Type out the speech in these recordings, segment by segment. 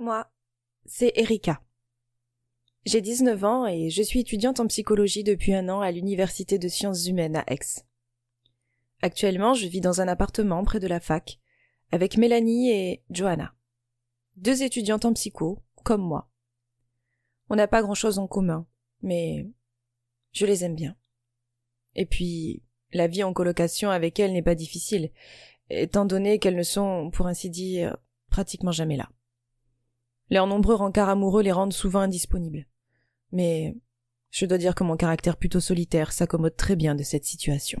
Moi, c'est Erika. J'ai 19 ans et je suis étudiante en psychologie depuis un an à l'Université de sciences humaines à Aix. Actuellement, je vis dans un appartement près de la fac avec Mélanie et Johanna. Deux étudiantes en psycho, comme moi. On n'a pas grand-chose en commun, mais je les aime bien. Et puis, la vie en colocation avec elles n'est pas difficile, étant donné qu'elles ne sont, pour ainsi dire, pratiquement jamais là. Leurs nombreux rencarts amoureux les rendent souvent indisponibles. Mais je dois dire que mon caractère plutôt solitaire s'accommode très bien de cette situation.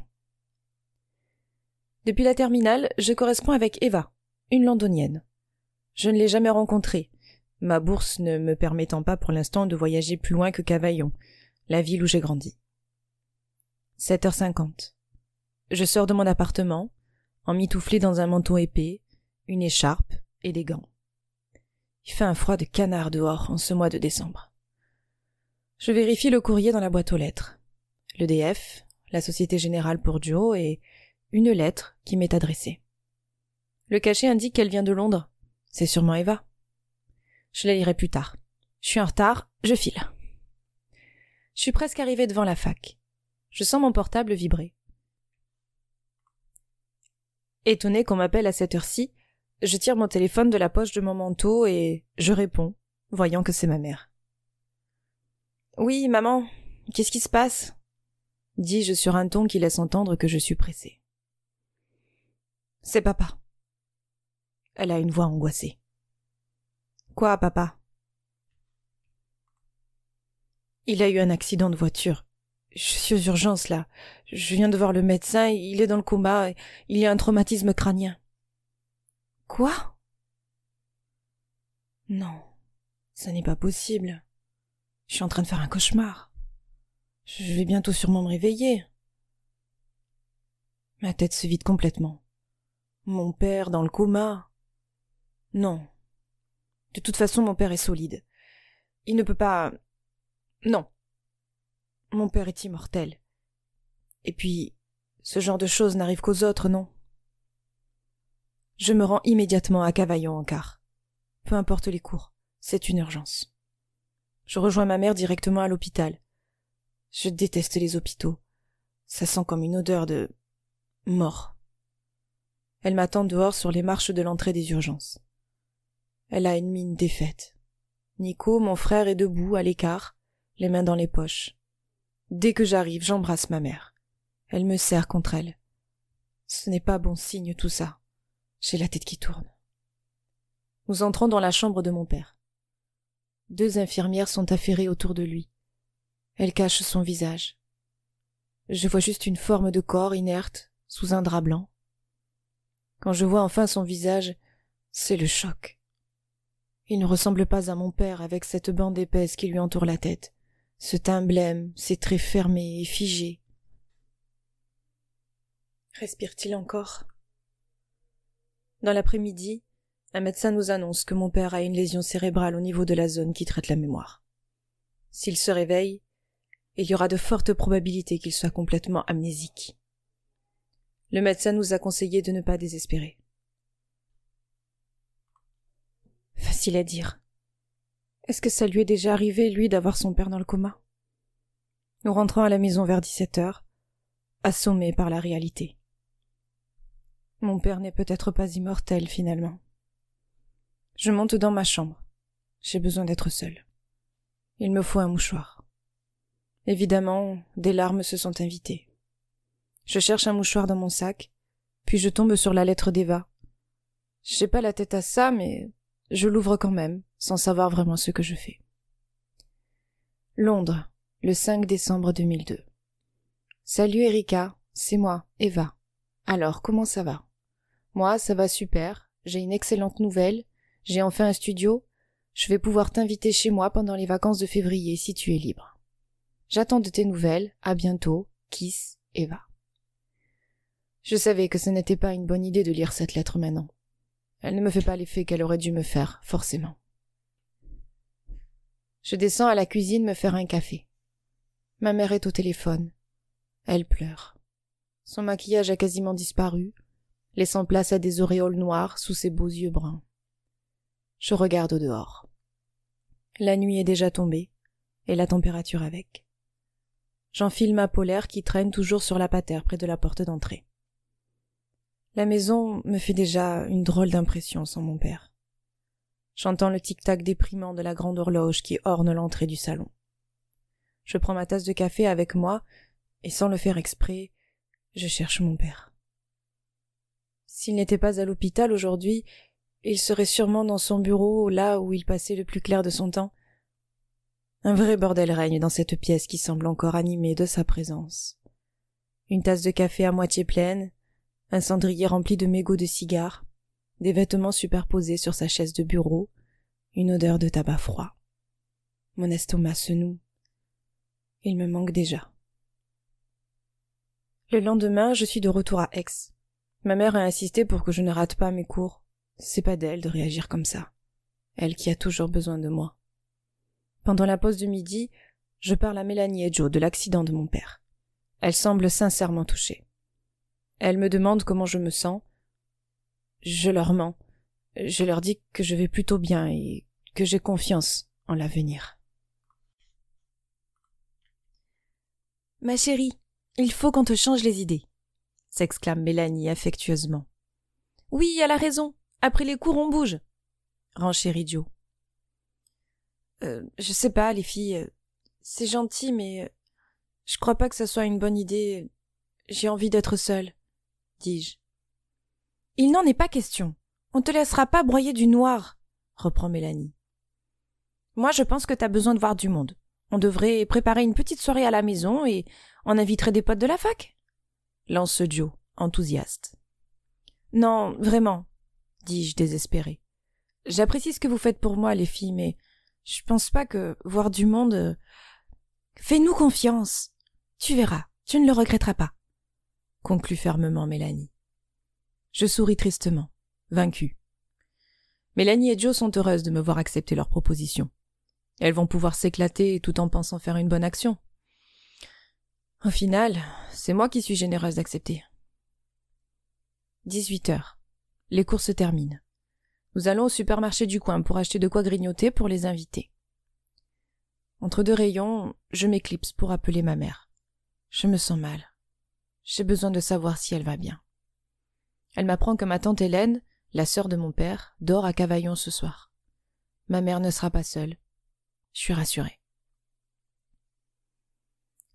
Depuis la terminale, je corresponds avec Eva, une londonienne. Je ne l'ai jamais rencontrée, ma bourse ne me permettant pas pour l'instant de voyager plus loin que Cavaillon, la ville où j'ai grandi. 7h50. Je sors de mon appartement, emmitouflé dans un manteau épais, une écharpe et des gants. Il fait un froid de canard dehors en ce mois de décembre. Je vérifie le courrier dans la boîte aux lettres. Le DF, la Société Générale pour Duo et une lettre qui m'est adressée. Le cachet indique qu'elle vient de Londres. C'est sûrement Eva. Je la lirai plus tard. Je suis en retard, je file. Je suis presque arrivée devant la fac. Je sens mon portable vibrer. Étonné qu'on m'appelle à cette heure-ci, je tire mon téléphone de la poche de mon manteau et je réponds, voyant que c'est ma mère. Oui, maman, qu'est-ce qui se passe? dis-je sur un ton qui laisse entendre que je suis pressée. C'est papa. Elle a une voix angoissée. Quoi, papa? Il a eu un accident de voiture. Je suis aux urgences là. Je viens de voir le médecin, il est dans le coma, il y a un traumatisme crânien. Quoi Non, ça n'est pas possible. Je suis en train de faire un cauchemar. Je vais bientôt sûrement me réveiller. Ma tête se vide complètement. Mon père dans le coma. Non. De toute façon, mon père est solide. Il ne peut pas. Non. Mon père est immortel. Et puis, ce genre de choses n'arrive qu'aux autres, non je me rends immédiatement à Cavaillon en car. Peu importe les cours, c'est une urgence. Je rejoins ma mère directement à l'hôpital. Je déteste les hôpitaux. Ça sent comme une odeur de mort. Elle m'attend dehors sur les marches de l'entrée des urgences. Elle a une mine défaite. Nico, mon frère, est debout, à l'écart, les mains dans les poches. Dès que j'arrive, j'embrasse ma mère. Elle me serre contre elle. Ce n'est pas bon signe tout ça. J'ai la tête qui tourne. Nous entrons dans la chambre de mon père. Deux infirmières sont affairées autour de lui. Elles cachent son visage. Je vois juste une forme de corps inerte sous un drap blanc. Quand je vois enfin son visage, c'est le choc. Il ne ressemble pas à mon père avec cette bande épaisse qui lui entoure la tête, ce teint blême, ses traits fermés et figés. Respire-t-il encore dans l'après-midi, un médecin nous annonce que mon père a une lésion cérébrale au niveau de la zone qui traite la mémoire. S'il se réveille, il y aura de fortes probabilités qu'il soit complètement amnésique. Le médecin nous a conseillé de ne pas désespérer. Facile à dire. Est-ce que ça lui est déjà arrivé, lui, d'avoir son père dans le coma Nous rentrons à la maison vers 17 heures, assommés par la réalité. Mon père n'est peut-être pas immortel finalement. Je monte dans ma chambre. J'ai besoin d'être seule. Il me faut un mouchoir. Évidemment, des larmes se sont invitées. Je cherche un mouchoir dans mon sac, puis je tombe sur la lettre d'Eva. J'ai pas la tête à ça, mais je l'ouvre quand même, sans savoir vraiment ce que je fais. Londres, le 5 décembre 2002. Salut Erika, c'est moi, Eva. Alors, comment ça va? Moi, ça va super, j'ai une excellente nouvelle, j'ai enfin un studio, je vais pouvoir t'inviter chez moi pendant les vacances de février si tu es libre. J'attends de tes nouvelles, à bientôt, Kiss, Eva. Je savais que ce n'était pas une bonne idée de lire cette lettre maintenant. Elle ne me fait pas l'effet qu'elle aurait dû me faire, forcément. Je descends à la cuisine me faire un café. Ma mère est au téléphone. Elle pleure. Son maquillage a quasiment disparu, laissant place à des auréoles noires sous ses beaux yeux bruns. Je regarde au dehors. La nuit est déjà tombée, et la température avec. J'enfile ma polaire qui traîne toujours sur la patère près de la porte d'entrée. La maison me fait déjà une drôle d'impression sans mon père. J'entends le tic-tac déprimant de la grande horloge qui orne l'entrée du salon. Je prends ma tasse de café avec moi, et sans le faire exprès, je cherche mon père. S'il n'était pas à l'hôpital aujourd'hui, il serait sûrement dans son bureau, là où il passait le plus clair de son temps. Un vrai bordel règne dans cette pièce qui semble encore animée de sa présence. Une tasse de café à moitié pleine, un cendrier rempli de mégots de cigares, des vêtements superposés sur sa chaise de bureau, une odeur de tabac froid. Mon estomac se noue. Il me manque déjà. Le lendemain, je suis de retour à Aix. Ma mère a insisté pour que je ne rate pas mes cours. C'est pas d'elle de réagir comme ça. Elle qui a toujours besoin de moi. Pendant la pause de midi, je parle à Mélanie et Joe de l'accident de mon père. Elle semble sincèrement touchée. Elle me demande comment je me sens. Je leur mens. Je leur dis que je vais plutôt bien et que j'ai confiance en l'avenir. Ma chérie, il faut qu'on te change les idées s'exclame Mélanie affectueusement. Oui, elle a raison. Après les cours, on bouge. Renchérit Joe. Euh, je sais pas, les filles. Euh, c'est gentil, mais euh, je crois pas que ce soit une bonne idée. J'ai envie d'être seule, dis-je. Il n'en est pas question. On te laissera pas broyer du noir, reprend Mélanie. Moi, je pense que t'as besoin de voir du monde. On devrait préparer une petite soirée à la maison et on inviterait des potes de la fac lance Joe, enthousiaste. Non, vraiment, dis-je désespéré. J'apprécie ce que vous faites pour moi, les filles, mais je pense pas que voir du monde. Euh, fais-nous confiance. Tu verras, tu ne le regretteras pas. Conclut fermement Mélanie. Je souris tristement, vaincue. Mélanie et Joe sont heureuses de me voir accepter leur proposition. Elles vont pouvoir s'éclater tout en pensant faire une bonne action. Au final, c'est moi qui suis généreuse d'accepter. 18 heures. Les cours se terminent. Nous allons au supermarché du coin pour acheter de quoi grignoter pour les invités. Entre deux rayons, je m'éclipse pour appeler ma mère. Je me sens mal. J'ai besoin de savoir si elle va bien. Elle m'apprend que ma tante Hélène, la sœur de mon père, dort à Cavaillon ce soir. Ma mère ne sera pas seule. Je suis rassurée.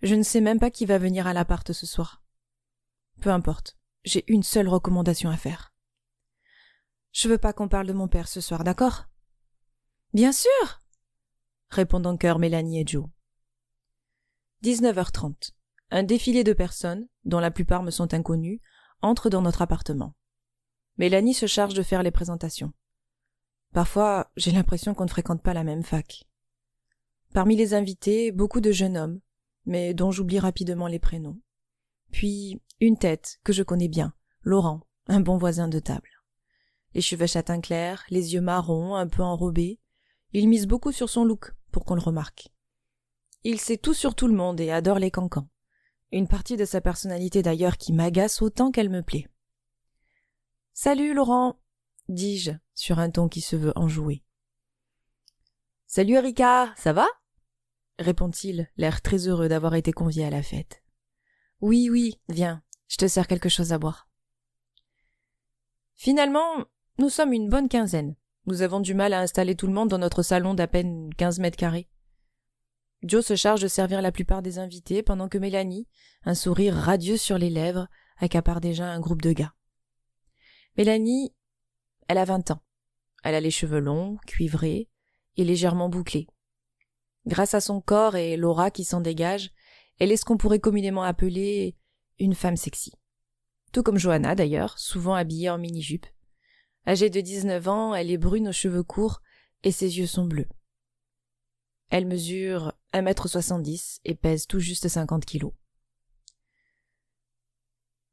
Je ne sais même pas qui va venir à l'appart ce soir. Peu importe, j'ai une seule recommandation à faire. Je veux pas qu'on parle de mon père ce soir, d'accord? Bien sûr! répondent en cœur Mélanie et Joe. 19h30. Un défilé de personnes, dont la plupart me sont inconnues, entre dans notre appartement. Mélanie se charge de faire les présentations. Parfois, j'ai l'impression qu'on ne fréquente pas la même fac. Parmi les invités, beaucoup de jeunes hommes, mais dont j'oublie rapidement les prénoms. Puis une tête que je connais bien, Laurent, un bon voisin de table. Les cheveux châtain clairs, les yeux marrons, un peu enrobés, il mise beaucoup sur son look pour qu'on le remarque. Il sait tout sur tout le monde et adore les cancans. Une partie de sa personnalité d'ailleurs qui m'agace autant qu'elle me plaît. Salut Laurent, dis-je sur un ton qui se veut enjoué. Salut Erika, ça va répond-il, l'air très heureux d'avoir été convié à la fête. Oui, oui, viens, je te sers quelque chose à boire. Finalement, nous sommes une bonne quinzaine. Nous avons du mal à installer tout le monde dans notre salon d'à peine quinze mètres carrés. Joe se charge de servir la plupart des invités pendant que Mélanie, un sourire radieux sur les lèvres, accapare déjà un groupe de gars. Mélanie, elle a vingt ans. Elle a les cheveux longs, cuivrés et légèrement bouclés, Grâce à son corps et l'aura qui s'en dégage, elle est ce qu'on pourrait communément appeler une femme sexy. Tout comme Johanna d'ailleurs, souvent habillée en mini-jupe. Âgée de 19 ans, elle est brune aux cheveux courts et ses yeux sont bleus. Elle mesure 1m70 et pèse tout juste 50 kilos.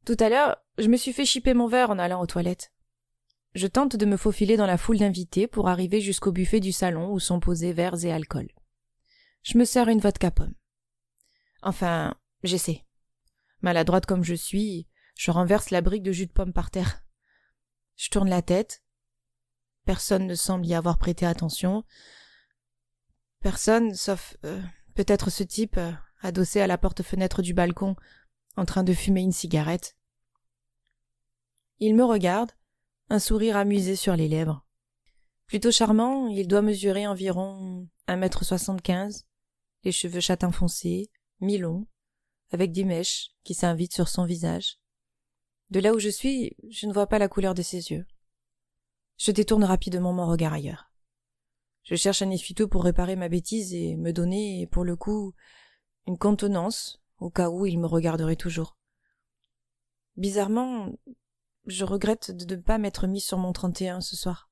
Tout à l'heure, je me suis fait chipper mon verre en allant aux toilettes. Je tente de me faufiler dans la foule d'invités pour arriver jusqu'au buffet du salon où sont posés verres et alcool je me sers une vodka pomme. Enfin, j'essaie. Maladroite comme je suis, je renverse la brique de jus de pomme par terre. Je tourne la tête. Personne ne semble y avoir prêté attention. Personne, sauf euh, peut-être ce type, euh, adossé à la porte-fenêtre du balcon, en train de fumer une cigarette. Il me regarde, un sourire amusé sur les lèvres. Plutôt charmant, il doit mesurer environ un mètre soixante-quinze, les cheveux châtains foncés, mi-longs, avec des mèches qui s'invitent sur son visage. De là où je suis, je ne vois pas la couleur de ses yeux. Je détourne rapidement mon regard ailleurs. Je cherche un essuie-tout pour réparer ma bêtise et me donner, pour le coup, une contenance, au cas où il me regarderait toujours. Bizarrement, je regrette de ne pas m'être mis sur mon 31 ce soir.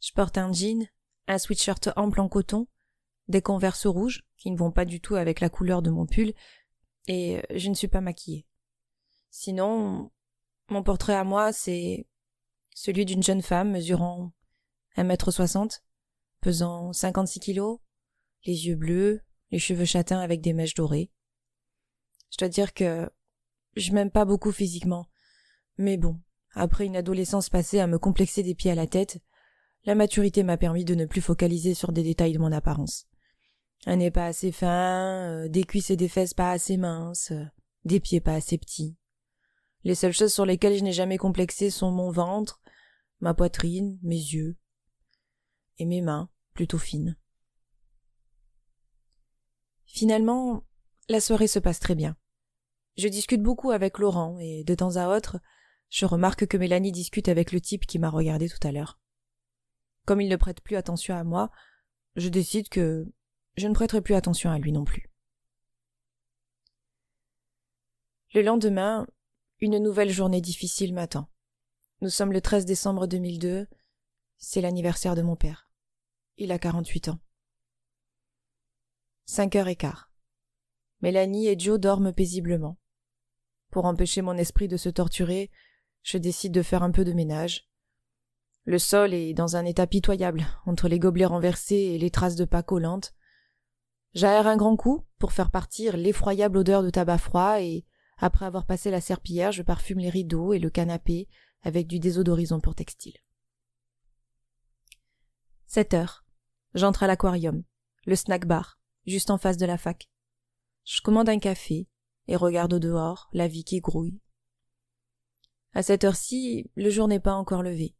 Je porte un jean, un sweatshirt ample en coton, des converses rouges, qui ne vont pas du tout avec la couleur de mon pull, et euh, je ne suis pas maquillée. Sinon, mon portrait à moi, c'est celui d'une jeune femme mesurant 1m60, pesant 56 kilos, les yeux bleus, les cheveux châtains avec des mèches dorées. Je dois dire que je m'aime pas beaucoup physiquement, mais bon, après une adolescence passée à me complexer des pieds à la tête, la maturité m'a permis de ne plus focaliser sur des détails de mon apparence. Un nez pas assez fin, euh, des cuisses et des fesses pas assez minces, euh, des pieds pas assez petits. Les seules choses sur lesquelles je n'ai jamais complexé sont mon ventre, ma poitrine, mes yeux et mes mains, plutôt fines. Finalement, la soirée se passe très bien. Je discute beaucoup avec Laurent et de temps à autre, je remarque que Mélanie discute avec le type qui m'a regardé tout à l'heure. Comme il ne prête plus attention à moi, je décide que je ne prêterai plus attention à lui non plus. Le lendemain, une nouvelle journée difficile m'attend. Nous sommes le 13 décembre 2002, c'est l'anniversaire de mon père. Il a 48 ans. 5 heures et quart. Mélanie et Joe dorment paisiblement. Pour empêcher mon esprit de se torturer, je décide de faire un peu de ménage. Le sol est dans un état pitoyable, entre les gobelets renversés et les traces de pas collantes. J'aère un grand coup pour faire partir l'effroyable odeur de tabac froid et, après avoir passé la serpillière, je parfume les rideaux et le canapé avec du désodorisant pour textile. Sept heures. J'entre à l'aquarium, le snack bar, juste en face de la fac. Je commande un café et regarde au dehors la vie qui grouille. À cette heure-ci, le jour n'est pas encore levé.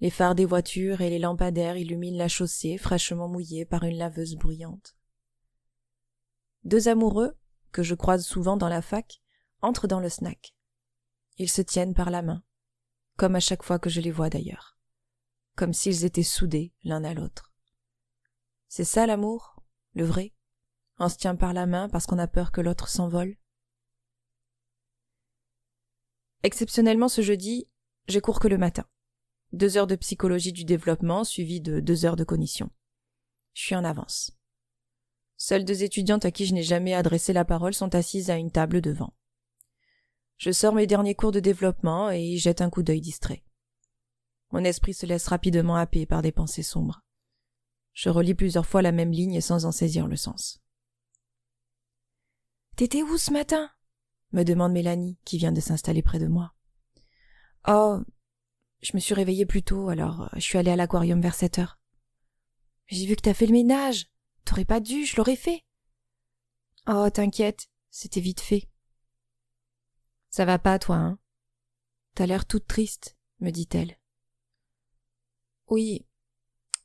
Les phares des voitures et les lampadaires illuminent la chaussée fraîchement mouillée par une laveuse bruyante deux amoureux, que je croise souvent dans la fac, entrent dans le snack. Ils se tiennent par la main, comme à chaque fois que je les vois d'ailleurs, comme s'ils étaient soudés l'un à l'autre. C'est ça l'amour, le vrai. On se tient par la main parce qu'on a peur que l'autre s'envole. Exceptionnellement ce jeudi, j'ai cours que le matin. Deux heures de psychologie du développement suivies de deux heures de cognition. Je suis en avance. Seules deux étudiantes à qui je n'ai jamais adressé la parole sont assises à une table devant. Je sors mes derniers cours de développement et y jette un coup d'œil distrait. Mon esprit se laisse rapidement happer par des pensées sombres. Je relis plusieurs fois la même ligne sans en saisir le sens. T'étais où ce matin me demande Mélanie, qui vient de s'installer près de moi. Oh, je me suis réveillée plus tôt, alors je suis allée à l'aquarium vers sept heures. J'ai vu que t'as fait le ménage, T'aurais pas dû, je l'aurais fait. Oh, t'inquiète, c'était vite fait. Ça va pas, toi, hein T'as l'air toute triste, me dit-elle. Oui,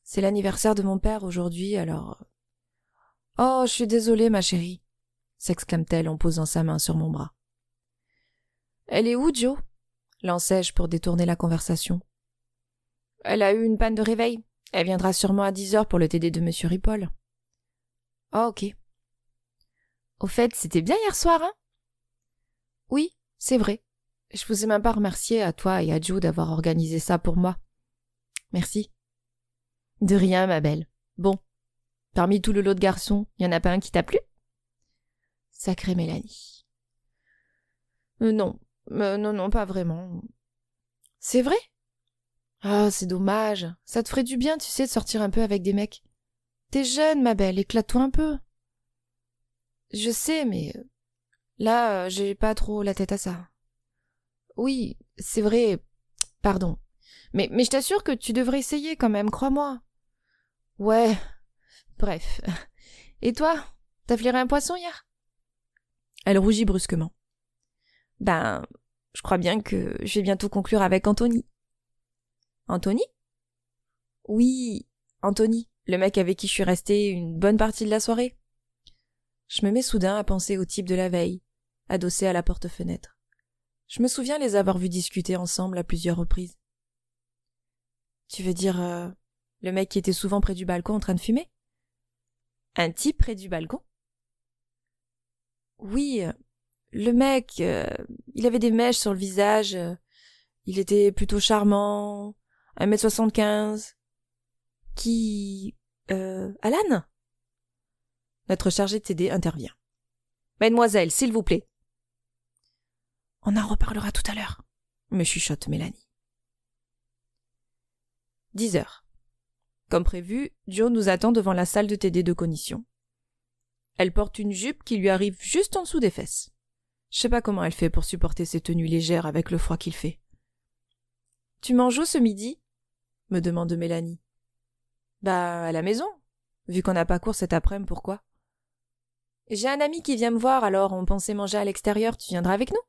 c'est l'anniversaire de mon père aujourd'hui, alors. Euh. Oh, je suis désolée, ma chérie, s'exclame-t-elle en posant sa main sur mon bras. Elle est où, Joe lançai-je pour détourner la conversation. Elle a eu une panne de réveil. Elle viendra sûrement à dix heures pour le TD de Monsieur Ripoll. Ah, ok. Au fait, c'était bien hier soir, hein Oui, c'est vrai. Je vous ai même pas remercié à toi et à Joe d'avoir organisé ça pour moi. Merci. De rien, ma belle. Bon. Parmi tout le lot de garçons, il y en a pas un qui t'a plu Sacrée Mélanie. Euh, non, euh, non, non, pas vraiment. C'est vrai Ah, c'est dommage. Ça te ferait du bien, tu sais, de sortir un peu avec des mecs. T'es jeune, ma belle, éclate-toi un peu. Je sais, mais euh, là, euh, j'ai pas trop la tête à ça. Oui, c'est vrai, pardon. Mais, mais je t'assure que tu devrais essayer quand même, crois-moi. Ouais, bref. Et toi, t'as flairé un poisson hier Elle rougit brusquement. Ben, je crois bien que je vais bientôt conclure avec Anthony. Anthony Oui, Anthony le mec avec qui je suis restée une bonne partie de la soirée. Je me mets soudain à penser au type de la veille, adossé à la porte-fenêtre. Je me souviens les avoir vus discuter ensemble à plusieurs reprises. Tu veux dire euh, le mec qui était souvent près du balcon en train de fumer Un type près du balcon Oui, euh, le mec, euh, il avait des mèches sur le visage, il était plutôt charmant, un mètre soixante-quinze, qui euh. Alan Notre chargé de TD intervient. Mademoiselle, s'il vous plaît. On en reparlera tout à l'heure, me chuchote Mélanie. Dix heures. Comme prévu, Joe nous attend devant la salle de TD de cognition. Elle porte une jupe qui lui arrive juste en dessous des fesses. Je sais pas comment elle fait pour supporter ses tenues légères avec le froid qu'il fait. Tu manges où ce midi me demande Mélanie. Bah, à la maison. Vu qu'on n'a pas cours cet après-midi, pourquoi J'ai un ami qui vient me voir, alors on pensait manger à l'extérieur, tu viendras avec nous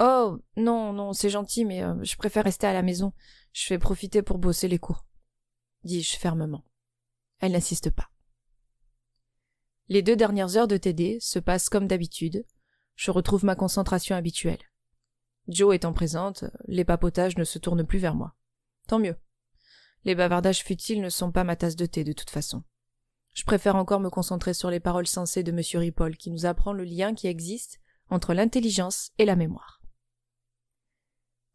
Oh, non, non, c'est gentil, mais euh, je préfère rester à la maison. Je vais profiter pour bosser les cours. Dis-je fermement. Elle n'insiste pas. Les deux dernières heures de TD se passent comme d'habitude. Je retrouve ma concentration habituelle. Joe étant présente, les papotages ne se tournent plus vers moi. Tant mieux. Les bavardages futiles ne sont pas ma tasse de thé de toute façon. Je préfère encore me concentrer sur les paroles sensées de M. Ripoll qui nous apprend le lien qui existe entre l'intelligence et la mémoire.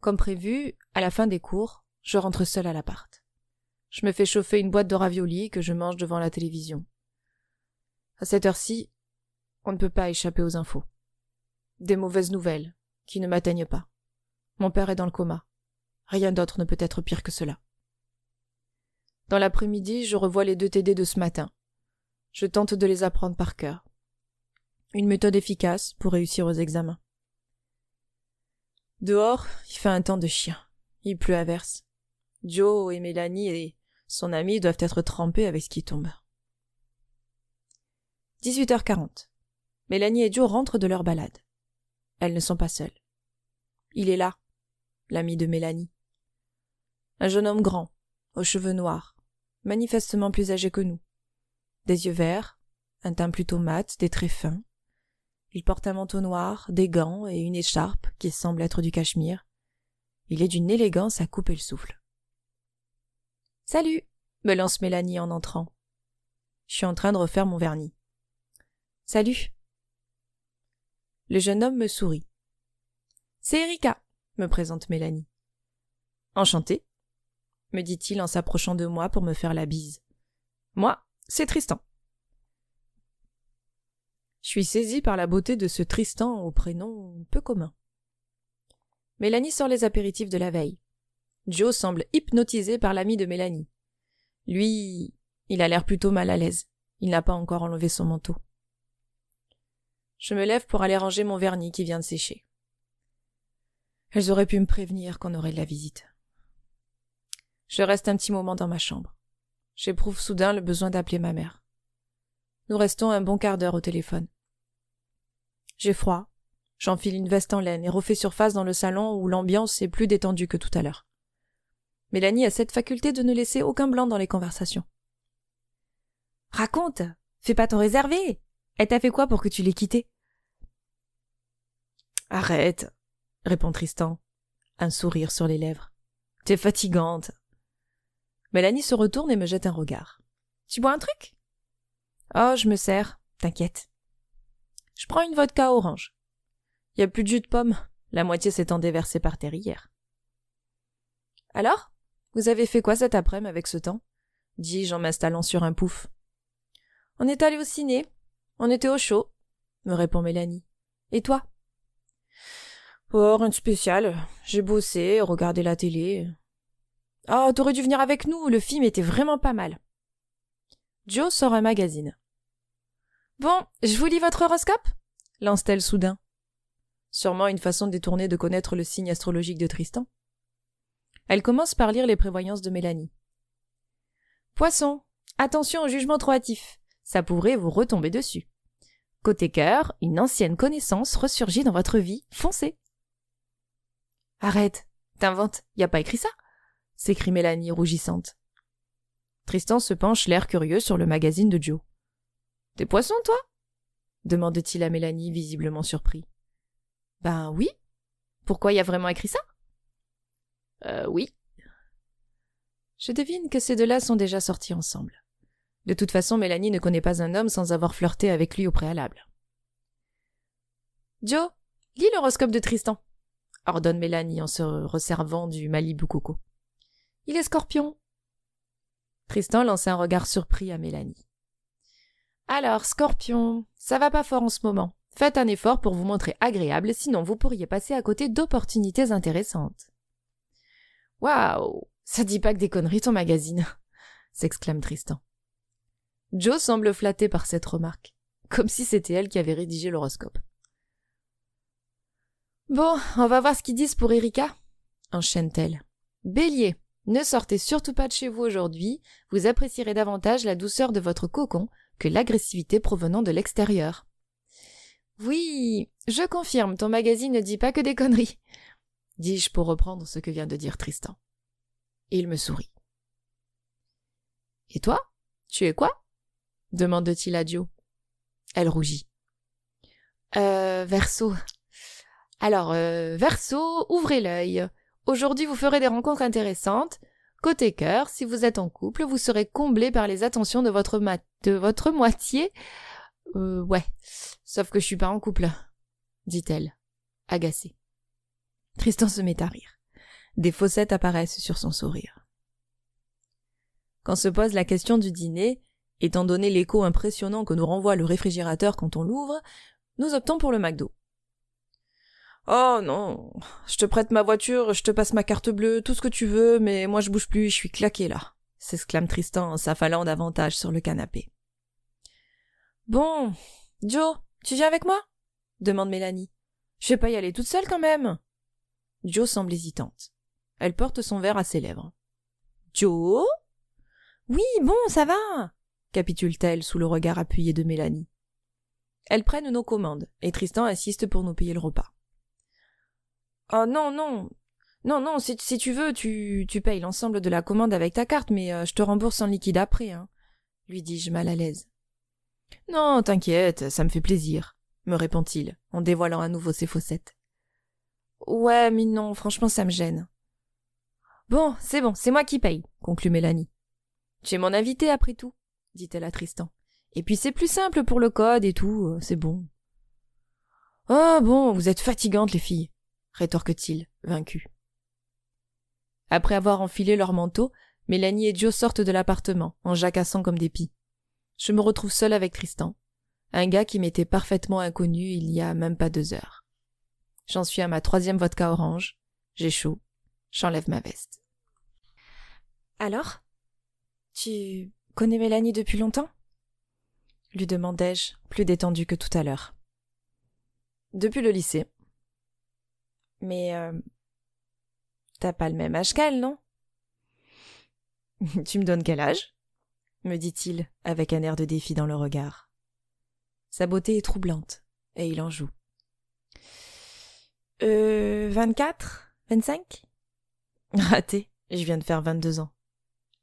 Comme prévu, à la fin des cours, je rentre seul à l'appart. Je me fais chauffer une boîte de raviolis que je mange devant la télévision. À cette heure-ci, on ne peut pas échapper aux infos. Des mauvaises nouvelles qui ne m'atteignent pas. Mon père est dans le coma. Rien d'autre ne peut être pire que cela. Dans l'après-midi, je revois les deux TD de ce matin. Je tente de les apprendre par cœur. Une méthode efficace pour réussir aux examens. Dehors, il fait un temps de chien. Il pleut à verse. Joe et Mélanie et son ami doivent être trempés avec ce qui tombe. 18h40. Mélanie et Joe rentrent de leur balade. Elles ne sont pas seules. Il est là, l'ami de Mélanie. Un jeune homme grand, aux cheveux noirs, manifestement plus âgé que nous. Des yeux verts, un teint plutôt mat, des traits fins. Il porte un manteau noir, des gants et une écharpe qui semble être du cachemire. Il est d'une élégance à couper le souffle. Salut me lance Mélanie en entrant. Je suis en train de refaire mon vernis. Salut Le jeune homme me sourit. C'est Erika, me présente Mélanie. Enchantée, me dit-il en s'approchant de moi pour me faire la bise. Moi, c'est Tristan. Je suis saisie par la beauté de ce Tristan au prénom peu commun. Mélanie sort les apéritifs de la veille. Joe semble hypnotisé par l'ami de Mélanie. Lui, il a l'air plutôt mal à l'aise. Il n'a pas encore enlevé son manteau. Je me lève pour aller ranger mon vernis qui vient de sécher. Elles auraient pu me prévenir qu'on aurait de la visite. Je reste un petit moment dans ma chambre. J'éprouve soudain le besoin d'appeler ma mère. Nous restons un bon quart d'heure au téléphone. J'ai froid. J'enfile une veste en laine et refais surface dans le salon où l'ambiance est plus détendue que tout à l'heure. Mélanie a cette faculté de ne laisser aucun blanc dans les conversations. Raconte Fais pas ton réservé Elle t'a fait quoi pour que tu l'aies quitté Arrête répond Tristan, un sourire sur les lèvres. T'es fatigante. Mélanie se retourne et me jette un regard. Tu bois un truc Oh, je me sers, t'inquiète. Je prends une vodka orange. Y a plus de jus de pomme, la moitié s'étant déversée par terre hier. Alors Vous avez fait quoi cet après-midi avec ce temps dis-je en m'installant sur un pouf. On est allé au ciné, on était au chaud, me répond Mélanie. Et toi Oh, rien de spécial. J'ai bossé, regardé la télé, Oh, t'aurais dû venir avec nous, le film était vraiment pas mal. Joe sort un magazine. Bon, je vous lis votre horoscope lance-t-elle soudain. Sûrement une façon détournée de connaître le signe astrologique de Tristan. Elle commence par lire les prévoyances de Mélanie. Poisson, attention au jugement trop hâtif. Ça pourrait vous retomber dessus. Côté cœur, une ancienne connaissance ressurgit dans votre vie, foncez. Arrête, t'inventes, y a pas écrit ça? s'écrie Mélanie, rougissante. Tristan se penche l'air curieux sur le magazine de Joe. Des poissons, toi demande-t-il à Mélanie, visiblement surpris. Ben oui. Pourquoi y a vraiment écrit ça Euh, oui. Je devine que ces deux-là sont déjà sortis ensemble. De toute façon, Mélanie ne connaît pas un homme sans avoir flirté avec lui au préalable. Joe, lis l'horoscope de Tristan, ordonne Mélanie en se resservant du Malibu Coco. Il est scorpion. Tristan lance un regard surpris à Mélanie. Alors, scorpion, ça va pas fort en ce moment. Faites un effort pour vous montrer agréable, sinon vous pourriez passer à côté d'opportunités intéressantes. Waouh, ça dit pas que des conneries ton magazine, s'exclame Tristan. Joe semble flatté par cette remarque, comme si c'était elle qui avait rédigé l'horoscope. Bon, on va voir ce qu'ils disent pour Erika, enchaîne-t-elle. Bélier, ne sortez surtout pas de chez vous aujourd'hui, vous apprécierez davantage la douceur de votre cocon que l'agressivité provenant de l'extérieur. Oui, je confirme, ton magazine ne dit pas que des conneries, dis-je pour reprendre ce que vient de dire Tristan. il me sourit. Et toi Tu es quoi demande-t-il à Dio. Elle rougit. Euh, verso. Alors, euh, verso, ouvrez l'œil. Aujourd'hui, vous ferez des rencontres intéressantes. Côté cœur, si vous êtes en couple, vous serez comblé par les attentions de votre, de votre moitié. Euh, ouais. Sauf que je suis pas en couple, dit-elle, agacée. Tristan se met à rire. Des fossettes apparaissent sur son sourire. Quand se pose la question du dîner, étant donné l'écho impressionnant que nous renvoie le réfrigérateur quand on l'ouvre, nous optons pour le McDo. Oh non, je te prête ma voiture, je te passe ma carte bleue, tout ce que tu veux, mais moi je bouge plus, je suis claqué là, s'exclame Tristan en s'affalant davantage sur le canapé. Bon, Joe, tu viens avec moi demande Mélanie. Je vais pas y aller toute seule quand même. Joe semble hésitante. Elle porte son verre à ses lèvres. Joe Oui, bon, ça va capitule-t-elle sous le regard appuyé de Mélanie. Elles prennent nos commandes et Tristan insiste pour nous payer le repas. Oh non, non. Non, non, si, tu veux, tu, tu payes l'ensemble de la commande avec ta carte, mais euh, je te rembourse en liquide après, hein, lui dis-je mal à l'aise. Non, t'inquiète, ça me fait plaisir, me répond-il, en dévoilant à nouveau ses fossettes Ouais, mais non, franchement, ça me gêne. Bon, c'est bon, c'est moi qui paye, conclut Mélanie. Tu es mon invité, après tout, dit-elle à Tristan. Et puis c'est plus simple pour le code et tout, euh, c'est bon. Oh bon, vous êtes fatigantes, les filles rétorque-t-il, vaincu. Après avoir enfilé leur manteau, Mélanie et Joe sortent de l'appartement, en jacassant comme des pis. Je me retrouve seule avec Tristan, un gars qui m'était parfaitement inconnu il y a même pas deux heures. J'en suis à ma troisième vodka orange, j'ai chaud, j'enlève ma veste. Alors Tu connais Mélanie depuis longtemps lui demandai-je, plus détendu que tout à l'heure. Depuis le lycée, mais euh, t'as pas le même âge qu'elle, non Tu me donnes quel âge me dit-il, avec un air de défi dans le regard. Sa beauté est troublante, et il en joue. Euh. 24 25 Raté, je viens de faire 22 ans.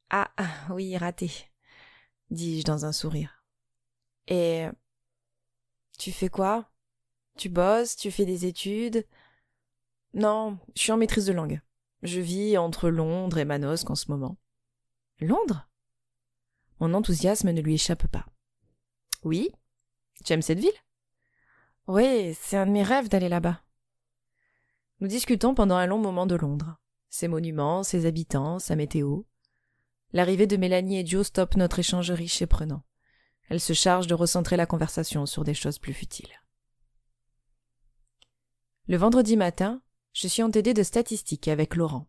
Ah, ah, oui, raté, dis-je dans un sourire. Et. Tu fais quoi Tu bosses, tu fais des études non, je suis en maîtrise de langue. Je vis entre Londres et Manosque en ce moment. Londres Mon enthousiasme ne lui échappe pas. Oui Tu aimes cette ville Oui, c'est un de mes rêves d'aller là-bas. Nous discutons pendant un long moment de Londres, ses monuments, ses habitants, sa météo. L'arrivée de Mélanie et Joe stoppe notre échange riche et prenant. Elle se charge de recentrer la conversation sur des choses plus futiles. Le vendredi matin, je suis entêtée de statistiques avec Laurent.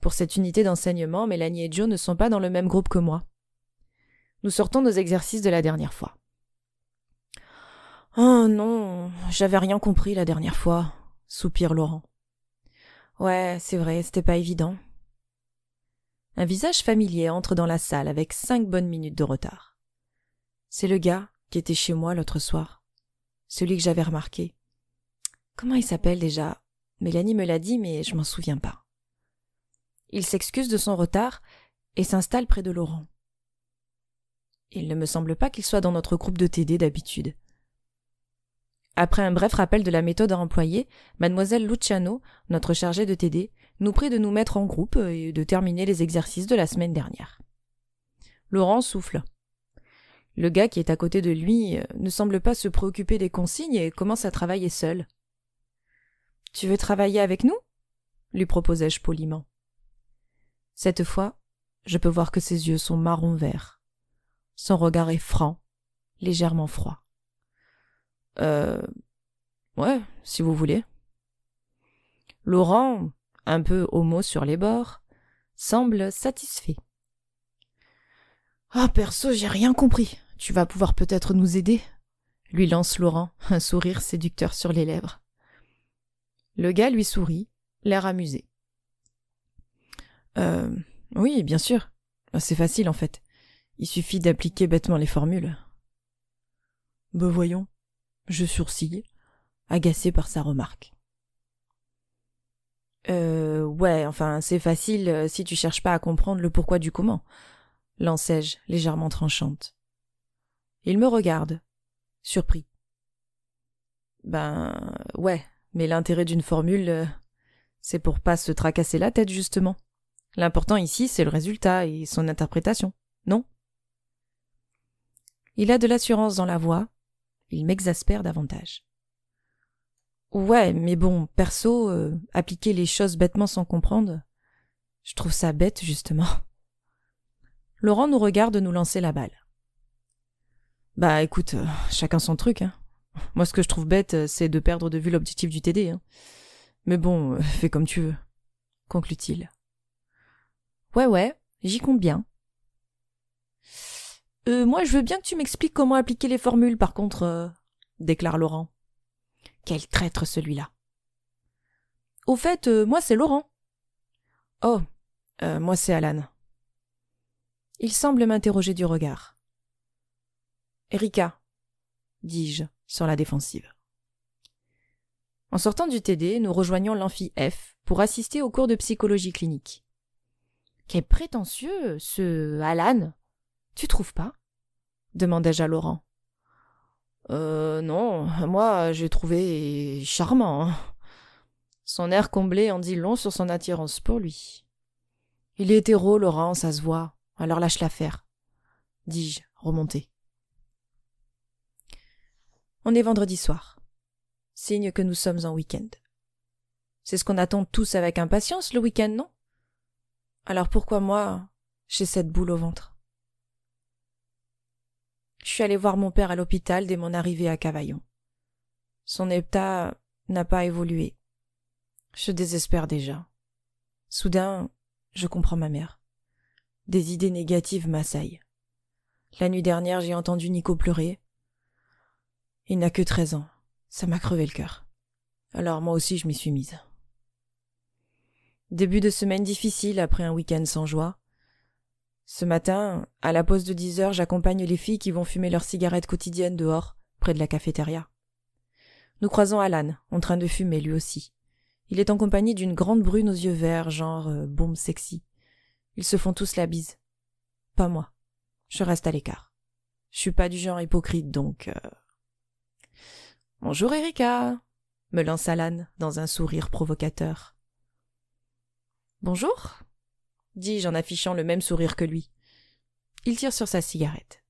Pour cette unité d'enseignement, Mélanie et Joe ne sont pas dans le même groupe que moi. Nous sortons nos exercices de la dernière fois. Oh non, j'avais rien compris la dernière fois, soupire Laurent. Ouais, c'est vrai, c'était pas évident. Un visage familier entre dans la salle avec cinq bonnes minutes de retard. C'est le gars qui était chez moi l'autre soir. Celui que j'avais remarqué. Comment il s'appelle déjà Mélanie me l'a dit, mais je m'en souviens pas. Il s'excuse de son retard et s'installe près de Laurent. Il ne me semble pas qu'il soit dans notre groupe de TD d'habitude. Après un bref rappel de la méthode à employer, mademoiselle Luciano, notre chargée de TD, nous prie de nous mettre en groupe et de terminer les exercices de la semaine dernière. Laurent souffle. Le gars qui est à côté de lui euh, ne semble pas se préoccuper des consignes et commence à travailler seul. Tu veux travailler avec nous lui proposai-je poliment. Cette fois, je peux voir que ses yeux sont marron vert. Son regard est franc, légèrement froid. Euh. Ouais, si vous voulez. Laurent, un peu homo sur les bords, semble satisfait. Ah, perso, j'ai rien compris. Tu vas pouvoir peut-être nous aider, lui lance Laurent, un sourire séducteur sur les lèvres. Le gars lui sourit, l'air amusé. Euh, oui, bien sûr. C'est facile en fait. Il suffit d'appliquer bêtement les formules. Ben voyons, je sourcille, agacé par sa remarque. Euh, ouais, enfin, c'est facile euh, si tu cherches pas à comprendre le pourquoi du comment, lançai-je, légèrement tranchante. Il me regarde, surpris. Ben, ouais, mais l'intérêt d'une formule, euh, c'est pour pas se tracasser la tête, justement. L'important ici, c'est le résultat et son interprétation, non Il a de l'assurance dans la voix, il m'exaspère davantage. Ouais, mais bon, perso, euh, appliquer les choses bêtement sans comprendre, je trouve ça bête, justement. Laurent nous regarde nous lancer la balle. Bah écoute, euh, chacun son truc, hein. Moi, ce que je trouve bête, euh, c'est de perdre de vue l'objectif du TD. Hein. Mais bon, euh, fais comme tu veux, conclut-il. Ouais, ouais, j'y compte bien. Euh, moi, je veux bien que tu m'expliques comment appliquer les formules, par contre, euh, déclare Laurent. Quel traître celui-là. Au fait, moi, c'est Laurent. Oh, moi, c'est Alan. Il semble m'interroger du regard. Erika, dis-je sur la défensive. En sortant du TD, nous rejoignons l'amphi F pour assister au cours de psychologie clinique. Quel prétentieux, ce Alan Tu trouves pas demandai-je à Laurent. Euh, non, moi, j'ai trouvé charmant. Son air comblé en dit long sur son attirance pour lui. Il est hétéro, Laurent, ça se voit. Alors lâche l'affaire. Dis-je, remonté. On est vendredi soir. Signe que nous sommes en week-end. C'est ce qu'on attend tous avec impatience le week-end, non Alors pourquoi moi, j'ai cette boule au ventre Je suis allée voir mon père à l'hôpital dès mon arrivée à Cavaillon. Son état n'a pas évolué. Je désespère déjà. Soudain, je comprends ma mère. Des idées négatives m'assaillent. La nuit dernière, j'ai entendu Nico pleurer. Il n'a que 13 ans. Ça m'a crevé le cœur. Alors moi aussi je m'y suis mise. Début de semaine difficile après un week-end sans joie. Ce matin, à la pause de 10 heures, j'accompagne les filles qui vont fumer leurs cigarettes quotidiennes dehors, près de la cafétéria. Nous croisons Alan, en train de fumer lui aussi. Il est en compagnie d'une grande brune aux yeux verts, genre euh, bombe sexy. Ils se font tous la bise. Pas moi. Je reste à l'écart. Je suis pas du genre hypocrite, donc... Euh, Bonjour Erika me lança l'âne dans un sourire provocateur. Bonjour dis-je en affichant le même sourire que lui. Il tire sur sa cigarette.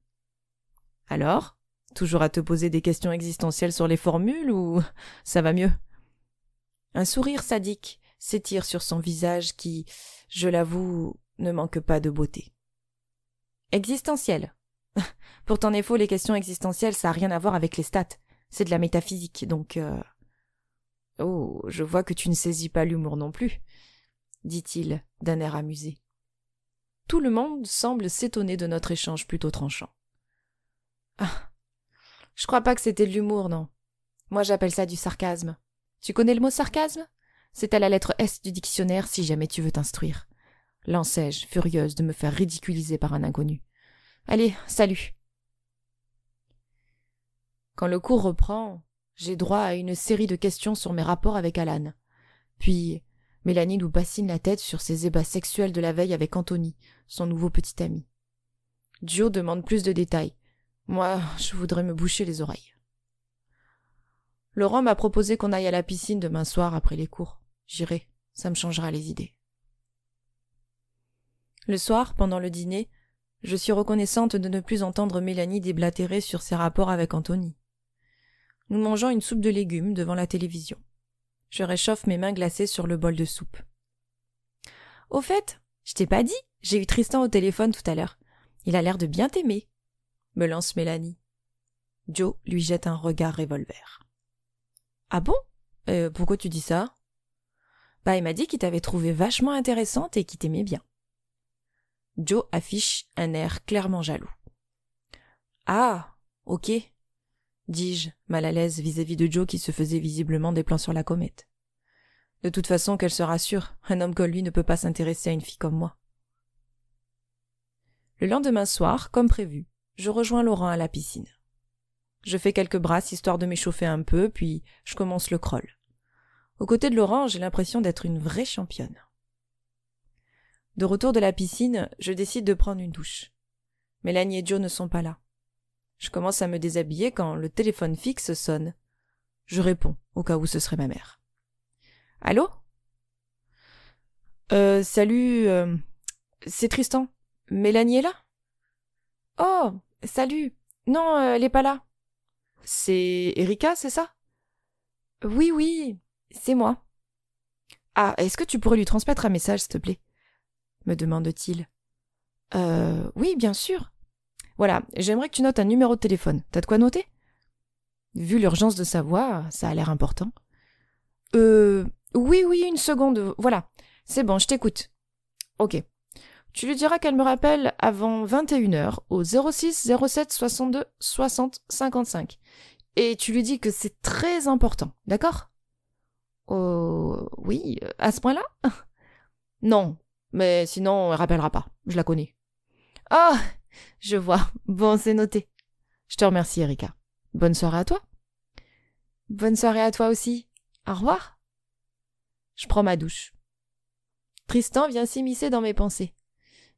Alors Toujours à te poser des questions existentielles sur les formules ou ça va mieux Un sourire sadique s'étire sur son visage qui, je l'avoue, ne manque pas de beauté. Existentiel Pourtant, ton faux les questions existentielles, ça n'a rien à voir avec les stats. C'est de la métaphysique, donc... Euh, oh, je vois que tu ne saisis pas l'humour non plus, dit-il d'un air amusé. Tout le monde semble s'étonner de notre échange plutôt tranchant. Ah, je crois pas que c'était de l'humour, non. Moi j'appelle ça du sarcasme. Tu connais le mot sarcasme C'est à la lettre S du dictionnaire si jamais tu veux t'instruire. Lançai-je, furieuse de me faire ridiculiser par un inconnu. Allez, salut. Quand le cours reprend, j'ai droit à une série de questions sur mes rapports avec Alan. Puis, Mélanie nous bassine la tête sur ses ébats sexuels de la veille avec Anthony, son nouveau petit ami. Joe demande plus de détails. Moi, je voudrais me boucher les oreilles. Laurent m'a proposé qu'on aille à la piscine demain soir après les cours. J'irai, ça me changera les idées. Le soir, pendant le dîner, je suis reconnaissante de ne plus entendre Mélanie déblatérer sur ses rapports avec Anthony nous mangeons une soupe de légumes devant la télévision. Je réchauffe mes mains glacées sur le bol de soupe. Au fait, je t'ai pas dit, j'ai eu Tristan au téléphone tout à l'heure. Il a l'air de bien t'aimer, me lance Mélanie. Joe lui jette un regard revolver. Ah bon euh, Pourquoi tu dis ça Bah, il m'a dit qu'il t'avait trouvé vachement intéressante et qu'il t'aimait bien. Joe affiche un air clairement jaloux. Ah, ok, dis-je, mal à l'aise vis-à-vis de Joe qui se faisait visiblement des plans sur la comète. De toute façon, qu'elle se rassure, un homme comme lui ne peut pas s'intéresser à une fille comme moi. Le lendemain soir, comme prévu, je rejoins Laurent à la piscine. Je fais quelques brasses histoire de m'échauffer un peu, puis je commence le crawl. Aux côtés de Laurent, j'ai l'impression d'être une vraie championne. De retour de la piscine, je décide de prendre une douche. Mélanie et Joe ne sont pas là. Je commence à me déshabiller quand le téléphone fixe sonne. Je réponds, au cas où ce serait ma mère. Allô Euh, salut, euh, c'est Tristan. Mélanie est là Oh, salut. Non, euh, elle n'est pas là. C'est Erika, c'est ça Oui, oui, c'est moi. Ah, est-ce que tu pourrais lui transmettre un message, s'il te plaît me demande-t-il. Euh, oui, bien sûr. Voilà, j'aimerais que tu notes un numéro de téléphone. T'as de quoi noter Vu l'urgence de sa voix, ça a l'air important. Euh. Oui, oui, une seconde. Voilà. C'est bon, je t'écoute. Ok. Tu lui diras qu'elle me rappelle avant 21h au 06 07 62 60 55. Et tu lui dis que c'est très important, d'accord Oh, oui, euh, à ce point-là Non, mais sinon, elle rappellera pas. Je la connais. Ah, je vois. Bon, c'est noté. Je te remercie, Erika. Bonne soirée à toi. Bonne soirée à toi aussi. Au revoir. Je prends ma douche. Tristan vient s'immiscer dans mes pensées.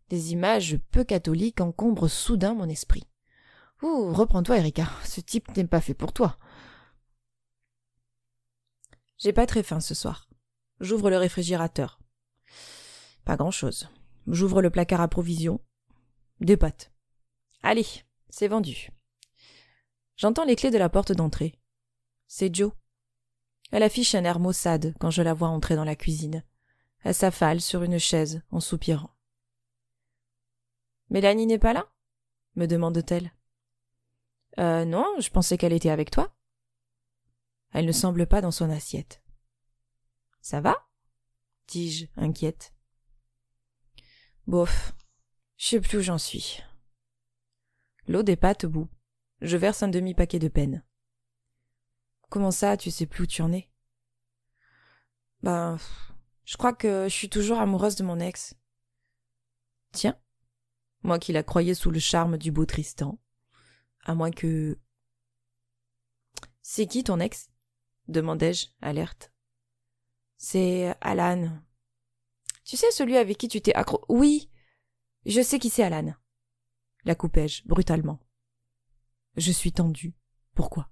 Des images peu catholiques encombrent soudain mon esprit. Ouh, reprends-toi, Erika. Ce type n'est pas fait pour toi. J'ai pas très faim ce soir. J'ouvre le réfrigérateur. Pas grand-chose. J'ouvre le placard à provisions. « Des pattes. Allez, c'est vendu. J'entends les clés de la porte d'entrée. C'est Joe. Elle affiche un air maussade quand je la vois entrer dans la cuisine. Elle s'affale sur une chaise en soupirant. Mélanie n'est pas là me demande-t-elle. Euh, non, je pensais qu'elle était avec toi. Elle ne semble pas dans son assiette. Ça va dis-je, inquiète. Bof, je sais plus où j'en suis. L'eau des pâtes bout. Je verse un demi-paquet de peine. Comment ça, tu sais plus où tu en es Ben, je crois que je suis toujours amoureuse de mon ex. Tiens, moi qui la croyais sous le charme du beau Tristan. À moins que. C'est qui ton ex demandai-je, alerte. C'est Alan. Tu sais celui avec qui tu t'es accro. Oui, je sais qui c'est Alan. La coupai-je brutalement. Je suis tendue. Pourquoi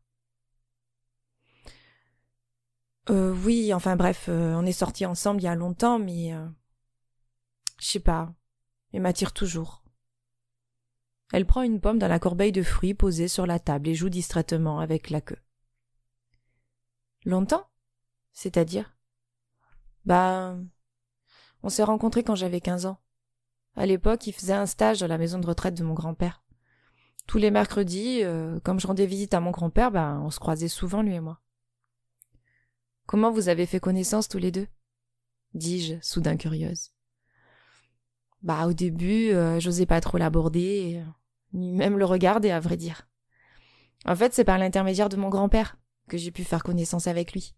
euh, Oui, enfin bref, euh, on est sortis ensemble il y a longtemps, mais... Euh, je sais pas. Il m'attire toujours. Elle prend une pomme dans la corbeille de fruits posée sur la table et joue distraitement avec la queue. Longtemps C'est-à-dire Bah... On s'est rencontrés quand j'avais quinze ans. À l'époque, il faisait un stage dans la maison de retraite de mon grand-père. Tous les mercredis, euh, comme je rendais visite à mon grand-père, ben, on se croisait souvent, lui et moi. Comment vous avez fait connaissance tous les deux dis-je, soudain curieuse. Bah, au début, euh, j'osais pas trop l'aborder, euh, ni même le regarder, à vrai dire. En fait, c'est par l'intermédiaire de mon grand-père que j'ai pu faire connaissance avec lui.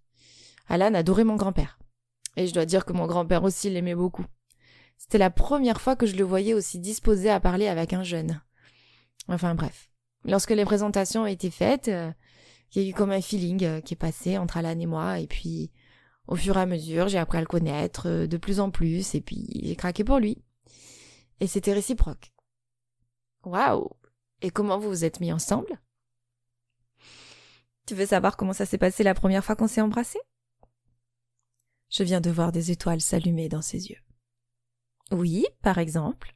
Alan adorait mon grand-père. Et je dois dire que mon grand-père aussi l'aimait beaucoup. C'était la première fois que je le voyais aussi disposé à parler avec un jeune. Enfin bref. Lorsque les présentations ont été faites, euh, il y a eu comme un feeling euh, qui est passé entre Alan et moi, et puis au fur et à mesure, j'ai appris à le connaître euh, de plus en plus, et puis j'ai craqué pour lui. Et c'était réciproque. Waouh Et comment vous vous êtes mis ensemble Tu veux savoir comment ça s'est passé la première fois qu'on s'est embrassé Je viens de voir des étoiles s'allumer dans ses yeux. Oui, par exemple.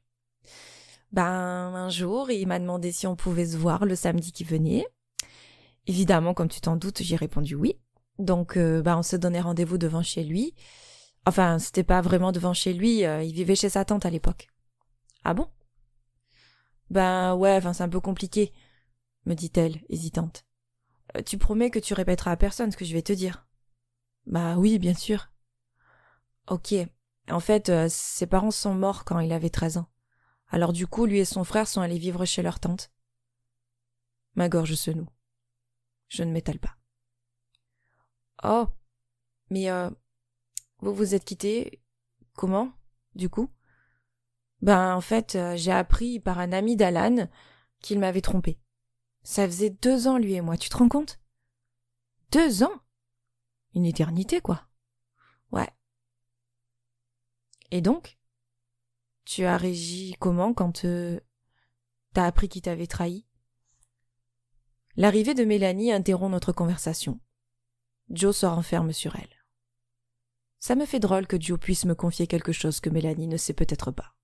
Ben, un jour, il m'a demandé si on pouvait se voir le samedi qui venait. Évidemment, comme tu t'en doutes, j'ai répondu oui. Donc, euh, ben, on se donnait rendez-vous devant chez lui. Enfin, c'était pas vraiment devant chez lui, euh, il vivait chez sa tante à l'époque. Ah bon Ben ouais, enfin, c'est un peu compliqué, me dit-elle, hésitante. Euh, tu promets que tu répéteras à personne ce que je vais te dire. Bah oui, bien sûr. Ok, en fait, euh, ses parents sont morts quand il avait 13 ans. Alors du coup, lui et son frère sont allés vivre chez leur tante. Ma gorge se noue. Je ne m'étale pas. Oh. Mais euh, vous vous êtes quitté. comment, du coup Ben en fait, euh, j'ai appris par un ami d'Alan qu'il m'avait trompé. Ça faisait deux ans lui et moi, tu te rends compte Deux ans Une éternité, quoi. Et donc Tu as régi comment quand euh, t'as appris qu'il t'avait trahi L'arrivée de Mélanie interrompt notre conversation. Joe se renferme sur elle. Ça me fait drôle que Joe puisse me confier quelque chose que Mélanie ne sait peut-être pas.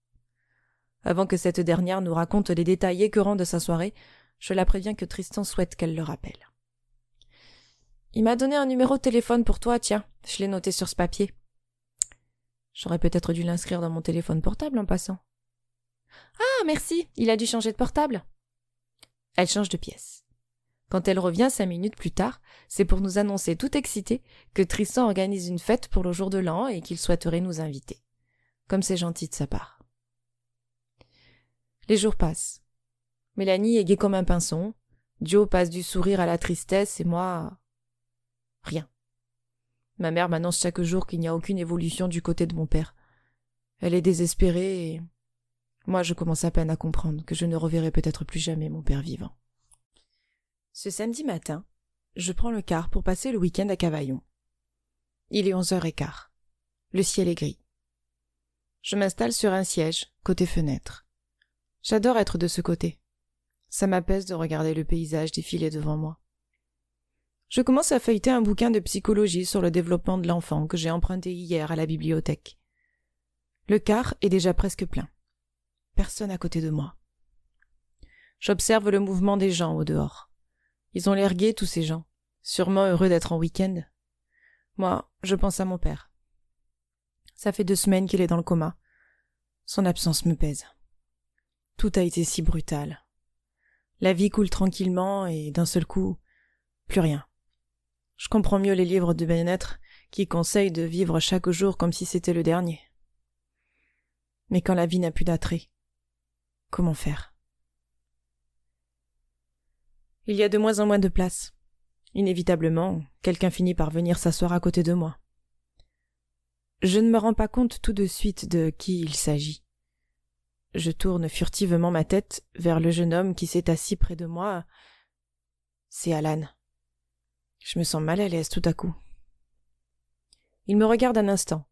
Avant que cette dernière nous raconte les détails écœurants de sa soirée, je la préviens que Tristan souhaite qu'elle le rappelle. Il m'a donné un numéro de téléphone pour toi, tiens, je l'ai noté sur ce papier. J'aurais peut-être dû l'inscrire dans mon téléphone portable en passant. Ah, merci, il a dû changer de portable. Elle change de pièce. Quand elle revient cinq minutes plus tard, c'est pour nous annoncer tout excité que Tristan organise une fête pour le jour de l'an et qu'il souhaiterait nous inviter. Comme c'est gentil de sa part. Les jours passent. Mélanie est gaie comme un pinson. Joe passe du sourire à la tristesse et moi. Rien. Ma mère m'annonce chaque jour qu'il n'y a aucune évolution du côté de mon père. Elle est désespérée et moi je commence à peine à comprendre que je ne reverrai peut-être plus jamais mon père vivant. Ce samedi matin, je prends le car pour passer le week-end à Cavaillon. Il est onze heures et quart. Le ciel est gris. Je m'installe sur un siège, côté fenêtre. J'adore être de ce côté. Ça m'apaise de regarder le paysage défiler devant moi. Je commence à feuilleter un bouquin de psychologie sur le développement de l'enfant que j'ai emprunté hier à la bibliothèque. Le quart est déjà presque plein. Personne à côté de moi. J'observe le mouvement des gens au dehors. Ils ont l'air gais, tous ces gens, sûrement heureux d'être en week-end. Moi, je pense à mon père. Ça fait deux semaines qu'il est dans le coma. Son absence me pèse. Tout a été si brutal. La vie coule tranquillement et d'un seul coup, plus rien. Je comprends mieux les livres de bien-être qui conseillent de vivre chaque jour comme si c'était le dernier. Mais quand la vie n'a plus d'attrait, comment faire Il y a de moins en moins de place. Inévitablement, quelqu'un finit par venir s'asseoir à côté de moi. Je ne me rends pas compte tout de suite de qui il s'agit. Je tourne furtivement ma tête vers le jeune homme qui s'est assis près de moi. C'est Alan. Je me sens mal à l'aise tout à coup. Il me regarde un instant,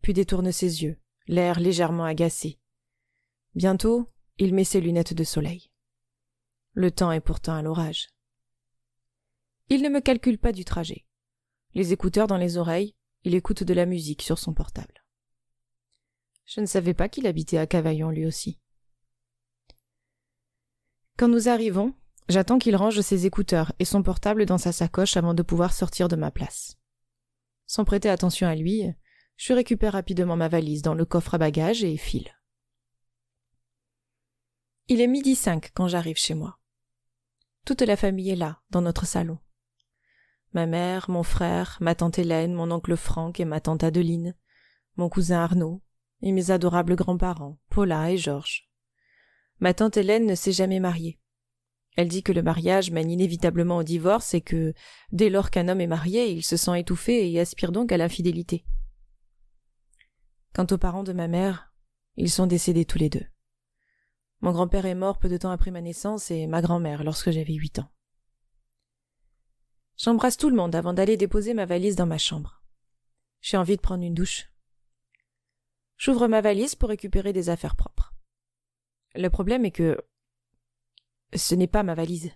puis détourne ses yeux, l'air légèrement agacé. Bientôt, il met ses lunettes de soleil. Le temps est pourtant à l'orage. Il ne me calcule pas du trajet. Les écouteurs dans les oreilles, il écoute de la musique sur son portable. Je ne savais pas qu'il habitait à Cavaillon lui aussi. Quand nous arrivons, J'attends qu'il range ses écouteurs et son portable dans sa sacoche avant de pouvoir sortir de ma place. Sans prêter attention à lui, je récupère rapidement ma valise dans le coffre à bagages et file. Il est midi cinq quand j'arrive chez moi. Toute la famille est là, dans notre salon. Ma mère, mon frère, ma tante Hélène, mon oncle Franck et ma tante Adeline, mon cousin Arnaud, et mes adorables grands-parents, Paula et Georges. Ma tante Hélène ne s'est jamais mariée. Elle dit que le mariage mène inévitablement au divorce et que, dès lors qu'un homme est marié, il se sent étouffé et aspire donc à l'infidélité. Quant aux parents de ma mère, ils sont décédés tous les deux. Mon grand-père est mort peu de temps après ma naissance et ma grand-mère lorsque j'avais huit ans. J'embrasse tout le monde avant d'aller déposer ma valise dans ma chambre. J'ai envie de prendre une douche. J'ouvre ma valise pour récupérer des affaires propres. Le problème est que, ce n'est pas ma valise.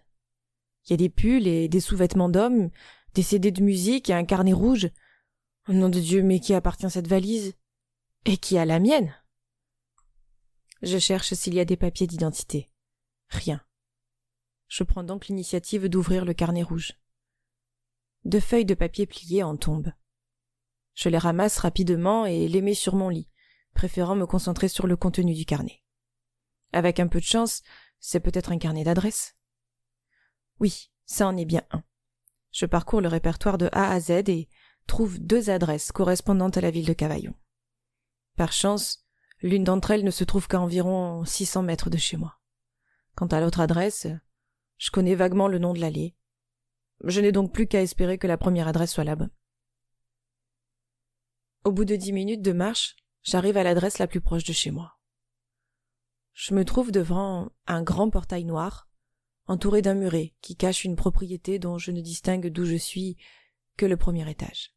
Il y a des pulls et des sous-vêtements d'hommes, des CD de musique et un carnet rouge. Au nom de Dieu, mais qui appartient cette valise Et qui a la mienne Je cherche s'il y a des papiers d'identité. Rien. Je prends donc l'initiative d'ouvrir le carnet rouge. Deux feuilles de papier pliées en tombent. Je les ramasse rapidement et les mets sur mon lit, préférant me concentrer sur le contenu du carnet. Avec un peu de chance, c'est peut-être un carnet d'adresses Oui, ça en est bien un. Je parcours le répertoire de A à Z et trouve deux adresses correspondantes à la ville de Cavaillon. Par chance, l'une d'entre elles ne se trouve qu'à environ 600 mètres de chez moi. Quant à l'autre adresse, je connais vaguement le nom de l'allée. Je n'ai donc plus qu'à espérer que la première adresse soit la bonne. Au bout de dix minutes de marche, j'arrive à l'adresse la plus proche de chez moi. Je me trouve devant un grand portail noir, entouré d'un muret qui cache une propriété dont je ne distingue d'où je suis que le premier étage.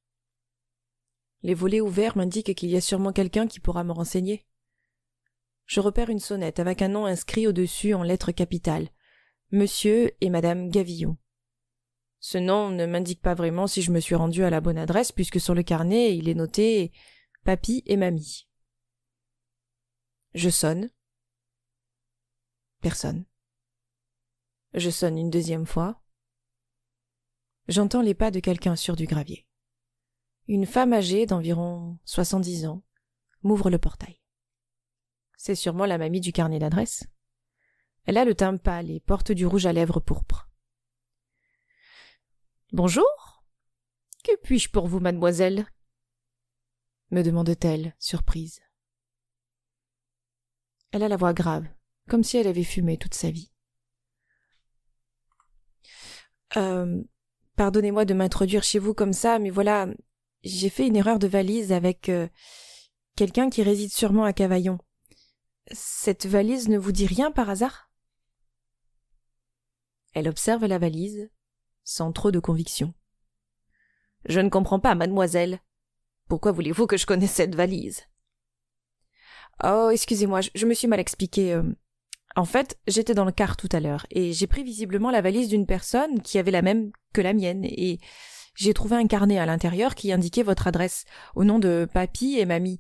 Les volets ouverts m'indiquent qu'il y a sûrement quelqu'un qui pourra me renseigner. Je repère une sonnette avec un nom inscrit au-dessus en lettres capitales. Monsieur et Madame Gavillon. Ce nom ne m'indique pas vraiment si je me suis rendu à la bonne adresse puisque sur le carnet il est noté Papy et Mamie. Je sonne, Personne. Je sonne une deuxième fois. J'entends les pas de quelqu'un sur du gravier. Une femme âgée d'environ soixante-dix ans m'ouvre le portail. C'est sûrement la mamie du carnet d'adresse. Elle a le teint pâle et porte du rouge à lèvres pourpre. Bonjour. Que puis-je pour vous, mademoiselle me demande-t-elle, surprise. Elle a la voix grave, comme si elle avait fumé toute sa vie. Euh, pardonnez-moi de m'introduire chez vous comme ça, mais voilà, j'ai fait une erreur de valise avec euh, quelqu'un qui réside sûrement à Cavaillon. Cette valise ne vous dit rien par hasard Elle observe la valise, sans trop de conviction. Je ne comprends pas, mademoiselle. Pourquoi voulez-vous que je connaisse cette valise Oh, excusez-moi, je, me suis mal expliqué. Euh, en fait, j'étais dans le car tout à l'heure et j'ai pris visiblement la valise d'une personne qui avait la même que la mienne et j'ai trouvé un carnet à l'intérieur qui indiquait votre adresse au nom de papy et mamie.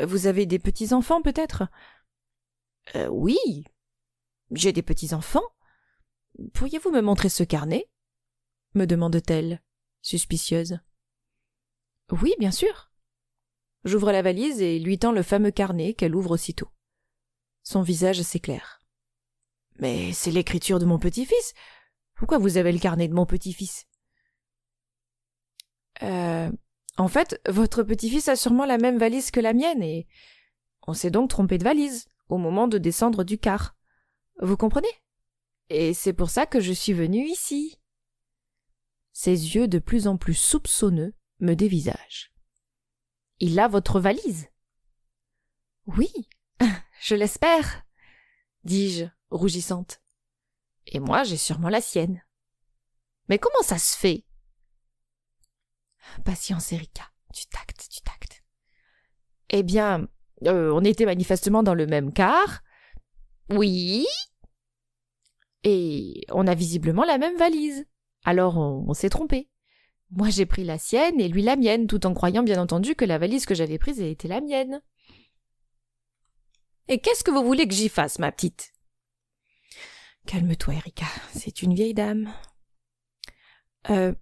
Euh, vous avez des petits-enfants peut-être euh, Oui, j'ai des petits-enfants. Pourriez-vous me montrer ce carnet me demande-t-elle, suspicieuse. Oui, bien sûr. J'ouvre la valise et lui tends le fameux carnet qu'elle ouvre aussitôt. Son visage s'éclaire. Mais c'est l'écriture de mon petit-fils. Pourquoi vous avez le carnet de mon petit-fils Euh. En fait, votre petit-fils a sûrement la même valise que la mienne et. On s'est donc trompé de valise au moment de descendre du car. Vous comprenez Et c'est pour ça que je suis venue ici. Ses yeux de plus en plus soupçonneux me dévisagent. Il a votre valise Oui je l'espère, dis-je, rougissante. Et moi, j'ai sûrement la sienne. Mais comment ça se fait Patience, Erika. Du tact, du tact. Eh bien, euh, on était manifestement dans le même car. »« Oui. Et on a visiblement la même valise. Alors on s'est trompé. Moi j'ai pris la sienne et lui la mienne, tout en croyant bien entendu que la valise que j'avais prise était la mienne. Et qu'est-ce que vous voulez que j'y fasse, ma petite Calme-toi, Erika, c'est une vieille dame. Euh,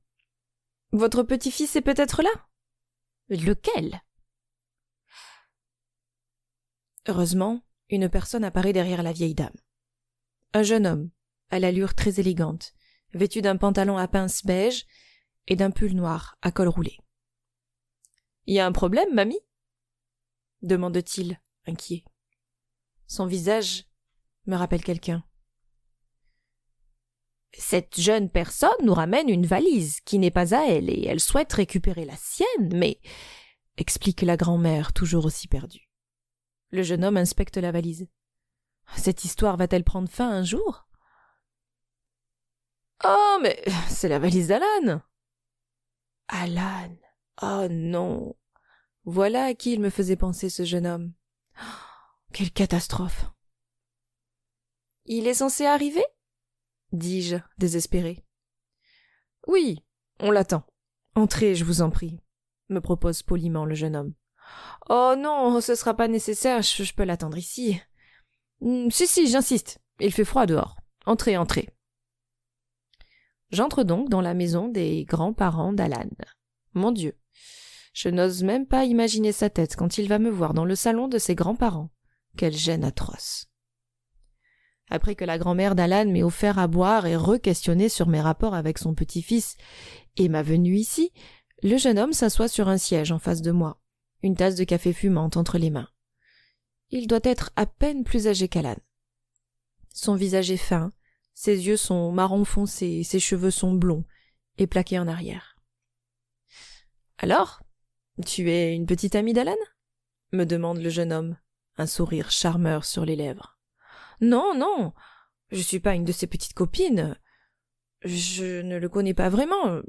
votre petit-fils est peut-être là Lequel Heureusement, une personne apparaît derrière la vieille dame. Un jeune homme, à l'allure très élégante, vêtu d'un pantalon à pince beige et d'un pull noir à col roulé. Y a un problème, mamie demande-t-il, inquiet. Son visage me rappelle quelqu'un. Cette jeune personne nous ramène une valise qui n'est pas à elle et elle souhaite récupérer la sienne, mais explique la grand-mère, toujours aussi perdue. Le jeune homme inspecte la valise. Cette histoire va-t-elle prendre fin un jour Oh, mais c'est la valise d'Alan Alan Oh non Voilà à qui il me faisait penser ce jeune homme. Quelle catastrophe. Il est censé arriver? dis-je, désespéré. Oui, on l'attend. Entrez, je vous en prie, me propose poliment le jeune homme. Oh non, ce sera pas nécessaire, je, peux l'attendre ici. Hmm, si, si, j'insiste. Il fait froid dehors. Entrez, entrez. J'entre donc dans la maison des grands-parents d'Alan. Mon Dieu. Je n'ose même pas imaginer sa tête quand il va me voir dans le salon de ses grands-parents. Quelle gêne atroce. Après que la grand-mère d'Alan m'ait offert à boire et re-questionné sur mes rapports avec son petit-fils et ma venue ici, le jeune homme s'assoit sur un siège en face de moi, une tasse de café fumante entre les mains. Il doit être à peine plus âgé qu'Alan. Son visage est fin, ses yeux sont marron foncé ses cheveux sont blonds et plaqués en arrière. Alors, tu es une petite amie d'Alan me demande le jeune homme un sourire charmeur sur les lèvres. Non, non, je suis pas une de ses petites copines. Je ne le connais pas vraiment.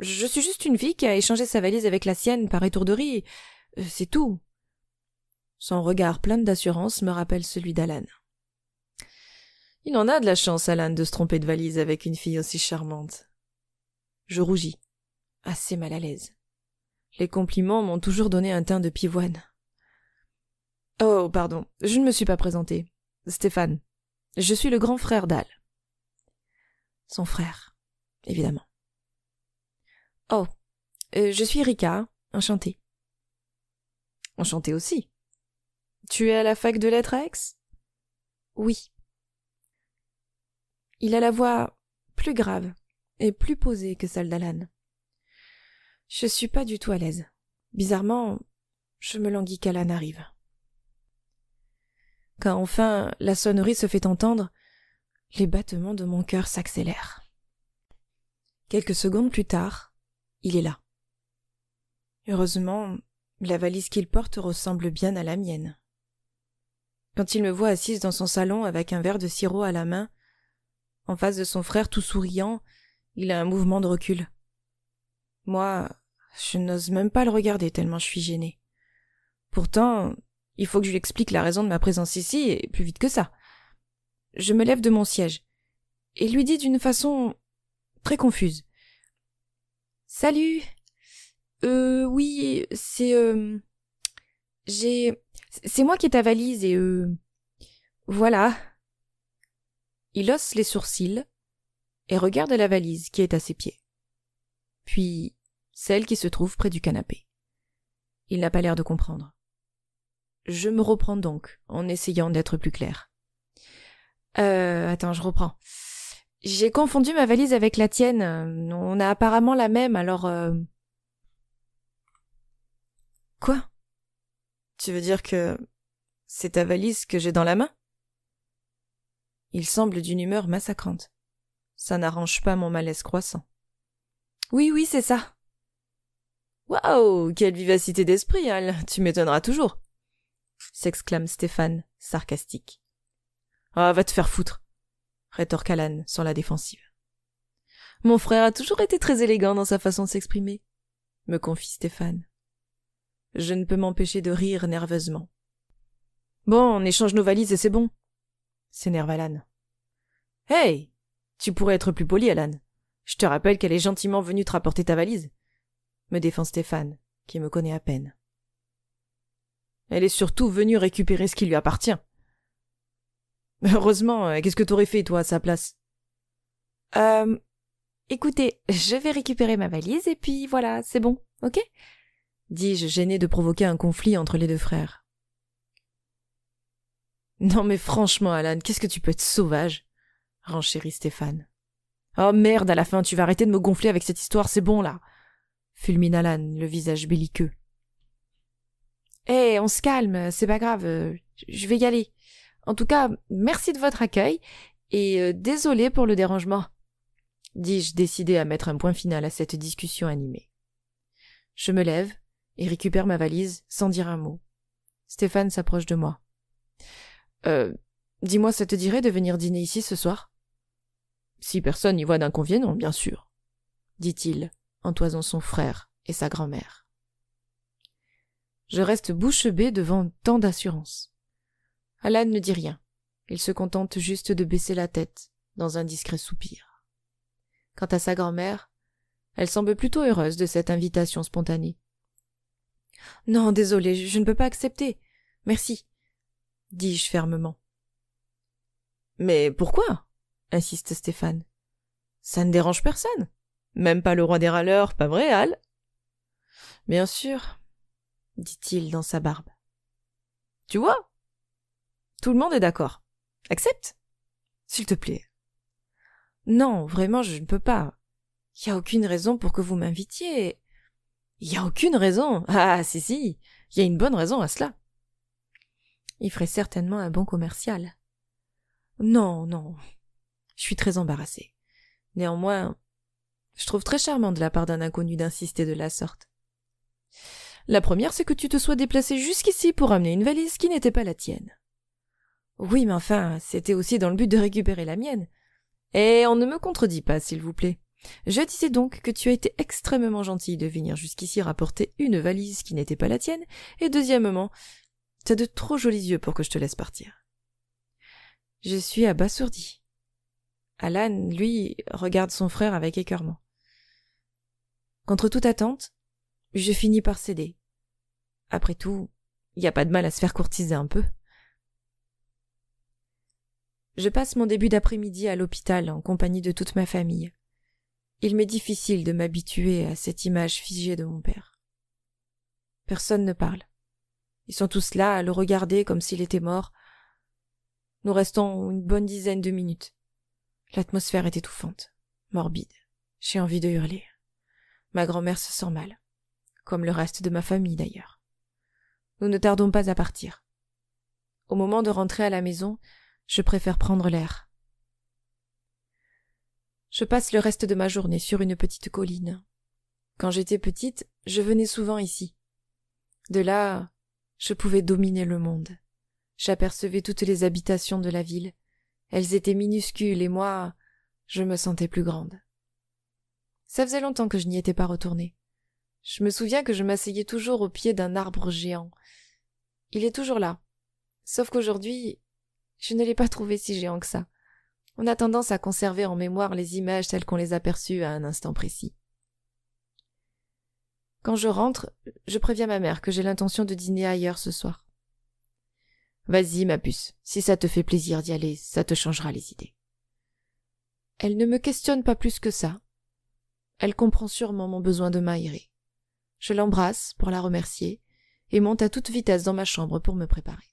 Je suis juste une fille qui a échangé sa valise avec la sienne par étourderie. C'est tout. Son regard plein d'assurance me rappelle celui d'Alan. Il en a de la chance, Alan, de se tromper de valise avec une fille aussi charmante. Je rougis, assez mal à l'aise. Les compliments m'ont toujours donné un teint de pivoine. Oh, pardon, je ne me suis pas présenté. Stéphane. Je suis le grand frère d'Al. Son frère, évidemment. Oh, euh, je suis Rika, enchantée. Enchantée aussi. Tu es à la fac de lettres à Aix Oui. Il a la voix plus grave et plus posée que celle d'Alan. Je suis pas du tout à l'aise. Bizarrement, je me languis qu'Alan arrive. Quand enfin la sonnerie se fait entendre, les battements de mon cœur s'accélèrent. Quelques secondes plus tard, il est là. Heureusement, la valise qu'il porte ressemble bien à la mienne. Quand il me voit assise dans son salon avec un verre de sirop à la main, en face de son frère tout souriant, il a un mouvement de recul. Moi, je n'ose même pas le regarder tellement je suis gênée. Pourtant, il faut que je lui explique la raison de ma présence ici, et plus vite que ça. Je me lève de mon siège, et lui dis d'une façon très confuse. Salut. Euh oui, c'est euh, j'ai c'est moi qui ai ta valise et euh voilà. Il osse les sourcils et regarde la valise qui est à ses pieds. Puis celle qui se trouve près du canapé. Il n'a pas l'air de comprendre. Je me reprends donc, en essayant d'être plus claire. Euh, attends, je reprends. J'ai confondu ma valise avec la tienne. On a apparemment la même, alors... Euh, quoi Tu veux dire que... C'est ta valise que j'ai dans la main Il semble d'une humeur massacrante. Ça n'arrange pas mon malaise croissant. Oui, oui, c'est ça. Waouh, quelle vivacité d'esprit, Al. Tu m'étonneras toujours s'exclame Stéphane, sarcastique. Ah, va te faire foutre, rétorque Alan sans la défensive. Mon frère a toujours été très élégant dans sa façon de s'exprimer, me confie Stéphane. Je ne peux m'empêcher de rire nerveusement. Bon, on échange nos valises et c'est bon, s'énerve Alan. Hey! Tu pourrais être plus poli, Alan. Je te rappelle qu'elle est gentiment venue te rapporter ta valise, me défend Stéphane, qui me connaît à peine. Elle est surtout venue récupérer ce qui lui appartient. Heureusement, euh, qu'est-ce que t'aurais fait, toi, à sa place Euh... Écoutez, je vais récupérer ma valise et puis voilà, c'est bon, ok dis-je, gêné de provoquer un conflit entre les deux frères. Non mais franchement, Alan, qu'est-ce que tu peux être sauvage renchérit Stéphane. Oh merde, à la fin, tu vas arrêter de me gonfler avec cette histoire, c'est bon là fulmine Alan, le visage belliqueux. Eh, on se calme, c'est pas grave, euh, je vais y aller. En tout cas, merci de votre accueil et euh, désolé pour le dérangement, dis-je décidé à mettre un point final à cette discussion animée. Je me lève et récupère ma valise sans dire un mot. Stéphane s'approche de moi. Euh, dis-moi, ça te dirait de venir dîner ici ce soir Si personne n'y voit d'inconvénient, bien sûr, dit-il en toisant son frère et sa grand-mère. Je reste bouche bée devant tant d'assurance. Alan ne dit rien. Il se contente juste de baisser la tête, dans un discret soupir. Quant à sa grand-mère, elle semble plutôt heureuse de cette invitation spontanée. Non, désolé, je, je ne peux pas accepter. Merci, dis-je fermement. Mais pourquoi insiste Stéphane. Ça ne dérange personne. Même pas le roi des râleurs, pas vrai, Al Bien sûr, dit-il dans sa barbe. Tu vois Tout le monde est d'accord. Accepte S'il te plaît. Non, vraiment, je ne peux pas. Il n'y a aucune raison pour que vous m'invitiez. Il n'y a aucune raison. Ah, si, si. Il y a une bonne raison à cela. Il ferait certainement un bon commercial. Non, non. Je suis très embarrassée. Néanmoins, je trouve très charmant de la part d'un inconnu d'insister de la sorte. La première, c'est que tu te sois déplacé jusqu'ici pour amener une valise qui n'était pas la tienne. Oui, mais enfin, c'était aussi dans le but de récupérer la mienne. Et on ne me contredit pas, s'il vous plaît. Je disais donc que tu as été extrêmement gentil de venir jusqu'ici rapporter une valise qui n'était pas la tienne, et deuxièmement, t'as de trop jolis yeux pour que je te laisse partir. Je suis abasourdi. Alan, lui, regarde son frère avec écœurement. Contre toute attente, je finis par céder. Après tout, il n'y a pas de mal à se faire courtiser un peu. Je passe mon début d'après-midi à l'hôpital en compagnie de toute ma famille. Il m'est difficile de m'habituer à cette image figée de mon père. Personne ne parle. Ils sont tous là à le regarder comme s'il était mort. Nous restons une bonne dizaine de minutes. L'atmosphère est étouffante, morbide. J'ai envie de hurler. Ma grand-mère se sent mal comme le reste de ma famille d'ailleurs. Nous ne tardons pas à partir. Au moment de rentrer à la maison, je préfère prendre l'air. Je passe le reste de ma journée sur une petite colline. Quand j'étais petite, je venais souvent ici. De là, je pouvais dominer le monde. J'apercevais toutes les habitations de la ville. Elles étaient minuscules et moi, je me sentais plus grande. Ça faisait longtemps que je n'y étais pas retournée. Je me souviens que je m'asseyais toujours au pied d'un arbre géant. Il est toujours là. Sauf qu'aujourd'hui, je ne l'ai pas trouvé si géant que ça. On a tendance à conserver en mémoire les images telles qu'on les aperçut à un instant précis. Quand je rentre, je préviens ma mère que j'ai l'intention de dîner ailleurs ce soir. Vas-y, ma puce, si ça te fait plaisir d'y aller, ça te changera les idées. Elle ne me questionne pas plus que ça. Elle comprend sûrement mon besoin de m'aérer. Je l'embrasse pour la remercier et monte à toute vitesse dans ma chambre pour me préparer.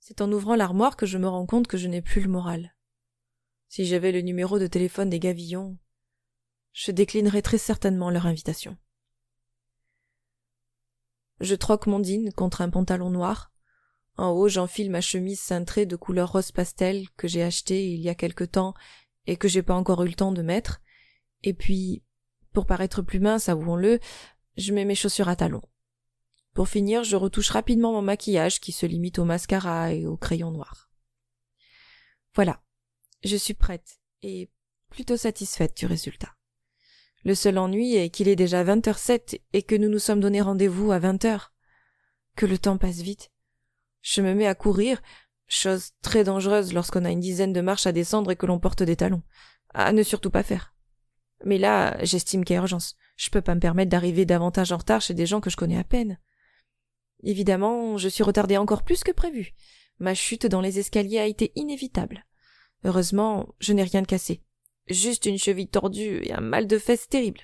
C'est en ouvrant l'armoire que je me rends compte que je n'ai plus le moral. Si j'avais le numéro de téléphone des Gavillons, je déclinerais très certainement leur invitation. Je troque mon dîne contre un pantalon noir. En haut, j'enfile ma chemise cintrée de couleur rose pastel que j'ai achetée il y a quelque temps et que j'ai pas encore eu le temps de mettre. Et puis, pour paraître plus mince, avouons-le, je mets mes chaussures à talons. Pour finir, je retouche rapidement mon maquillage qui se limite au mascara et au crayon noir. Voilà, je suis prête et plutôt satisfaite du résultat. Le seul ennui est qu'il est déjà 20h07 et que nous nous sommes donné rendez-vous à 20h. Que le temps passe vite. Je me mets à courir, chose très dangereuse lorsqu'on a une dizaine de marches à descendre et que l'on porte des talons. À ne surtout pas faire. Mais là, j'estime qu'il y a urgence. Je peux pas me permettre d'arriver davantage en retard chez des gens que je connais à peine. Évidemment, je suis retardée encore plus que prévu. Ma chute dans les escaliers a été inévitable. Heureusement, je n'ai rien de cassé. Juste une cheville tordue et un mal de fesses terrible.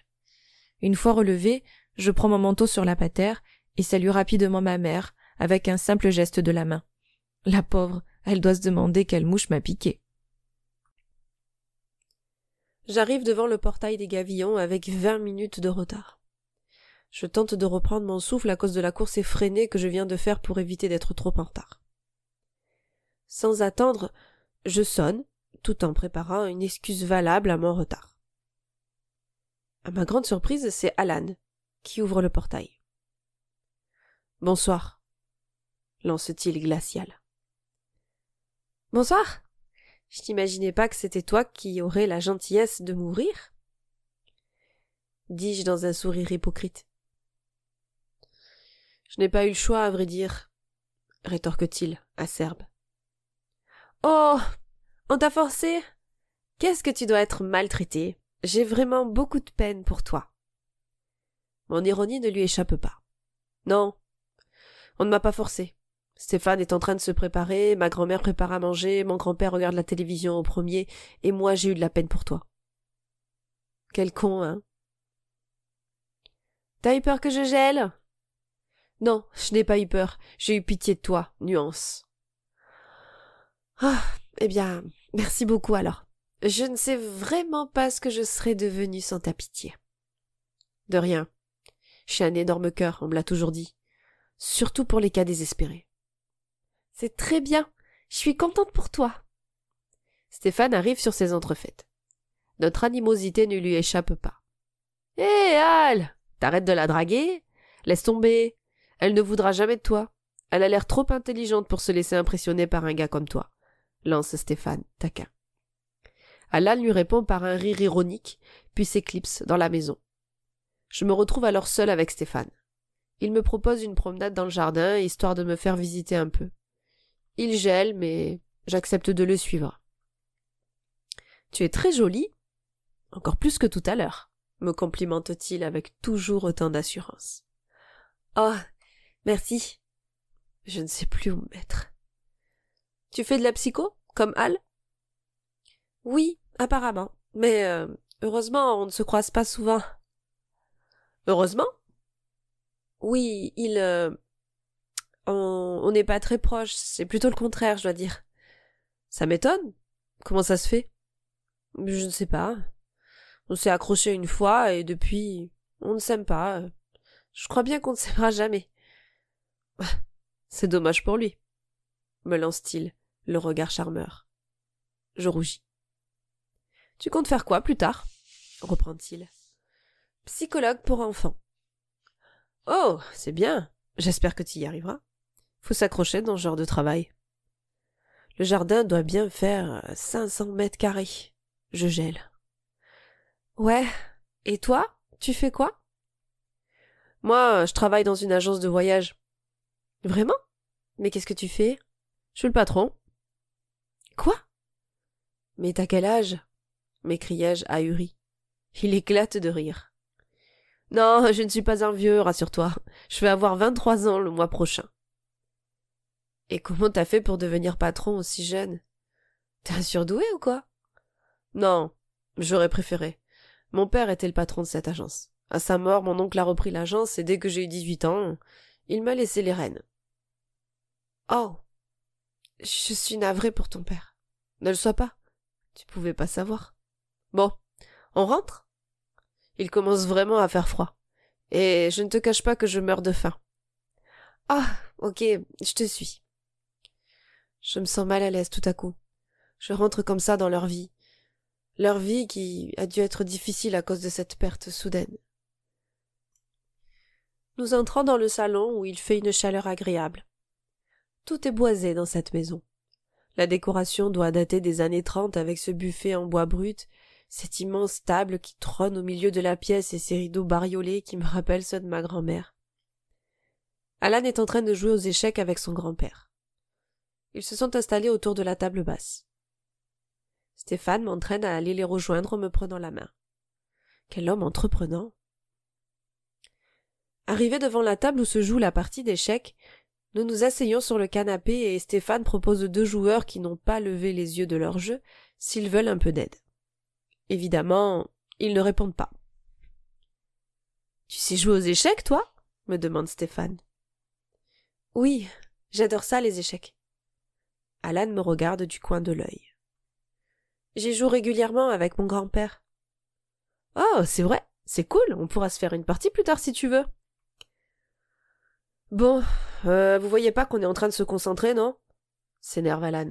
Une fois relevée, je prends mon manteau sur la patère et salue rapidement ma mère avec un simple geste de la main. La pauvre, elle doit se demander quelle mouche m'a piqué. J'arrive devant le portail des Gavillons avec vingt minutes de retard. Je tente de reprendre mon souffle à cause de la course effrénée que je viens de faire pour éviter d'être trop en retard. Sans attendre, je sonne, tout en préparant une excuse valable à mon retard. À ma grande surprise, c'est Alan qui ouvre le portail. Bonsoir, lance-t-il glacial. Bonsoir, je t'imaginais pas que c'était toi qui aurais la gentillesse de mourir. Dis-je dans un sourire hypocrite. Je n'ai pas eu le choix, à vrai dire, rétorque-t-il, acerbe. Oh On t'a forcé Qu'est-ce que tu dois être maltraité J'ai vraiment beaucoup de peine pour toi. Mon ironie ne lui échappe pas. Non, on ne m'a pas forcé. Stéphane est en train de se préparer, ma grand-mère prépare à manger, mon grand-père regarde la télévision en premier, et moi j'ai eu de la peine pour toi. Quel con, hein T'as eu peur que je gèle Non, je n'ai pas eu peur, j'ai eu pitié de toi, nuance. Ah, eh bien, merci beaucoup alors. Je ne sais vraiment pas ce que je serais devenue sans ta pitié. De rien. j'ai un énorme cœur, on me l'a toujours dit. Surtout pour les cas désespérés. C'est très bien. Je suis contente pour toi. Stéphane arrive sur ses entrefaites. Notre animosité ne lui échappe pas. Hé, Al T'arrêtes de la draguer Laisse tomber. Elle ne voudra jamais de toi. Elle a l'air trop intelligente pour se laisser impressionner par un gars comme toi. Lance Stéphane, taquin. Alan lui répond par un rire ironique, puis s'éclipse dans la maison. Je me retrouve alors seul avec Stéphane. Il me propose une promenade dans le jardin, histoire de me faire visiter un peu. Il gèle, mais j'accepte de le suivre. Tu es très jolie, encore plus que tout à l'heure, me complimente-t-il avec toujours autant d'assurance. Oh, merci. Je ne sais plus où me mettre. Tu fais de la psycho, comme Al Oui, apparemment. Mais euh, heureusement, on ne se croise pas souvent. Heureusement Oui, il. Euh, on n'est pas très proches, c'est plutôt le contraire, je dois dire. Ça m'étonne. Comment ça se fait Je ne sais pas. On s'est accroché une fois et depuis, on ne s'aime pas. Je crois bien qu'on ne s'aimera jamais. C'est dommage pour lui, me lance-t-il, le regard charmeur. Je rougis. Tu comptes faire quoi plus tard reprend-il. Psychologue pour enfants. Oh, c'est bien. J'espère que tu y arriveras. Faut s'accrocher dans ce genre de travail. Le jardin doit bien faire 500 euh, mètres carrés. Je gèle. Ouais. Et toi, tu fais quoi? Moi, euh, je travaille dans une agence de voyage. Vraiment? Mais qu'est-ce que tu fais? Je suis le patron. Quoi? Mais t'as quel âge? m'écriai-je ahuri. Il éclate de rire. Non, je ne suis pas un vieux, rassure-toi. Je vais avoir vingt-trois ans le mois prochain. Et comment t'as fait pour devenir patron aussi jeune T'es un surdoué ou quoi Non, j'aurais préféré. Mon père était le patron de cette agence. À sa mort, mon oncle a repris l'agence et dès que j'ai eu dix-huit ans, il m'a laissé les rênes. Oh Je suis navrée pour ton père. Ne le sois pas. Tu pouvais pas savoir. Bon, on rentre Il commence vraiment à faire froid. Et je ne te cache pas que je meurs de faim. Ah, ok, je te suis. Je me sens mal à l'aise tout à coup. Je rentre comme ça dans leur vie. Leur vie qui a dû être difficile à cause de cette perte soudaine. Nous entrons dans le salon où il fait une chaleur agréable. Tout est boisé dans cette maison. La décoration doit dater des années trente avec ce buffet en bois brut, cette immense table qui trône au milieu de la pièce et ces rideaux bariolés qui me rappellent ceux de ma grand-mère. Alan est en train de jouer aux échecs avec son grand-père. Ils se sont installés autour de la table basse. Stéphane m'entraîne à aller les rejoindre en me prenant la main. Quel homme entreprenant. Arrivé devant la table où se joue la partie d'échecs, nous nous asseyons sur le canapé et Stéphane propose aux deux joueurs qui n'ont pas levé les yeux de leur jeu s'ils veulent un peu d'aide. Évidemment, ils ne répondent pas. Tu sais jouer aux échecs, toi? me demande Stéphane. Oui, j'adore ça, les échecs. Alan me regarde du coin de l'œil. J'y joue régulièrement avec mon grand-père. Oh, c'est vrai, c'est cool, on pourra se faire une partie plus tard si tu veux. Bon, euh, vous voyez pas qu'on est en train de se concentrer, non s'énerve Alan.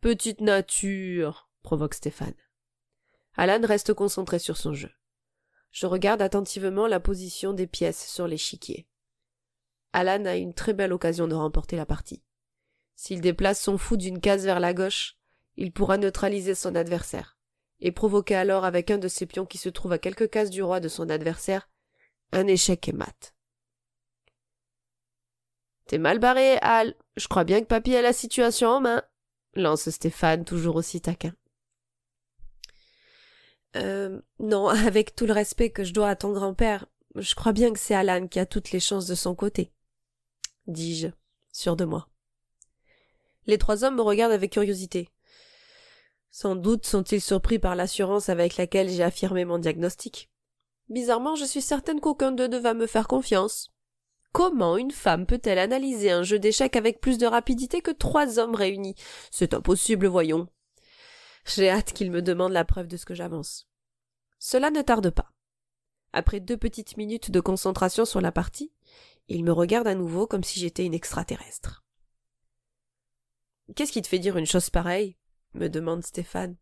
Petite nature, provoque Stéphane. Alan reste concentré sur son jeu. Je regarde attentivement la position des pièces sur l'échiquier. Alan a une très belle occasion de remporter la partie. S'il déplace son fou d'une case vers la gauche, il pourra neutraliser son adversaire, et provoquer alors avec un de ses pions qui se trouve à quelques cases du roi de son adversaire, un échec et mat. T'es mal barré, Al. Je crois bien que papy a la situation en main, lance Stéphane, toujours aussi taquin. Euh, non, avec tout le respect que je dois à ton grand-père, je crois bien que c'est Alan qui a toutes les chances de son côté, dis-je, sûr de moi. Les trois hommes me regardent avec curiosité. Sans doute sont-ils surpris par l'assurance avec laquelle j'ai affirmé mon diagnostic. Bizarrement, je suis certaine qu'aucun d'eux ne va me faire confiance. Comment une femme peut-elle analyser un jeu d'échecs avec plus de rapidité que trois hommes réunis C'est impossible, voyons. J'ai hâte qu'ils me demandent la preuve de ce que j'avance. Cela ne tarde pas. Après deux petites minutes de concentration sur la partie, ils me regardent à nouveau comme si j'étais une extraterrestre. Qu'est-ce qui te fait dire une chose pareille me demande Stéphane.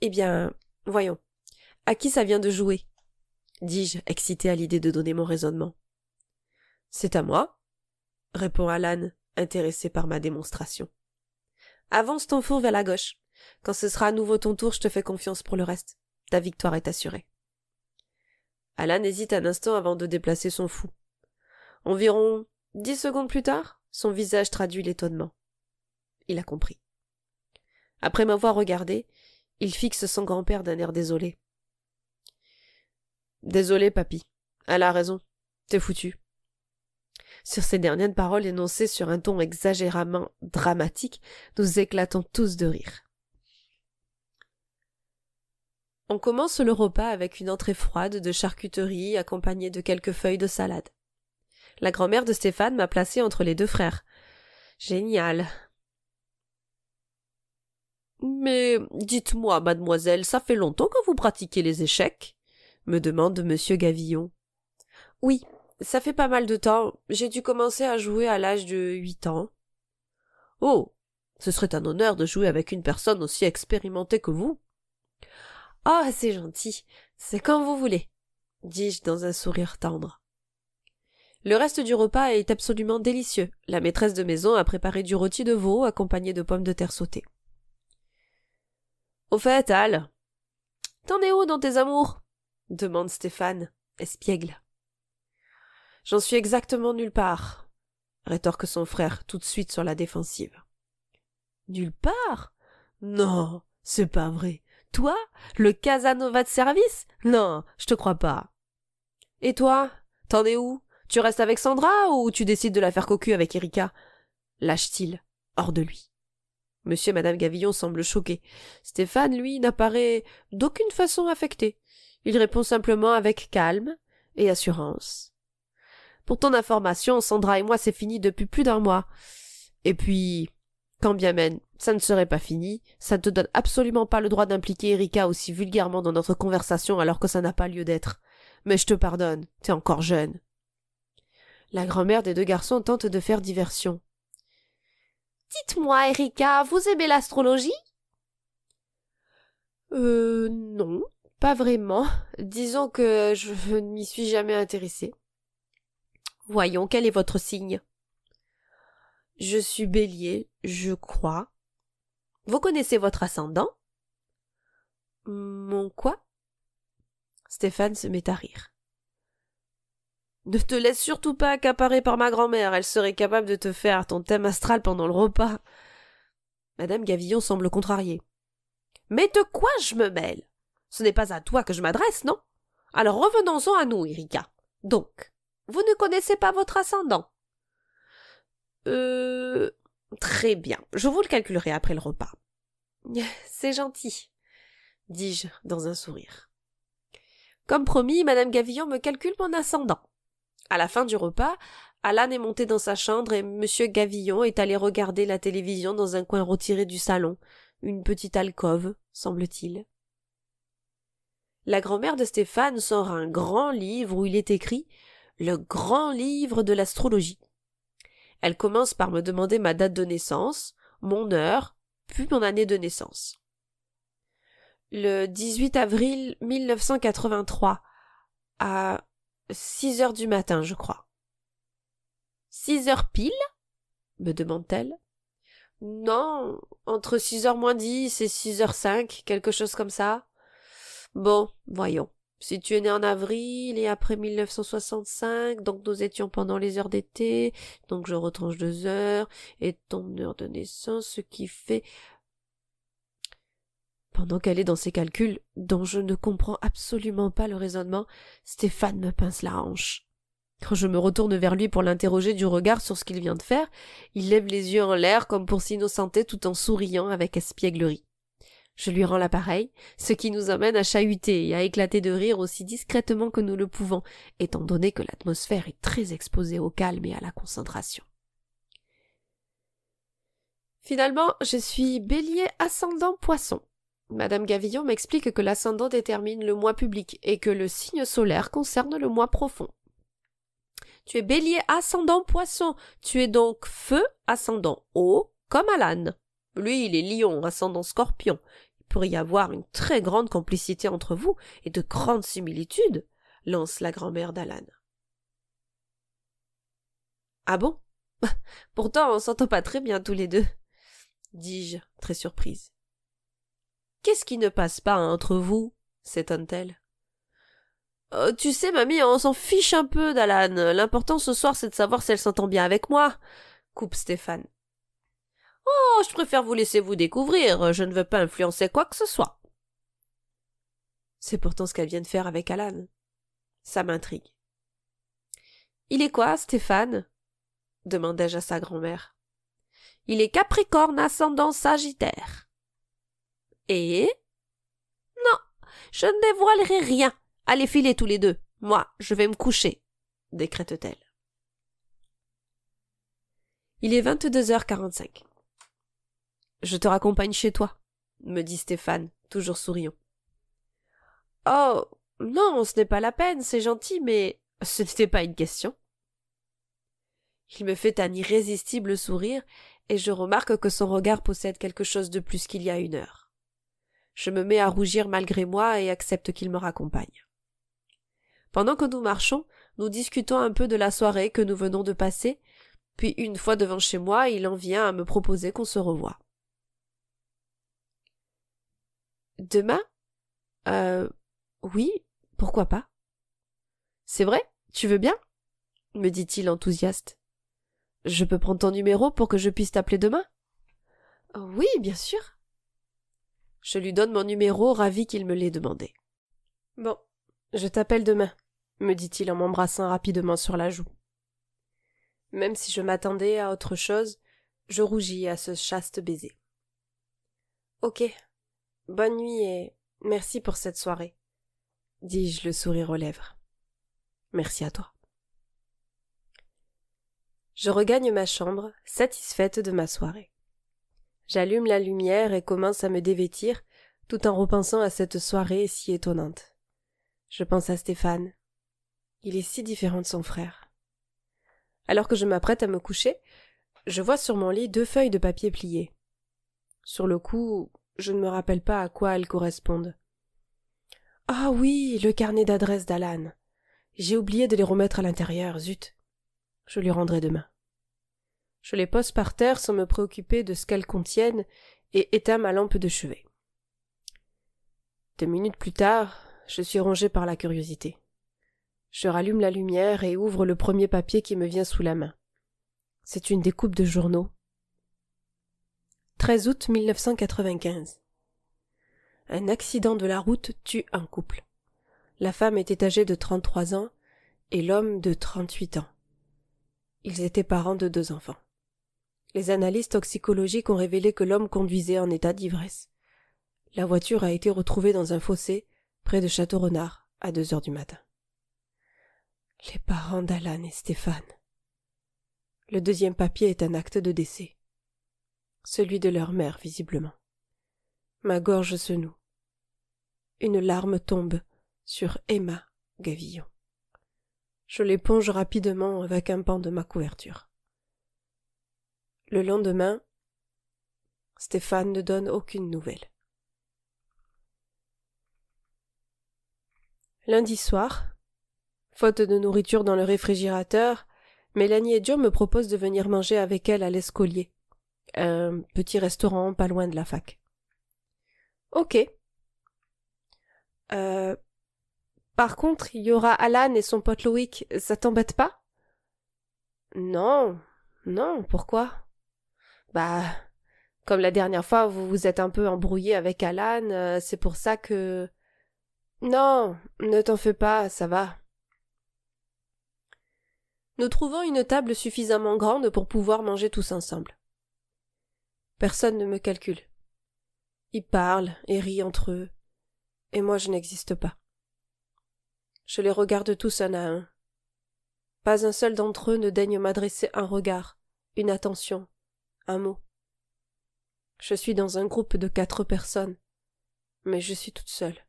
Eh bien, voyons. À qui ça vient de jouer dis-je, excité à l'idée de donner mon raisonnement. C'est à moi, répond Alan, intéressé par ma démonstration. Avance ton four vers la gauche. Quand ce sera à nouveau ton tour, je te fais confiance pour le reste. Ta victoire est assurée. Alan hésite un instant avant de déplacer son fou. Environ dix secondes plus tard, son visage traduit l'étonnement. Il a compris. Après m'avoir regardé, il fixe son grand-père d'un air désolé. Désolé, papy. Elle a raison. T'es foutu. Sur ces dernières paroles énoncées sur un ton exagérément dramatique, nous éclatons tous de rire. On commence le repas avec une entrée froide de charcuterie accompagnée de quelques feuilles de salade. La grand-mère de Stéphane m'a placé entre les deux frères. Génial. Mais dites-moi, mademoiselle, ça fait longtemps que vous pratiquez les échecs me demande Monsieur Gavillon. Oui, ça fait pas mal de temps. J'ai dû commencer à jouer à l'âge de huit ans. Oh ce serait un honneur de jouer avec une personne aussi expérimentée que vous. Ah, c'est gentil. C'est comme vous voulez, dis-je dans un sourire tendre. Le reste du repas est absolument délicieux. La maîtresse de maison a préparé du rôti de veau accompagné de pommes de terre sautées. Au fait, Al, t'en es où dans tes amours demande Stéphane, espiègle. J'en suis exactement nulle part, rétorque son frère tout de suite sur la défensive. Nulle part Non, c'est pas vrai. Toi, le Casanova de service Non, je te crois pas. Et toi, t'en es où Tu restes avec Sandra ou tu décides de la faire cocu avec Erika lâche-t-il, hors de lui. Monsieur et madame Gavillon semblent choqués. Stéphane, lui, n'apparaît d'aucune façon affecté. Il répond simplement avec calme et assurance. Pour ton information, Sandra et moi, c'est fini depuis plus d'un mois. Et puis, quand bien même ça ne serait pas fini, ça ne te donne absolument pas le droit d'impliquer Erika aussi vulgairement dans notre conversation alors que ça n'a pas lieu d'être. Mais je te pardonne, t'es encore jeune. La grand-mère des deux garçons tente de faire diversion. Dites-moi, Erika, vous aimez l'astrologie Euh, non, pas vraiment. Disons que je ne m'y suis jamais intéressée. Voyons, quel est votre signe Je suis bélier, je crois. Vous connaissez votre ascendant Mon quoi Stéphane se met à rire. Ne te laisse surtout pas accaparer par ma grand-mère, elle serait capable de te faire ton thème astral pendant le repas. Madame Gavillon semble contrariée. Mais de quoi je me mêle Ce n'est pas à toi que je m'adresse, non Alors revenons-en à nous, Erika. Donc, vous ne connaissez pas votre ascendant Euh. Très bien, je vous le calculerai après le repas. C'est gentil, dis-je dans un sourire. Comme promis, Madame Gavillon me calcule mon ascendant. À la fin du repas, Alan est monté dans sa chambre et Monsieur Gavillon est allé regarder la télévision dans un coin retiré du salon, une petite alcôve, semble-t-il. La grand-mère de Stéphane sort un grand livre où il est écrit Le grand livre de l'astrologie. Elle commence par me demander ma date de naissance, mon heure, puis mon année de naissance. Le 18 avril 1983, à six heures du matin, je crois. Six heures pile? me demande-t-elle. Non, entre six heures moins dix et six heures cinq, quelque chose comme ça. Bon, voyons. Si tu es né en avril et après 1965, donc nous étions pendant les heures d'été, donc je retranche deux heures, et ton heure de naissance, ce qui fait pendant qu'elle est dans ses calculs, dont je ne comprends absolument pas le raisonnement, Stéphane me pince la hanche. Quand je me retourne vers lui pour l'interroger du regard sur ce qu'il vient de faire, il lève les yeux en l'air comme pour s'innocenter tout en souriant avec espièglerie. Je lui rends l'appareil, ce qui nous amène à chahuter et à éclater de rire aussi discrètement que nous le pouvons, étant donné que l'atmosphère est très exposée au calme et à la concentration. Finalement, je suis bélier ascendant poisson. Madame Gavillon m'explique que l'ascendant détermine le mois public et que le signe solaire concerne le mois profond. Tu es bélier ascendant poisson, tu es donc feu ascendant eau comme Alan. Lui, il est lion ascendant scorpion. Il pourrait y avoir une très grande complicité entre vous et de grandes similitudes, lance la grand-mère d'Alan. Ah bon Pourtant, on s'entend pas très bien tous les deux, dis-je, très surprise. Qu'est-ce qui ne passe pas entre vous s'étonne-t-elle. Euh, tu sais, mamie, on s'en fiche un peu d'Alan. L'important ce soir, c'est de savoir si elle s'entend bien avec moi, coupe Stéphane. Oh, je préfère vous laisser vous découvrir. Je ne veux pas influencer quoi que ce soit. C'est pourtant ce qu'elle vient de faire avec Alan. Ça m'intrigue. Il est quoi, Stéphane demandai-je à sa grand-mère. Il est Capricorne ascendant Sagittaire. Et Non, je ne dévoilerai rien. Allez filer tous les deux. Moi, je vais me coucher, décrète-t-elle. Il est 22h45. Je te raccompagne chez toi, me dit Stéphane, toujours souriant. Oh, non, ce n'est pas la peine, c'est gentil, mais ce n'était pas une question. Il me fait un irrésistible sourire et je remarque que son regard possède quelque chose de plus qu'il y a une heure. Je me mets à rougir malgré moi et accepte qu'il me raccompagne. Pendant que nous marchons, nous discutons un peu de la soirée que nous venons de passer, puis une fois devant chez moi, il en vient à me proposer qu'on se revoie. Demain Euh. Oui, pourquoi pas C'est vrai Tu veux bien me dit-il enthousiaste. Je peux prendre ton numéro pour que je puisse t'appeler demain Oui, bien sûr. Je lui donne mon numéro, ravi qu'il me l'ait demandé. Bon, je t'appelle demain, me dit-il en m'embrassant rapidement sur la joue. Même si je m'attendais à autre chose, je rougis à ce chaste baiser. Ok, bonne nuit et merci pour cette soirée, dis-je le sourire aux lèvres. Merci à toi. Je regagne ma chambre, satisfaite de ma soirée. J'allume la lumière et commence à me dévêtir, tout en repensant à cette soirée si étonnante. Je pense à Stéphane. Il est si différent de son frère. Alors que je m'apprête à me coucher, je vois sur mon lit deux feuilles de papier pliées. Sur le coup, je ne me rappelle pas à quoi elles correspondent. Ah oui, le carnet d'adresse d'Alan. J'ai oublié de les remettre à l'intérieur, zut. Je lui rendrai demain. Je les pose par terre sans me préoccuper de ce qu'elles contiennent et éteins ma lampe de chevet. Deux minutes plus tard, je suis rongé par la curiosité. Je rallume la lumière et ouvre le premier papier qui me vient sous la main. C'est une découpe de journaux. 13 août 1995. Un accident de la route tue un couple. La femme était âgée de 33 ans et l'homme de 38 ans. Ils étaient parents de deux enfants. Les analyses toxicologiques ont révélé que l'homme conduisait en état d'ivresse. La voiture a été retrouvée dans un fossé près de Château Renard à deux heures du matin. Les parents d'Alan et Stéphane. Le deuxième papier est un acte de décès. Celui de leur mère, visiblement. Ma gorge se noue. Une larme tombe sur Emma Gavillon. Je l'éponge rapidement avec un pan de ma couverture. Le lendemain, Stéphane ne donne aucune nouvelle. Lundi soir, faute de nourriture dans le réfrigérateur, Mélanie et Joe me proposent de venir manger avec elle à l'Escolier, un petit restaurant pas loin de la fac. Ok. Euh, par contre, il y aura Alan et son pote Loïc, ça t'embête pas Non, non, pourquoi bah, comme la dernière fois, vous vous êtes un peu embrouillé avec Alan, euh, c'est pour ça que... Non, ne t'en fais pas, ça va. Nous trouvons une table suffisamment grande pour pouvoir manger tous ensemble. Personne ne me calcule. Ils parlent et rient entre eux, et moi je n'existe pas. Je les regarde tous un à un. Pas un seul d'entre eux ne daigne m'adresser un regard, une attention, un mot. Je suis dans un groupe de quatre personnes, mais je suis toute seule.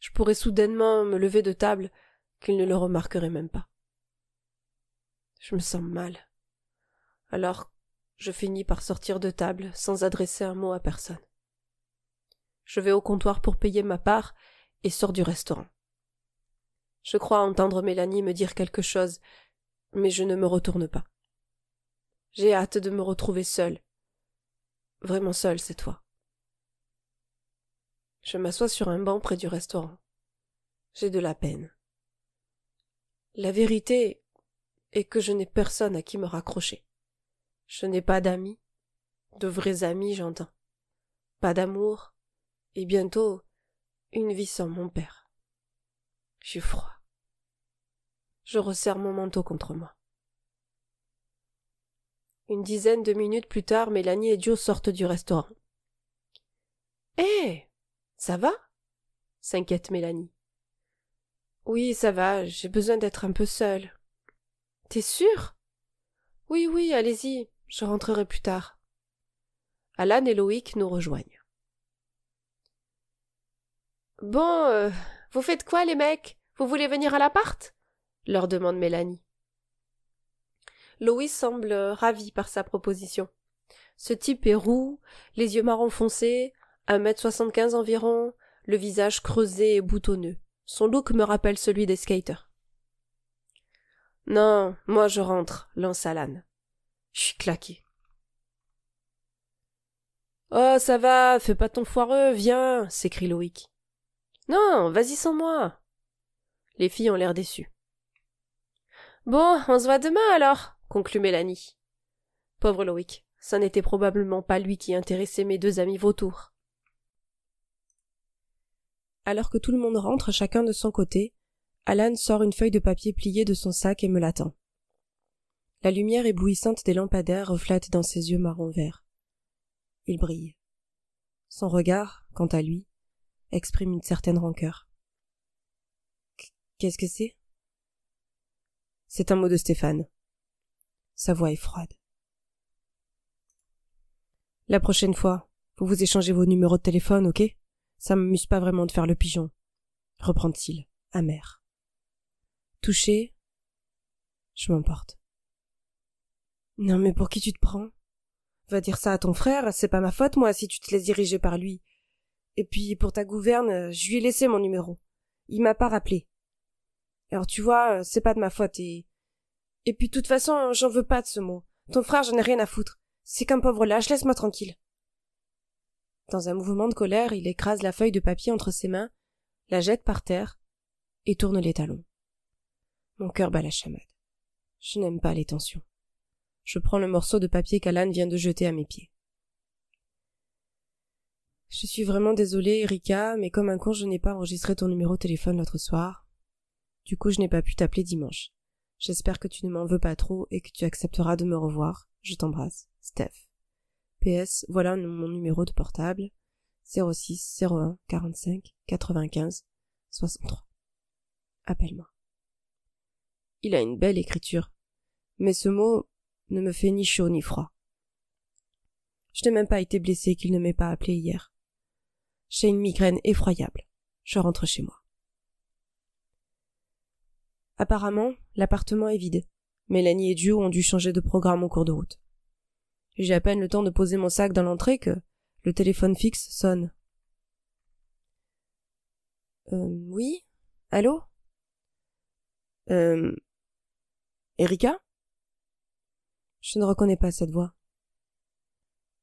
Je pourrais soudainement me lever de table qu'ils ne le remarqueraient même pas. Je me sens mal. Alors, je finis par sortir de table sans adresser un mot à personne. Je vais au comptoir pour payer ma part et sors du restaurant. Je crois entendre Mélanie me dire quelque chose, mais je ne me retourne pas. J'ai hâte de me retrouver seule. Vraiment seule cette fois. Je m'assois sur un banc près du restaurant. J'ai de la peine. La vérité est que je n'ai personne à qui me raccrocher. Je n'ai pas d'amis, de vrais amis, j'entends. Pas d'amour, et bientôt une vie sans mon père. J'ai froid. Je resserre mon manteau contre moi. Une dizaine de minutes plus tard, Mélanie et Joe sortent du restaurant. Eh, Ça va s'inquiète Mélanie. Oui, ça va, j'ai besoin d'être un peu seule. T'es sûre Oui, oui, allez-y, je rentrerai plus tard. Alan et Loïc nous rejoignent. Bon, euh, vous faites quoi les mecs Vous voulez venir à l'appart leur demande Mélanie. Louis semble ravi par sa proposition. Ce type est roux, les yeux marrons foncés, 1m75 environ, le visage creusé et boutonneux. Son look me rappelle celui des skaters. Non, moi je rentre, lance l'âne. Je suis claqué. Oh, ça va, fais pas ton foireux, viens, s'écrie Loïc. Non, vas-y sans moi. Les filles ont l'air déçues. Bon, on se voit demain alors, conclut Mélanie. Pauvre Loïc, ça n'était probablement pas lui qui intéressait mes deux amis vautours. Alors que tout le monde rentre chacun de son côté, Alan sort une feuille de papier pliée de son sac et me l'attend. La lumière éblouissante des lampadaires reflète dans ses yeux marron vert. Il brille. Son regard, quant à lui, exprime une certaine rancœur. Qu'est-ce que c'est C'est un mot de Stéphane. Sa voix est froide. La prochaine fois, vous vous échangez vos numéros de téléphone, ok Ça m'amuse pas vraiment de faire le pigeon. Reprend-il, amer. Touché, je m'emporte. Non, mais pour qui tu te prends Va dire ça à ton frère, c'est pas ma faute, moi, si tu te laisses diriger par lui. Et puis, pour ta gouverne, je lui ai laissé mon numéro. Il m'a pas rappelé. Alors, tu vois, euh, c'est pas de ma faute et et puis, de toute façon, j'en veux pas de ce mot. Ton frère, j'en ai rien à foutre. C'est qu'un pauvre lâche, laisse-moi tranquille. Dans un mouvement de colère, il écrase la feuille de papier entre ses mains, la jette par terre et tourne les talons. Mon cœur bat la chamade. Je n'aime pas les tensions. Je prends le morceau de papier qu'Alan vient de jeter à mes pieds. Je suis vraiment désolée, Erika, mais comme un con, je n'ai pas enregistré ton numéro de téléphone l'autre soir. Du coup, je n'ai pas pu t'appeler dimanche. J'espère que tu ne m'en veux pas trop et que tu accepteras de me revoir. Je t'embrasse. Steph. PS, voilà mon numéro de portable. 06 01 45 95 63. Appelle-moi. Il a une belle écriture. Mais ce mot ne me fait ni chaud ni froid. Je n'ai même pas été blessée qu'il ne m'ait pas appelé hier. J'ai une migraine effroyable. Je rentre chez moi. Apparemment, l'appartement est vide. Mélanie et Dieu ont dû changer de programme au cours de route. J'ai à peine le temps de poser mon sac dans l'entrée que le téléphone fixe sonne. Euh, oui Allô Euh. Erika Je ne reconnais pas cette voix.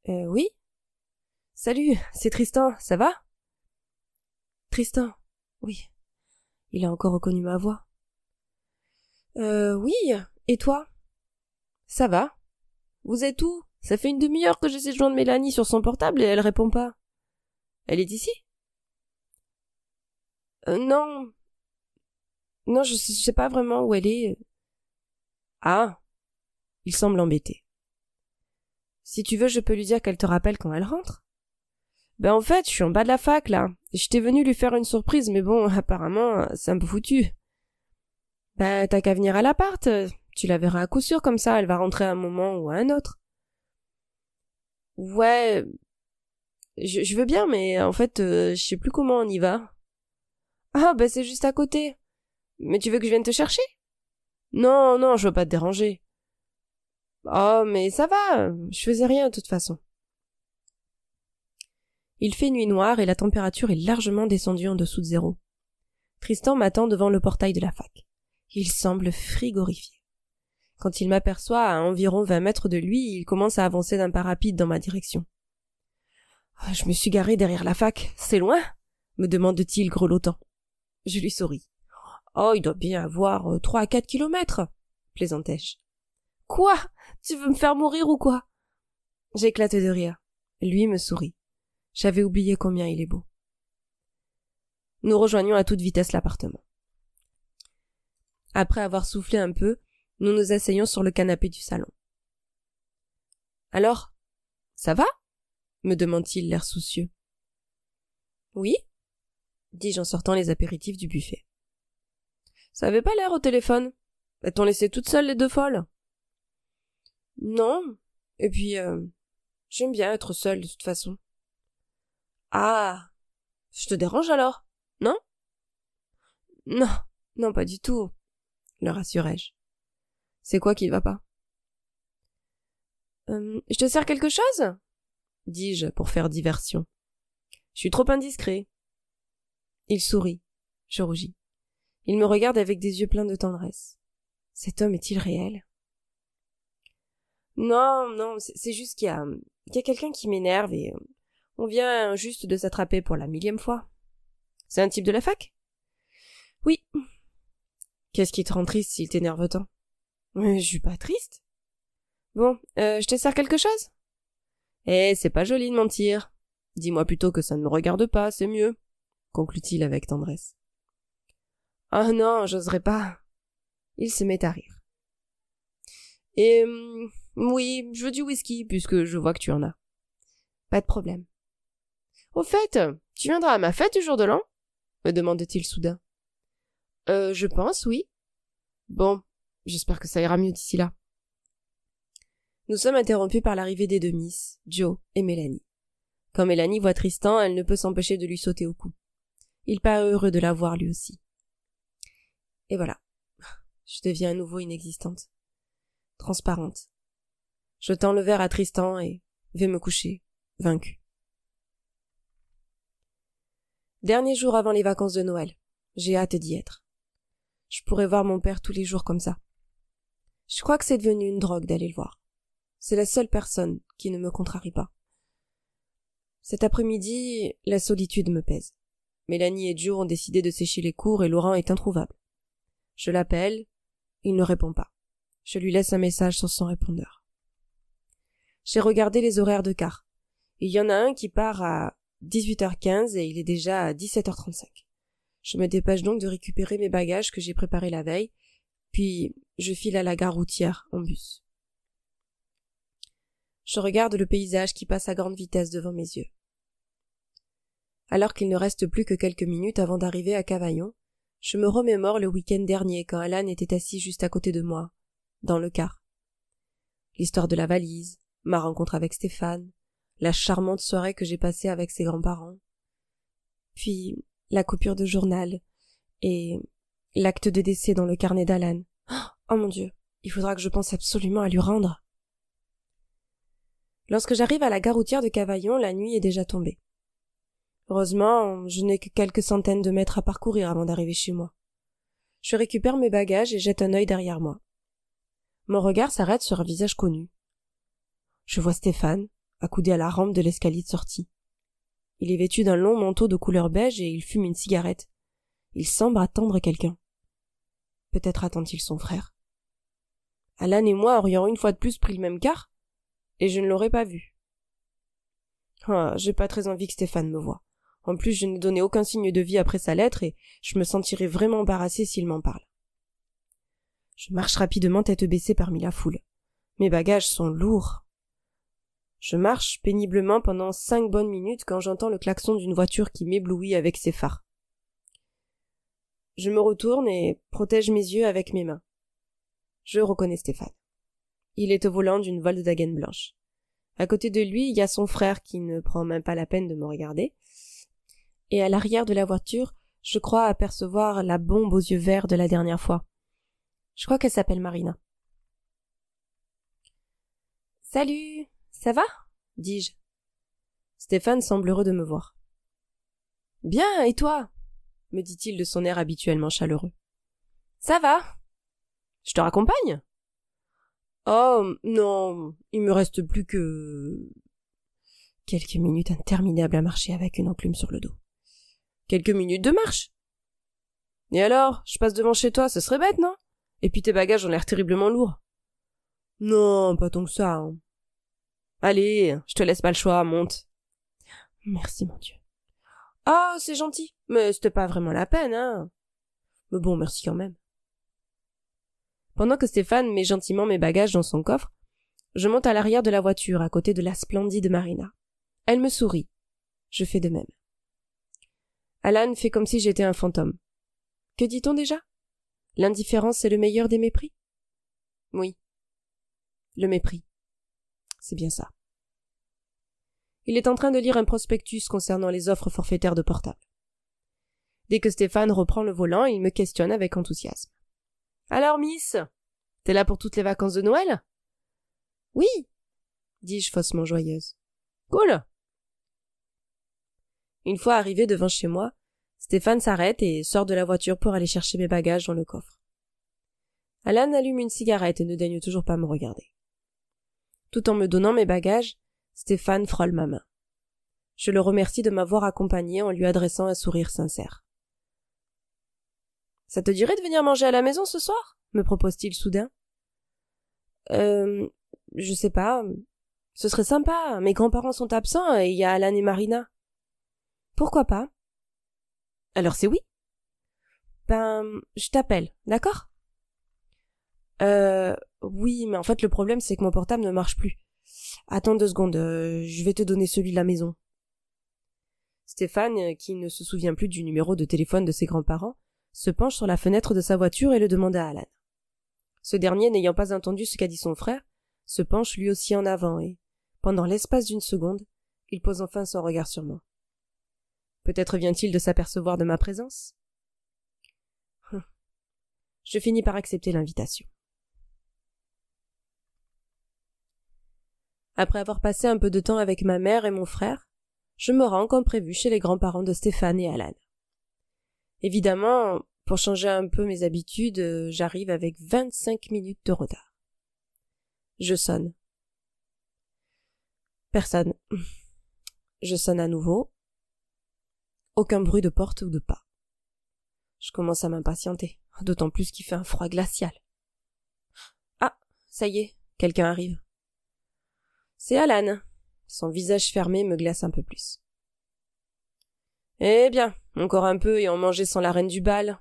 Euh, oui Salut, c'est Tristan, ça va Tristan, oui. Il a encore reconnu ma voix. Euh, oui. Et toi? Ça va. Vous êtes où? Ça fait une demi-heure que j'essaie de joindre Mélanie sur son portable et elle répond pas. Elle est ici? Euh, non. Non, je sais, pas vraiment où elle est. Ah. Il semble embêté. Si tu veux, je peux lui dire qu'elle te rappelle quand elle rentre. Ben en fait, je suis en bas de la fac là. J'étais venu lui faire une surprise, mais bon, apparemment, c'est un peu foutu. « Ben, t'as qu'à venir à l'appart. Euh, tu la verras à coup sûr comme ça, elle va rentrer à un moment ou à un autre. Ouais. Je, veux bien, mais en fait, euh, je sais plus comment on y va. Ah, ben c'est juste à côté. Mais tu veux que je vienne te chercher Non, non, je veux pas te déranger. Oh, mais ça va, je faisais rien de toute façon. Il fait nuit noire et la température est largement descendue en dessous de zéro. Tristan m'attend devant le portail de la fac. Il semble frigorifié. Quand il m'aperçoit à environ vingt mètres de lui, il commence à avancer d'un pas rapide dans ma direction. Ah, je me suis garé derrière la fac. C'est loin? me demande-t-il grelottant. Je lui souris. Oh, il doit bien avoir euh, trois à quatre kilomètres, plaisantais-je. Quoi? Tu veux me faire mourir ou quoi? J'éclate de rire. Lui me sourit. J'avais oublié combien il est beau. Nous rejoignons à toute vitesse l'appartement. Après avoir soufflé un peu, nous nous asseyons sur le canapé du salon. Alors, ça va? me demande-t-il l'air soucieux. Oui, dis-je en sortant les apéritifs du buffet. Ça avait pas l'air au téléphone. va t laissé toutes seules les deux folles? Non. Et puis, euh, j'aime bien être seule de toute façon. Ah. Je te dérange alors? Non? Non, non, pas du tout le rassurai-je. C'est quoi qui va pas hum, Je te sers quelque chose dis-je pour faire diversion. Je suis trop indiscret. Il sourit. Je rougis. Il me regarde avec des yeux pleins de tendresse. Cet homme est-il réel Non, non, c'est juste qu'il y a, hum, qu'il y a quelqu'un qui m'énerve et hum, on vient juste de s'attraper pour la millième fois. C'est un type de la fac Oui, Qu'est-ce qui te rend triste s'il t'énerve tant Mais je suis pas triste. Bon, euh, je te sers quelque chose Eh, c'est pas joli de mentir. Dis-moi plutôt que ça ne me regarde pas, c'est mieux, conclut-il avec tendresse. Ah non, j'oserais pas. Il se met à rire. Et mm, oui, je veux du whisky puisque je vois que tu en as. Pas de problème. Au fait, tu viendras à ma fête du jour de l'an me demande-t-il soudain. Euh, je pense, oui. Bon, j'espère que ça ira mieux d'ici là. Nous sommes interrompus par l'arrivée des deux Miss, Joe et Mélanie. Quand Mélanie voit Tristan, elle ne peut s'empêcher de lui sauter au cou. Il paraît heureux de la voir lui aussi. Et voilà. Je deviens à nouveau inexistante. Transparente. Je tends le verre à Tristan et vais me coucher, vaincue. Dernier jour avant les vacances de Noël. J'ai hâte d'y être je pourrais voir mon père tous les jours comme ça. Je crois que c'est devenu une drogue d'aller le voir. C'est la seule personne qui ne me contrarie pas. Cet après-midi, la solitude me pèse. Mélanie et Joe ont décidé de sécher les cours et Laurent est introuvable. Je l'appelle, il ne répond pas. Je lui laisse un message sur son répondeur. J'ai regardé les horaires de car. Il y en a un qui part à 18h15 et il est déjà à 17h35. Je me dépêche donc de récupérer mes bagages que j'ai préparés la veille, puis je file à la gare routière en bus. Je regarde le paysage qui passe à grande vitesse devant mes yeux. Alors qu'il ne reste plus que quelques minutes avant d'arriver à Cavaillon, je me remémore le week-end dernier quand Alan était assis juste à côté de moi, dans le car. L'histoire de la valise, ma rencontre avec Stéphane, la charmante soirée que j'ai passée avec ses grands-parents. Puis la coupure de journal et l'acte de décès dans le carnet d'Alan. Oh mon Dieu, il faudra que je pense absolument à lui rendre. Lorsque j'arrive à la gare routière de Cavaillon, la nuit est déjà tombée. Heureusement, je n'ai que quelques centaines de mètres à parcourir avant d'arriver chez moi. Je récupère mes bagages et jette un œil derrière moi. Mon regard s'arrête sur un visage connu. Je vois Stéphane, accoudé à la rampe de l'escalier de sortie. Il est vêtu d'un long manteau de couleur beige et il fume une cigarette. Il semble attendre quelqu'un. Peut-être attend-il son frère. Alan et moi aurions une fois de plus pris le même quart, et je ne l'aurais pas vu. Ah, j'ai pas très envie que Stéphane me voie. En plus, je n'ai donné aucun signe de vie après sa lettre et je me sentirais vraiment embarrassée s'il m'en parle. Je marche rapidement tête baissée parmi la foule. Mes bagages sont lourds. Je marche péniblement pendant cinq bonnes minutes quand j'entends le klaxon d'une voiture qui m'éblouit avec ses phares. Je me retourne et protège mes yeux avec mes mains. Je reconnais Stéphane. Il est au volant d'une Volkswagen blanche. À côté de lui, il y a son frère qui ne prend même pas la peine de me regarder. Et à l'arrière de la voiture, je crois apercevoir la bombe aux yeux verts de la dernière fois. Je crois qu'elle s'appelle Marina. Salut ça va? dis-je. Stéphane semble heureux de me voir. Bien, et toi? me dit-il de son air habituellement chaleureux. Ça va? Je te raccompagne? Oh, non, il me reste plus que quelques minutes interminables à marcher avec une enclume sur le dos. Quelques minutes de marche. Et alors, je passe devant chez toi, ce serait bête, non? Et puis tes bagages ont l'air terriblement lourds. Non, pas tant que ça. Hein. Allez, je te laisse pas le choix, monte. Merci, mon Dieu. Ah, c'est gentil, mais c'était pas vraiment la peine, hein. Mais bon, merci quand même. Pendant que Stéphane met gentiment mes bagages dans son coffre, je monte à l'arrière de la voiture, à côté de la splendide Marina. Elle me sourit. Je fais de même. Alan fait comme si j'étais un fantôme. Que dit-on déjà L'indifférence est le meilleur des mépris Oui. Le mépris. C'est bien ça. Il est en train de lire un prospectus concernant les offres forfaitaires de portable. Dès que Stéphane reprend le volant, il me questionne avec enthousiasme. Alors, Miss, t'es là pour toutes les vacances de Noël Oui, dis-je faussement joyeuse. Cool Une fois arrivé devant chez moi, Stéphane s'arrête et sort de la voiture pour aller chercher mes bagages dans le coffre. Alan allume une cigarette et ne daigne toujours pas me regarder. Tout en me donnant mes bagages, Stéphane frôle ma main. Je le remercie de m'avoir accompagné en lui adressant un sourire sincère. Ça te dirait de venir manger à la maison ce soir? me propose-t-il soudain. Euh, je sais pas. Ce serait sympa. Mes grands-parents sont absents et il y a Alan et Marina. Pourquoi pas? Alors c'est oui? Ben, je t'appelle, d'accord? Euh, oui, mais en fait le problème c'est que mon portable ne marche plus. Attends deux secondes, euh, je vais te donner celui de la maison. Stéphane, euh, qui ne se souvient plus du numéro de téléphone de ses grands-parents, se penche sur la fenêtre de sa voiture et le demande à Alan. Ce dernier, n'ayant pas entendu ce qu'a dit son frère, se penche lui aussi en avant et, pendant l'espace d'une seconde, il pose enfin son regard sur moi. Peut-être vient-il de s'apercevoir de ma présence hum. je finis par accepter l'invitation. Après avoir passé un peu de temps avec ma mère et mon frère, je me rends comme prévu chez les grands-parents de Stéphane et Alan. Évidemment, pour changer un peu mes habitudes, euh, j'arrive avec 25 minutes de retard. Je sonne. Personne. Je sonne à nouveau. Aucun bruit de porte ou de pas. Je commence à m'impatienter, d'autant plus qu'il fait un froid glacial. Ah, ça y est, quelqu'un arrive. C'est Alan. Son visage fermé me glace un peu plus. Eh bien, encore un peu et en manger sans la reine du bal.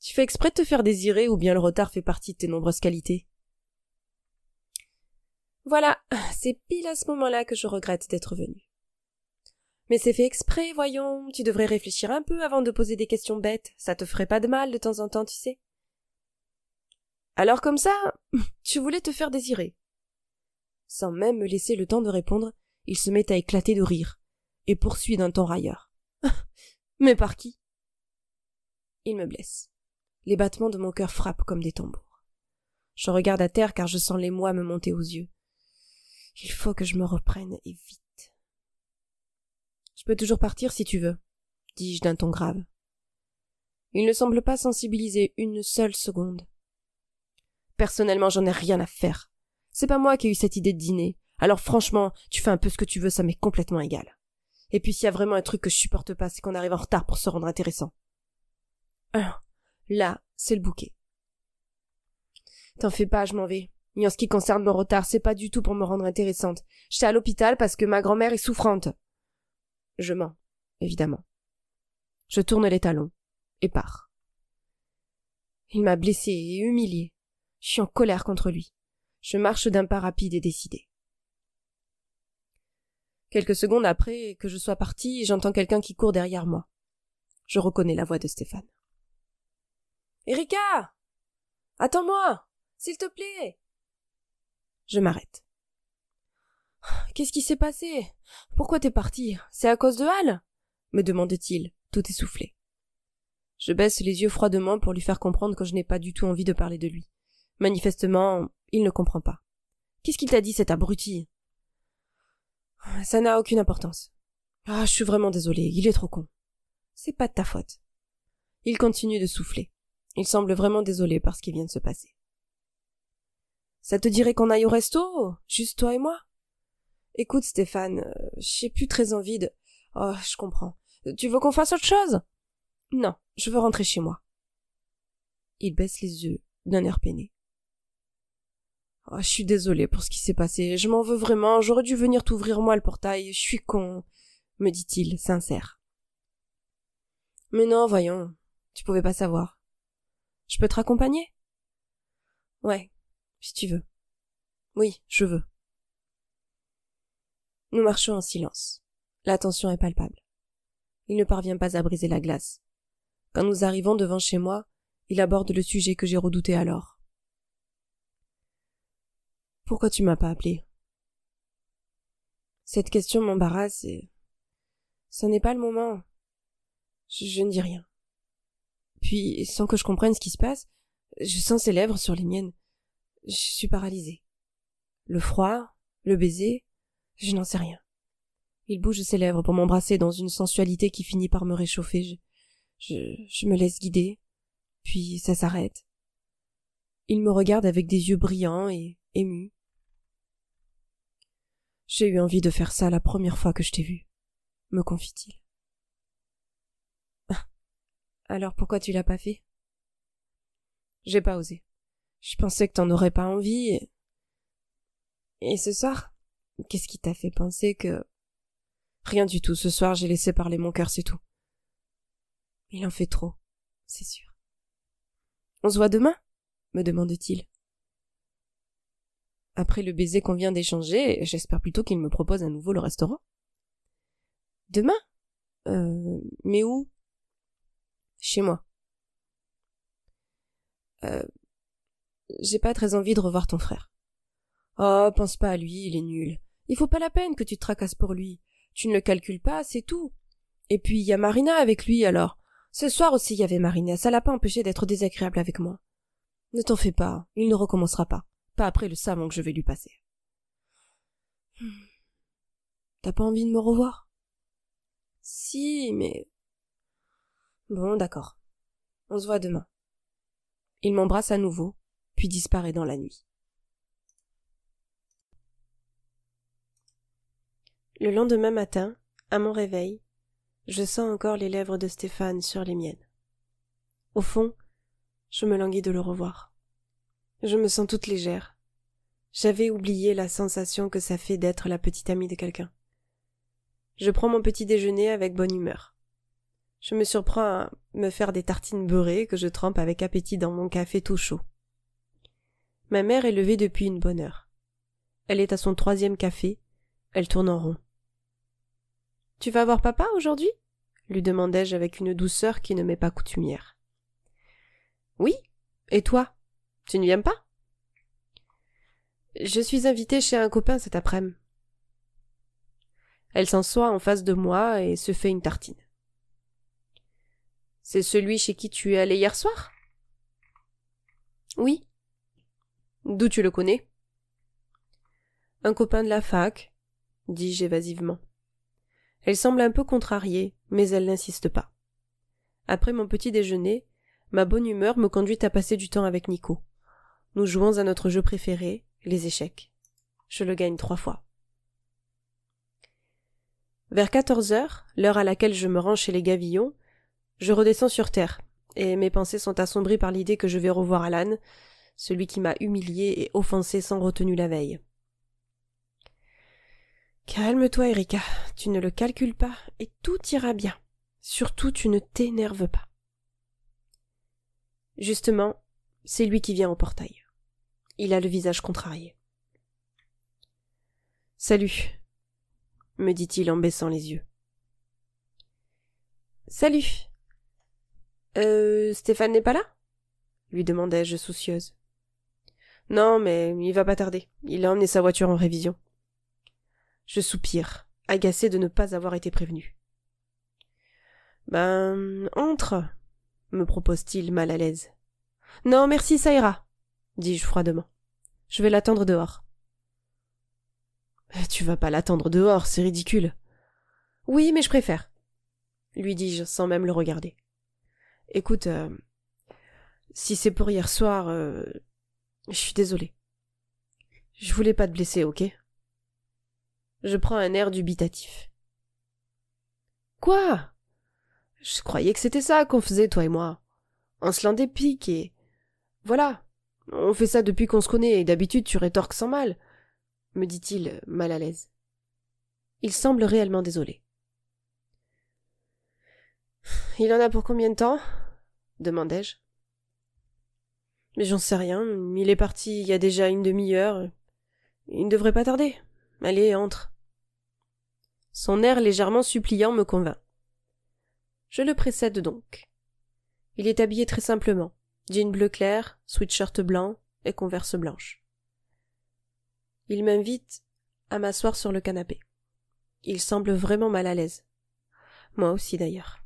Tu fais exprès de te faire désirer ou bien le retard fait partie de tes nombreuses qualités Voilà, c'est pile à ce moment-là que je regrette d'être venue. Mais c'est fait exprès, voyons, tu devrais réfléchir un peu avant de poser des questions bêtes, ça te ferait pas de mal de temps en temps, tu sais. Alors comme ça, tu voulais te faire désirer. Sans même me laisser le temps de répondre, il se met à éclater de rire, et poursuit d'un ton railleur. Mais par qui? Il me blesse. Les battements de mon cœur frappent comme des tambours. Je regarde à terre car je sens les l'émoi me monter aux yeux. Il faut que je me reprenne et vite. Je peux toujours partir si tu veux, dis-je d'un ton grave. Il ne semble pas sensibiliser une seule seconde. Personnellement, j'en ai rien à faire. C'est pas moi qui ai eu cette idée de dîner. Alors franchement, tu fais un peu ce que tu veux, ça m'est complètement égal. Et puis s'il y a vraiment un truc que je supporte pas, c'est qu'on arrive en retard pour se rendre intéressant. Alors, là, c'est le bouquet. T'en fais pas, je m'en vais. Mais en ce qui concerne mon retard, c'est pas du tout pour me rendre intéressante. J'étais à l'hôpital parce que ma grand-mère est souffrante. Je mens, évidemment. Je tourne les talons et pars. Il m'a blessée et humiliée. Je suis en colère contre lui. Je marche d'un pas rapide et décidé. Quelques secondes après que je sois parti, j'entends quelqu'un qui court derrière moi. Je reconnais la voix de Stéphane. Erika Attends-moi S'il te plaît Je m'arrête. Qu'est-ce qui s'est passé Pourquoi t'es parti C'est à cause de Hal me demande-t-il, tout essoufflé. Je baisse les yeux froidement pour lui faire comprendre que je n'ai pas du tout envie de parler de lui. Manifestement, il ne comprend pas. Qu'est-ce qu'il t'a dit cet abruti Ça n'a aucune importance. Ah, je suis vraiment désolé, il est trop con. C'est pas de ta faute. Il continue de souffler. Il semble vraiment désolé par ce qui vient de se passer. Ça te dirait qu'on aille au resto Juste toi et moi Écoute Stéphane, euh, j'ai plus très envie de... Oh, je comprends. Tu veux qu'on fasse autre chose Non, je veux rentrer chez moi. Il baisse les yeux d'un air peiné. Ah, je suis désolée pour ce qui s'est passé. Je m'en veux vraiment. J'aurais dû venir t'ouvrir moi le portail. Je suis con, me dit-il, sincère. Mais non, voyons. Tu pouvais pas savoir. Je peux te raccompagner? Ouais, si tu veux. Oui, je veux. Nous marchons en silence. L'attention est palpable. Il ne parvient pas à briser la glace. Quand nous arrivons devant chez moi, il aborde le sujet que j'ai redouté alors. Pourquoi tu m'as pas appelé Cette question m'embarrasse et. Ce n'est pas le moment. Je, ne dis rien. Puis, sans que je comprenne ce qui se passe, je sens ses lèvres sur les miennes. Je suis paralysée. Le froid, le baiser, je n'en sais rien. Il bouge ses lèvres pour m'embrasser dans une sensualité qui finit par me réchauffer. Je, je me laisse guider, puis ça s'arrête. Il me regarde avec des yeux brillants et émus. J'ai eu envie de faire ça la première fois que je t'ai vu, me confie-t-il. Ah, alors pourquoi tu l'as pas fait J'ai pas osé. Je pensais que t'en aurais pas envie. Et, et ce soir Qu'est-ce qui t'a fait penser que... Rien du tout, ce soir j'ai laissé parler mon cœur, c'est tout. Il en fait trop, c'est sûr. On se voit demain me demande-t-il. Après le baiser qu'on vient d'échanger, j'espère plutôt qu'il me propose à nouveau le restaurant. Demain euh, Mais où Chez moi. Euh, j'ai pas très envie de revoir ton frère. Oh, pense pas à lui, il est nul. Il faut pas la peine que tu te tracasses pour lui. Tu ne le calcules pas, c'est tout. Et puis il y a Marina avec lui alors. Ce soir aussi il y avait Marina, ça l'a pas empêché d'être désagréable avec moi. Ne t'en fais pas, il ne recommencera pas pas après le savon que je vais lui passer. Hmm. T'as pas envie de me revoir Si, mais... Bon, d'accord. On se voit demain. Il m'embrasse à nouveau, puis disparaît dans la nuit. Le lendemain matin, à mon réveil, je sens encore les lèvres de Stéphane sur les miennes. Au fond, je me languis de le revoir. Je me sens toute légère. J'avais oublié la sensation que ça fait d'être la petite amie de quelqu'un. Je prends mon petit déjeuner avec bonne humeur. Je me surprends à me faire des tartines beurrées que je trempe avec appétit dans mon café tout chaud. Ma mère est levée depuis une bonne heure. Elle est à son troisième café, elle tourne en rond. Tu vas voir papa aujourd'hui? lui demandai je avec une douceur qui ne m'est pas coutumière. Oui, et toi? Tu ne viens pas Je suis invitée chez un copain cet après-midi. Elle s'assoit en face de moi et se fait une tartine. C'est celui chez qui tu es allé hier soir Oui. D'où tu le connais Un copain de la fac, dis-je évasivement. Elle semble un peu contrariée, mais elle n'insiste pas. Après mon petit déjeuner, ma bonne humeur me conduit à passer du temps avec Nico nous jouons à notre jeu préféré, les échecs. Je le gagne trois fois. Vers 14 heures, l'heure à laquelle je me rends chez les Gavillons, je redescends sur terre, et mes pensées sont assombries par l'idée que je vais revoir Alan, celui qui m'a humilié et offensé sans retenue la veille. Calme-toi, Erika, tu ne le calcules pas, et tout ira bien. Surtout, tu ne t'énerves pas. Justement, c'est lui qui vient au portail. Il a le visage contrarié. Salut, me dit-il en baissant les yeux. Salut. Euh, Stéphane n'est pas là lui demandai-je soucieuse. Non, mais il va pas tarder. Il a emmené sa voiture en révision. Je soupire, agacé de ne pas avoir été prévenu. Ben, entre, me propose-t-il mal à l'aise. Non, merci, ça ira dis-je froidement. Je vais l'attendre dehors. Euh, tu vas pas l'attendre dehors, c'est ridicule. Oui, mais je préfère, lui dis-je sans même le regarder. Écoute, euh, si c'est pour hier soir, euh, je suis désolée. Je voulais pas te blesser, ok Je prends un air dubitatif. Quoi Je croyais que c'était ça qu'on faisait, toi et moi. On se l'en dépique et. Voilà. On fait ça depuis qu'on se connaît, et d'habitude tu rétorques sans mal, me dit-il, mal à l'aise. Il semble réellement désolé. Il en a pour combien de temps demandai-je. Mais j'en sais rien, il est parti il y a déjà une demi-heure. Il ne devrait pas tarder. Allez, entre. Son air légèrement suppliant me convainc. Je le précède donc. Il est habillé très simplement jean bleu clair, sweatshirt blanc et converse blanche. Il m'invite à m'asseoir sur le canapé. Il semble vraiment mal à l'aise. Moi aussi d'ailleurs.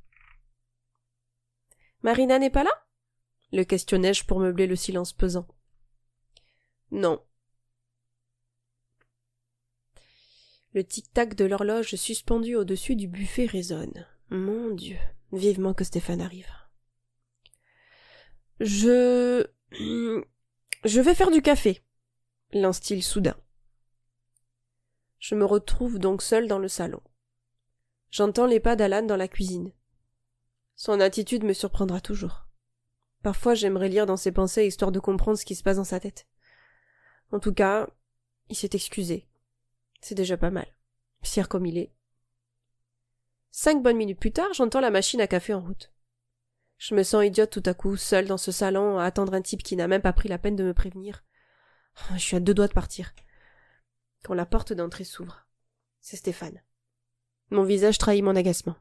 Marina n'est pas là? le questionnai-je pour meubler le silence pesant. Non. Le tic-tac de l'horloge suspendue au-dessus du buffet résonne. Mon Dieu, vivement que Stéphane arrive. Je... Hmm, je vais faire du café, lance-t-il soudain. Je me retrouve donc seule dans le salon. J'entends les pas d'Alan dans la cuisine. Son attitude me surprendra toujours. Parfois j'aimerais lire dans ses pensées histoire de comprendre ce qui se passe dans sa tête. En tout cas, il s'est excusé. C'est déjà pas mal. Fier comme il est. Cinq bonnes minutes plus tard, j'entends la machine à café en route. Je me sens idiote tout à coup, seule dans ce salon, à attendre un type qui n'a même pas pris la peine de me prévenir. Oh, je suis à deux doigts de partir. Quand la porte d'entrée s'ouvre, c'est Stéphane. Mon visage trahit mon agacement.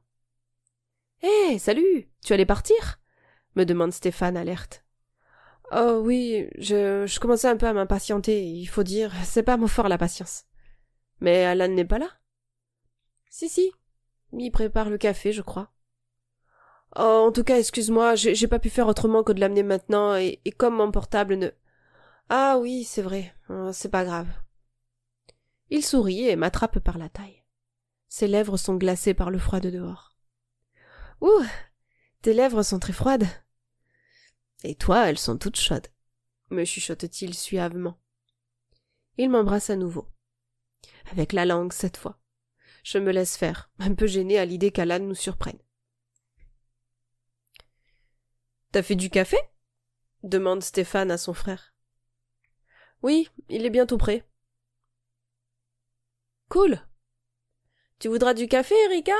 Hé, salut Tu allais partir me demande Stéphane, alerte. Oh oui, je, je commençais un peu à m'impatienter, il faut dire, c'est pas mon fort la patience. Mais Alan n'est pas là Si, si, il prépare le café, je crois. Oh, en tout cas, excuse-moi, j'ai pas pu faire autrement que de l'amener maintenant, et, comme mon portable ne... Ah oui, c'est vrai, oh, c'est pas grave. Il sourit et m'attrape par la taille. Ses lèvres sont glacées par le froid de dehors. Ouh, tes lèvres sont très froides. Et toi, elles sont toutes chaudes, me chuchote-t-il suavement. Il m'embrasse à nouveau. Avec la langue cette fois. Je me laisse faire, un peu gênée à l'idée qu'Alan nous surprenne. T'as fait du café demande Stéphane à son frère. Oui, il est bientôt prêt. Cool. Tu voudras du café, Erika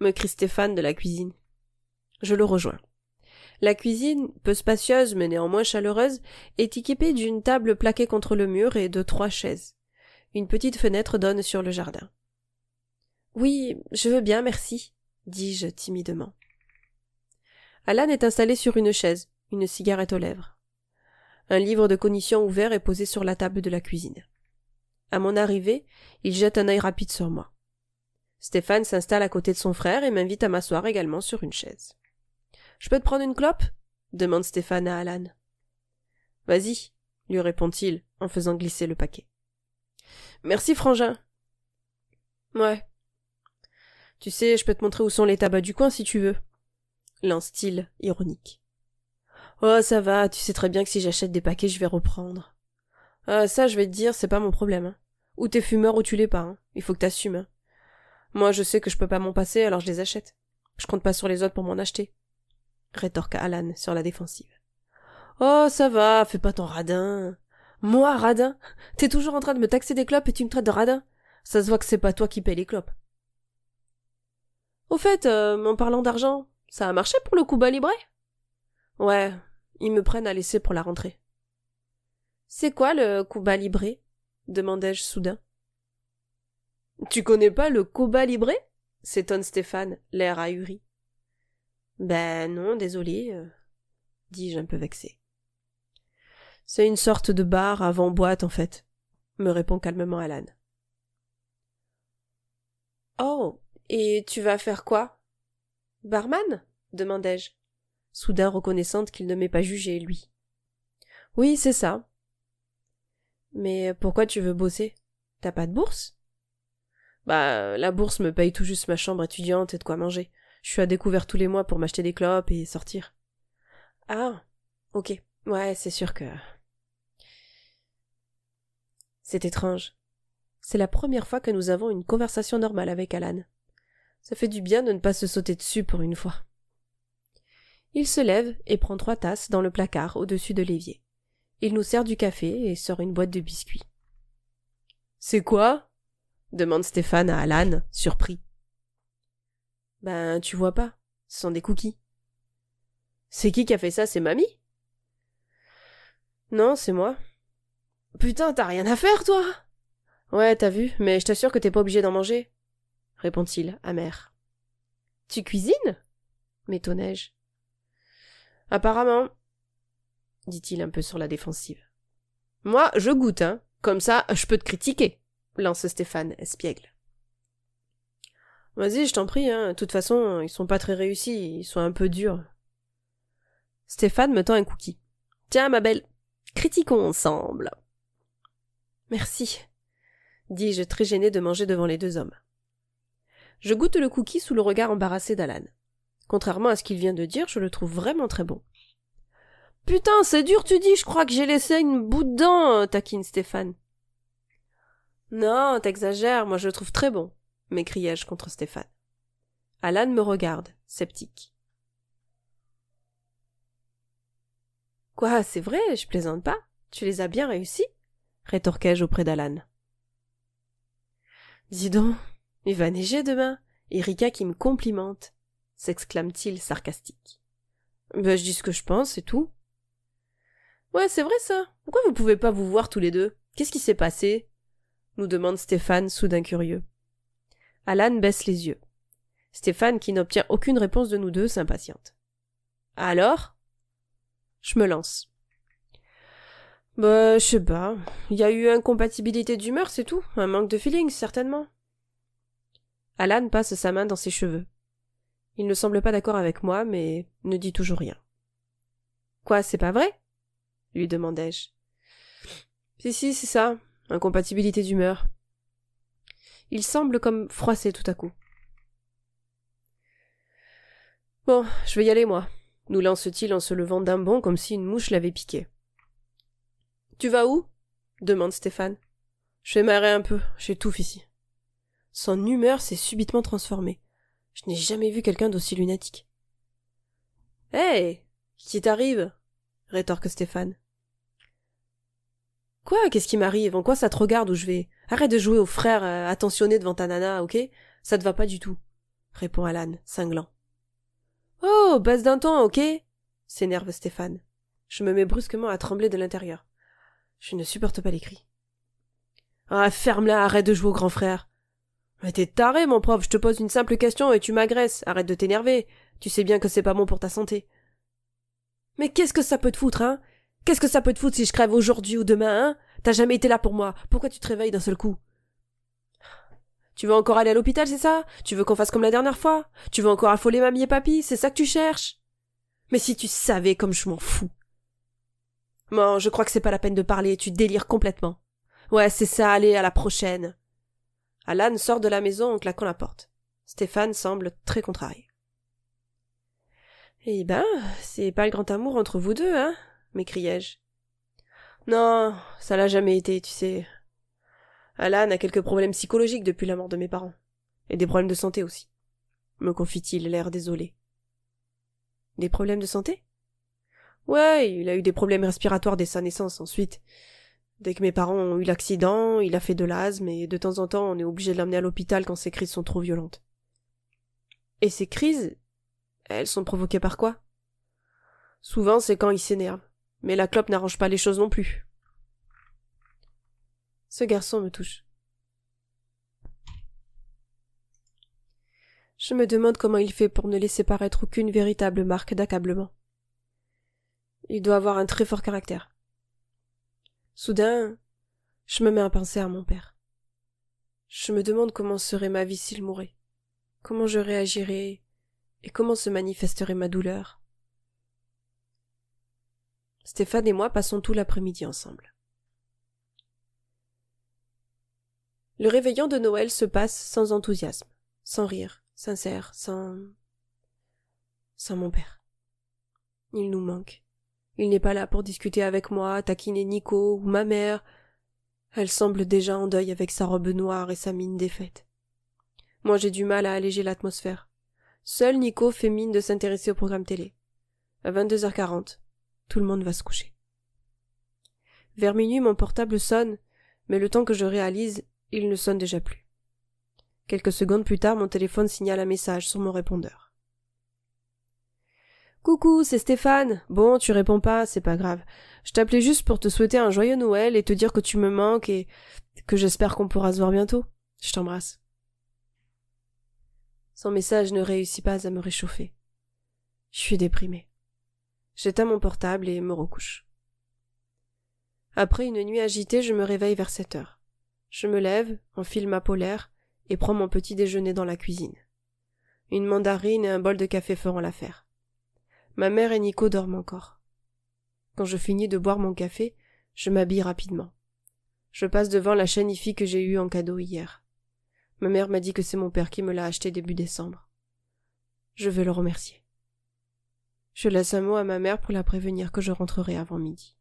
me crie Stéphane de la cuisine. Je le rejoins. La cuisine, peu spacieuse mais néanmoins chaleureuse, est équipée d'une table plaquée contre le mur et de trois chaises. Une petite fenêtre donne sur le jardin. Oui, je veux bien, merci, dis-je timidement. Alan est installé sur une chaise, une cigarette aux lèvres. Un livre de cognition ouvert est posé sur la table de la cuisine. À mon arrivée, il jette un œil rapide sur moi. Stéphane s'installe à côté de son frère et m'invite à m'asseoir également sur une chaise. Je peux te prendre une clope? demande Stéphane à Alan. Vas-y, lui répond-il en faisant glisser le paquet. Merci, frangin. Ouais. Tu sais, je peux te montrer où sont les tabacs du coin si tu veux lance t ironique. Oh, ça va, tu sais très bien que si j'achète des paquets, je vais reprendre. Ah, ça, je vais te dire, c'est pas mon problème. Hein. Ou t'es fumeur ou tu l'es pas, hein. il faut que t'assumes. Hein. Moi, je sais que je peux pas m'en passer, alors je les achète. Je compte pas sur les autres pour m'en acheter. Rétorqua Alan sur la défensive. Oh, ça va, fais pas ton radin. Moi, radin T'es toujours en train de me taxer des clopes et tu me traites de radin Ça se voit que c'est pas toi qui paye les clopes. Au fait, euh, en parlant d'argent, ça a marché pour le Cuba Libre Ouais, ils me prennent à laisser pour la rentrée. C'est quoi le Cuba libré demandai-je soudain. Tu connais pas le Cuba Libre s'étonne Stéphane, l'air ahuri. Ben non, désolé, euh, dis-je un peu vexé. C'est une sorte de bar avant-boîte en fait, me répond calmement Alan. Oh, et tu vas faire quoi barman demandai-je soudain reconnaissante qu'il ne m'ait pas jugée lui oui c'est ça mais pourquoi tu veux bosser t'as pas de bourse bah la bourse me paye tout juste ma chambre étudiante et de quoi manger je suis à découvert tous les mois pour m'acheter des clopes et sortir ah ok ouais c'est sûr que c'est étrange c'est la première fois que nous avons une conversation normale avec Alan. Ça fait du bien de ne pas se sauter dessus pour une fois. Il se lève et prend trois tasses dans le placard au-dessus de l'évier. Il nous sert du café et sort une boîte de biscuits. C'est quoi demande Stéphane à Alan, surpris. Ben, tu vois pas, ce sont des cookies. C'est qui qui a fait ça, c'est mamie Non, c'est moi. Putain, t'as rien à faire, toi Ouais, t'as vu, mais je t'assure que t'es pas obligé d'en manger répond-il, amer. Tu cuisines m'étonnai-je. Apparemment, dit-il un peu sur la défensive. Moi, je goûte, hein. Comme ça, je peux te critiquer, lance Stéphane, espiègle. Vas-y, je t'en prie, hein. De toute façon, ils sont pas très réussis, ils sont un peu durs. Stéphane me tend un cookie. Tiens, ma belle, critiquons ensemble. Merci, dis-je très gêné de manger devant les deux hommes. Je goûte le cookie sous le regard embarrassé d'Alan. Contrairement à ce qu'il vient de dire, je le trouve vraiment très bon. Putain, c'est dur, tu dis, je crois que j'ai laissé une bout de taquine Stéphane. Non, t'exagères, moi je le trouve très bon, m'écriai-je contre Stéphane. Alan me regarde, sceptique. Quoi, c'est vrai, je plaisante pas. Tu les as bien réussis rétorquai-je auprès d'Alan. Dis donc, il va neiger demain. Erika qui me complimente. s'exclame-t-il sarcastique. Ben, je dis ce que je pense, c'est tout. Ouais, c'est vrai ça. Pourquoi vous pouvez pas vous voir tous les deux Qu'est-ce qui s'est passé nous demande Stéphane, soudain curieux. Alan baisse les yeux. Stéphane, qui n'obtient aucune réponse de nous deux, s'impatiente. Alors Je me lance. Bah, je sais pas. Il y a eu incompatibilité d'humeur, c'est tout. Un manque de feeling, certainement. Alan passe sa main dans ses cheveux. Il ne semble pas d'accord avec moi, mais ne dit toujours rien. Quoi, c'est pas vrai lui demandai-je. Si, si, c'est ça, incompatibilité d'humeur. Il semble comme froissé tout à coup. Bon, je vais y aller, moi, nous lance-t-il en se levant d'un bond comme si une mouche l'avait piqué. Tu vas où demande Stéphane. Je vais m'arrêter un peu, j'étouffe tout ici son humeur s'est subitement transformée. Je n'ai jamais vu quelqu'un d'aussi lunatique. Hé ce Qui t'arrive rétorque Stéphane. Quoi Qu'est-ce qui m'arrive En quoi ça te regarde où je vais Arrête de jouer au frère euh, attentionné devant ta nana, ok Ça te va pas du tout, répond Alan, cinglant. Oh, baisse d'un ton, ok s'énerve Stéphane. Je me mets brusquement à trembler de l'intérieur. Je ne supporte pas les cris. Ah, ferme-la, arrête de jouer au grand frère. Mais t'es taré, mon prof, je te pose une simple question et tu m'agresses, arrête de t'énerver. Tu sais bien que c'est pas bon pour ta santé. Mais qu'est-ce que ça peut te foutre, hein Qu'est-ce que ça peut te foutre si je crève aujourd'hui ou demain, hein T'as jamais été là pour moi, pourquoi tu te réveilles d'un seul coup Tu veux encore aller à l'hôpital, c'est ça Tu veux qu'on fasse comme la dernière fois Tu veux encore affoler mamie et papy, c'est ça que tu cherches Mais si tu savais comme je m'en fous. Non, je crois que c'est pas la peine de parler, tu délires complètement. Ouais, c'est ça, allez, à la prochaine. Alan sort de la maison en claquant la porte. Stéphane semble très contrarié. Eh ben, c'est pas le grand amour entre vous deux, hein m'écriai-je. Non, ça l'a jamais été, tu sais. Alan a quelques problèmes psychologiques depuis la mort de mes parents. Et des problèmes de santé aussi. Me confie-t-il l'air désolé. Des problèmes de santé Ouais, il a eu des problèmes respiratoires dès sa naissance ensuite. Dès que mes parents ont eu l'accident, il a fait de l'asthme et de temps en temps on est obligé de l'amener à l'hôpital quand ses crises sont trop violentes. Et ces crises, elles sont provoquées par quoi Souvent c'est quand il s'énerve, mais la clope n'arrange pas les choses non plus. Ce garçon me touche. Je me demande comment il fait pour ne laisser paraître aucune véritable marque d'accablement. Il doit avoir un très fort caractère. Soudain, je me mets à penser à mon père. Je me demande comment serait ma vie s'il mourait, comment je réagirais et comment se manifesterait ma douleur. Stéphane et moi passons tout l'après-midi ensemble. Le réveillon de Noël se passe sans enthousiasme, sans rire, sincère, sans. sans mon père. Il nous manque. Il n'est pas là pour discuter avec moi, taquiner Nico ou ma mère. Elle semble déjà en deuil avec sa robe noire et sa mine défaite. Moi j'ai du mal à alléger l'atmosphère. Seul Nico fait mine de s'intéresser au programme télé. À 22h40, tout le monde va se coucher. Vers minuit, mon portable sonne, mais le temps que je réalise, il ne sonne déjà plus. Quelques secondes plus tard, mon téléphone signale un message sur mon répondeur. Coucou, c'est Stéphane. Bon, tu réponds pas, c'est pas grave. Je t'appelais juste pour te souhaiter un joyeux Noël et te dire que tu me manques et que j'espère qu'on pourra se voir bientôt. Je t'embrasse. Son message ne réussit pas à me réchauffer. Je suis déprimée. J'éteins mon portable et me recouche. Après une nuit agitée, je me réveille vers sept heures. Je me lève, enfile ma polaire et prends mon petit déjeuner dans la cuisine. Une mandarine et un bol de café feront l'affaire ma mère et Nico dorment encore. Quand je finis de boire mon café, je m'habille rapidement. Je passe devant la chaîne IFI que j'ai eue en cadeau hier. Ma mère m'a dit que c'est mon père qui me l'a acheté début décembre. Je veux le remercier. Je laisse un mot à ma mère pour la prévenir que je rentrerai avant midi.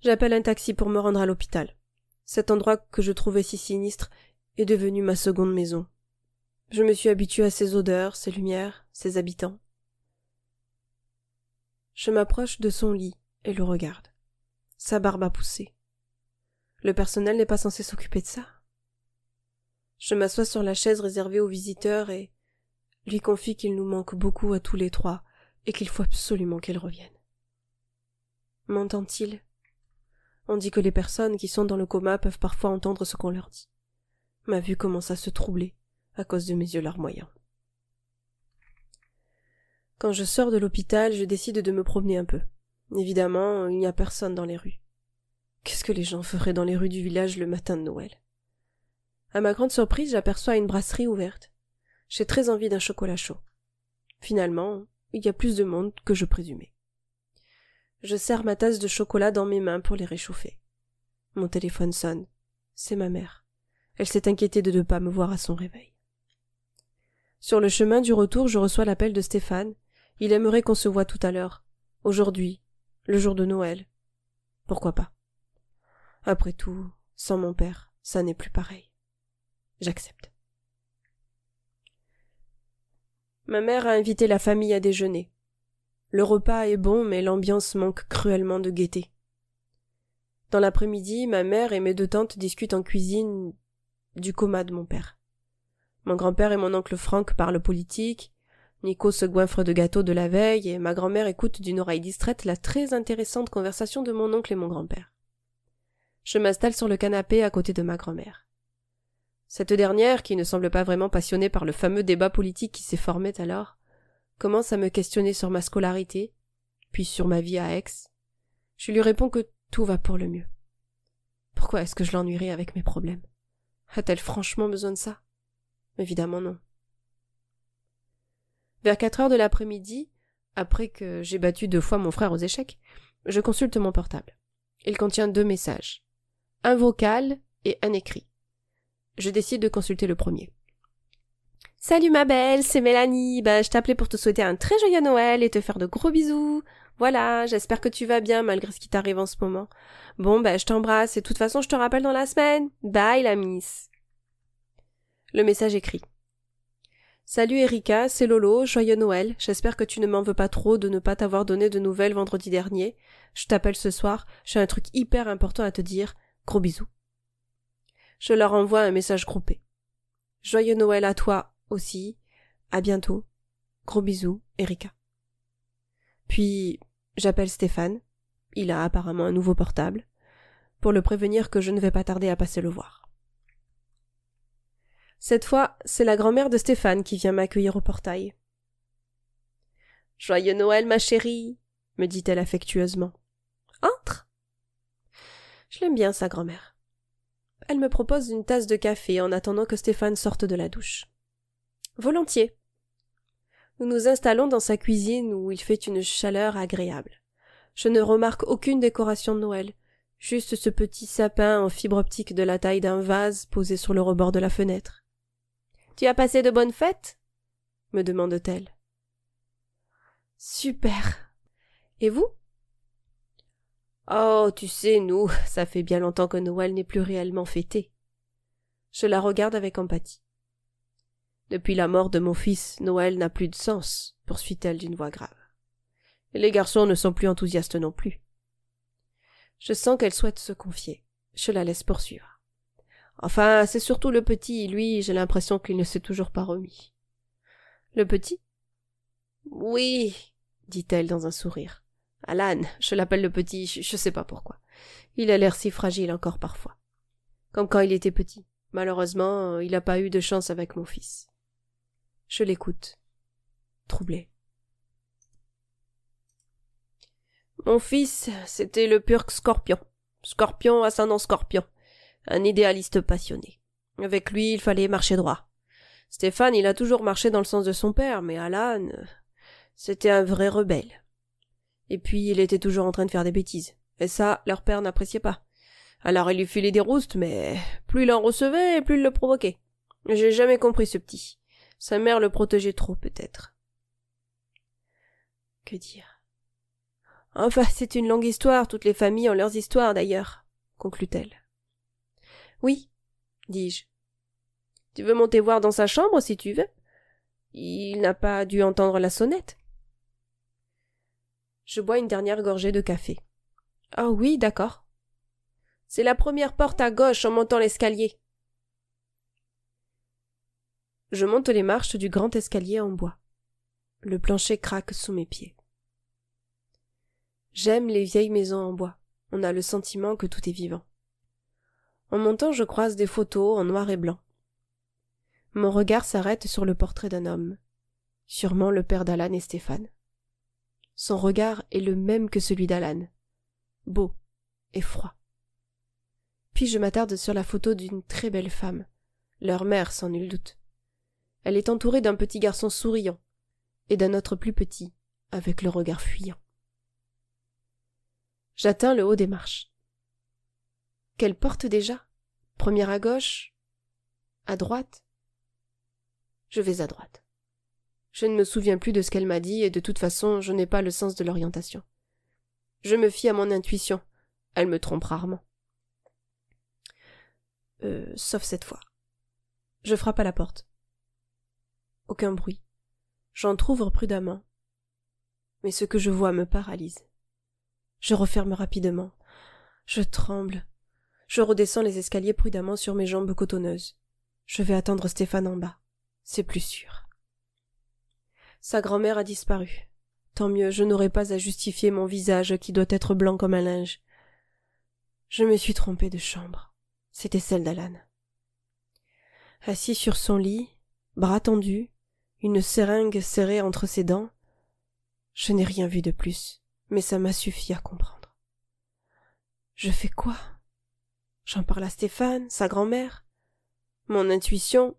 J'appelle un taxi pour me rendre à l'hôpital. Cet endroit que je trouvais si sinistre est devenu ma seconde maison. Je me suis habituée à ses odeurs, ses lumières, ses habitants. Je m'approche de son lit et le regarde. Sa barbe a poussé. Le personnel n'est pas censé s'occuper de ça. Je m'assois sur la chaise réservée aux visiteurs et lui confie qu'il nous manque beaucoup à tous les trois et qu'il faut absolument qu'elle revienne. M'entend-il On dit que les personnes qui sont dans le coma peuvent parfois entendre ce qu'on leur dit. Ma vue commence à se troubler à cause de mes yeux larmoyants. Quand je sors de l'hôpital, je décide de me promener un peu. Évidemment, il n'y a personne dans les rues. Qu'est-ce que les gens feraient dans les rues du village le matin de Noël À ma grande surprise, j'aperçois une brasserie ouverte. J'ai très envie d'un chocolat chaud. Finalement, il y a plus de monde que je présumais. Je serre ma tasse de chocolat dans mes mains pour les réchauffer. Mon téléphone sonne. C'est ma mère. Elle s'est inquiétée de ne pas me voir à son réveil. Sur le chemin du retour, je reçois l'appel de Stéphane, il aimerait qu'on se voit tout à l'heure. Aujourd'hui, le jour de Noël. Pourquoi pas Après tout, sans mon père, ça n'est plus pareil. J'accepte. Ma mère a invité la famille à déjeuner. Le repas est bon, mais l'ambiance manque cruellement de gaieté. Dans l'après-midi, ma mère et mes deux tantes discutent en cuisine du coma de mon père. Mon grand-père et mon oncle Franck parlent politique, Nico se goinfre de gâteau de la veille et ma grand-mère écoute d'une oreille distraite la très intéressante conversation de mon oncle et mon grand-père. Je m'installe sur le canapé à côté de ma grand-mère. Cette dernière, qui ne semble pas vraiment passionnée par le fameux débat politique qui s'est formé alors, commence à me questionner sur ma scolarité, puis sur ma vie à Aix. Je lui réponds que tout va pour le mieux. Pourquoi est-ce que je l'ennuierai avec mes problèmes A-t-elle franchement besoin de ça Évidemment non. Vers quatre heures de l'après-midi, après que j'ai battu deux fois mon frère aux échecs, je consulte mon portable. Il contient deux messages. Un vocal et un écrit. Je décide de consulter le premier. Salut ma belle, c'est Mélanie. Ben, je t'appelais pour te souhaiter un très joyeux Noël et te faire de gros bisous. Voilà, j'espère que tu vas bien malgré ce qui t'arrive en ce moment. Bon, ben, je t'embrasse et de toute façon, je te rappelle dans la semaine. Bye la miss. Le message écrit. Salut Erika, c'est Lolo, joyeux Noël. J'espère que tu ne m'en veux pas trop de ne pas t'avoir donné de nouvelles vendredi dernier. Je t'appelle ce soir, j'ai un truc hyper important à te dire. Gros bisous. Je leur envoie un message groupé. Joyeux Noël à toi aussi. À bientôt. Gros bisous, Erika. Puis j'appelle Stéphane. Il a apparemment un nouveau portable pour le prévenir que je ne vais pas tarder à passer le voir. Cette fois, c'est la grand-mère de Stéphane qui vient m'accueillir au portail. Joyeux Noël, ma chérie, me dit-elle affectueusement. Entre. Je l'aime bien, sa grand-mère. Elle me propose une tasse de café en attendant que Stéphane sorte de la douche. Volontiers. Nous nous installons dans sa cuisine où il fait une chaleur agréable. Je ne remarque aucune décoration de Noël, juste ce petit sapin en fibre optique de la taille d'un vase posé sur le rebord de la fenêtre. Tu as passé de bonnes fêtes me demande-t-elle. Super. Et vous Oh, tu sais, nous, ça fait bien longtemps que Noël n'est plus réellement fêté. Je la regarde avec empathie. Depuis la mort de mon fils, Noël n'a plus de sens, poursuit-elle d'une voix grave. les garçons ne sont plus enthousiastes non plus. Je sens qu'elle souhaite se confier. Je la laisse poursuivre. Enfin, c'est surtout le petit, lui, j'ai l'impression qu'il ne s'est toujours pas remis. Le petit Oui, dit-elle dans un sourire. Alan, je l'appelle le petit, je, ne sais pas pourquoi. Il a l'air si fragile encore parfois. Comme quand il était petit. Malheureusement, il n'a pas eu de chance avec mon fils. Je l'écoute, Troublé. « Mon fils, c'était le pur scorpion. Scorpion ascendant scorpion un idéaliste passionné. Avec lui, il fallait marcher droit. Stéphane, il a toujours marché dans le sens de son père, mais Alan, c'était un vrai rebelle. Et puis, il était toujours en train de faire des bêtises. Et ça, leur père n'appréciait pas. Alors il lui filait des roustes, mais plus il en recevait, plus il le provoquait. J'ai jamais compris ce petit. Sa mère le protégeait trop, peut-être. Que dire Enfin, c'est une longue histoire, toutes les familles ont leurs histoires d'ailleurs, conclut-elle. Oui, dis-je. Tu veux monter voir dans sa chambre si tu veux. Il n'a pas dû entendre la sonnette. Je bois une dernière gorgée de café. Ah oui, d'accord. C'est la première porte à gauche en montant l'escalier. Je monte les marches du grand escalier en bois. Le plancher craque sous mes pieds. J'aime les vieilles maisons en bois. On a le sentiment que tout est vivant. En montant, je croise des photos en noir et blanc. Mon regard s'arrête sur le portrait d'un homme, sûrement le père d'Alan et Stéphane. Son regard est le même que celui d'Alan, beau et froid. Puis je m'attarde sur la photo d'une très belle femme, leur mère sans nul doute. Elle est entourée d'un petit garçon souriant et d'un autre plus petit, avec le regard fuyant. J'atteins le haut des marches quelle porte déjà première à gauche à droite je vais à droite je ne me souviens plus de ce qu'elle m'a dit et de toute façon je n'ai pas le sens de l'orientation je me fie à mon intuition elle me trompe rarement euh, sauf cette fois je frappe à la porte aucun bruit j'entr'ouvre prudemment mais ce que je vois me paralyse je referme rapidement je tremble je redescends les escaliers prudemment sur mes jambes cotonneuses. Je vais attendre Stéphane en bas. C'est plus sûr. Sa grand-mère a disparu. Tant mieux, je n'aurai pas à justifier mon visage qui doit être blanc comme un linge. Je me suis trompée de chambre. C'était celle d'Alan. Assis sur son lit, bras tendus, une seringue serrée entre ses dents, je n'ai rien vu de plus, mais ça m'a suffi à comprendre. Je fais quoi? J'en parle à Stéphane, sa grand-mère. Mon intuition,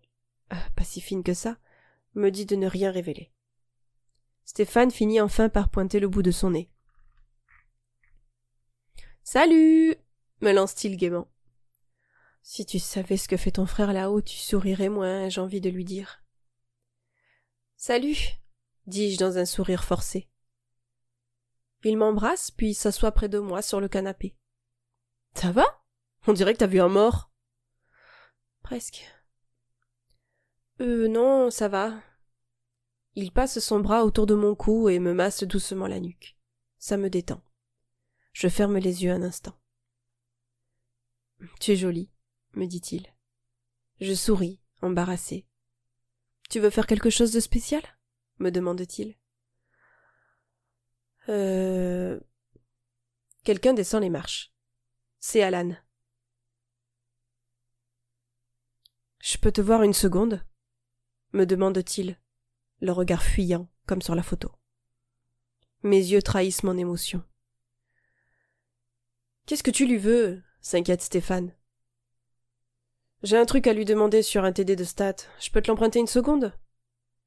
euh, pas si fine que ça, me dit de ne rien révéler. Stéphane finit enfin par pointer le bout de son nez. Salut me lance-t-il gaiement. Si tu savais ce que fait ton frère là-haut, tu sourirais moins, j'ai envie de lui dire. Salut dis-je dans un sourire forcé. Il m'embrasse puis s'assoit près de moi sur le canapé. Ça va on dirait que t'as vu un mort. Presque. Euh, non, ça va. Il passe son bras autour de mon cou et me masse doucement la nuque. Ça me détend. Je ferme les yeux un instant. Tu es jolie, me dit-il. Je souris, embarrassée. Tu veux faire quelque chose de spécial me demande-t-il. Euh. Quelqu'un descend les marches. C'est Alan. Je peux te voir une seconde me demande-t-il, le regard fuyant comme sur la photo. Mes yeux trahissent mon émotion. Qu'est-ce que tu lui veux s'inquiète Stéphane. J'ai un truc à lui demander sur un TD de stats. Je peux te l'emprunter une seconde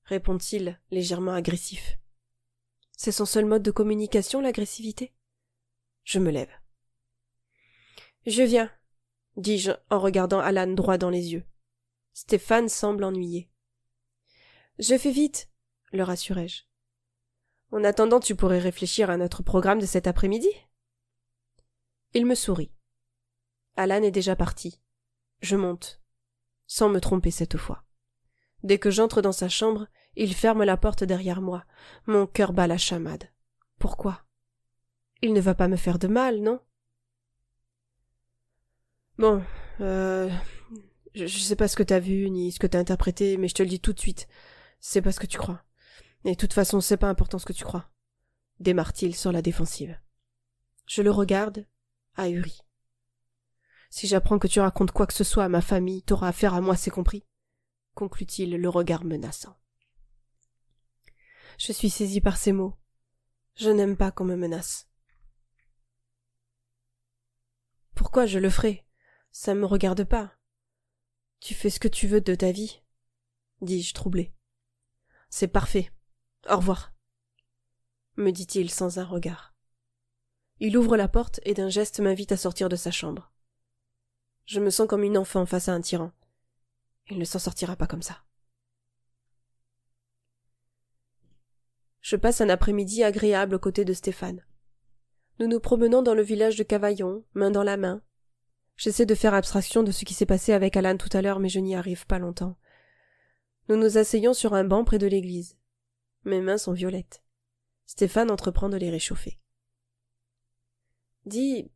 répond-il, légèrement agressif. C'est son seul mode de communication, l'agressivité Je me lève. Je viens, dis-je en regardant Alan droit dans les yeux. Stéphane semble ennuyé. Je fais vite, le rassurai-je. En attendant, tu pourrais réfléchir à notre programme de cet après-midi Il me sourit. Alan est déjà parti. Je monte, sans me tromper cette fois. Dès que j'entre dans sa chambre, il ferme la porte derrière moi. Mon cœur bat la chamade. Pourquoi Il ne va pas me faire de mal, non Bon, euh, je, je sais pas ce que t'as vu ni ce que t'as interprété, mais je te le dis tout de suite. C'est pas ce que tu crois. Et de toute façon, c'est pas important ce que tu crois. Démarre-t-il sur la défensive. Je le regarde, ahuri. Si j'apprends que tu racontes quoi que ce soit à ma famille, t'auras affaire à moi, c'est compris conclut-il, le regard menaçant. Je suis saisi par ces mots. Je n'aime pas qu'on me menace. Pourquoi je le ferai Ça ne me regarde pas. Tu fais ce que tu veux de ta vie, dis-je troublé. C'est parfait. Au revoir, me dit-il sans un regard. Il ouvre la porte et d'un geste m'invite à sortir de sa chambre. Je me sens comme une enfant face à un tyran. Il ne s'en sortira pas comme ça. Je passe un après-midi agréable aux côtés de Stéphane. Nous nous promenons dans le village de Cavaillon, main dans la main, J'essaie de faire abstraction de ce qui s'est passé avec Alan tout à l'heure, mais je n'y arrive pas longtemps. Nous nous asseyons sur un banc près de l'église. Mes mains sont violettes. Stéphane entreprend de les réchauffer. Dis,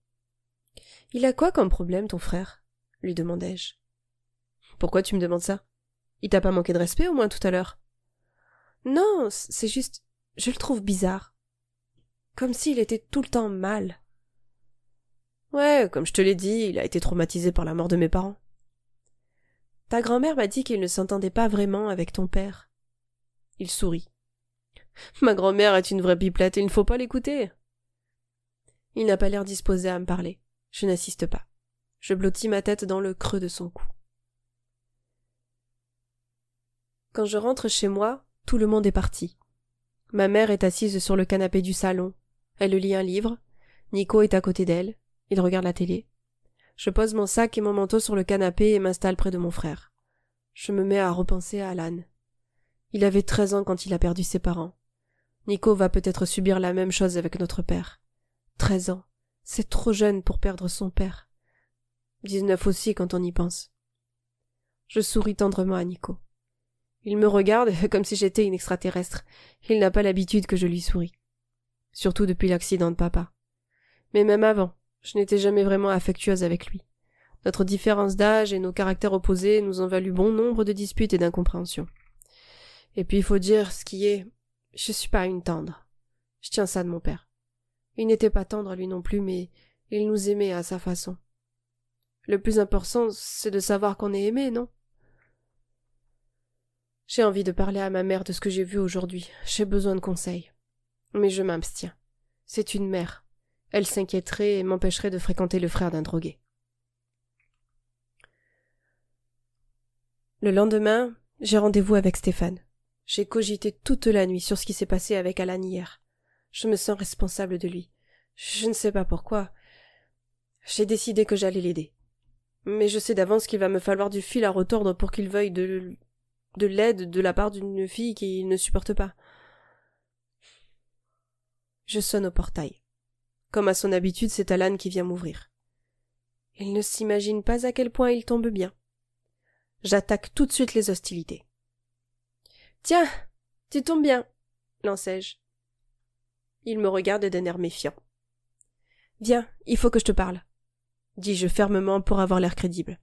il a quoi comme problème, ton frère lui demandai-je. Pourquoi tu me demandes ça Il t'a pas manqué de respect au moins tout à l'heure Non, c'est juste. Je le trouve bizarre. Comme s'il était tout le temps mal. Ouais, comme je te l'ai dit, il a été traumatisé par la mort de mes parents. Ta grand-mère m'a dit qu'il ne s'entendait pas vraiment avec ton père. Il sourit. Ma grand-mère est une vraie pipelette, il ne faut pas l'écouter. Il n'a pas l'air disposé à me parler. Je n'assiste pas. Je blottis ma tête dans le creux de son cou. Quand je rentre chez moi, tout le monde est parti. Ma mère est assise sur le canapé du salon. Elle lit un livre. Nico est à côté d'elle. Il regarde la télé. Je pose mon sac et mon manteau sur le canapé et m'installe près de mon frère. Je me mets à repenser à Alan. Il avait treize ans quand il a perdu ses parents. Nico va peut-être subir la même chose avec notre père. Treize ans. C'est trop jeune pour perdre son père. Dix-neuf aussi quand on y pense. Je souris tendrement à Nico. Il me regarde comme si j'étais une extraterrestre. Il n'a pas l'habitude que je lui souris. Surtout depuis l'accident de papa. Mais même avant, je n'étais jamais vraiment affectueuse avec lui. Notre différence d'âge et nos caractères opposés nous ont valu bon nombre de disputes et d'incompréhensions. Et puis il faut dire ce qui est, je suis pas une tendre. Je tiens ça de mon père. Il n'était pas tendre lui non plus, mais il nous aimait à sa façon. Le plus important, c'est de savoir qu'on est aimé, non? J'ai envie de parler à ma mère de ce que j'ai vu aujourd'hui. J'ai besoin de conseils. Mais je m'abstiens. C'est une mère. Elle s'inquiéterait et m'empêcherait de fréquenter le frère d'un drogué. Le lendemain, j'ai rendez-vous avec Stéphane. J'ai cogité toute la nuit sur ce qui s'est passé avec Alan hier. Je me sens responsable de lui. Je ne sais pas pourquoi. J'ai décidé que j'allais l'aider. Mais je sais d'avance qu'il va me falloir du fil à retordre pour qu'il veuille de, de l'aide de la part d'une fille qu'il ne supporte pas. Je sonne au portail. Comme à son habitude, c'est Alan qui vient m'ouvrir. Il ne s'imagine pas à quel point il tombe bien. J'attaque tout de suite les hostilités. Tiens, tu tombes bien, lançai-je. Il me regarde d'un air méfiant. Viens, il faut que je te parle, dis-je fermement pour avoir l'air crédible.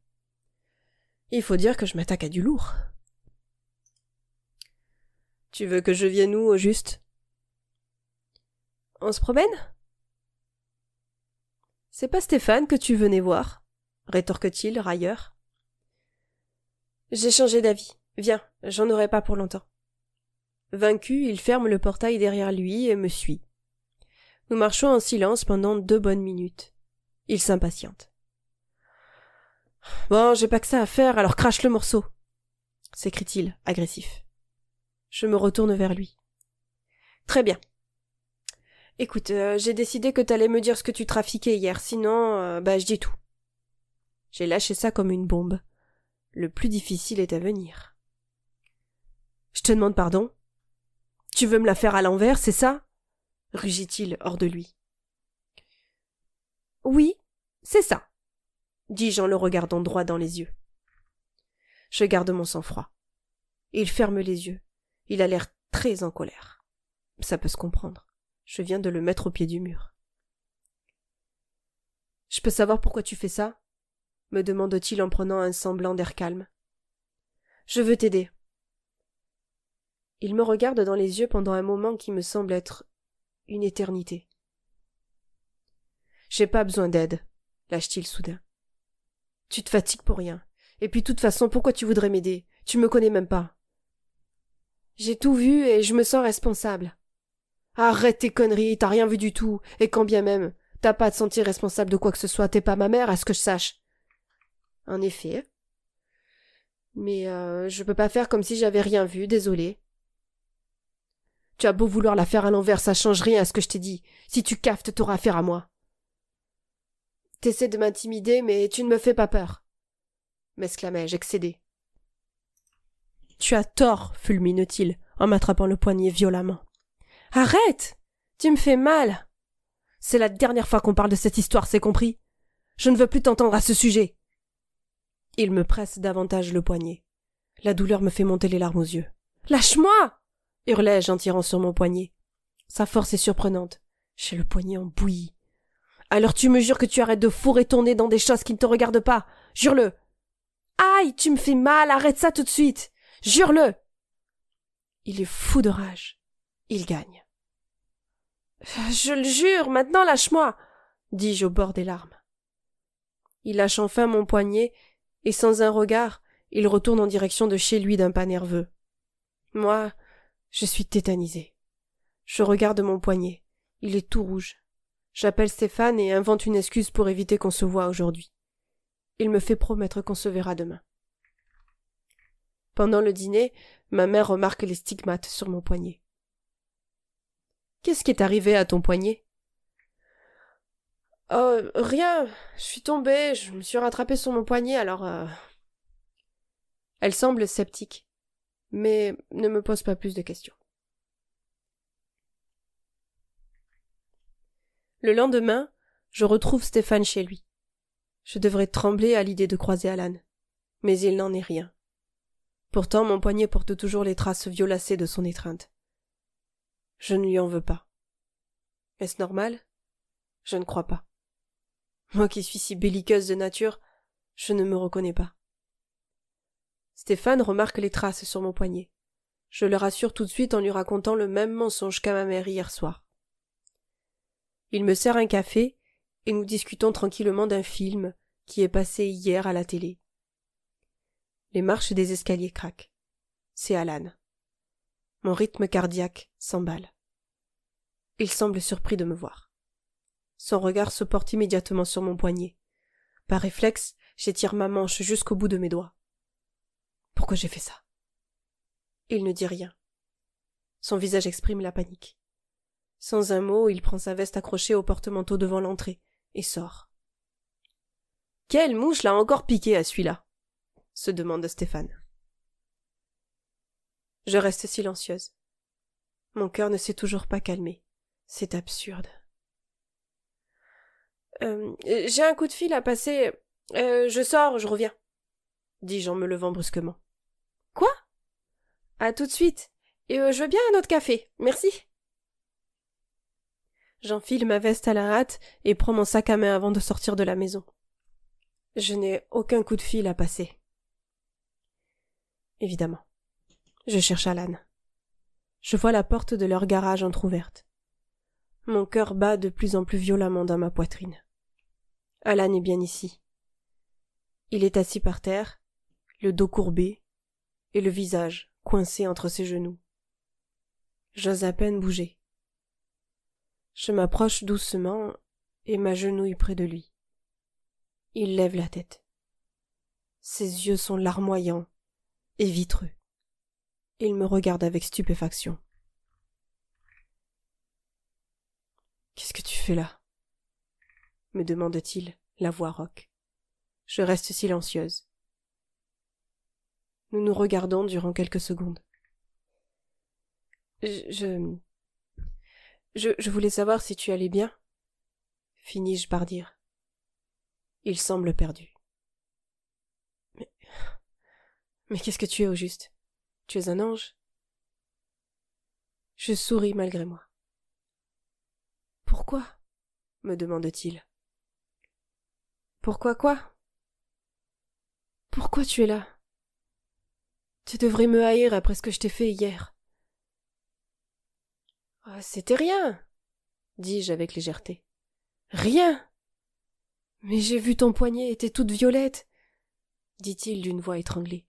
Il faut dire que je m'attaque à du lourd. Tu veux que je vienne où, au juste On se promène c'est pas Stéphane que tu venais voir rétorque-t-il railleur. J'ai changé d'avis. Viens, j'en aurai pas pour longtemps. Vaincu, il ferme le portail derrière lui et me suit. Nous marchons en silence pendant deux bonnes minutes. Il s'impatiente. Bon, j'ai pas que ça à faire, alors crache le morceau s'écrie-t-il, agressif. Je me retourne vers lui. Très bien, Écoute, euh, j'ai décidé que t'allais me dire ce que tu trafiquais hier, sinon, euh, bah, je dis tout. J'ai lâché ça comme une bombe. Le plus difficile est à venir. Je te demande pardon. Tu veux me la faire à l'envers, c'est ça? rugit-il hors de lui. Oui, c'est ça, dis-je en le regardant droit dans les yeux. Je garde mon sang-froid. Il ferme les yeux. Il a l'air très en colère. Ça peut se comprendre. Je viens de le mettre au pied du mur. Je peux savoir pourquoi tu fais ça? me demande-t-il en prenant un semblant d'air calme. Je veux t'aider. Il me regarde dans les yeux pendant un moment qui me semble être une éternité. J'ai pas besoin d'aide, lâche-t-il soudain. Tu te fatigues pour rien. Et puis, de toute façon, pourquoi tu voudrais m'aider? Tu me connais même pas. J'ai tout vu et je me sens responsable. Arrête tes conneries, t'as rien vu du tout, et quand bien même, t'as pas de te sentir responsable de quoi que ce soit, t'es pas ma mère, à ce que je sache. En effet. Mais euh, je peux pas faire comme si j'avais rien vu, désolé. Tu as beau vouloir la faire à l'envers, ça change rien à ce que je t'ai dit. Si tu caftes, t'auras affaire à moi. T'essaies de m'intimider, mais tu ne me fais pas peur. M'exclamai-je, excédé. Tu as tort, fulmine-t-il en m'attrapant le poignet violemment. Arrête Tu me fais mal C'est la dernière fois qu'on parle de cette histoire, c'est compris Je ne veux plus t'entendre à ce sujet Il me presse davantage le poignet. La douleur me fait monter les larmes aux yeux. Lâche-moi hurlai-je en tirant sur mon poignet. Sa force est surprenante. J'ai le poignet en bouillie. Alors tu me jures que tu arrêtes de fourrer ton nez dans des choses qui ne te regardent pas. Jure-le. Aïe, tu me fais mal, arrête ça tout de suite. Jure-le. Il est fou de rage. Il gagne. Je le jure, maintenant lâche-moi dis-je au bord des larmes. Il lâche enfin mon poignet, et sans un regard, il retourne en direction de chez lui d'un pas nerveux. Moi, je suis tétanisé. Je regarde mon poignet. Il est tout rouge. J'appelle Stéphane et invente une excuse pour éviter qu'on se voie aujourd'hui. Il me fait promettre qu'on se verra demain. Pendant le dîner, ma mère remarque les stigmates sur mon poignet. Qu'est-ce qui est arrivé à ton poignet Oh, rien. Je suis tombée, je me suis rattrapée sur mon poignet, alors. Euh, elle semble sceptique, mais ne me pose pas plus de questions. Le lendemain, je retrouve Stéphane chez lui. Je devrais trembler à l'idée de croiser Alan, mais il n'en est rien. Pourtant, mon poignet porte toujours les traces violacées de son étreinte. Je ne lui en veux pas. Est-ce normal Je ne crois pas. Moi qui suis si belliqueuse de nature, je ne me reconnais pas. Stéphane remarque les traces sur mon poignet. Je le rassure tout de suite en lui racontant le même mensonge qu'à ma mère hier soir. Il me sert un café et nous discutons tranquillement d'un film qui est passé hier à la télé. Les marches des escaliers craquent. C'est Alan. Mon rythme cardiaque s'emballe. Il semble surpris de me voir. Son regard se porte immédiatement sur mon poignet. Par réflexe, j'étire ma manche jusqu'au bout de mes doigts. Pourquoi j'ai fait ça Il ne dit rien. Son visage exprime la panique. Sans un mot, il prend sa veste accrochée au porte-manteau devant l'entrée et sort. Quelle mouche l'a encore piqué à celui-là se demande Stéphane. Je reste silencieuse. Mon cœur ne s'est toujours pas calmé. C'est absurde. Euh, j'ai un coup de fil à passer. Euh, je sors, je reviens, dis-je en me levant brusquement. Quoi À tout de suite. Et euh, je veux bien un autre café, merci. J'enfile ma veste à la hâte et prends mon sac à main avant de sortir de la maison. Je n'ai aucun coup de fil à passer. Évidemment. Je cherche Alan. Je vois la porte de leur garage entr'ouverte. Mon cœur bat de plus en plus violemment dans ma poitrine. Alan est bien ici. Il est assis par terre, le dos courbé et le visage coincé entre ses genoux. J'ose à peine bouger. Je m'approche doucement et m'agenouille près de lui. Il lève la tête. Ses yeux sont larmoyants et vitreux. Il me regarde avec stupéfaction. Qu'est-ce que tu fais là me demande-t-il, la voix rauque. Je reste silencieuse. Nous nous regardons durant quelques secondes. Je. Je, je voulais savoir si tu allais bien, finis-je par dire. Il semble perdu. Mais. Mais qu'est-ce que tu es au juste Tu es un ange Je souris malgré moi. Pourquoi me demande-t-il. Pourquoi quoi Pourquoi tu es là Tu devrais me haïr après ce que je t'ai fait hier. Ah, c'était rien, dis-je avec légèreté. Rien Mais j'ai vu ton poignet, était toute violette, dit-il d'une voix étranglée.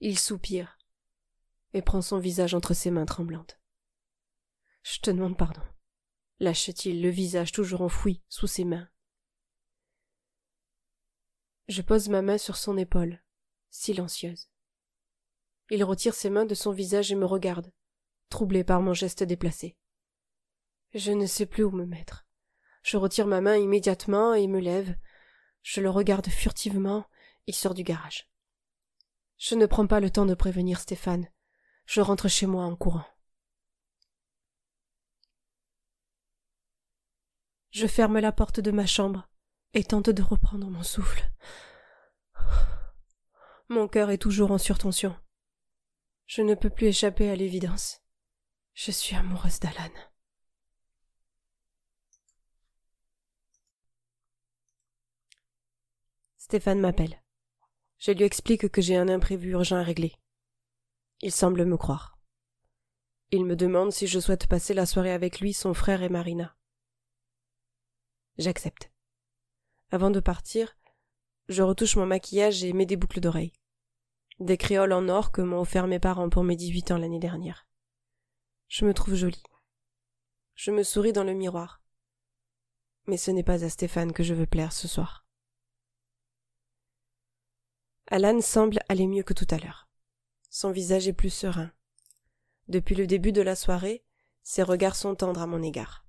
Il soupire et prend son visage entre ses mains tremblantes. Je te demande pardon lâche-t-il, le visage toujours enfoui sous ses mains. Je pose ma main sur son épaule, silencieuse. Il retire ses mains de son visage et me regarde, troublé par mon geste déplacé. Je ne sais plus où me mettre. Je retire ma main immédiatement et me lève. Je le regarde furtivement et sort du garage. Je ne prends pas le temps de prévenir Stéphane. Je rentre chez moi en courant. Je ferme la porte de ma chambre et tente de reprendre mon souffle. Mon cœur est toujours en surtension. Je ne peux plus échapper à l'évidence. Je suis amoureuse d'Alan. Stéphane m'appelle. Je lui explique que j'ai un imprévu urgent à régler. Il semble me croire. Il me demande si je souhaite passer la soirée avec lui, son frère et Marina j'accepte avant de partir je retouche mon maquillage et mets des boucles d'oreilles des créoles en or que m'ont offert mes parents pour mes dix-huit ans l'année dernière je me trouve jolie je me souris dans le miroir mais ce n'est pas à stéphane que je veux plaire ce soir alan semble aller mieux que tout à l'heure son visage est plus serein depuis le début de la soirée ses regards sont tendres à mon égard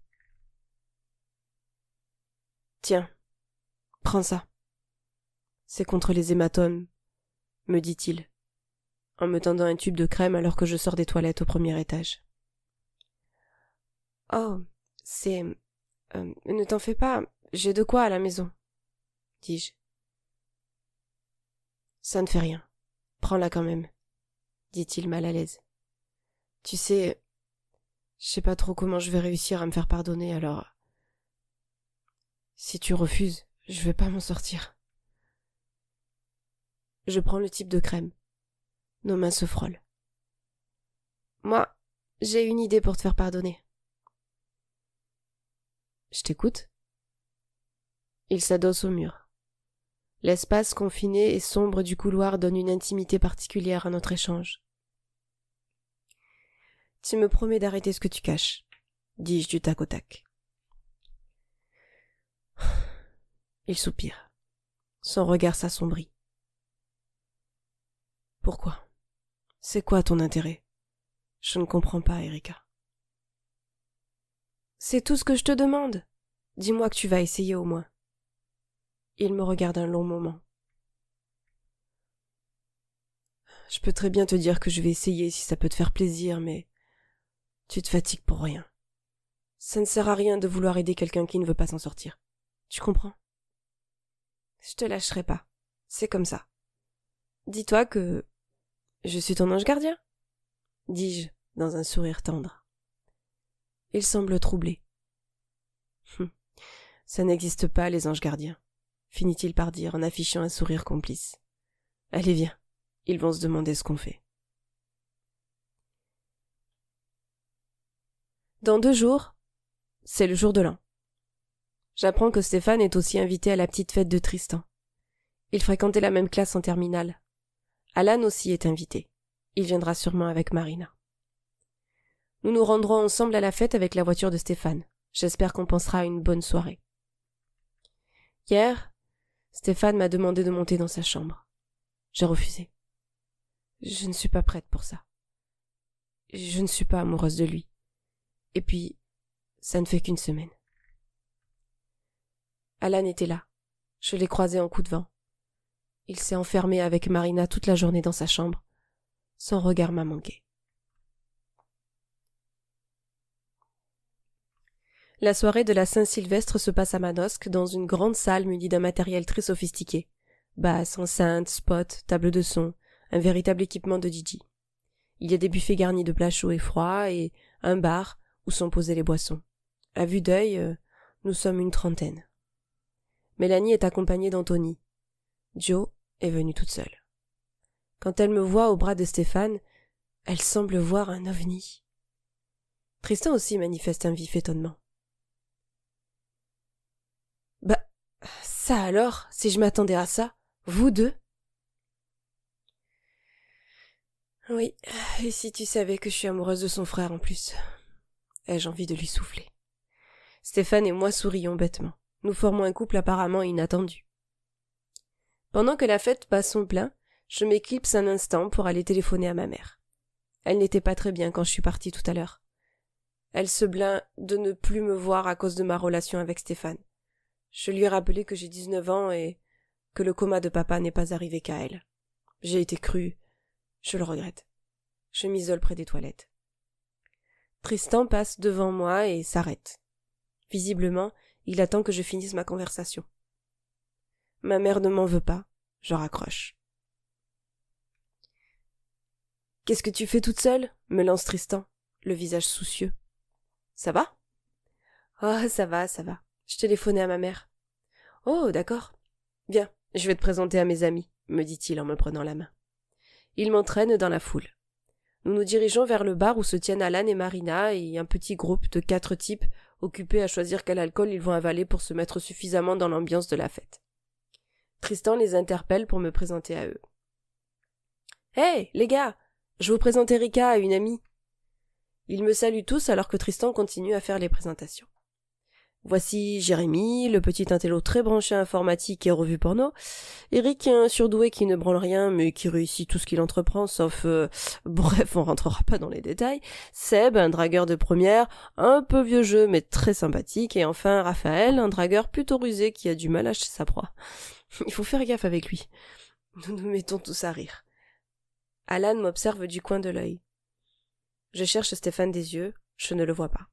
Tiens, prends ça. C'est contre les hématomes, me dit-il, en me tendant un tube de crème alors que je sors des toilettes au premier étage. Oh, c'est. Euh, ne t'en fais pas, j'ai de quoi à la maison, dis-je. Ça ne fait rien, prends-la quand même, dit-il mal à l'aise. Tu sais, je sais pas trop comment je vais réussir à me faire pardonner, alors si tu refuses, je vais pas m'en sortir. Je prends le type de crème. Nos mains se frôlent. Moi, j'ai une idée pour te faire pardonner. Je t'écoute. Il s'adosse au mur. L'espace confiné et sombre du couloir donne une intimité particulière à notre échange. Tu me promets d'arrêter ce que tu caches, dis-je du tac au tac. Il soupire. Son regard s'assombrit. Pourquoi C'est quoi ton intérêt Je ne comprends pas, Erika. C'est tout ce que je te demande. Dis-moi que tu vas essayer au moins. Il me regarde un long moment. Je peux très bien te dire que je vais essayer si ça peut te faire plaisir, mais tu te fatigues pour rien. Ça ne sert à rien de vouloir aider quelqu'un qui ne veut pas s'en sortir. Tu comprends Je te lâcherai pas. C'est comme ça. Dis-toi que je suis ton ange gardien, dis-je dans un sourire tendre. Il semble troublé. Hum. ça n'existe pas, les anges gardiens, finit-il par dire en affichant un sourire complice. Allez, viens, ils vont se demander ce qu'on fait. Dans deux jours, c'est le jour de l'an. J'apprends que Stéphane est aussi invité à la petite fête de Tristan. Il fréquentait la même classe en terminale. Alan aussi est invité. Il viendra sûrement avec Marina. Nous nous rendrons ensemble à la fête avec la voiture de Stéphane. J'espère qu'on pensera à une bonne soirée. Hier, Stéphane m'a demandé de monter dans sa chambre. J'ai refusé. Je ne suis pas prête pour ça. Je ne suis pas amoureuse de lui. Et puis, ça ne fait qu'une semaine. Alan était là. Je l'ai croisé en coup de vent. Il s'est enfermé avec Marina toute la journée dans sa chambre. Son regard m'a manqué. La soirée de la Saint-Sylvestre se passe à Manosque dans une grande salle munie d'un matériel très sophistiqué. Basse, enceinte, spot, table de son, un véritable équipement de DJ. Il y a des buffets garnis de plats chauds et froids et un bar où sont posées les boissons. À vue d'œil, euh, nous sommes une trentaine. Mélanie est accompagnée d'Anthony. Joe est venue toute seule. Quand elle me voit au bras de Stéphane, elle semble voir un ovni. Tristan aussi manifeste un vif étonnement. Bah, ça alors, si je m'attendais à ça, vous deux Oui, et si tu savais que je suis amoureuse de son frère en plus Ai-je envie de lui souffler Stéphane et moi sourions bêtement. Nous formons un couple apparemment inattendu. Pendant que la fête passe son plein, je m'éclipse un instant pour aller téléphoner à ma mère. Elle n'était pas très bien quand je suis partie tout à l'heure. Elle se plaint de ne plus me voir à cause de ma relation avec Stéphane. Je lui ai rappelé que j'ai dix neuf ans et que le coma de papa n'est pas arrivé qu'à elle. J'ai été crue. Je le regrette. Je m'isole près des toilettes. Tristan passe devant moi et s'arrête. Visiblement, il attend que je finisse ma conversation. Ma mère ne m'en veut pas. Je raccroche. Qu'est-ce que tu fais toute seule me lance Tristan, le visage soucieux. Ça va Oh, ça va, ça va. Je téléphonais à ma mère. Oh, d'accord. Viens, je vais te présenter à mes amis, me dit-il en me prenant la main. Il m'entraîne dans la foule. Nous nous dirigeons vers le bar où se tiennent Alan et Marina et un petit groupe de quatre types occupés à choisir quel alcool ils vont avaler pour se mettre suffisamment dans l'ambiance de la fête. Tristan les interpelle pour me présenter à eux. Hé, les gars Je vous présente Erika à une amie. Ils me saluent tous alors que Tristan continue à faire les présentations. Voici Jérémy, le petit intello très branché informatique et revu porno. Eric, un surdoué qui ne branle rien mais qui réussit tout ce qu'il entreprend sauf... Euh, bref, on rentrera pas dans les détails. Seb, un dragueur de première, un peu vieux jeu mais très sympathique. Et enfin Raphaël, un dragueur plutôt rusé qui a du mal à acheter sa proie. Il faut faire gaffe avec lui. Nous nous mettons tous à rire. Alan m'observe du coin de l'œil. Je cherche Stéphane des yeux, je ne le vois pas.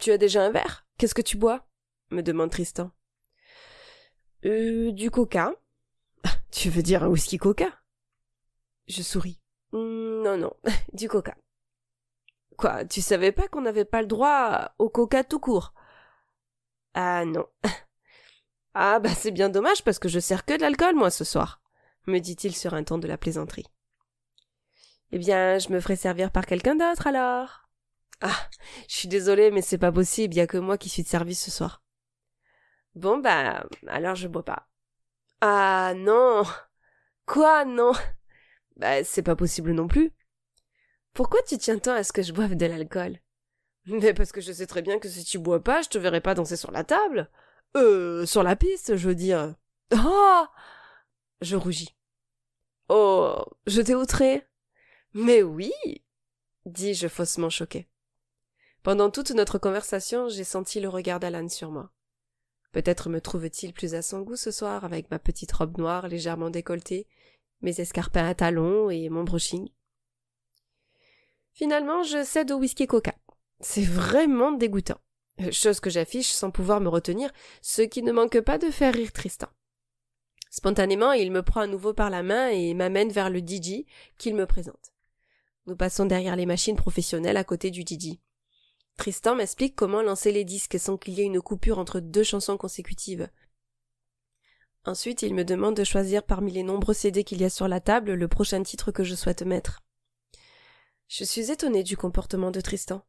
Tu as déjà un verre Qu'est-ce que tu bois me demande Tristan. Euh, du coca. Tu veux dire un whisky coca Je souris. Hmm, non, non, du coca. Quoi, tu savais pas qu'on n'avait pas le droit au coca tout court Ah non. Ah bah c'est bien dommage parce que je sers que de l'alcool moi ce soir, me dit-il sur un ton de la plaisanterie. Eh bien, je me ferai servir par quelqu'un d'autre alors, ah, je suis désolée, mais c'est pas possible, y a que moi qui suis de service ce soir. Bon bah, alors je bois pas. Ah non Quoi non Bah c'est pas possible non plus. Pourquoi tu tiens tant à ce que je boive de l'alcool Mais parce que je sais très bien que si tu bois pas, je te verrai pas danser sur la table. Euh, sur la piste, je veux dire. Oh Je rougis. Oh, je t'ai outré Mais oui dis-je faussement choqué. Pendant toute notre conversation, j'ai senti le regard d'Alan sur moi. Peut-être me trouve-t-il plus à son goût ce soir avec ma petite robe noire légèrement décolletée, mes escarpins à talons et mon brushing. Finalement, je cède au whisky coca. C'est vraiment dégoûtant. Chose que j'affiche sans pouvoir me retenir, ce qui ne manque pas de faire rire Tristan. Spontanément, il me prend à nouveau par la main et m'amène vers le DJ qu'il me présente. Nous passons derrière les machines professionnelles à côté du DJ. Tristan m'explique comment lancer les disques sans qu'il y ait une coupure entre deux chansons consécutives. Ensuite, il me demande de choisir parmi les nombreux CD qu'il y a sur la table le prochain titre que je souhaite mettre. Je suis étonnée du comportement de Tristan.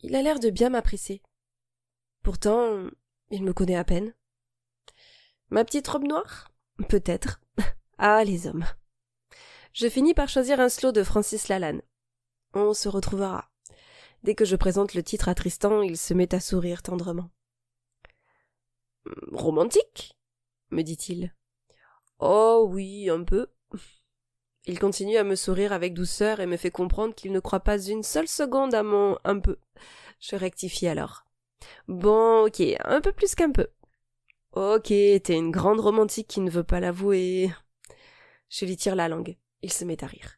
Il a l'air de bien m'apprécier. Pourtant, il me connaît à peine. Ma petite robe noire Peut-être. Ah, les hommes. Je finis par choisir un slow de Francis Lalanne. On se retrouvera. Dès que je présente le titre à Tristan, il se met à sourire tendrement. Hum, romantique me dit-il. Oh oui, un peu. Il continue à me sourire avec douceur et me fait comprendre qu'il ne croit pas une seule seconde à mon un peu. Je rectifie alors. Bon, ok, un peu plus qu'un peu. Ok, t'es une grande romantique qui ne veut pas l'avouer. Je lui tire la langue. Il se met à rire.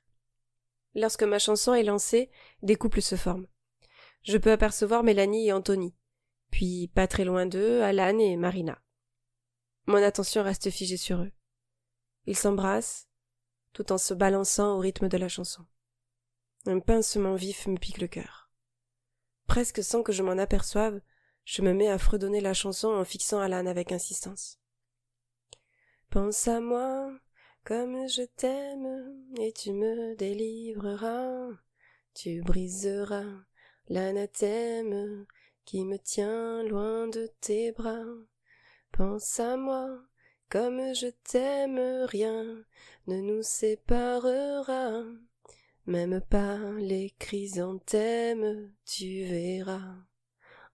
Lorsque ma chanson est lancée, des couples se forment je peux apercevoir Mélanie et Anthony, puis pas très loin d'eux, Alan et Marina. Mon attention reste figée sur eux. Ils s'embrassent, tout en se balançant au rythme de la chanson. Un pincement vif me pique le cœur. Presque sans que je m'en aperçoive, je me mets à fredonner la chanson en fixant Alan avec insistance. Pense à moi, comme je t'aime, et tu me délivreras, tu briseras l'anathème qui me tient loin de tes bras. Pense à moi, comme je t'aime, rien ne nous séparera. Même pas les chrysanthèmes, tu verras,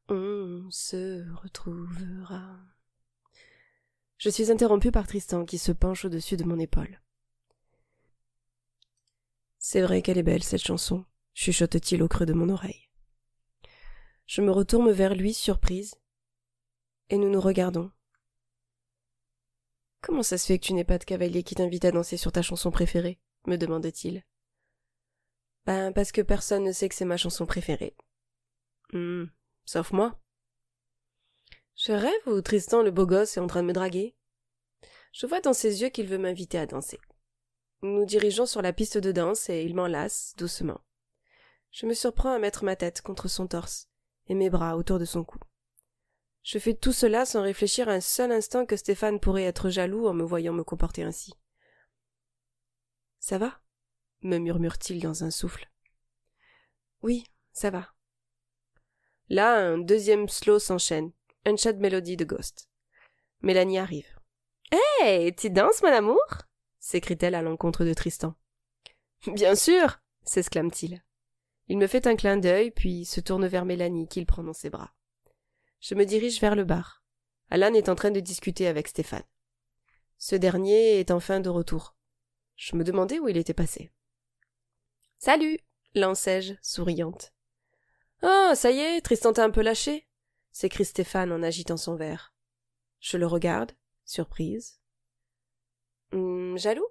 on se retrouvera. Je suis interrompue par Tristan qui se penche au-dessus de mon épaule. C'est vrai qu'elle est belle, cette chanson, chuchote-t-il au creux de mon oreille. Je me retourne vers lui, surprise, et nous nous regardons. Comment ça se fait que tu n'aies pas de cavalier qui t'invite à danser sur ta chanson préférée me demande-t-il. Ben, parce que personne ne sait que c'est ma chanson préférée. Hum, sauf moi. Je rêve ou Tristan, le beau gosse, est en train de me draguer Je vois dans ses yeux qu'il veut m'inviter à danser. Nous nous dirigeons sur la piste de danse et il m'enlace, doucement. Je me surprends à mettre ma tête contre son torse et mes bras autour de son cou. Je fais tout cela sans réfléchir un seul instant que Stéphane pourrait être jaloux en me voyant me comporter ainsi. Ça va? me murmure-t-il dans un souffle. Oui, ça va. Là, un deuxième slow s'enchaîne, un chat de mélodie de Ghost. Mélanie arrive. Hé, tu danses, mon amour s'écrie-t-elle à l'encontre de Tristan. Bien sûr s'exclame-t-il. Il me fait un clin d'œil, puis se tourne vers Mélanie, qu'il prend dans ses bras. Je me dirige vers le bar. Alan est en train de discuter avec Stéphane. Ce dernier est enfin de retour. Je me demandais où il était passé. Salut lançai-je, souriante. Ah, ça y est, Tristan t'a un peu lâché s'écrie Stéphane en agitant son verre. Je le regarde, surprise. Hmm, jaloux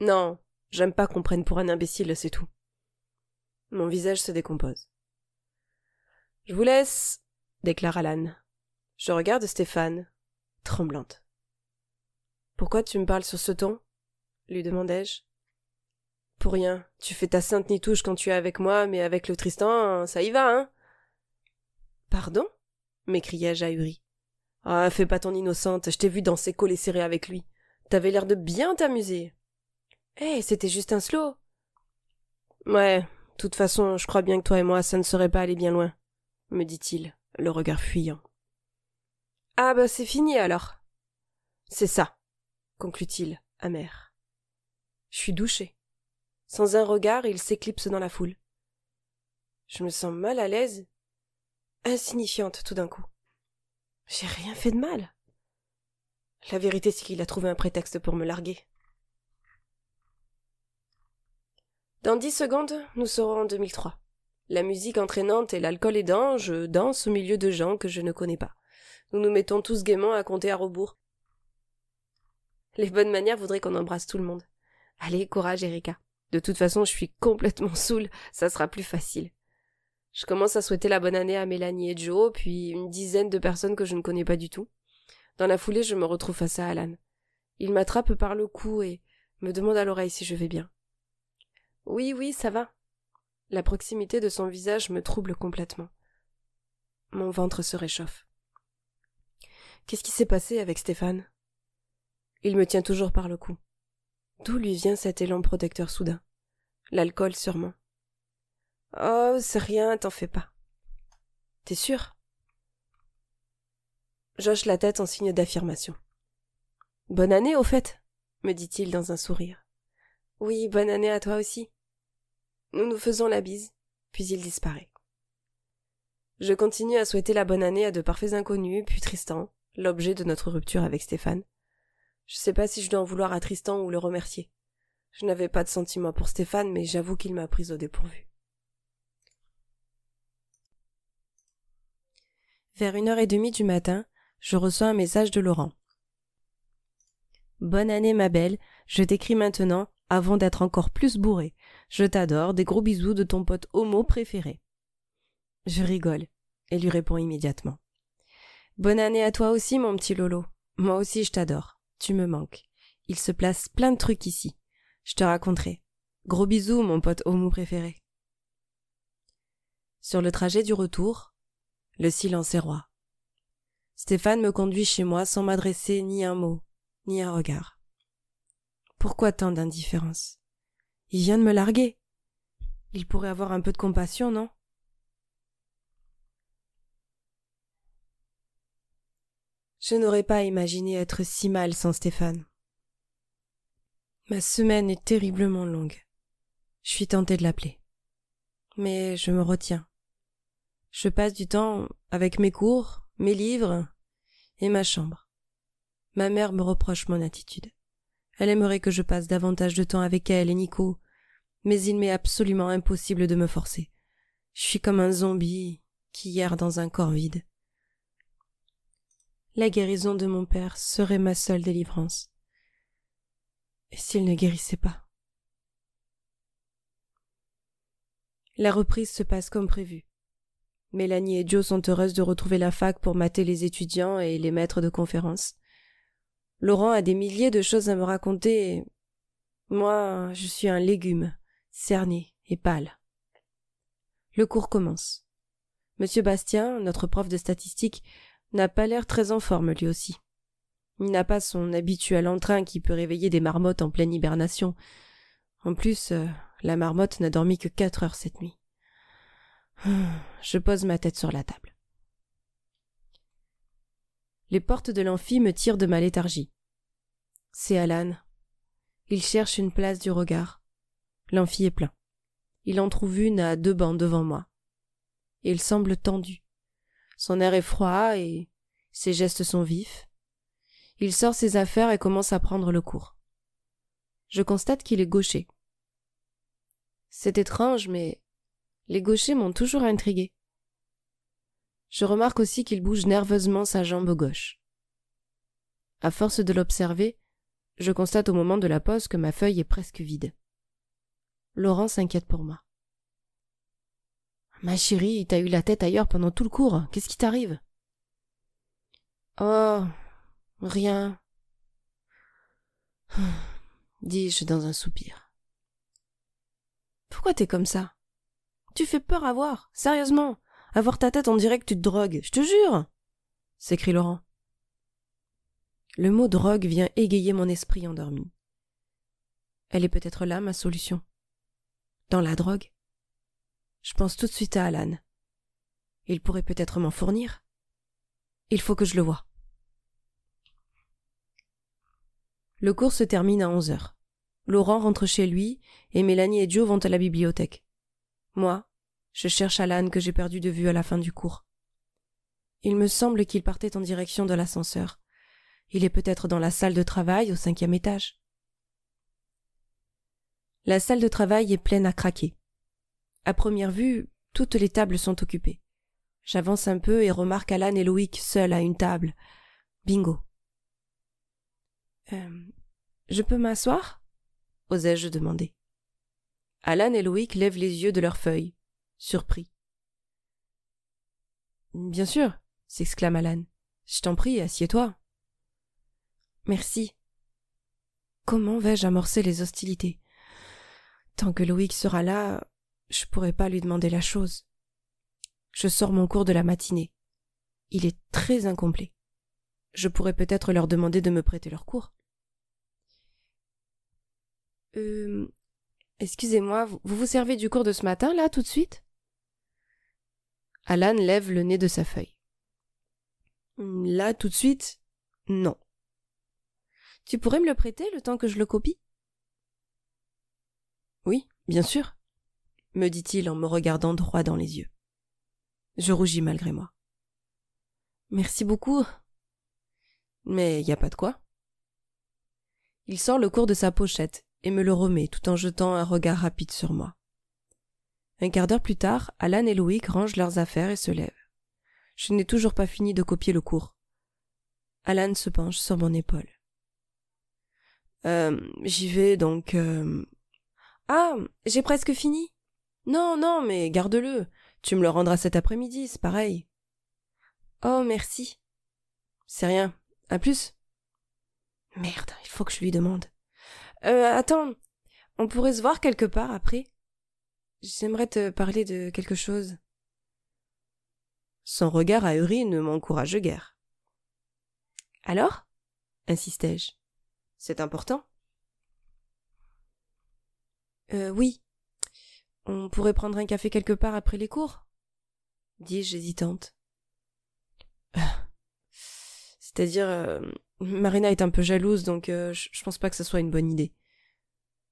Non, j'aime pas qu'on prenne pour un imbécile, c'est tout. Mon visage se décompose. Je vous laisse, déclare Alan. Je regarde Stéphane, tremblante. Pourquoi tu me parles sur ce ton lui demandai-je. Pour rien, tu fais ta sainte nitouche quand tu es avec moi, mais avec le Tristan, ça y va, hein Pardon m'écriai-je ahuri. Ah, fais pas ton innocente, je t'ai vu danser et serré avec lui. T'avais l'air de bien t'amuser. Eh, c'était juste un slow. Ouais, de toute façon, je crois bien que toi et moi, ça ne serait pas aller bien loin, me dit-il, le regard fuyant. Ah bah c'est fini alors. C'est ça, conclut-il, amer. Je suis douché. Sans un regard, il s'éclipse dans la foule. Je me sens mal à l'aise, insignifiante tout d'un coup. J'ai rien fait de mal. La vérité, c'est qu'il a trouvé un prétexte pour me larguer. Dans dix secondes, nous serons en 2003. La musique entraînante et l'alcool aidant, je danse au milieu de gens que je ne connais pas. Nous nous mettons tous gaiement à compter à rebours. Les bonnes manières voudraient qu'on embrasse tout le monde. Allez, courage, Erika. De toute façon, je suis complètement saoule, ça sera plus facile. Je commence à souhaiter la bonne année à Mélanie et Joe, puis une dizaine de personnes que je ne connais pas du tout. Dans la foulée, je me retrouve face à Alan. Il m'attrape par le cou et me demande à l'oreille si je vais bien. Oui, oui, ça va. La proximité de son visage me trouble complètement. Mon ventre se réchauffe. Qu'est-ce qui s'est passé avec Stéphane Il me tient toujours par le cou. D'où lui vient cet élan protecteur soudain L'alcool sûrement. Oh, c'est rien, t'en fais pas. T'es sûr J'hoche la tête en signe d'affirmation. Bonne année, au fait, me dit-il dans un sourire. Oui, bonne année à toi aussi. Nous nous faisons la bise, puis il disparaît. Je continue à souhaiter la bonne année à de parfaits inconnus, puis Tristan, l'objet de notre rupture avec Stéphane. Je ne sais pas si je dois en vouloir à Tristan ou le remercier. Je n'avais pas de sentiments pour Stéphane, mais j'avoue qu'il m'a prise au dépourvu. Vers une heure et demie du matin, je reçois un message de Laurent. Bonne année, ma belle. Je t'écris maintenant, avant d'être encore plus bourré. Je t'adore, des gros bisous de ton pote homo préféré. Je rigole et lui réponds immédiatement. Bonne année à toi aussi, mon petit Lolo. Moi aussi, je t'adore. Tu me manques. Il se place plein de trucs ici. Je te raconterai. Gros bisous, mon pote homo préféré. Sur le trajet du retour, le silence est roi. Stéphane me conduit chez moi sans m'adresser ni un mot, ni un regard. Pourquoi tant d'indifférence il vient de me larguer. Il pourrait avoir un peu de compassion, non Je n'aurais pas imaginé être si mal sans Stéphane. Ma semaine est terriblement longue. Je suis tentée de l'appeler. Mais je me retiens. Je passe du temps avec mes cours, mes livres et ma chambre. Ma mère me reproche mon attitude. Elle aimerait que je passe davantage de temps avec elle et Nico, mais il m'est absolument impossible de me forcer. Je suis comme un zombie qui erre dans un corps vide. La guérison de mon père serait ma seule délivrance. Et s'il ne guérissait pas La reprise se passe comme prévu. Mélanie et Joe sont heureuses de retrouver la fac pour mater les étudiants et les maîtres de conférences. Laurent a des milliers de choses à me raconter. Moi, je suis un légume, cerné et pâle. Le cours commence. Monsieur Bastien, notre prof de statistique, n'a pas l'air très en forme lui aussi. Il n'a pas son habituel entrain qui peut réveiller des marmottes en pleine hibernation. En plus, euh, la marmotte n'a dormi que quatre heures cette nuit. Je pose ma tête sur la table. Les portes de l'amphi me tirent de ma léthargie. C'est Alan. Il cherche une place du regard. L'amphi est plein. Il en trouve une à deux bancs devant moi. Il semble tendu. Son air est froid et ses gestes sont vifs. Il sort ses affaires et commence à prendre le cours. Je constate qu'il est gaucher. C'est étrange, mais les gauchers m'ont toujours intrigué. Je remarque aussi qu'il bouge nerveusement sa jambe gauche. À force de l'observer, je constate au moment de la pause que ma feuille est presque vide. Laurent s'inquiète pour moi. Ma chérie, t'as eu la tête ailleurs pendant tout le cours. Qu'est-ce qui t'arrive Oh, rien, dis-je dans un soupir. Pourquoi t'es comme ça Tu fais peur à voir, sérieusement. « Avoir ta tête, on dirait que tu te drogues, je te jure s'écrie Laurent. Le mot drogue vient égayer mon esprit endormi. Elle est peut-être là, ma solution. Dans la drogue Je pense tout de suite à Alan. Il pourrait peut-être m'en fournir. Il faut que je le voie. Le cours se termine à onze heures. Laurent rentre chez lui et Mélanie et Joe vont à la bibliothèque. Moi, je cherche Alan que j'ai perdu de vue à la fin du cours. Il me semble qu'il partait en direction de l'ascenseur. Il est peut-être dans la salle de travail au cinquième étage. La salle de travail est pleine à craquer. À première vue, toutes les tables sont occupées. J'avance un peu et remarque Alan et Loïc seuls à une table. Bingo. Euh, je peux m'asseoir » je demander. Alan et Loïc lèvent les yeux de leurs feuilles surpris bien sûr s'exclame alan je t'en prie assieds-toi merci comment vais-je amorcer les hostilités tant que loïc sera là je pourrai pas lui demander la chose je sors mon cours de la matinée il est très incomplet je pourrais peut-être leur demander de me prêter leur cours euh, excusez-moi, vous vous servez du cours de ce matin, là, tout de suite Alan lève le nez de sa feuille. Là, tout de suite, non. Tu pourrais me le prêter le temps que je le copie Oui, bien sûr, me dit-il en me regardant droit dans les yeux. Je rougis malgré moi. Merci beaucoup. Mais il y a pas de quoi. Il sort le cours de sa pochette et me le remet tout en jetant un regard rapide sur moi. Un quart d'heure plus tard, Alan et Loïc rangent leurs affaires et se lèvent. Je n'ai toujours pas fini de copier le cours. Alan se penche sur mon épaule. Euh, j'y vais donc. Euh, ah, j'ai presque fini. Non, non, mais garde-le. Tu me le rendras cet après-midi, c'est pareil. Oh, merci. C'est rien. À plus. Merde, il faut que je lui demande. Euh, attends. On pourrait se voir quelque part après. J'aimerais te parler de quelque chose. Son regard ahuri ne m'encourage guère. Alors insistai-je. C'est important euh, Oui. On pourrait prendre un café quelque part après les cours dis-je hésitante. C'est-à-dire, euh, Marina est un peu jalouse, donc euh, je je pense pas que ce soit une bonne idée.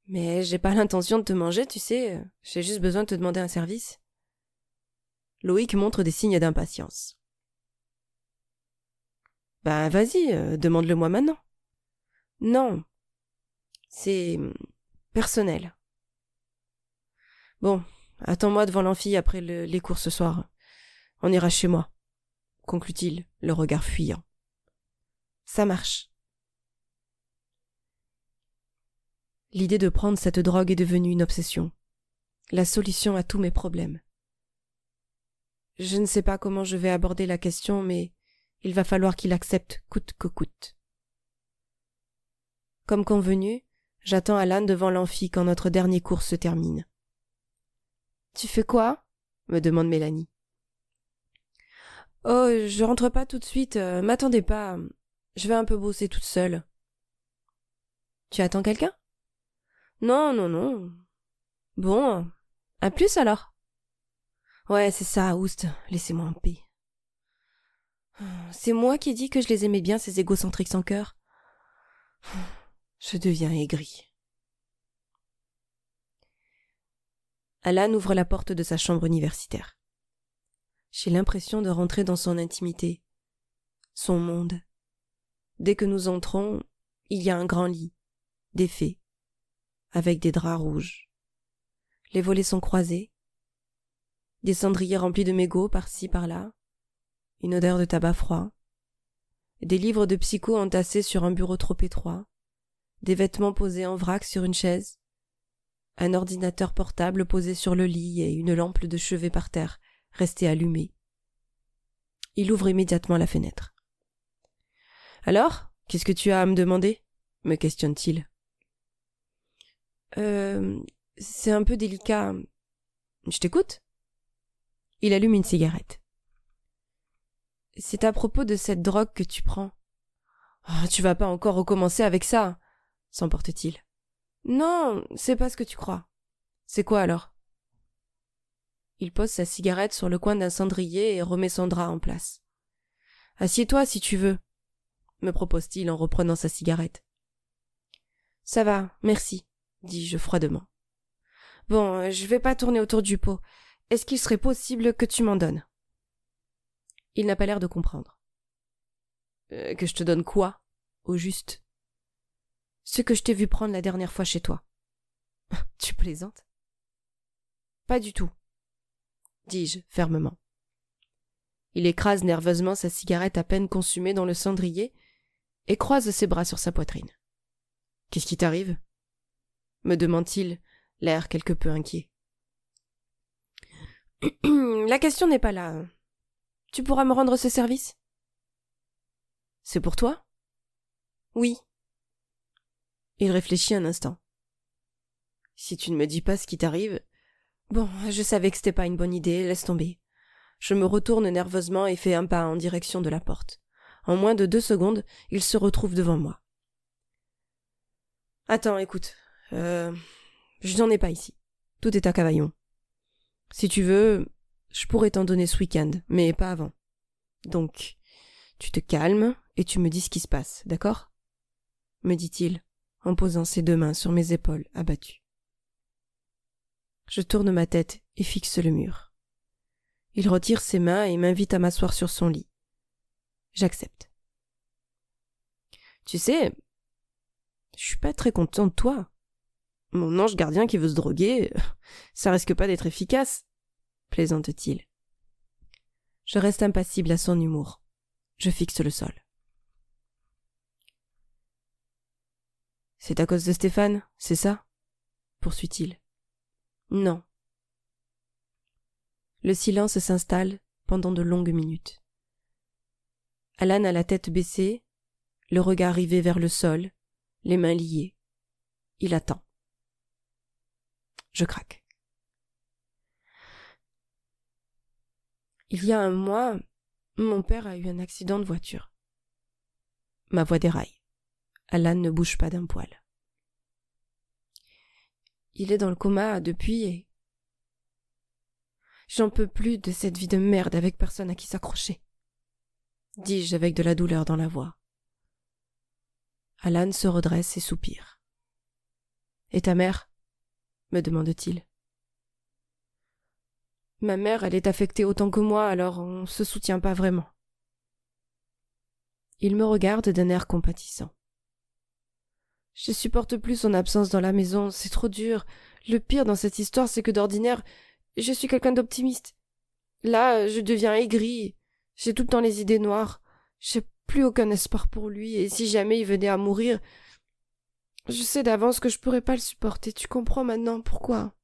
Mais j'ai pas l'intention de te manger, tu sais, j'ai juste besoin de te demander un service. Loïc montre des signes d'impatience. Ben vas-y, euh, demande-le-moi maintenant. Non. C'est hum, personnel. Bon, attends-moi devant l'amphi après les cours ce soir. On ira chez moi, conclut-il, le regard fuyant. Ça marche. L'idée de prendre cette drogue est devenue une obsession. La solution à tous mes problèmes. Je ne sais pas comment je vais aborder la question, mais il va falloir qu'il accepte coûte que coûte. Comme convenu, j'attends Alan devant l'amphi quand notre dernier cours se termine. Tu fais quoi me demande Mélanie. Oh, je rentre pas tout de suite, euh, m'attendez pas. Je vais un peu bosser toute seule. Tu attends quelqu'un non, non, non. Bon, à plus alors. Ouais, c'est ça, Oust, laissez-moi en paix. C'est moi qui ai dit que je les aimais bien, ces égocentriques sans cœur. Je deviens aigri. Alan ouvre la porte de sa chambre universitaire. J'ai l'impression de rentrer dans son intimité, son monde. Dès que nous entrons, il y a un grand lit, des fées, avec des draps rouges. Les volets sont croisés, des cendriers remplis de mégots par-ci par-là, une odeur de tabac froid, des livres de psycho entassés sur un bureau trop étroit, des vêtements posés en vrac sur une chaise, un ordinateur portable posé sur le lit et une lampe de chevet par terre, restée allumée. Il ouvre immédiatement la fenêtre. Alors, qu'est-ce que tu as à me demander me questionne-t-il. Euh, c'est un peu délicat. Je t'écoute Il allume une cigarette. C'est à propos de cette drogue que tu prends. Ah, tu vas pas encore recommencer avec ça s'emporte-t-il. Non, c'est pas ce que tu crois. C'est quoi alors Il pose sa cigarette sur le coin d'un cendrier et remet son drap en place. Assieds-toi si tu veux, me propose-t-il en reprenant sa cigarette. Ça va, merci dis-je froidement. Bon, euh, je vais pas tourner autour du pot. Est-ce qu'il serait possible que tu m'en donnes Il n'a pas l'air de comprendre. Euh, que je te donne quoi, au juste Ce que je t'ai vu prendre la dernière fois chez toi. tu plaisantes Pas du tout, dis-je fermement. Il écrase nerveusement sa cigarette à peine consumée dans le cendrier et croise ses bras sur sa poitrine. Qu'est-ce qui t'arrive me demande-t-il, l'air quelque peu inquiet. La question n'est pas là. Tu pourras me rendre ce service C'est pour toi Oui. Il réfléchit un instant. Si tu ne me dis pas ce qui t'arrive. Bon, je savais que c'était pas une bonne idée, laisse tomber. Je me retourne nerveusement et fais un pas en direction de la porte. En moins de deux secondes, il se retrouve devant moi. Attends, écoute, euh, je n'en ai pas ici. Tout est à Cavaillon. Si tu veux, je pourrais t'en donner ce week-end, mais pas avant. Donc, tu te calmes et tu me dis ce qui se passe, d'accord me dit-il, en posant ses deux mains sur mes épaules abattues. Je tourne ma tête et fixe le mur. Il retire ses mains et m'invite à m'asseoir sur son lit. J'accepte. Tu sais, je suis pas très content de toi, mon ange gardien qui veut se droguer, ça risque pas d'être efficace, plaisante-t-il. Je reste impassible à son humour. Je fixe le sol. C'est à cause de Stéphane, c'est ça poursuit-il. Non. Le silence s'installe pendant de longues minutes. Alan a la tête baissée, le regard rivé vers le sol, les mains liées. Il attend je craque. Il y a un mois, mon père a eu un accident de voiture. Ma voix déraille. Alan ne bouge pas d'un poil. Il est dans le coma depuis et. J'en peux plus de cette vie de merde avec personne à qui s'accrocher. Dis-je avec de la douleur dans la voix. Alan se redresse et soupire. Et ta mère me demande-t-il. Ma mère, elle est affectée autant que moi, alors on ne se soutient pas vraiment. Il me regarde d'un air compatissant. Je supporte plus son absence dans la maison, c'est trop dur. Le pire dans cette histoire, c'est que d'ordinaire, je suis quelqu'un d'optimiste. Là, je deviens aigri. J'ai tout le temps les idées noires. J'ai plus aucun espoir pour lui, et si jamais il venait à mourir, je sais d'avance que je pourrais pas le supporter, tu comprends maintenant pourquoi.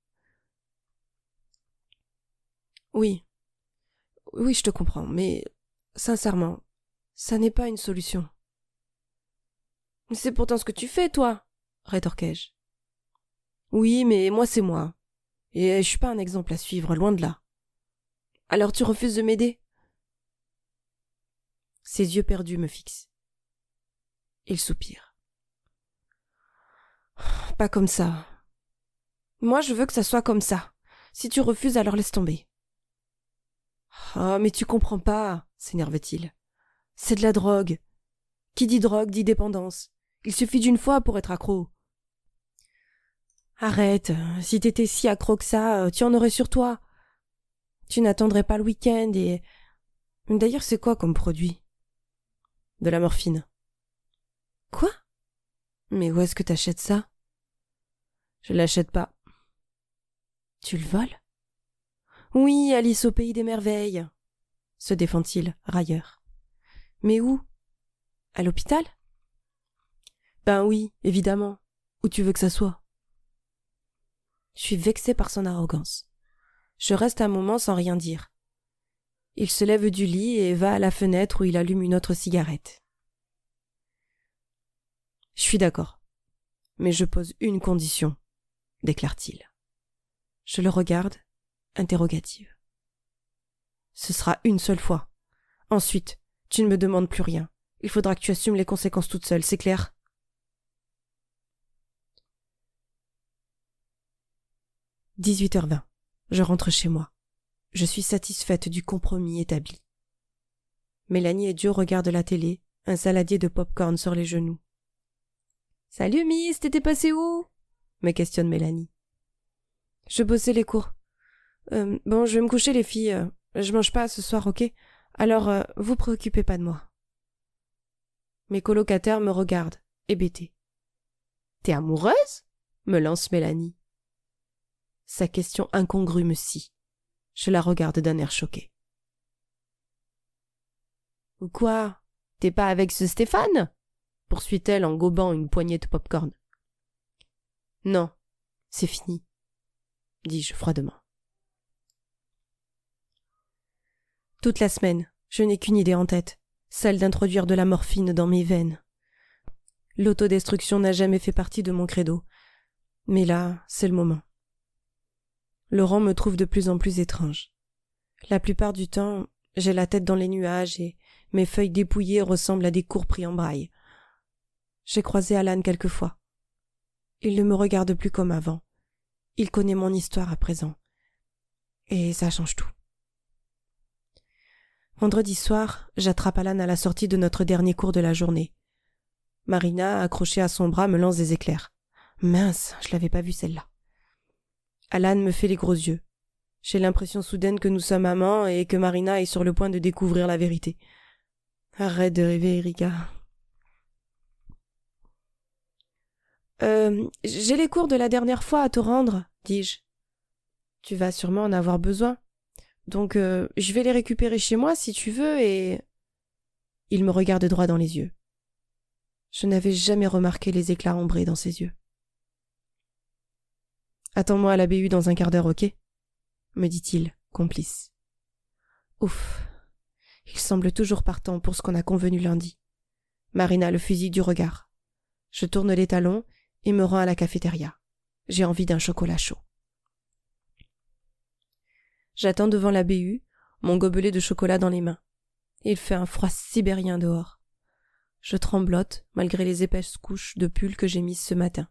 Oui. Oui, je te comprends, mais sincèrement, ça n'est pas une solution. C'est pourtant ce que tu fais, toi, rétorquai-je. Oui, mais moi c'est moi. Et je suis pas un exemple à suivre, loin de là. Alors tu refuses de m'aider Ses yeux perdus me fixent. Il soupire. Pas comme ça. Moi, je veux que ça soit comme ça. Si tu refuses, alors laisse tomber. Ah, mais tu comprends pas, sénervait t il C'est de la drogue. Qui dit drogue dit dépendance. Il suffit d'une fois pour être accro. Arrête, si t'étais si accro que ça, tu en aurais sur toi. Tu n'attendrais pas le week-end et. D'ailleurs, c'est quoi comme produit De la morphine. Quoi Mais où est-ce que t'achètes ça je l'achète pas. Tu le voles Oui, Alice au pays des merveilles, se défend-il, railleur. Mais où À l'hôpital Ben oui, évidemment. Où tu veux que ça soit Je suis vexée par son arrogance. Je reste un moment sans rien dire. Il se lève du lit et va à la fenêtre où il allume une autre cigarette. Je suis d'accord. Mais je pose une condition déclare-t-il. Je le regarde, interrogative. Ce sera une seule fois. Ensuite, tu ne me demandes plus rien. Il faudra que tu assumes les conséquences toute seule, c'est clair 18h20. Je rentre chez moi. Je suis satisfaite du compromis établi. Mélanie et Dieu regardent la télé, un saladier de pop-corn sur les genoux. Salut, Miss, t'étais passé où me questionne Mélanie. Je bossais les cours. Euh, bon, je vais me coucher, les filles. Euh, je mange pas ce soir, ok Alors, euh, vous préoccupez pas de moi. Mes colocataires me regardent, hébétés. T'es amoureuse me lance Mélanie. Sa question incongrue me scie. Je la regarde d'un air choqué. Ou quoi T'es pas avec ce Stéphane poursuit-elle en gobant une poignée de pop-corn. Non, c'est fini, dis-je froidement. Toute la semaine, je n'ai qu'une idée en tête, celle d'introduire de la morphine dans mes veines. L'autodestruction n'a jamais fait partie de mon credo, mais là, c'est le moment. Laurent me trouve de plus en plus étrange. La plupart du temps, j'ai la tête dans les nuages et mes feuilles dépouillées ressemblent à des cours pris en braille. J'ai croisé Alan quelquefois. Il ne me regarde plus comme avant. Il connaît mon histoire à présent. Et ça change tout. Vendredi soir, j'attrape Alan à la sortie de notre dernier cours de la journée. Marina, accrochée à son bras, me lance des éclairs. Mince, je l'avais pas vue celle-là. Alan me fait les gros yeux. J'ai l'impression soudaine que nous sommes amants et que Marina est sur le point de découvrir la vérité. Arrête de rêver, Erika. Euh, j'ai les cours de la dernière fois à te rendre, dis-je. Tu vas sûrement en avoir besoin. Donc euh, je vais les récupérer chez moi si tu veux et... Il me regarde droit dans les yeux. Je n'avais jamais remarqué les éclats ombrés dans ses yeux. Attends-moi à la dans un quart d'heure, ok me dit-il, complice. Ouf. Il semble toujours partant pour ce qu'on a convenu lundi. Marina le fusille du regard. Je tourne les talons et me rend à la cafétéria. J'ai envie d'un chocolat chaud. J'attends devant la BU, mon gobelet de chocolat dans les mains. Il fait un froid sibérien dehors. Je tremblote malgré les épaisses couches de pull que j'ai mises ce matin.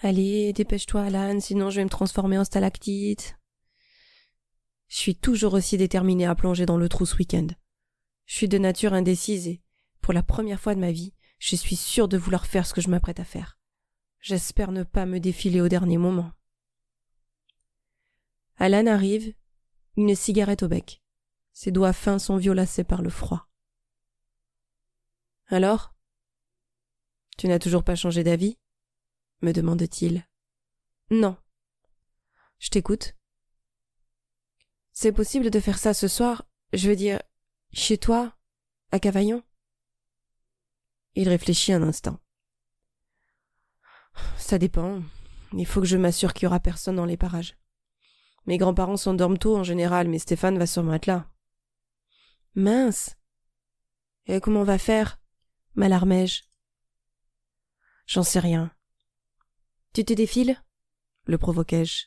Allez, dépêche-toi, Alan, sinon je vais me transformer en stalactite. Je suis toujours aussi déterminée à plonger dans le trou ce week-end. Je suis de nature indécise et, pour la première fois de ma vie, je suis sûre de vouloir faire ce que je m'apprête à faire. J'espère ne pas me défiler au dernier moment. Alan arrive, une cigarette au bec. Ses doigts fins sont violacés par le froid. Alors Tu n'as toujours pas changé d'avis me demande-t-il. Non. Je t'écoute. C'est possible de faire ça ce soir, je veux dire, chez toi, à Cavaillon il réfléchit un instant. Ça dépend. Il faut que je m'assure qu'il n'y aura personne dans les parages. Mes grands-parents s'endorment tôt en général, mais Stéphane va sûrement être là. Mince. Et comment on va faire M'alarmai-je. J'en sais rien. Tu te défiles le provoquai-je.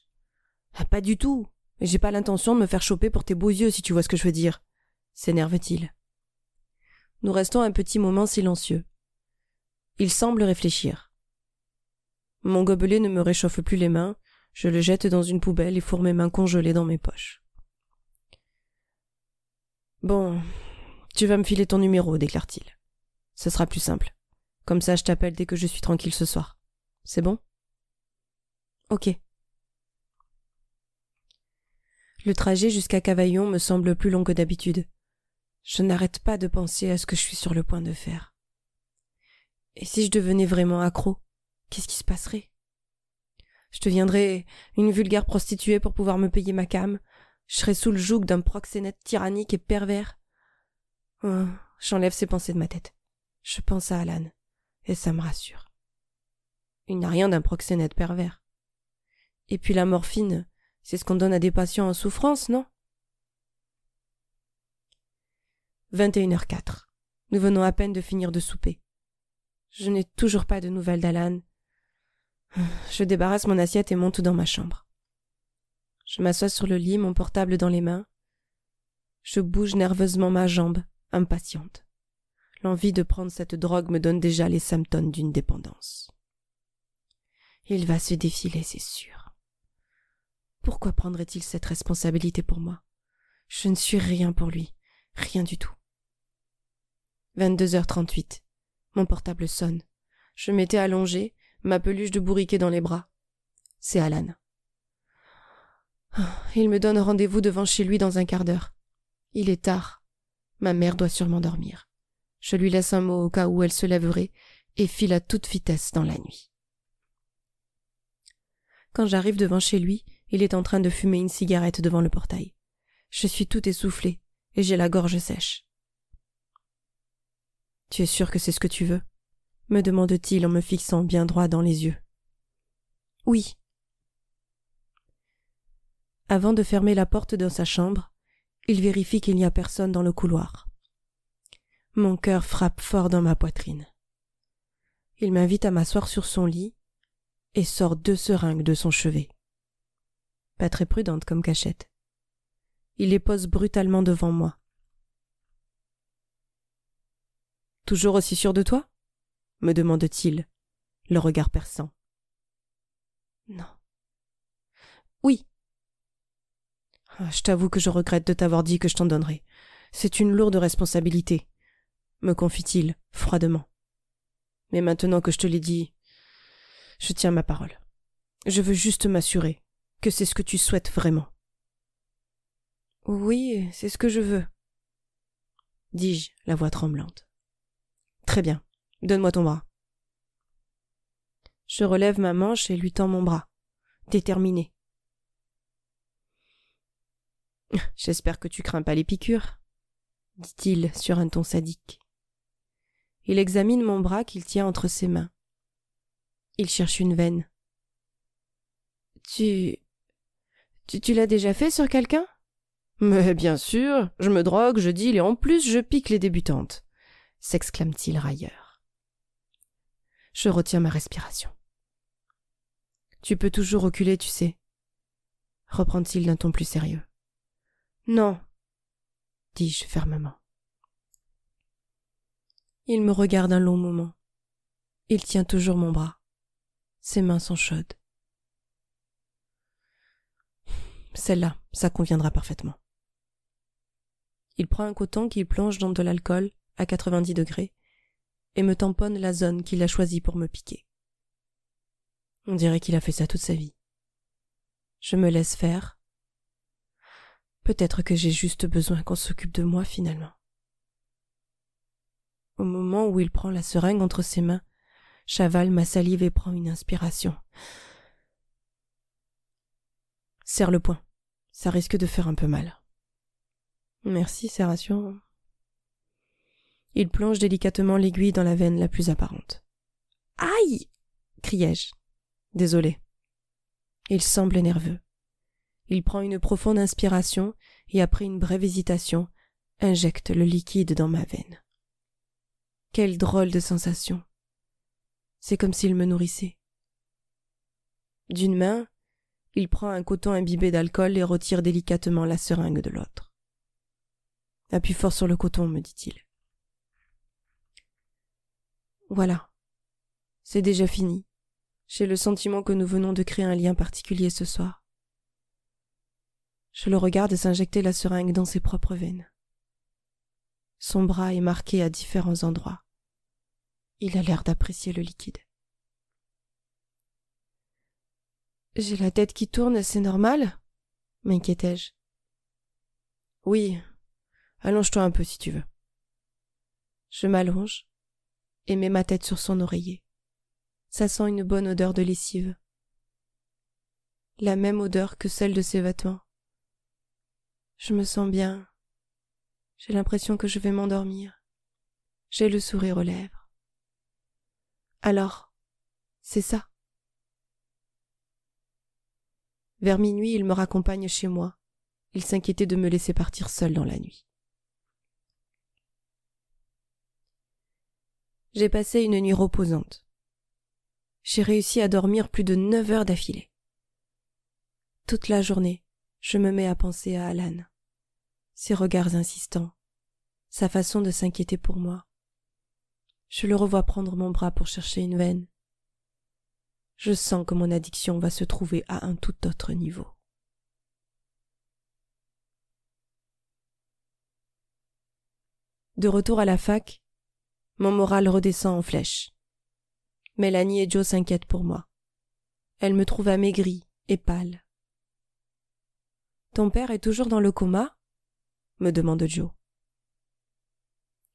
Ah, pas du tout. J'ai pas l'intention de me faire choper pour tes beaux yeux, si tu vois ce que je veux dire. S'énerve-t-il. Nous restons un petit moment silencieux. Il semble réfléchir. Mon gobelet ne me réchauffe plus les mains, je le jette dans une poubelle et fourre mes mains congelées dans mes poches. Bon, tu vas me filer ton numéro, déclare-t-il. Ce sera plus simple. Comme ça, je t'appelle dès que je suis tranquille ce soir. C'est bon Ok. Le trajet jusqu'à Cavaillon me semble plus long que d'habitude. Je n'arrête pas de penser à ce que je suis sur le point de faire. Et si je devenais vraiment accro, qu'est-ce qui se passerait Je deviendrais une vulgaire prostituée pour pouvoir me payer ma cam. Je serais sous le joug d'un proxénète tyrannique et pervers. Oh, j'enlève ces pensées de ma tête. Je pense à Alan, et ça me rassure. Il n'a rien d'un proxénète pervers. Et puis la morphine, c'est ce qu'on donne à des patients en souffrance, non 21h04. Nous venons à peine de finir de souper. Je n'ai toujours pas de nouvelles d'Alan. Je débarrasse mon assiette et monte dans ma chambre. Je m'assois sur le lit, mon portable dans les mains. Je bouge nerveusement ma jambe, impatiente. L'envie de prendre cette drogue me donne déjà les symptômes d'une dépendance. Il va se défiler, c'est sûr. Pourquoi prendrait-il cette responsabilité pour moi Je ne suis rien pour lui, rien du tout. 22h38. Mon portable sonne. Je m'étais allongée, ma peluche de bourriquet dans les bras. C'est Alan. Il me donne rendez-vous devant chez lui dans un quart d'heure. Il est tard. Ma mère doit sûrement dormir. Je lui laisse un mot au cas où elle se lèverait et file à toute vitesse dans la nuit. Quand j'arrive devant chez lui, il est en train de fumer une cigarette devant le portail. Je suis tout essoufflée et j'ai la gorge sèche. Tu es sûr que c'est ce que tu veux me demande-t-il en me fixant bien droit dans les yeux. Oui. Avant de fermer la porte de sa chambre, il vérifie qu'il n'y a personne dans le couloir. Mon cœur frappe fort dans ma poitrine. Il m'invite à m'asseoir sur son lit et sort deux seringues de son chevet. Pas très prudente comme cachette. Il les pose brutalement devant moi. Toujours aussi sûr de toi me demande-t-il, le regard perçant. Non. Oui. Ah, je t'avoue que je regrette de t'avoir dit que je t'en donnerai. C'est une lourde responsabilité, me confie-t-il froidement. Mais maintenant que je te l'ai dit, je tiens ma parole. Je veux juste m'assurer que c'est ce que tu souhaites vraiment. Oui, c'est ce que je veux, dis-je, la voix tremblante. Très bien. Donne-moi ton bras. Je relève ma manche et lui tends mon bras. Déterminé. J'espère que tu crains pas les piqûres, dit-il sur un ton sadique. Il examine mon bras qu'il tient entre ses mains. Il cherche une veine. Tu. Tu, l'as déjà fait sur quelqu'un Mais bien sûr, je me drogue, je deal et en plus je pique les débutantes s'exclame-t-il railleur. Je retiens ma respiration. Tu peux toujours reculer, tu sais, reprend-il d'un ton plus sérieux. Non, dis-je fermement. Il me regarde un long moment. Il tient toujours mon bras. Ses mains sont chaudes. Celle-là, ça conviendra parfaitement. Il prend un coton qu'il plonge dans de l'alcool à 90 degrés, et me tamponne la zone qu'il a choisie pour me piquer. On dirait qu'il a fait ça toute sa vie. Je me laisse faire. Peut-être que j'ai juste besoin qu'on s'occupe de moi finalement. Au moment où il prend la seringue entre ses mains, Chaval ma salive et prend une inspiration. Serre le poing. Ça risque de faire un peu mal. Merci, c'est rassurant. Il plonge délicatement l'aiguille dans la veine la plus apparente. Aïe criai-je. Désolé. Il semble nerveux. Il prend une profonde inspiration et après une brève hésitation, injecte le liquide dans ma veine. Quelle drôle de sensation. C'est comme s'il me nourrissait. D'une main, il prend un coton imbibé d'alcool et retire délicatement la seringue de l'autre. Appuie fort sur le coton, me dit-il. Voilà. C'est déjà fini. J'ai le sentiment que nous venons de créer un lien particulier ce soir. Je le regarde s'injecter la seringue dans ses propres veines. Son bras est marqué à différents endroits. Il a l'air d'apprécier le liquide. J'ai la tête qui tourne, c'est normal minquiétais je Oui, allonge-toi un peu si tu veux. Je m'allonge, et met ma tête sur son oreiller. Ça sent une bonne odeur de lessive. La même odeur que celle de ses vêtements. Je me sens bien. J'ai l'impression que je vais m'endormir. J'ai le sourire aux lèvres. Alors, c'est ça. Vers minuit, il me raccompagne chez moi. Il s'inquiétait de me laisser partir seule dans la nuit. j'ai passé une nuit reposante. J'ai réussi à dormir plus de neuf heures d'affilée. Toute la journée, je me mets à penser à Alan. Ses regards insistants, sa façon de s'inquiéter pour moi. Je le revois prendre mon bras pour chercher une veine. Je sens que mon addiction va se trouver à un tout autre niveau. De retour à la fac, mon moral redescend en flèche. Mélanie et Joe s'inquiètent pour moi. Elle me trouve amaigrie et pâle. Ton père est toujours dans le coma me demande Joe.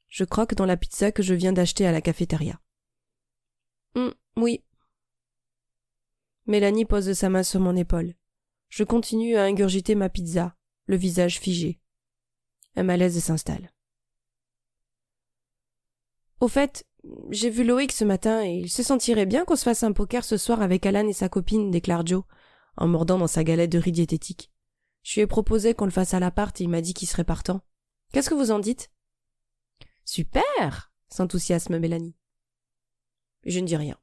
Je croque dans la pizza que je viens d'acheter à la cafétéria. Hum, oui. Mélanie pose sa main sur mon épaule. Je continue à ingurgiter ma pizza, le visage figé. Un malaise s'installe. Au fait, j'ai vu Loïc ce matin et il se sentirait bien qu'on se fasse un poker ce soir avec Alan et sa copine, déclare Joe, en mordant dans sa galette de riz diététique. Je lui ai proposé qu'on le fasse à l'appart et il m'a dit qu'il serait partant. Qu'est-ce que vous en dites Super s'enthousiasme Mélanie. Je ne dis rien.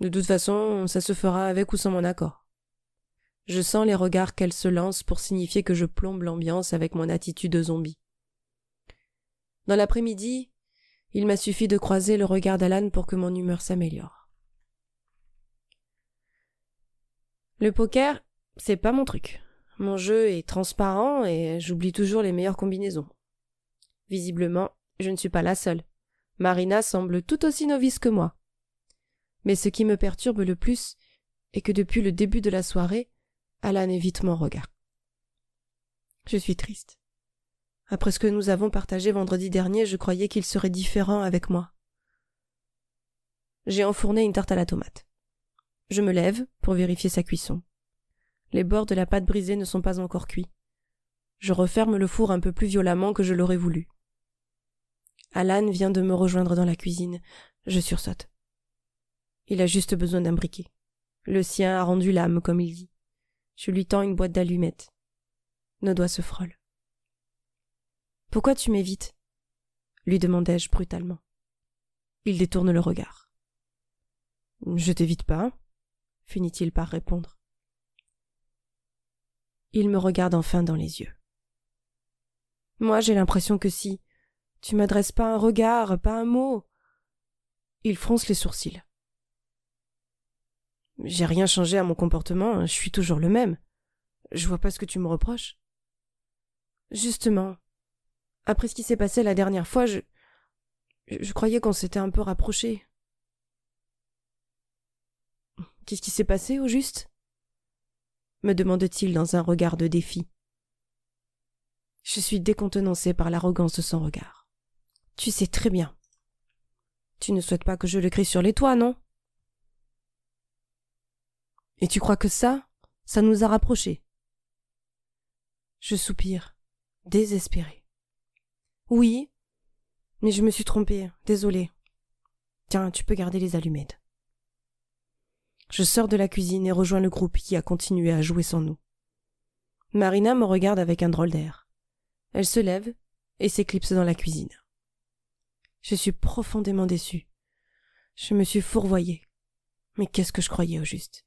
De toute façon, ça se fera avec ou sans mon accord. Je sens les regards qu'elle se lance pour signifier que je plombe l'ambiance avec mon attitude de zombie. Dans l'après-midi, il m'a suffi de croiser le regard d'Alan pour que mon humeur s'améliore. Le poker, c'est pas mon truc. Mon jeu est transparent et j'oublie toujours les meilleures combinaisons. Visiblement, je ne suis pas la seule. Marina semble tout aussi novice que moi. Mais ce qui me perturbe le plus est que depuis le début de la soirée, Alan évite mon regard. Je suis triste. Après ce que nous avons partagé vendredi dernier, je croyais qu'il serait différent avec moi. J'ai enfourné une tarte à la tomate. Je me lève pour vérifier sa cuisson. Les bords de la pâte brisée ne sont pas encore cuits. Je referme le four un peu plus violemment que je l'aurais voulu. Alan vient de me rejoindre dans la cuisine. Je sursaute. Il a juste besoin d'un briquet. Le sien a rendu l'âme, comme il dit. Je lui tends une boîte d'allumettes. Nos doigts se frôlent. Pourquoi tu m'évites lui demandai-je brutalement. Il détourne le regard. Je t'évite pas, finit-il par répondre. Il me regarde enfin dans les yeux. Moi, j'ai l'impression que si. Tu m'adresses pas un regard, pas un mot. Il fronce les sourcils. J'ai rien changé à mon comportement, je suis toujours le même. Je vois pas ce que tu me reproches. Justement, après ce qui s'est passé la dernière fois, je. Je croyais qu'on s'était un peu rapprochés. Qu'est-ce qui s'est passé au juste me demande-t-il dans un regard de défi. Je suis décontenancée par l'arrogance de son regard. Tu sais très bien. Tu ne souhaites pas que je le crie sur les toits, non Et tu crois que ça, ça nous a rapprochés Je soupire, désespérée. Oui. Mais je me suis trompée, désolée. Tiens, tu peux garder les allumettes. Je sors de la cuisine et rejoins le groupe qui a continué à jouer sans nous. Marina me regarde avec un drôle d'air. Elle se lève et s'éclipse dans la cuisine. Je suis profondément déçue. Je me suis fourvoyée. Mais qu'est-ce que je croyais au juste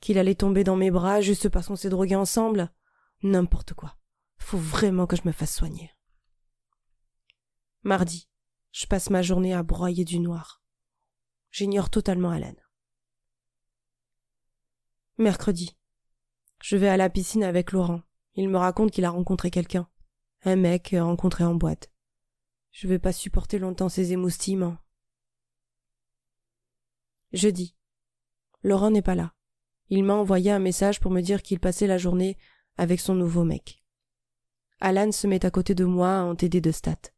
Qu'il allait tomber dans mes bras juste parce qu'on s'est drogués ensemble N'importe quoi. Faut vraiment que je me fasse soigner. Mardi, je passe ma journée à broyer du noir. J'ignore totalement Alan. Mercredi, je vais à la piscine avec Laurent. Il me raconte qu'il a rencontré quelqu'un. Un mec euh, rencontré en boîte. Je vais pas supporter longtemps ses émoustillements. Jeudi. Laurent n'est pas là. Il m'a envoyé un message pour me dire qu'il passait la journée avec son nouveau mec. Alan se met à côté de moi en TD de stats.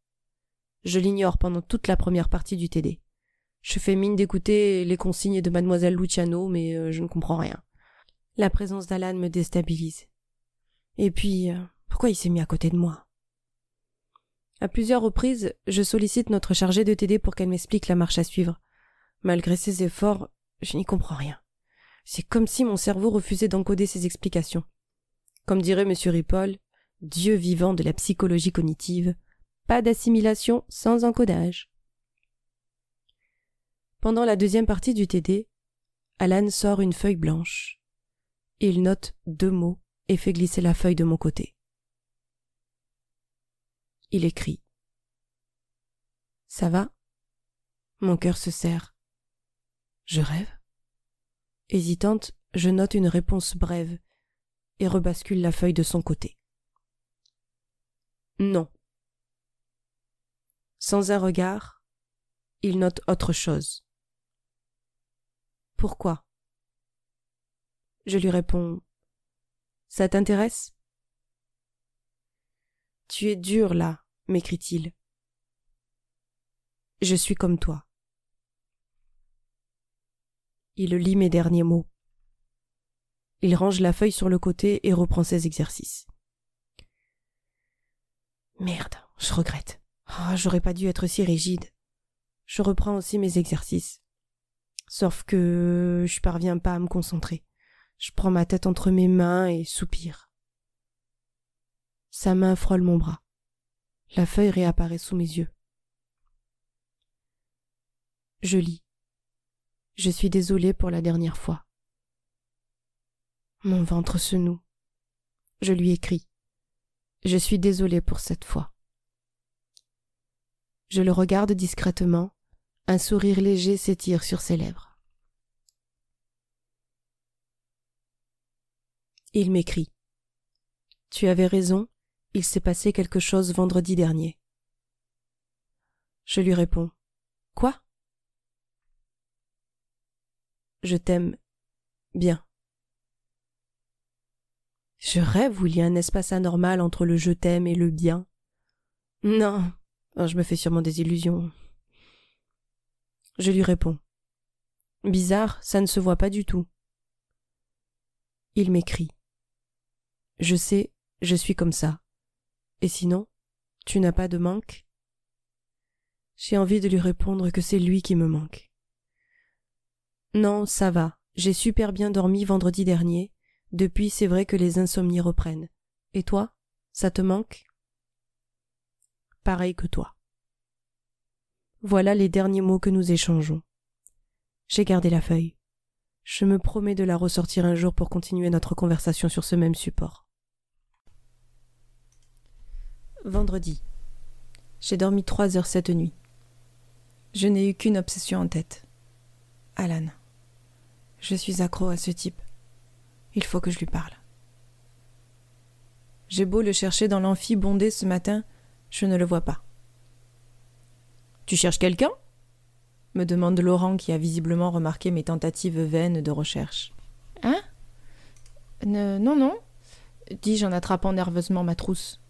Je l'ignore pendant toute la première partie du TD. Je fais mine d'écouter les consignes de mademoiselle Luciano, mais euh, je ne comprends rien. La présence d'Alan me déstabilise. Et puis, euh, pourquoi il s'est mis à côté de moi À plusieurs reprises, je sollicite notre chargée de TD pour qu'elle m'explique la marche à suivre. Malgré ses efforts, je n'y comprends rien. C'est comme si mon cerveau refusait d'encoder ses explications. Comme dirait M. Ripoll, Dieu vivant de la psychologie cognitive, pas d'assimilation sans encodage. Pendant la deuxième partie du TD, Alan sort une feuille blanche. Il note deux mots et fait glisser la feuille de mon côté. Il écrit. Ça va Mon cœur se serre. Je rêve Hésitante, je note une réponse brève et rebascule la feuille de son côté. Non, sans un regard, il note autre chose. Pourquoi Je lui réponds Ça t'intéresse Tu es dur là, m'écrit-il. Je suis comme toi. Il lit mes derniers mots. Il range la feuille sur le côté et reprend ses exercices. Merde, je regrette. Ah, j'aurais pas dû être si rigide. Je reprends aussi mes exercices. Sauf que je parviens pas à me concentrer. Je prends ma tête entre mes mains et soupire. Sa main frôle mon bras. La feuille réapparaît sous mes yeux. Je lis. Je suis désolée pour la dernière fois. Mon ventre se noue. Je lui écris. Je suis désolée pour cette fois. Je le regarde discrètement. Un sourire léger s'étire sur ses lèvres. Il m'écrit. Tu avais raison, il s'est passé quelque chose vendredi dernier. Je lui réponds. Quoi Je t'aime bien. Je rêve où il y a un espace anormal entre le je t'aime et le bien. Non, Oh, je me fais sûrement des illusions. Je lui réponds. Bizarre, ça ne se voit pas du tout. Il m'écrit. Je sais, je suis comme ça. Et sinon, tu n'as pas de manque J'ai envie de lui répondre que c'est lui qui me manque. Non, ça va. J'ai super bien dormi vendredi dernier. Depuis, c'est vrai que les insomnies reprennent. Et toi Ça te manque pareil que toi. Voilà les derniers mots que nous échangeons. J'ai gardé la feuille. Je me promets de la ressortir un jour pour continuer notre conversation sur ce même support. Vendredi. J'ai dormi trois heures cette nuit. Je n'ai eu qu'une obsession en tête. Alan. Je suis accro à ce type. Il faut que je lui parle. J'ai beau le chercher dans l'amphi bondé ce matin, je ne le vois pas. Tu cherches quelqu'un me demande Laurent qui a visiblement remarqué mes tentatives vaines de recherche. Hein ne, Non, non, dis-je en attrapant nerveusement ma trousse.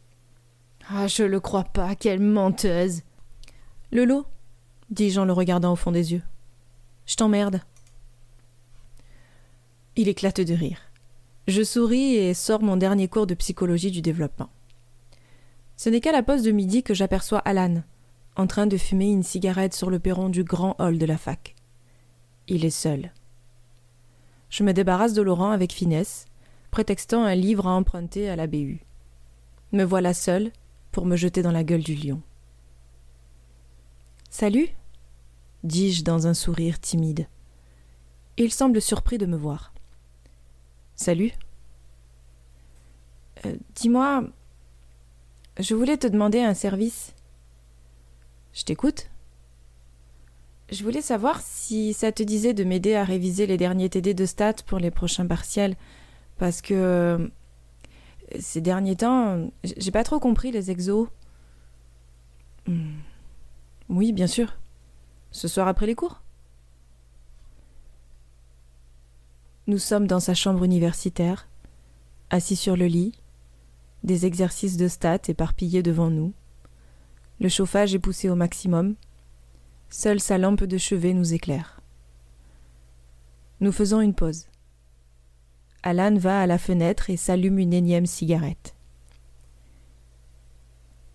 Ah, je le crois pas, quelle menteuse Lolo, dis-je en le regardant au fond des yeux. Je t'emmerde. Il éclate de rire. Je souris et sors mon dernier cours de psychologie du développement. Ce n'est qu'à la pause de midi que j'aperçois Alan, en train de fumer une cigarette sur le perron du grand hall de la fac. Il est seul. Je me débarrasse de Laurent avec finesse, prétextant un livre à emprunter à la BU. Me voilà seul pour me jeter dans la gueule du lion. Salut dis-je dans un sourire timide. Il semble surpris de me voir. Salut. Euh, dis-moi, je voulais te demander un service. Je t'écoute. Je voulais savoir si ça te disait de m'aider à réviser les derniers TD de stats pour les prochains partiels. Parce que euh, ces derniers temps, j'ai pas trop compris les exos. Hmm. Oui, bien sûr. Ce soir après les cours Nous sommes dans sa chambre universitaire, assis sur le lit, des exercices de stats éparpillés devant nous. Le chauffage est poussé au maximum. Seule sa lampe de chevet nous éclaire. Nous faisons une pause. Alan va à la fenêtre et s'allume une énième cigarette.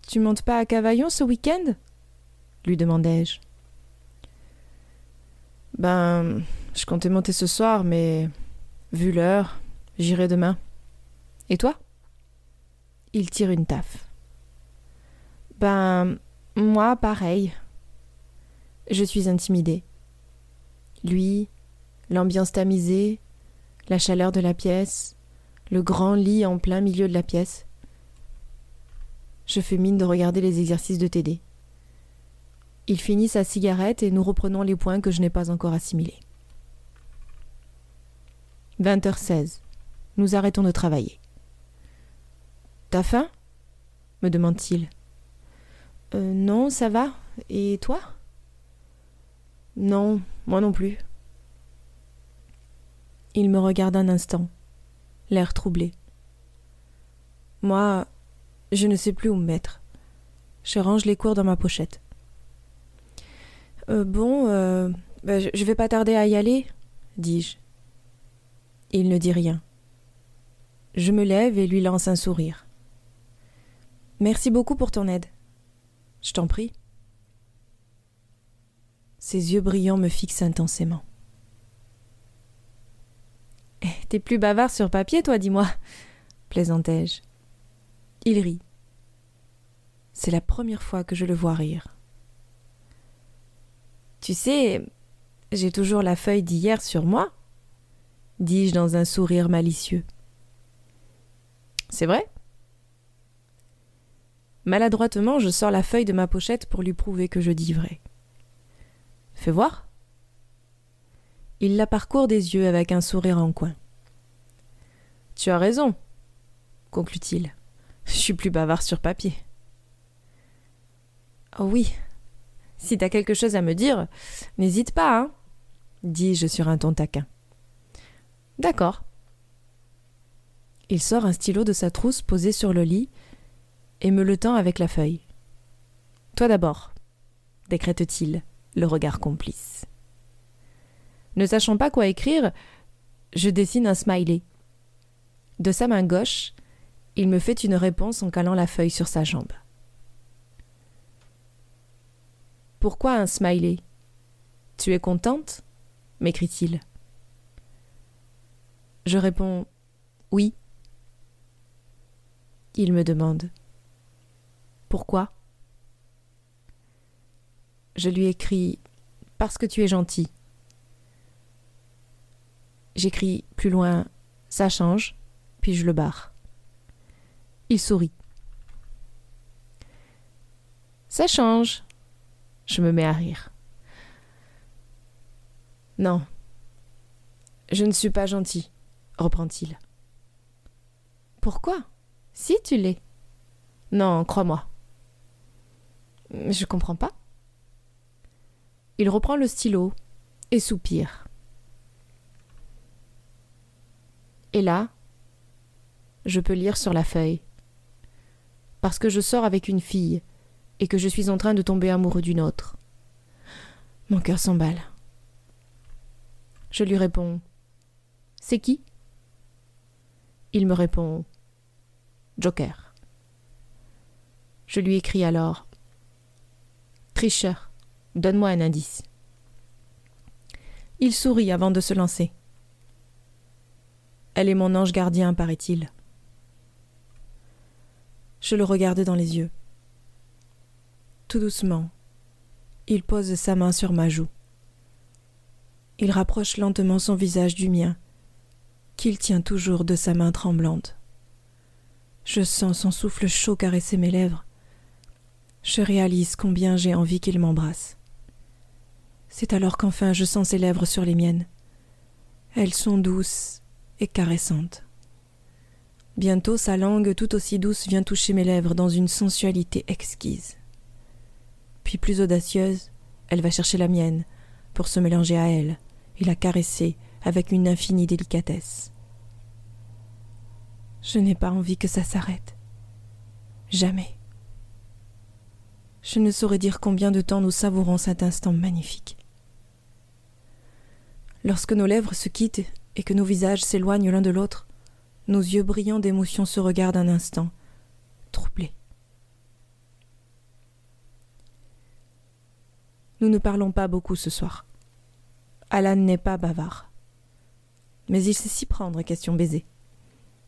Tu montes pas à Cavaillon ce week-end lui demandai-je. Ben, je comptais monter ce soir, mais vu l'heure, j'irai demain. Et toi il tire une taffe. Ben, moi, pareil. Je suis intimidée. Lui, l'ambiance tamisée, la chaleur de la pièce, le grand lit en plein milieu de la pièce. Je fais mine de regarder les exercices de TD. Il finit sa cigarette et nous reprenons les points que je n'ai pas encore assimilés. 20h16. Nous arrêtons de travailler. T'as faim me demande-t-il. Euh, non, ça va. Et toi Non, moi non plus. Il me regarde un instant, l'air troublé. Moi, je ne sais plus où me mettre. Je range les cours dans ma pochette. Euh, bon, euh, bah, je vais pas tarder à y aller, dis-je. Il ne dit rien. Je me lève et lui lance un sourire. Merci beaucoup pour ton aide. Je t'en prie. Ses yeux brillants me fixent intensément. Eh, t'es plus bavard sur papier, toi, dis-moi, plaisantai-je. Il rit. C'est la première fois que je le vois rire. Tu sais, j'ai toujours la feuille d'hier sur moi, dis-je dans un sourire malicieux. C'est vrai Maladroitement, je sors la feuille de ma pochette pour lui prouver que je dis vrai. Fais voir. Il la parcourt des yeux avec un sourire en coin. Tu as raison, conclut-il. Je suis plus bavard sur papier. Oh oui. Si t'as quelque chose à me dire, n'hésite pas, hein, dis-je sur un ton taquin. D'accord. Il sort un stylo de sa trousse posé sur le lit et me le tend avec la feuille. Toi d'abord, décrète-t-il, le regard complice. Ne sachant pas quoi écrire, je dessine un smiley. De sa main gauche, il me fait une réponse en calant la feuille sur sa jambe. Pourquoi un smiley Tu es contente m'écrit-il. Je réponds Oui. Il me demande pourquoi Je lui écris Parce que tu es gentil. J'écris plus loin Ça change, puis je le barre. Il sourit. Ça change. Je me mets à rire. Non. Je ne suis pas gentil, reprend-il. Pourquoi Si tu l'es. Non, crois-moi. Je comprends pas. Il reprend le stylo et soupire. Et là, je peux lire sur la feuille. Parce que je sors avec une fille et que je suis en train de tomber amoureux d'une autre. Mon cœur s'emballe. Je lui réponds C'est qui Il me répond Joker. Je lui écris alors Tricheur, donne-moi un indice. Il sourit avant de se lancer. Elle est mon ange gardien, paraît-il. Je le regardais dans les yeux. Tout doucement, il pose sa main sur ma joue. Il rapproche lentement son visage du mien, qu'il tient toujours de sa main tremblante. Je sens son souffle chaud caresser mes lèvres je réalise combien j'ai envie qu'il m'embrasse. C'est alors qu'enfin je sens ses lèvres sur les miennes. Elles sont douces et caressantes. Bientôt sa langue tout aussi douce vient toucher mes lèvres dans une sensualité exquise. Puis plus audacieuse, elle va chercher la mienne pour se mélanger à elle et la caresser avec une infinie délicatesse. Je n'ai pas envie que ça s'arrête. Jamais. Je ne saurais dire combien de temps nous savourons cet instant magnifique. Lorsque nos lèvres se quittent et que nos visages s'éloignent l'un de l'autre, nos yeux brillants d'émotion se regardent un instant, troublés. Nous ne parlons pas beaucoup ce soir. Alan n'est pas bavard. Mais il sait s'y prendre, question baiser.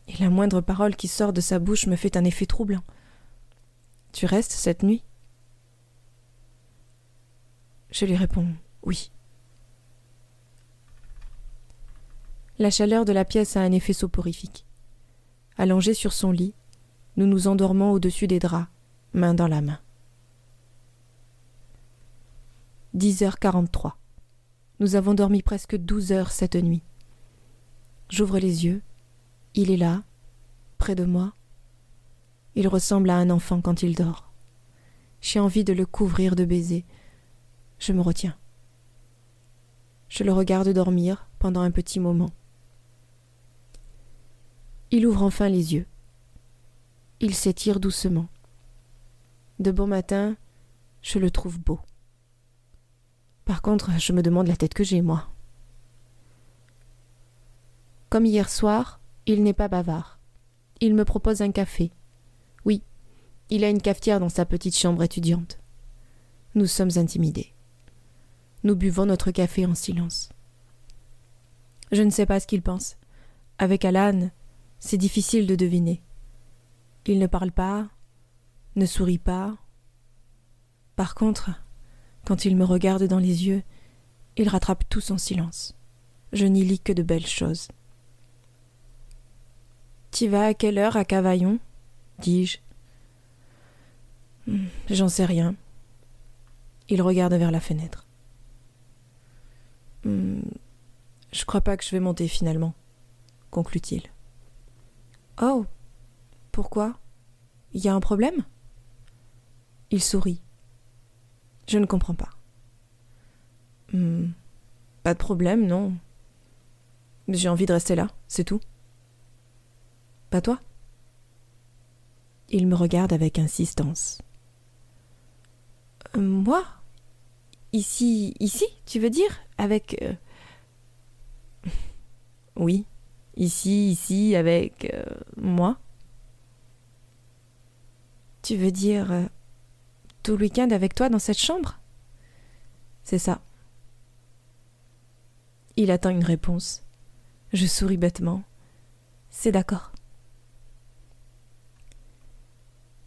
Et la moindre parole qui sort de sa bouche me fait un effet troublant. Tu restes cette nuit je lui réponds Oui. La chaleur de la pièce a un effet soporifique. Allongés sur son lit, nous nous endormons au-dessus des draps, main dans la main. 10h43. Nous avons dormi presque 12 heures cette nuit. J'ouvre les yeux. Il est là, près de moi. Il ressemble à un enfant quand il dort. J'ai envie de le couvrir de baisers, je me retiens. Je le regarde dormir pendant un petit moment. Il ouvre enfin les yeux. Il s'étire doucement. De bon matin, je le trouve beau. Par contre, je me demande la tête que j'ai, moi. Comme hier soir, il n'est pas bavard. Il me propose un café. Oui, il a une cafetière dans sa petite chambre étudiante. Nous sommes intimidés nous buvons notre café en silence. Je ne sais pas ce qu'il pense. Avec Alan, c'est difficile de deviner. Il ne parle pas, ne sourit pas. Par contre, quand il me regarde dans les yeux, il rattrape tout son silence. Je n'y lis que de belles choses. Tu vas à quelle heure à Cavaillon dis-je. J'en sais rien. Il regarde vers la fenêtre. Hmm, je crois pas que je vais monter finalement, conclut-il. Oh Pourquoi Il y a un problème Il sourit. Je ne comprends pas. Hmm, pas de problème, non. J'ai envie de rester là, c'est tout. Pas toi Il me regarde avec insistance. Euh, moi Ici, ici, tu veux dire avec... Euh, oui, ici, ici, avec euh, moi. Tu veux dire euh, tout le week-end avec toi dans cette chambre C'est ça. Il attend une réponse. Je souris bêtement. C'est d'accord.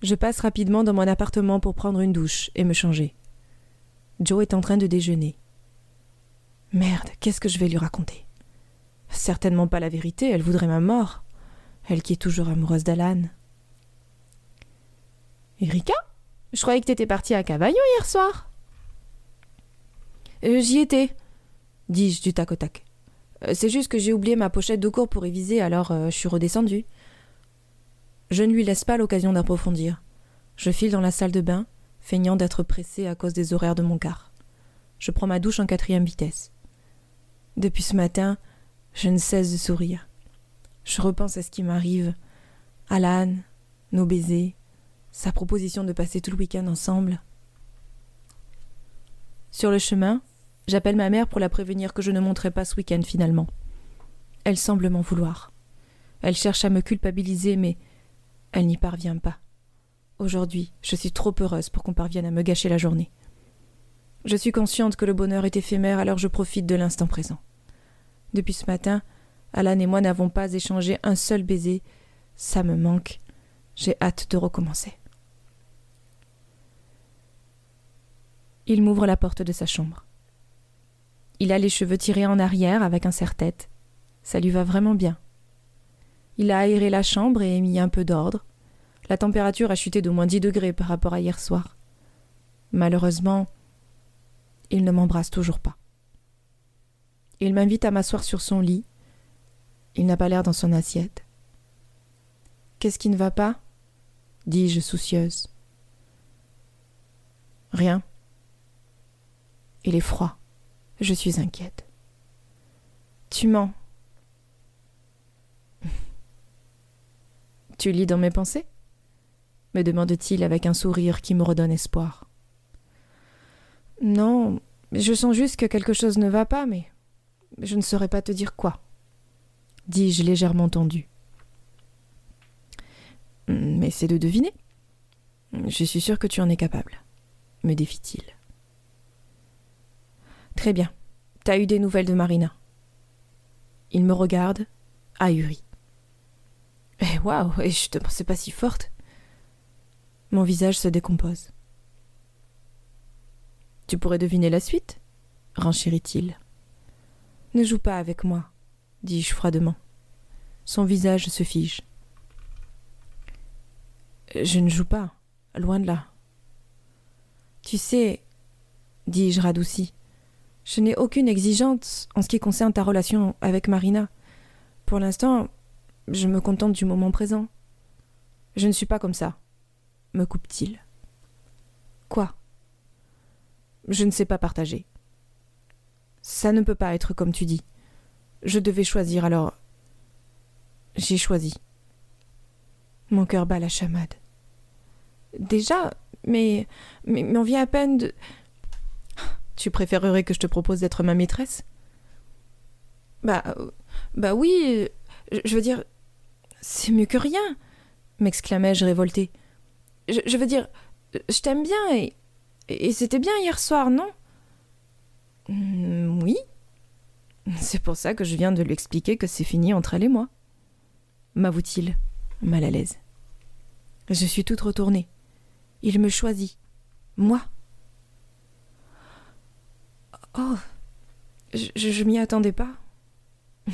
Je passe rapidement dans mon appartement pour prendre une douche et me changer. Joe est en train de déjeuner. Merde, qu'est-ce que je vais lui raconter Certainement pas la vérité, elle voudrait ma mort. Elle qui est toujours amoureuse d'Alan. Erika Je croyais que t'étais partie à Cavaillon hier soir. Euh, j'y étais, dis-je du tac au tac. Euh, c'est juste que j'ai oublié ma pochette de cours pour réviser, alors euh, je suis redescendue. Je ne lui laisse pas l'occasion d'approfondir. Je file dans la salle de bain, feignant d'être pressée à cause des horaires de mon car. Je prends ma douche en quatrième vitesse. Depuis ce matin, je ne cesse de sourire. Je repense à ce qui m'arrive, à l'âne, nos baisers, sa proposition de passer tout le week-end ensemble. Sur le chemin, j'appelle ma mère pour la prévenir que je ne monterai pas ce week-end finalement. Elle semble m'en vouloir. Elle cherche à me culpabiliser, mais elle n'y parvient pas. Aujourd'hui, je suis trop heureuse pour qu'on parvienne à me gâcher la journée. Je suis consciente que le bonheur est éphémère, alors je profite de l'instant présent. Depuis ce matin, Alan et moi n'avons pas échangé un seul baiser. Ça me manque. J'ai hâte de recommencer. Il m'ouvre la porte de sa chambre. Il a les cheveux tirés en arrière avec un serre-tête. Ça lui va vraiment bien. Il a aéré la chambre et mis un peu d'ordre. La température a chuté d'au moins dix degrés par rapport à hier soir. Malheureusement, il ne m'embrasse toujours pas. Il m'invite à m'asseoir sur son lit. Il n'a pas l'air dans son assiette. Qu'est-ce qui ne va pas dis-je soucieuse. Rien. Il est froid. Je suis inquiète. Tu mens. Tu lis dans mes pensées me demande-t-il avec un sourire qui me redonne espoir. Non, je sens juste que quelque chose ne va pas, mais je ne saurais pas te dire quoi, dis-je légèrement tendu. Hmm, mais c'est de deviner. Je suis sûr que tu en es capable, me défie-t-il. Très bien. T'as eu des nouvelles de Marina Il me regarde, ahuri. Eh waouh, je te pensais pas si forte. Mon visage se décompose. Tu pourrais deviner la suite renchérit-il. Ne joue pas avec moi, dis-je froidement. Son visage se fige. Je ne joue pas, loin de là. Tu sais, dis-je radouci, je n'ai aucune exigence en ce qui concerne ta relation avec Marina. Pour l'instant, je me contente du moment présent. Je ne suis pas comme ça, me coupe-t-il. Quoi je ne sais pas partager. Ça ne peut pas être comme tu dis. Je devais choisir alors. J'ai choisi. Mon cœur bat la chamade. Déjà, mais, mais, on vient à peine de. Tu préférerais que je te propose d'être ma maîtresse Bah. Bah oui, je veux dire. C'est mieux que rien m'exclamai-je révolté. je veux dire, je t'aime bien et et c'était bien hier soir, non hmm, Oui. C'est pour ça que je viens de lui expliquer que c'est fini entre elle et moi. M'avoue-t-il, mal à l'aise. Je suis toute retournée. Il me choisit. Moi. Oh. Je, m'y attendais pas.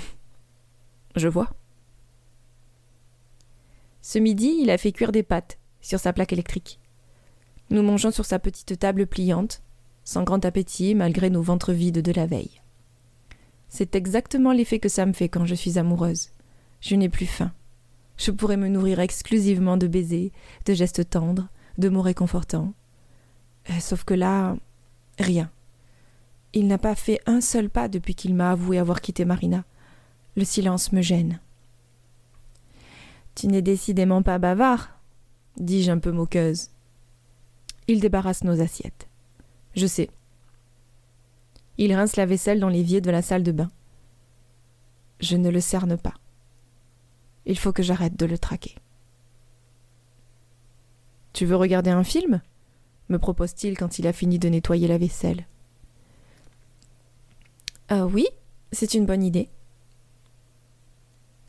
je vois. Ce midi, il a fait cuire des pâtes sur sa plaque électrique. Nous mangeons sur sa petite table pliante, sans grand appétit malgré nos ventres vides de la veille. C'est exactement l'effet que ça me fait quand je suis amoureuse. Je n'ai plus faim. Je pourrais me nourrir exclusivement de baisers, de gestes tendres, de mots réconfortants. Euh, sauf que là, rien. Il n'a pas fait un seul pas depuis qu'il m'a avoué avoir quitté Marina. Le silence me gêne. Tu n'es décidément pas bavard, dis-je un peu moqueuse il débarrasse nos assiettes. Je sais. Il rince la vaisselle dans l'évier de la salle de bain. Je ne le cerne pas. Il faut que j'arrête de le traquer. Tu veux regarder un film me propose-t-il quand il a fini de nettoyer la vaisselle. Ah oui, c'est une bonne idée.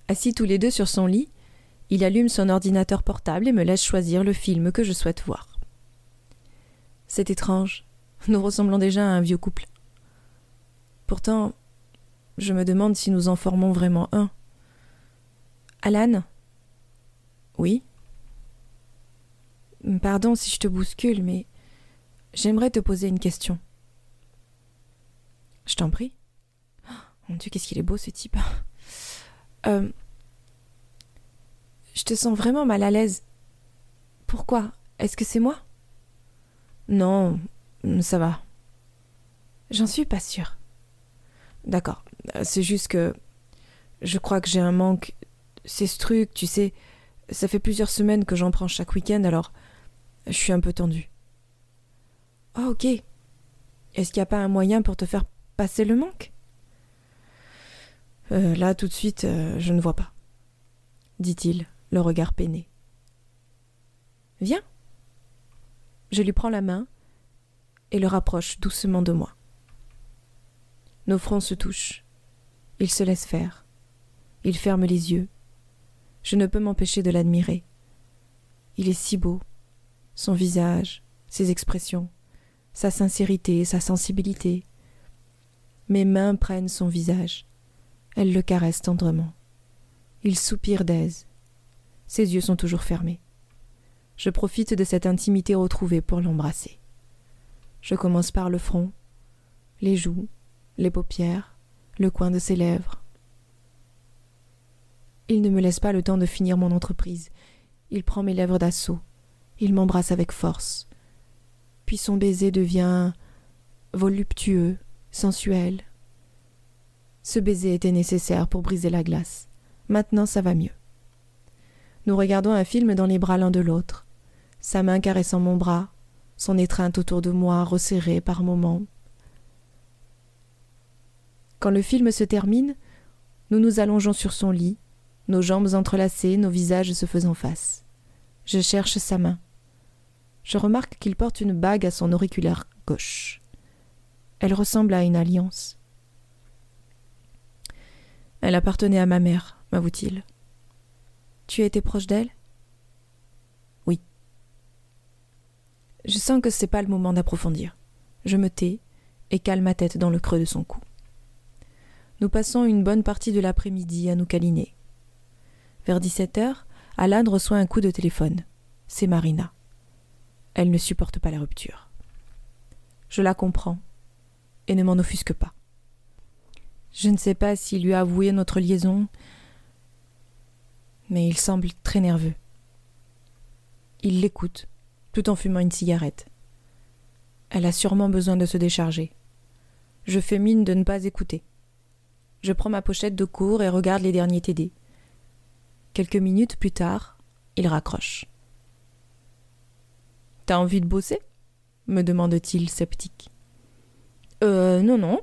Assis tous les deux sur son lit, il allume son ordinateur portable et me laisse choisir le film que je souhaite voir. C'est étrange. Nous ressemblons déjà à un vieux couple. Pourtant, je me demande si nous en formons vraiment un. Alan Oui Pardon si je te bouscule, mais j'aimerais te poser une question. Je t'en prie. Oh, mon Dieu, qu'est-ce qu'il est beau ce type. Euh, je te sens vraiment mal à l'aise. Pourquoi Est-ce que c'est moi non, mm, ça va. J'en suis pas sûre. D'accord. Euh, c'est juste que je crois que j'ai un manque. C'est ce truc, tu sais. Ça fait plusieurs semaines que j'en prends chaque week-end, alors je suis un peu tendue. oh, ok. Est-ce qu'il n'y a pas un moyen pour te faire passer le manque euh, Là, tout de suite, euh, je ne vois pas. Dit-il, le regard peiné. Viens, je lui prends la main et le rapproche doucement de moi. Nos fronts se touchent. Il se laisse faire. Il ferme les yeux. Je ne peux m'empêcher de l'admirer. Il est si beau. Son visage, ses expressions, sa sincérité, sa sensibilité. Mes mains prennent son visage. Elles le caressent tendrement. Il soupire d'aise. Ses yeux sont toujours fermés. Je profite de cette intimité retrouvée pour l'embrasser. Je commence par le front, les joues, les paupières, le coin de ses lèvres. Il ne me laisse pas le temps de finir mon entreprise. Il prend mes lèvres d'assaut. Il m'embrasse avec force. Puis son baiser devient voluptueux, sensuel. Ce baiser était nécessaire pour briser la glace. Maintenant ça va mieux. Nous regardons un film dans les bras l'un de l'autre sa main caressant mon bras, son étreinte autour de moi resserrée par moments. Quand le film se termine, nous nous allongeons sur son lit, nos jambes entrelacées, nos visages se faisant face. Je cherche sa main. Je remarque qu'il porte une bague à son auriculaire gauche. Elle ressemble à une alliance. Elle appartenait à ma mère, m'avoue-t-il. Tu étais proche d'elle Je sens que c'est pas le moment d'approfondir. Je me tais et cale ma tête dans le creux de son cou. Nous passons une bonne partie de l'après-midi à nous câliner. Vers 17 heures, Alan reçoit un coup de téléphone. C'est Marina. Elle ne supporte pas la rupture. Je la comprends et ne m'en offusque pas. Je ne sais pas s'il lui a avoué notre liaison, mais il semble très nerveux. Il l'écoute, tout en fumant une cigarette. Elle a sûrement besoin de se décharger. Je fais mine de ne pas écouter. Je prends ma pochette de cours et regarde les derniers TD. Quelques minutes plus tard, il raccroche. T'as envie de bosser me demande-t-il sceptique. Euh, non, non,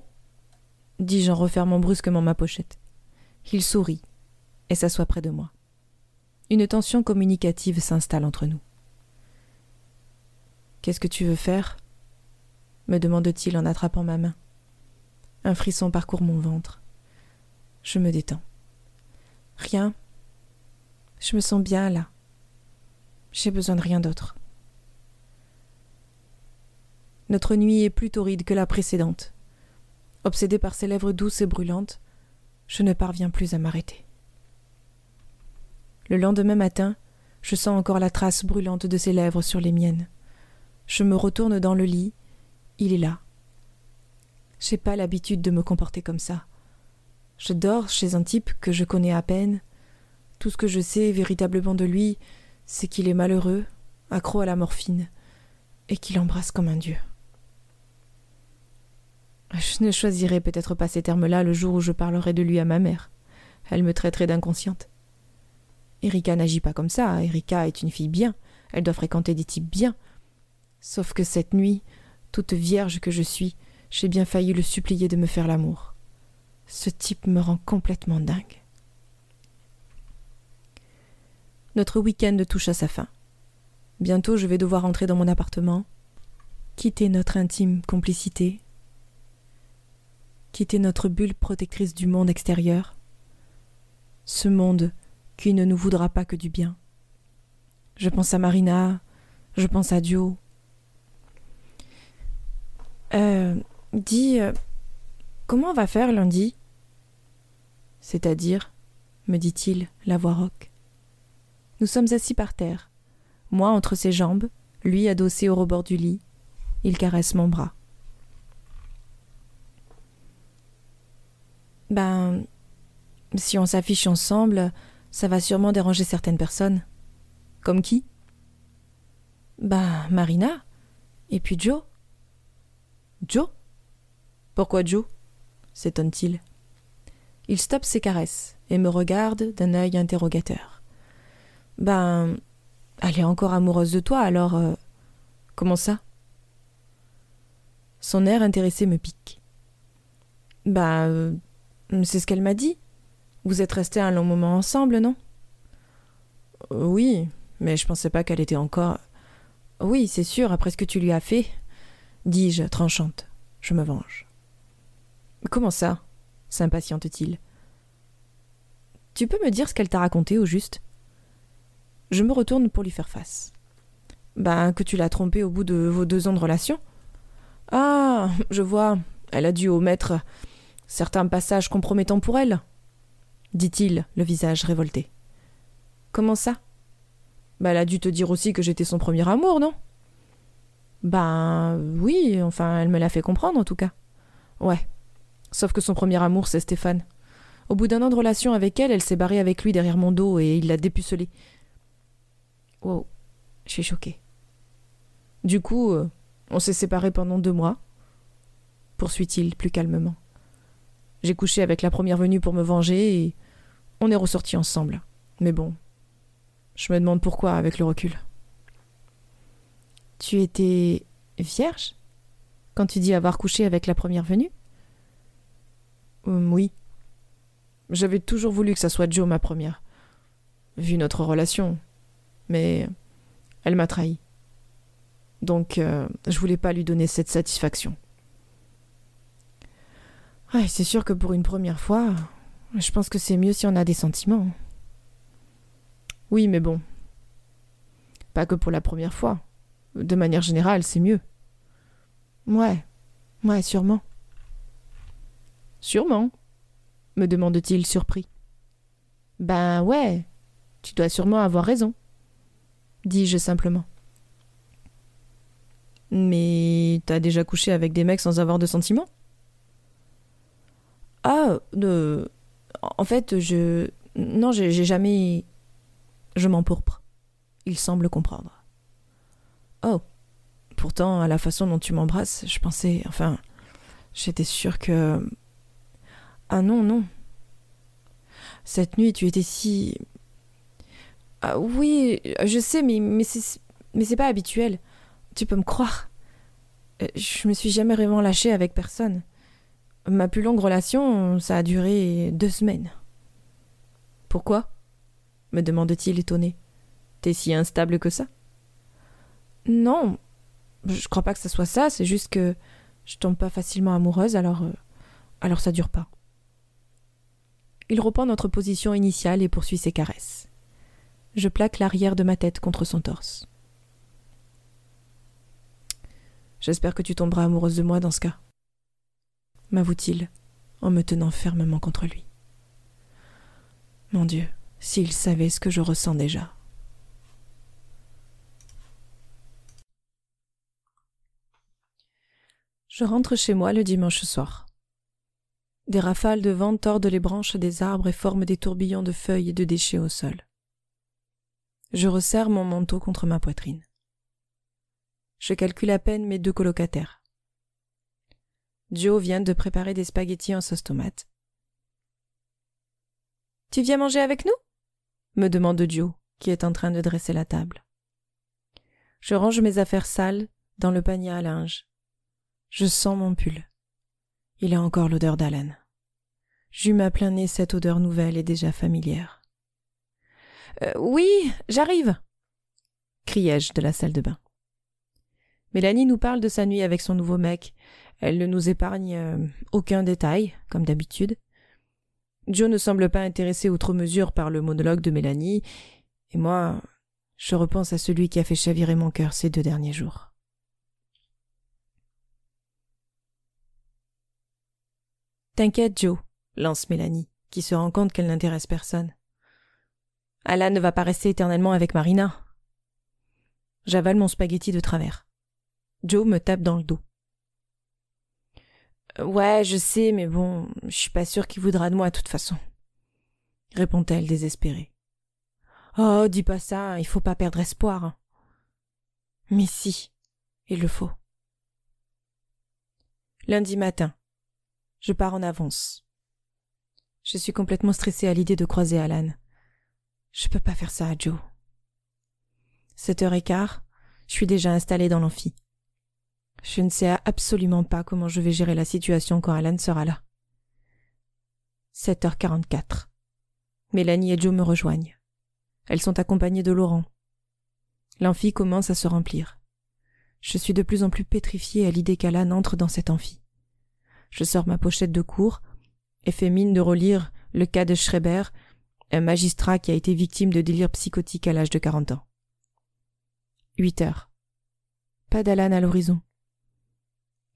dis-je en refermant brusquement ma pochette. Il sourit et s'assoit près de moi. Une tension communicative s'installe entre nous. Qu'est-ce que tu veux faire me demande-t-il en attrapant ma main. Un frisson parcourt mon ventre. Je me détends. Rien. Je me sens bien là. J'ai besoin de rien d'autre. Notre nuit est plus torride que la précédente. Obsédée par ses lèvres douces et brûlantes, je ne parviens plus à m'arrêter. Le lendemain matin, je sens encore la trace brûlante de ses lèvres sur les miennes. Je me retourne dans le lit. Il est là. J'ai pas l'habitude de me comporter comme ça. Je dors chez un type que je connais à peine. Tout ce que je sais véritablement de lui, c'est qu'il est malheureux, accro à la morphine, et qu'il embrasse comme un dieu. Je ne choisirais peut-être pas ces termes-là le jour où je parlerai de lui à ma mère. Elle me traiterait d'inconsciente. Erika n'agit pas comme ça. Erika est une fille bien. Elle doit fréquenter des types bien. Sauf que cette nuit, toute vierge que je suis, j'ai bien failli le supplier de me faire l'amour. Ce type me rend complètement dingue. Notre week-end touche à sa fin. Bientôt, je vais devoir entrer dans mon appartement, quitter notre intime complicité, quitter notre bulle protectrice du monde extérieur, ce monde qui ne nous voudra pas que du bien. Je pense à Marina, je pense à Dio, euh, dit euh, Comment on va faire lundi C'est-à-dire me dit-il, la voix rauque. Nous sommes assis par terre, moi entre ses jambes, lui adossé au rebord du lit. Il caresse mon bras. Ben, si on s'affiche ensemble, ça va sûrement déranger certaines personnes. Comme qui Ben, Marina, et puis Joe. Joe Pourquoi Joe s'étonne-t-il. Il stoppe ses caresses et me regarde d'un œil interrogateur. Ben. Elle est encore amoureuse de toi, alors. Euh, comment ça Son air intéressé me pique. Ben, euh, c'est ce qu'elle m'a dit. Vous êtes restés un long moment ensemble, non euh, Oui, mais je pensais pas qu'elle était encore. Oui, c'est sûr, après ce que tu lui as fait dis-je, tranchante. Je me venge. Comment ça s'impatiente-t-il. Tu peux me dire ce qu'elle t'a raconté au juste Je me retourne pour lui faire face. Ben, que tu l'as trompée au bout de vos deux ans de relation Ah, je vois, elle a dû omettre certains passages compromettants pour elle, dit-il, le visage révolté. Comment ça ben, elle a dû te dire aussi que j'étais son premier amour, non ben oui, enfin, elle me l'a fait comprendre en tout cas. Ouais. Sauf que son premier amour, c'est Stéphane. Au bout d'un an de relation avec elle, elle s'est barrée avec lui derrière mon dos et il l'a dépucelée. Wow, j'ai choqué. »« choquée. Du coup, euh, on s'est séparés pendant deux mois, poursuit-il plus calmement. J'ai couché avec la première venue pour me venger et on est ressortis ensemble. Mais bon, je me demande pourquoi avec le recul. Tu étais vierge quand tu dis avoir couché avec la première venue hum, Oui. J'avais toujours voulu que ça soit Joe ma première, vu notre relation. Mais elle m'a trahi. Donc euh, je voulais pas lui donner cette satisfaction. c'est sûr que pour une première fois, je pense que c'est mieux si on a des sentiments. Oui, mais bon. Pas que pour la première fois. De manière générale, c'est mieux. Ouais, ouais, sûrement. Sûrement me demande-t-il surpris. Ben ouais, tu dois sûrement avoir raison, dis-je simplement. Mais t'as déjà couché avec des mecs sans avoir de sentiments Ah, de... en fait, je. Non, j'ai jamais. Je m'empourpre. Il semble comprendre. Oh. Pourtant, à la façon dont tu m'embrasses, je pensais. Enfin. J'étais sûre que. Ah non, non. Cette nuit, tu étais si. Ah oui, je sais, mais, mais c'est pas habituel. Tu peux me croire. Je me suis jamais vraiment lâchée avec personne. Ma plus longue relation, ça a duré deux semaines. Pourquoi me demande-t-il étonné. T'es si instable que ça non, je crois pas que ce soit ça, c'est juste que je tombe pas facilement amoureuse, alors. Euh, alors ça dure pas. Il reprend notre position initiale et poursuit ses caresses. Je plaque l'arrière de ma tête contre son torse. J'espère que tu tomberas amoureuse de moi dans ce cas, m'avoue-t-il en me tenant fermement contre lui. Mon Dieu, s'il savait ce que je ressens déjà. Je rentre chez moi le dimanche soir. Des rafales de vent tordent les branches des arbres et forment des tourbillons de feuilles et de déchets au sol. Je resserre mon manteau contre ma poitrine. Je calcule à peine mes deux colocataires. Joe vient de préparer des spaghettis en sauce tomate. Tu viens manger avec nous me demande Joe, qui est en train de dresser la table. Je range mes affaires sales dans le panier à linge. Je sens mon pull. Il a encore l'odeur d'Alan. J'hume à plein cette odeur nouvelle et déjà familière. Euh, oui, j'arrive criai-je de la salle de bain. Mélanie nous parle de sa nuit avec son nouveau mec. Elle ne nous épargne euh, aucun détail, comme d'habitude. Joe ne semble pas intéressé outre mesure par le monologue de Mélanie, et moi, je repense à celui qui a fait chavirer mon cœur ces deux derniers jours. T'inquiète, Joe, lance Mélanie, qui se rend compte qu'elle n'intéresse personne. Alan ne va pas rester éternellement avec Marina. J'avale mon spaghetti de travers. Joe me tape dans le dos. Euh, ouais, je sais, mais bon, je suis pas sûre qu'il voudra de moi de toute façon. Répond-elle désespérée. Oh, dis pas ça, il faut pas perdre espoir. Mais si, il le faut. Lundi matin, je pars en avance. Je suis complètement stressée à l'idée de croiser Alan. Je peux pas faire ça à Joe. Sept heures et quart, je suis déjà installée dans l'amphi. Je ne sais absolument pas comment je vais gérer la situation quand Alan sera là. 7h44. Mélanie et Joe me rejoignent. Elles sont accompagnées de Laurent. L'amphi commence à se remplir. Je suis de plus en plus pétrifiée à l'idée qu'Alan entre dans cet amphi. Je sors ma pochette de cours et fais mine de relire le cas de Schreber, un magistrat qui a été victime de délire psychotique à l'âge de quarante ans. Huit heures. Pas d'Alan à l'horizon.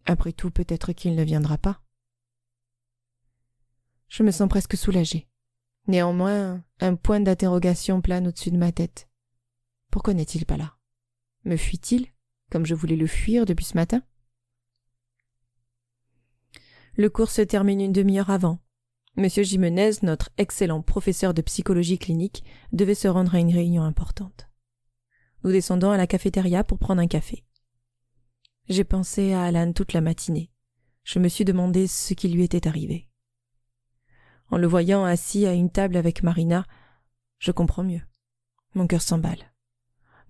Après tout, peut-être qu'il ne viendra pas. Je me sens presque soulagée. Néanmoins, un point d'interrogation plane au-dessus de ma tête. Pourquoi n'est-il pas là Me fuit-il, comme je voulais le fuir depuis ce matin le cours se termine une demi-heure avant. Monsieur Jimenez, notre excellent professeur de psychologie clinique, devait se rendre à une réunion importante. Nous descendons à la cafétéria pour prendre un café. J'ai pensé à Alan toute la matinée. Je me suis demandé ce qui lui était arrivé. En le voyant assis à une table avec Marina, je comprends mieux. Mon cœur s'emballe.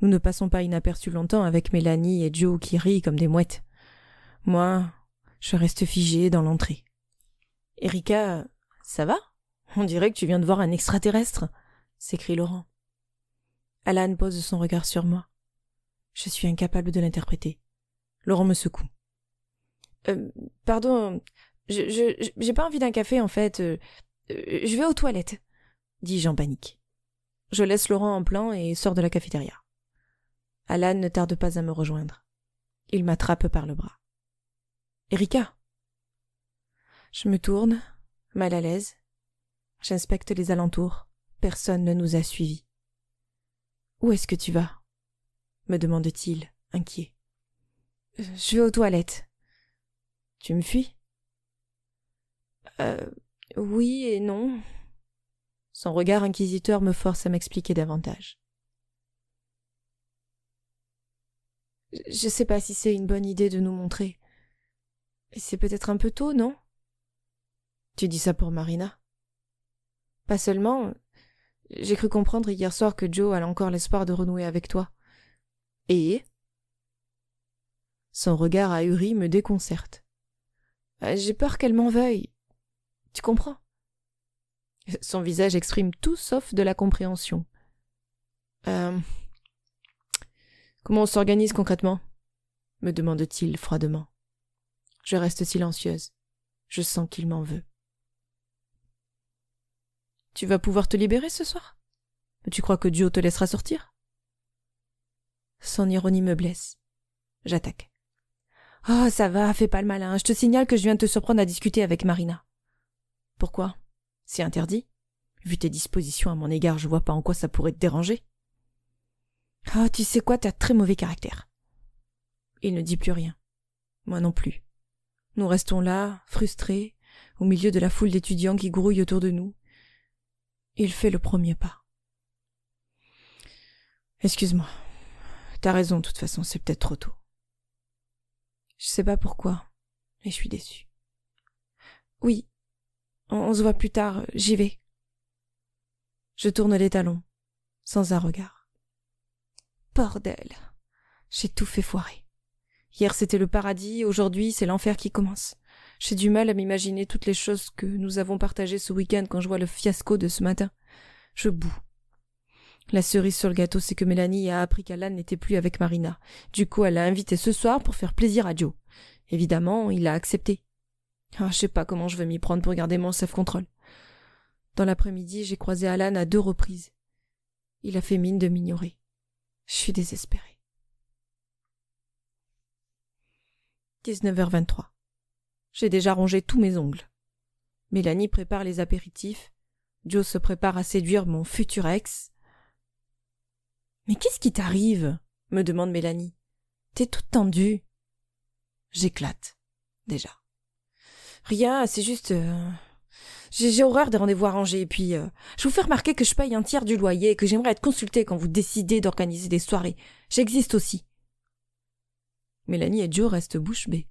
Nous ne passons pas inaperçus longtemps avec Mélanie et Joe qui rient comme des mouettes. Moi, je reste figée dans l'entrée. Erika, ça va On dirait que tu viens de voir un extraterrestre s'écrie Laurent. Alan pose son regard sur moi. Je suis incapable de l'interpréter. Laurent me secoue. Euh, pardon, je, je, j'ai pas envie d'un café en fait. Euh, euh, je vais aux toilettes, dis-je en panique. Je laisse Laurent en plan et sors de la cafétéria. Alan ne tarde pas à me rejoindre. Il m'attrape par le bras. Erika Je me tourne, mal à l'aise. J'inspecte les alentours. Personne ne nous a suivis. Où est-ce que tu vas me demande-t-il, inquiet. Euh, je vais aux toilettes. Tu me fuis Euh. Oui et non. Son regard inquisiteur me force à m'expliquer davantage. Je sais pas si c'est une bonne idée de nous montrer. C'est peut-être un peu tôt, non Tu dis ça pour Marina Pas seulement. J'ai cru comprendre hier soir que Joe a encore l'espoir de renouer avec toi. Et Son regard ahuri me déconcerte. Ah, j'ai peur qu'elle m'en veuille. Tu comprends Son visage exprime tout sauf de la compréhension. Euh... Comment on s'organise concrètement me demande-t-il froidement. Je reste silencieuse. Je sens qu'il m'en veut. Tu vas pouvoir te libérer ce soir tu crois que Dieu te laissera sortir Son ironie me blesse. J'attaque. Oh, ça va, fais pas le malin. Je te signale que je viens de te surprendre à discuter avec Marina. Pourquoi C'est interdit Vu tes dispositions à mon égard, je vois pas en quoi ça pourrait te déranger. Oh, tu sais quoi, t'as très mauvais caractère. Il ne dit plus rien. Moi non plus. Nous restons là, frustrés, au milieu de la foule d'étudiants qui grouillent autour de nous. Il fait le premier pas. Excuse-moi. T'as raison, de toute façon, c'est peut-être trop tôt. Je sais pas pourquoi, mais je suis déçue. Oui, on, on se voit plus tard, j'y vais. Je tourne les talons, sans un regard. Bordel, j'ai tout fait foirer. Hier c'était le paradis, aujourd'hui c'est l'enfer qui commence. J'ai du mal à m'imaginer toutes les choses que nous avons partagées ce week-end quand je vois le fiasco de ce matin. Je boue. La cerise sur le gâteau, c'est que Mélanie a appris qu'Alan n'était plus avec Marina. Du coup, elle l'a invité ce soir pour faire plaisir à Joe. Évidemment, il a accepté. Ah, je sais pas comment je vais m'y prendre pour garder mon self-control. Dans l'après-midi, j'ai croisé Alan à deux reprises. Il a fait mine de m'ignorer. Je suis désespérée. 19h23. J'ai déjà rongé tous mes ongles. Mélanie prépare les apéritifs. Joe se prépare à séduire mon futur ex. Mais qu'est-ce qui t'arrive me demande Mélanie. T'es toute tendue. J'éclate, déjà. Rien, c'est juste. Euh, j'ai horreur des rendez-vous arrangés, et puis euh, je vous fais remarquer que je paye un tiers du loyer et que j'aimerais être consultée quand vous décidez d'organiser des soirées. J'existe aussi. Mélanie et Joe restent bouche bée.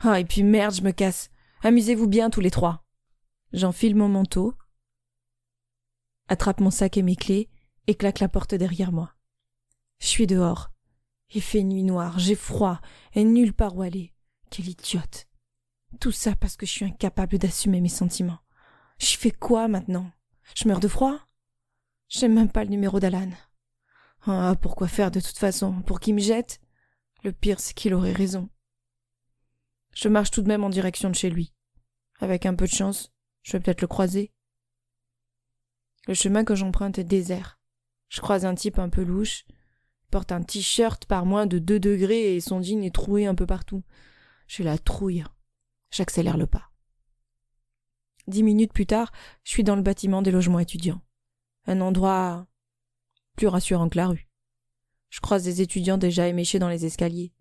Ah, et puis merde, je me casse. Amusez-vous bien tous les trois. J'enfile mon manteau, attrape mon sac et mes clés, et claque la porte derrière moi. Je suis dehors. Il fait nuit noire, j'ai froid, et nulle part où aller. Quelle idiote. Tout ça parce que je suis incapable d'assumer mes sentiments. Je fais quoi maintenant Je meurs de froid J'aime même pas le numéro d'Alan. Ah, pourquoi faire de toute façon Pour qu'il me jette le pire, c'est qu'il aurait raison. Je marche tout de même en direction de chez lui. Avec un peu de chance, je vais peut-être le croiser. Le chemin que j'emprunte est désert. Je croise un type un peu louche, porte un t-shirt par moins de deux degrés et son jean est troué un peu partout. J'ai la trouille. J'accélère le pas. Dix minutes plus tard, je suis dans le bâtiment des logements étudiants. Un endroit plus rassurant que la rue. Je croise des étudiants déjà éméchés dans les escaliers.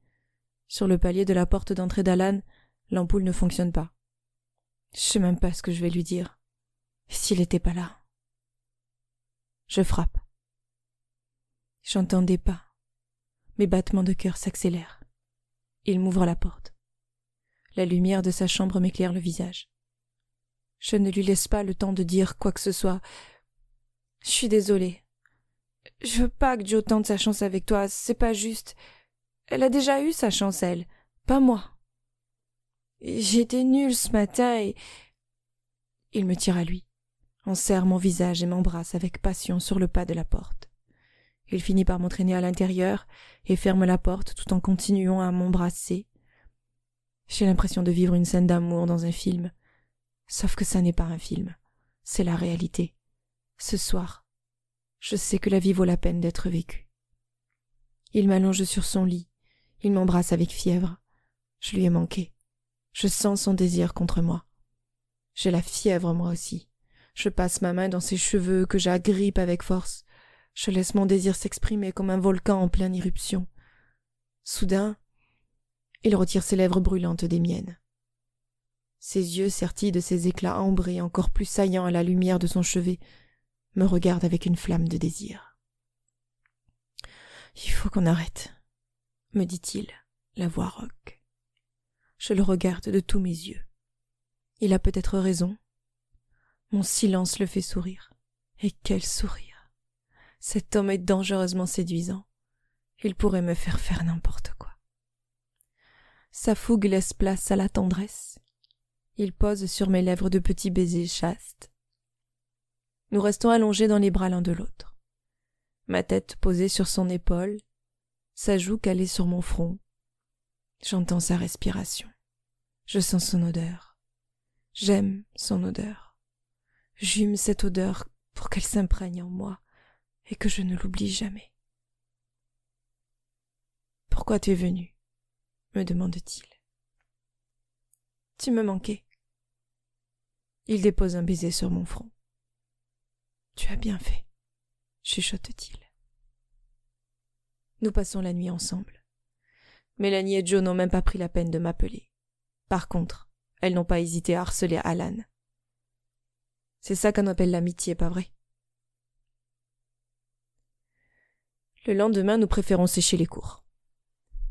Sur le palier de la porte d'entrée d'Alan, l'ampoule ne fonctionne pas. Je sais même pas ce que je vais lui dire. S'il n'était pas là. Je frappe. J'entends des pas. Mes battements de cœur s'accélèrent. Il m'ouvre la porte. La lumière de sa chambre m'éclaire le visage. Je ne lui laisse pas le temps de dire quoi que ce soit. Je suis désolée. Je veux pas que Joe tente sa chance avec toi, c'est pas juste. Elle a déjà eu sa chance, elle, pas moi. J'étais nulle ce matin et. Il me tire à lui, en serre mon visage et m'embrasse avec passion sur le pas de la porte. Il finit par m'entraîner à l'intérieur et ferme la porte tout en continuant à m'embrasser. J'ai l'impression de vivre une scène d'amour dans un film. Sauf que ça n'est pas un film, c'est la réalité. Ce soir, je sais que la vie vaut la peine d'être vécue. Il m'allonge sur son lit, il m'embrasse avec fièvre. Je lui ai manqué. Je sens son désir contre moi. J'ai la fièvre moi aussi. Je passe ma main dans ses cheveux que j'agrippe avec force. Je laisse mon désir s'exprimer comme un volcan en pleine irruption. Soudain, il retire ses lèvres brûlantes des miennes. Ses yeux sertis de ses éclats ambrés encore plus saillants à la lumière de son chevet me regarde avec une flamme de désir. Il faut qu'on arrête, me dit-il, la voix rauque. Je le regarde de tous mes yeux. Il a peut-être raison. Mon silence le fait sourire. Et quel sourire. Cet homme est dangereusement séduisant. Il pourrait me faire faire n'importe quoi. Sa fougue laisse place à la tendresse. Il pose sur mes lèvres de petits baisers chastes nous restons allongés dans les bras l'un de l'autre. Ma tête posée sur son épaule, sa joue calée sur mon front. J'entends sa respiration. Je sens son odeur. J'aime son odeur. J'hume cette odeur pour qu'elle s'imprègne en moi et que je ne l'oublie jamais. Pourquoi tu es venu me demande-t-il. Tu me manquais. Il dépose un baiser sur mon front. Tu as bien fait, chuchote-t-il. Nous passons la nuit ensemble. Mélanie et Joe n'ont même pas pris la peine de m'appeler. Par contre, elles n'ont pas hésité à harceler Alan. C'est ça qu'on appelle l'amitié, pas vrai Le lendemain, nous préférons sécher les cours.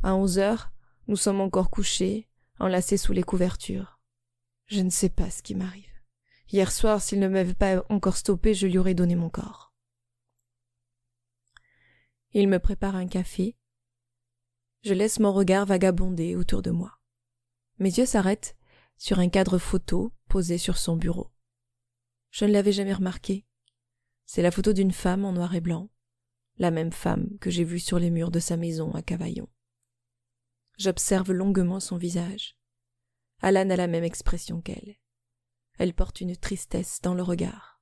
À onze heures, nous sommes encore couchés, enlacés sous les couvertures. Je ne sais pas ce qui m'arrive. Hier soir, s'il ne m'avait pas encore stoppé, je lui aurais donné mon corps. Il me prépare un café. Je laisse mon regard vagabonder autour de moi. Mes yeux s'arrêtent sur un cadre photo posé sur son bureau. Je ne l'avais jamais remarqué. C'est la photo d'une femme en noir et blanc, la même femme que j'ai vue sur les murs de sa maison à Cavaillon. J'observe longuement son visage. Alan a la même expression qu'elle elle porte une tristesse dans le regard,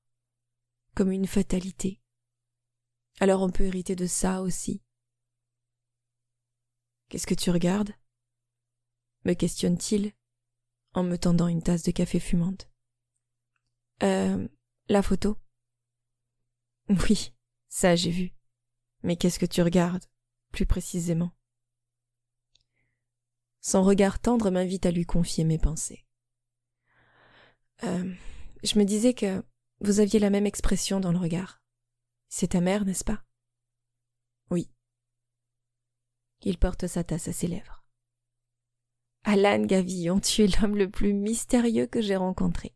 comme une fatalité. Alors on peut hériter de ça aussi. Qu'est-ce que tu regardes me questionne-t-il en me tendant une tasse de café fumante. Euh, la photo Oui, ça j'ai vu. Mais qu'est-ce que tu regardes, plus précisément Son regard tendre m'invite à lui confier mes pensées. Euh, je me disais que vous aviez la même expression dans le regard. C'est ta mère, n'est-ce pas Oui. Il porte sa tasse à ses lèvres. Alan Gavillon, tu es l'homme le plus mystérieux que j'ai rencontré.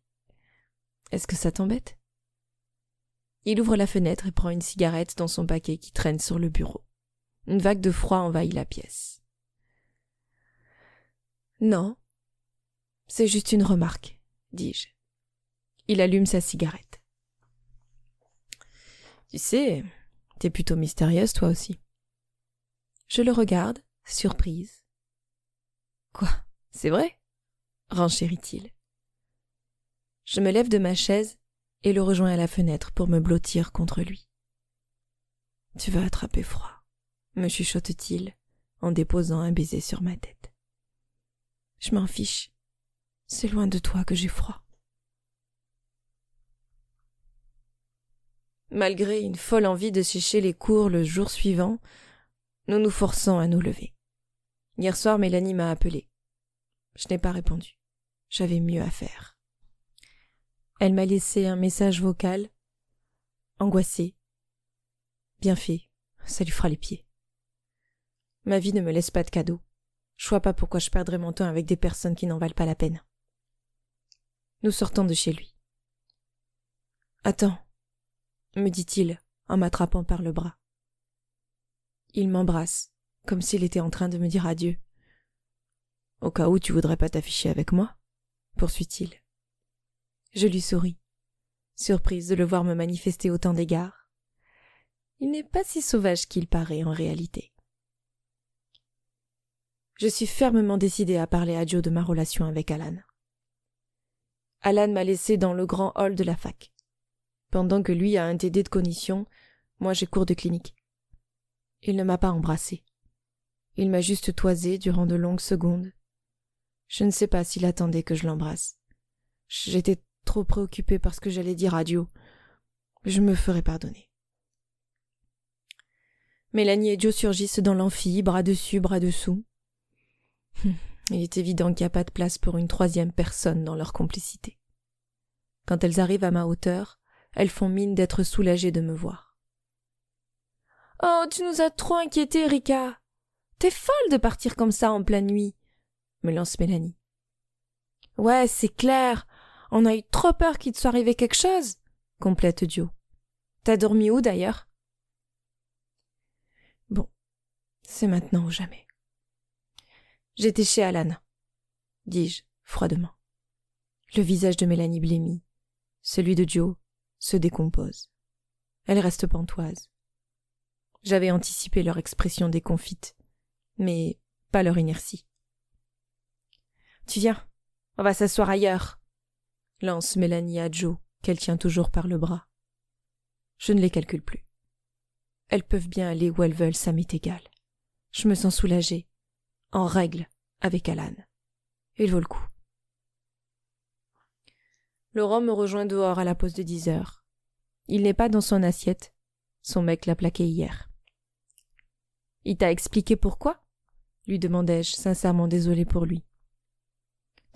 Est-ce que ça t'embête Il ouvre la fenêtre et prend une cigarette dans son paquet qui traîne sur le bureau. Une vague de froid envahit la pièce. Non, c'est juste une remarque, dis-je. Il allume sa cigarette. Tu sais, t'es plutôt mystérieuse toi aussi. Je le regarde, surprise. Quoi C'est vrai renchérit-il. Je me lève de ma chaise et le rejoins à la fenêtre pour me blottir contre lui. Tu vas attraper froid, me chuchote-t-il en déposant un baiser sur ma tête. Je m'en fiche. C'est loin de toi que j'ai froid. Malgré une folle envie de sécher les cours le jour suivant, nous nous forçons à nous lever. Hier soir, Mélanie m'a appelé. Je n'ai pas répondu. J'avais mieux à faire. Elle m'a laissé un message vocal. angoissé. « Bien fait. Ça lui fera les pieds. Ma vie ne me laisse pas de cadeaux. Je vois pas pourquoi je perdrais mon temps avec des personnes qui n'en valent pas la peine. Nous sortons de chez lui. Attends, me dit-il en m'attrapant par le bras. Il m'embrasse, comme s'il était en train de me dire adieu. Au cas où tu voudrais pas t'afficher avec moi poursuit-il. Je lui souris, surprise de le voir me manifester autant d'égards. Il n'est pas si sauvage qu'il paraît en réalité. Je suis fermement décidée à parler à Joe de ma relation avec Alan. Alan m'a laissé dans le grand hall de la fac pendant que lui a un TD de cognition, moi j'ai cours de clinique. Il ne m'a pas embrassé. Il m'a juste toisé durant de longues secondes. Je ne sais pas s'il attendait que je l'embrasse. J'étais trop préoccupée ce que j'allais dire adieu. Je me ferai pardonner. Mélanie et Joe surgissent dans l'amphi, bras dessus, bras dessous. Il est évident qu'il n'y a pas de place pour une troisième personne dans leur complicité. Quand elles arrivent à ma hauteur, elles font mine d'être soulagées de me voir. Oh, tu nous as trop inquiétés, Rika. T'es folle de partir comme ça en pleine nuit, me lance Mélanie. Ouais, c'est clair. On a eu trop peur qu'il te soit arrivé quelque chose, complète Dio. T'as dormi où d'ailleurs? Bon, c'est maintenant ou jamais. J'étais chez Alan, dis-je froidement. Le visage de Mélanie blêmit. Celui de Joe se décompose. Elle reste pantoise. J'avais anticipé leur expression déconfite, mais pas leur inertie. Tu viens, on va s'asseoir ailleurs, lance Mélanie à Joe, qu'elle tient toujours par le bras. Je ne les calcule plus. Elles peuvent bien aller où elles veulent, ça m'est égal. Je me sens soulagée, en règle avec Alan. Il vaut le coup. Laurent me rejoint dehors à la pause de dix heures. Il n'est pas dans son assiette. Son mec l'a plaqué hier. Il t'a expliqué pourquoi lui demandai-je, sincèrement désolé pour lui.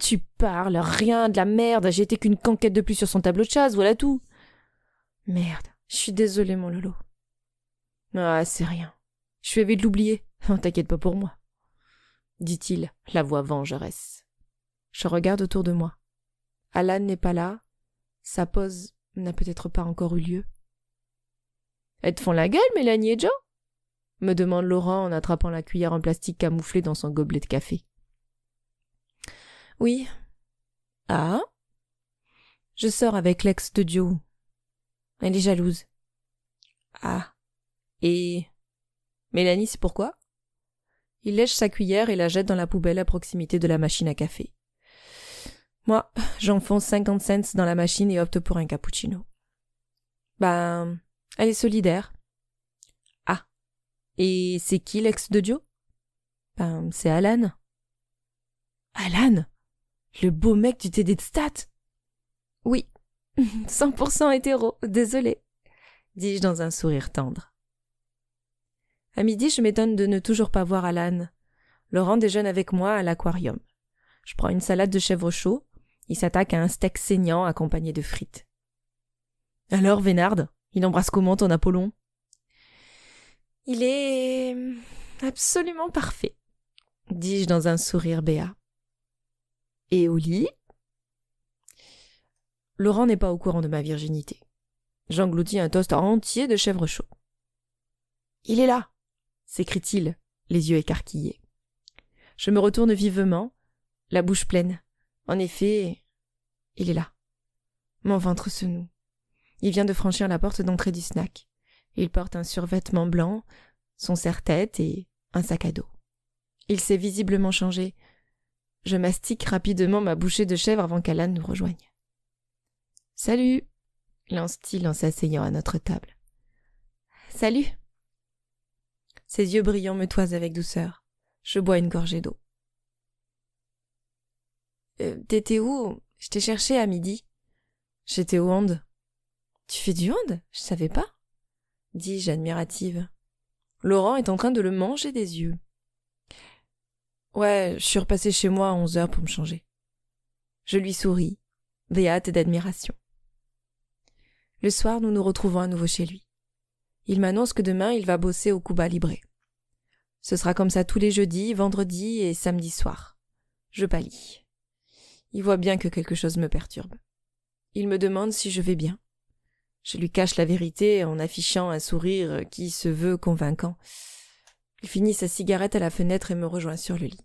Tu parles, rien, de la merde, j'ai été qu'une conquête de plus sur son tableau de chasse, voilà tout. Merde, je suis désolé, mon Lolo. Ah, c'est rien. Je suis de l'oublier. T'inquiète pas pour moi. Dit-il, la voix vengeresse. Je regarde autour de moi. Alan n'est pas là. Sa pause n'a peut-être pas encore eu lieu. Elles te font la gueule, Mélanie et Joe me demande Laurent en attrapant la cuillère en plastique camouflée dans son gobelet de café. Oui. Ah Je sors avec l'ex de Joe. Elle est jalouse. Ah. Et Mélanie, c'est pourquoi Il lèche sa cuillère et la jette dans la poubelle à proximité de la machine à café. Moi, j'enfonce 50 cents dans la machine et opte pour un cappuccino. Ben, elle est solidaire. Ah. Et c'est qui l'ex de Dio ?»« Ben, c'est Alan. Alan Le beau mec du TD de stats Oui. 100% hétéro, désolé, dis-je dans un sourire tendre. À midi, je m'étonne de ne toujours pas voir Alan. Laurent déjeune avec moi à l'aquarium. Je prends une salade de chèvre chaud, il s'attaque à un steak saignant accompagné de frites. Alors, Vénarde, il embrasse comment ton Apollon Il est absolument parfait, dis-je dans un sourire béat. Et au lit Laurent n'est pas au courant de ma virginité. J'engloutis un toast entier de chèvre chaud. Il est là s'écrie-t-il, les yeux écarquillés. Je me retourne vivement, la bouche pleine. En effet, il est là. Mon ventre se noue. Il vient de franchir la porte d'entrée du snack. Il porte un survêtement blanc, son serre-tête et un sac à dos. Il s'est visiblement changé. Je mastique rapidement ma bouchée de chèvre avant qu'Alan nous rejoigne. Salut lance-t-il en s'asseyant à notre table. Salut Ses yeux brillants me toisent avec douceur. Je bois une gorgée d'eau. Euh, t'étais où je t'ai cherché à midi. J'étais au hand. Tu fais du hand Je savais pas. Dis-je admirative. Laurent est en train de le manger des yeux. Ouais, je suis repassée chez moi à onze heures pour me changer. Je lui souris, des hâtes d'admiration. Le soir, nous nous retrouvons à nouveau chez lui. Il m'annonce que demain, il va bosser au Cuba Libre. Ce sera comme ça tous les jeudis, vendredis et samedis soir. Je pâlis. Il voit bien que quelque chose me perturbe. Il me demande si je vais bien. Je lui cache la vérité en affichant un sourire qui se veut convaincant. Il finit sa cigarette à la fenêtre et me rejoint sur le lit.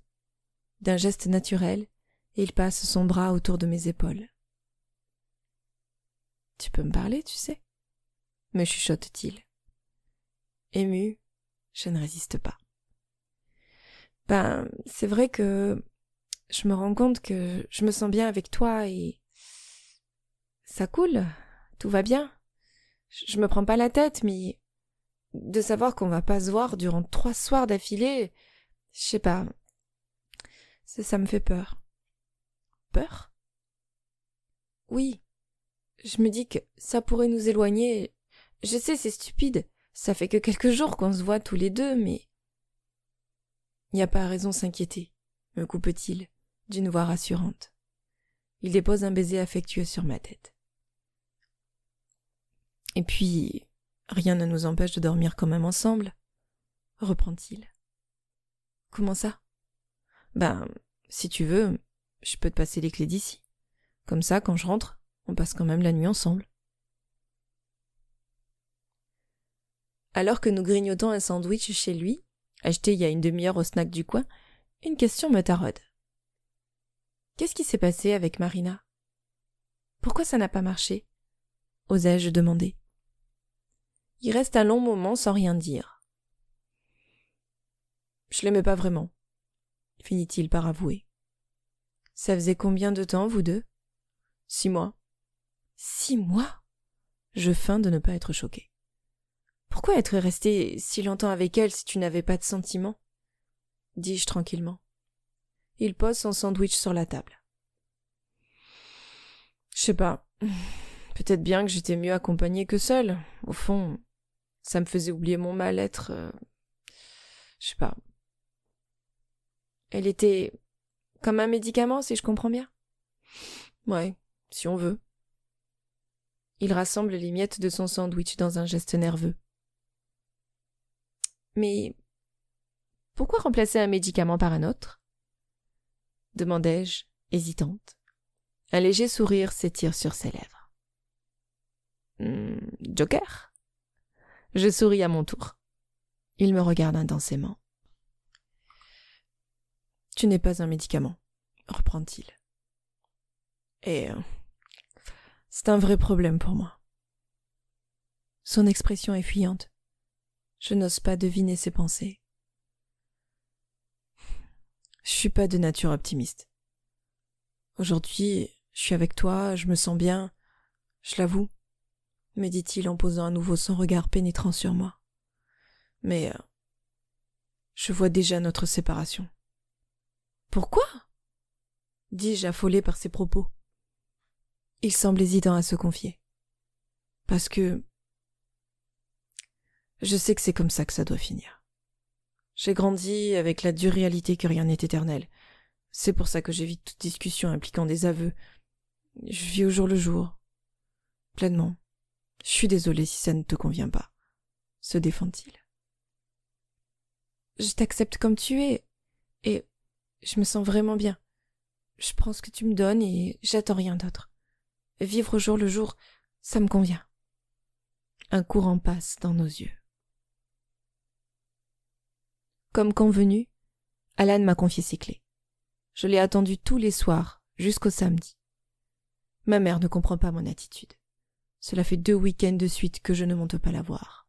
D'un geste naturel, il passe son bras autour de mes épaules. Tu peux me parler, tu sais me chuchote-t-il. Ému, je ne résiste pas. Ben, c'est vrai que je me rends compte que je me sens bien avec toi et ça coule, tout va bien. Je me prends pas la tête, mais de savoir qu'on va pas se voir durant trois soirs d'affilée, je sais pas. Ça, me fait peur. Peur? Oui. Je me dis que ça pourrait nous éloigner. Je sais, c'est stupide. Ça fait que quelques jours qu'on se voit tous les deux, mais. Il n'y a pas raison s'inquiéter, me coupe-t-il d'une voix rassurante. Il dépose un baiser affectueux sur ma tête. Et puis, rien ne nous empêche de dormir quand même ensemble, reprend-il. Comment ça Ben, si tu veux, je peux te passer les clés d'ici. Comme ça, quand je rentre, on passe quand même la nuit ensemble. Alors que nous grignotons un sandwich chez lui, acheté il y a une demi-heure au snack du coin, une question me taraude. Qu'est-ce qui s'est passé avec Marina Pourquoi ça n'a pas marché osai-je demander. Il reste un long moment sans rien dire. Je l'aimais pas vraiment, finit-il par avouer. Ça faisait combien de temps, vous deux Six mois. Six mois Je feins de ne pas être choqué. Pourquoi être resté si longtemps avec elle si tu n'avais pas de sentiments dis-je tranquillement. Il pose son sandwich sur la table. Je sais pas. Peut-être bien que j'étais mieux accompagnée que seule. Au fond, ça me faisait oublier mon mal-être. Euh, je sais pas. Elle était comme un médicament, si je comprends bien. Ouais, si on veut. Il rassemble les miettes de son sandwich dans un geste nerveux. Mais pourquoi remplacer un médicament par un autre demandai-je, hésitante. Un léger sourire s'étire sur ses lèvres. Hmm, Joker Je souris à mon tour. Il me regarde intensément. Tu n'es pas un médicament, reprend-il. Et euh, c'est un vrai problème pour moi. Son expression est fuyante. Je n'ose pas deviner ses pensées. Je suis pas de nature optimiste. Aujourd'hui, je suis avec toi, je me sens bien, je l'avoue, me dit-il en posant à nouveau son regard pénétrant sur moi. Mais euh, je vois déjà notre séparation. Pourquoi dis-je affolé par ses propos. Il semble hésitant à se confier. Parce que je sais que c'est comme ça que ça doit finir. J'ai grandi avec la dure réalité que rien n'est éternel. C'est pour ça que j'évite toute discussion impliquant des aveux. Je vis au jour le jour. Pleinement. Je suis désolé si ça ne te convient pas. Se défend-il. Je t'accepte comme tu es. Et je me sens vraiment bien. Je prends ce que tu me donnes et j'attends rien d'autre. Vivre au jour le jour, ça me convient. Un courant passe dans nos yeux. Comme convenu, Alan m'a confié ses clés. Je l'ai attendu tous les soirs, jusqu'au samedi. Ma mère ne comprend pas mon attitude. Cela fait deux week-ends de suite que je ne monte pas la voir.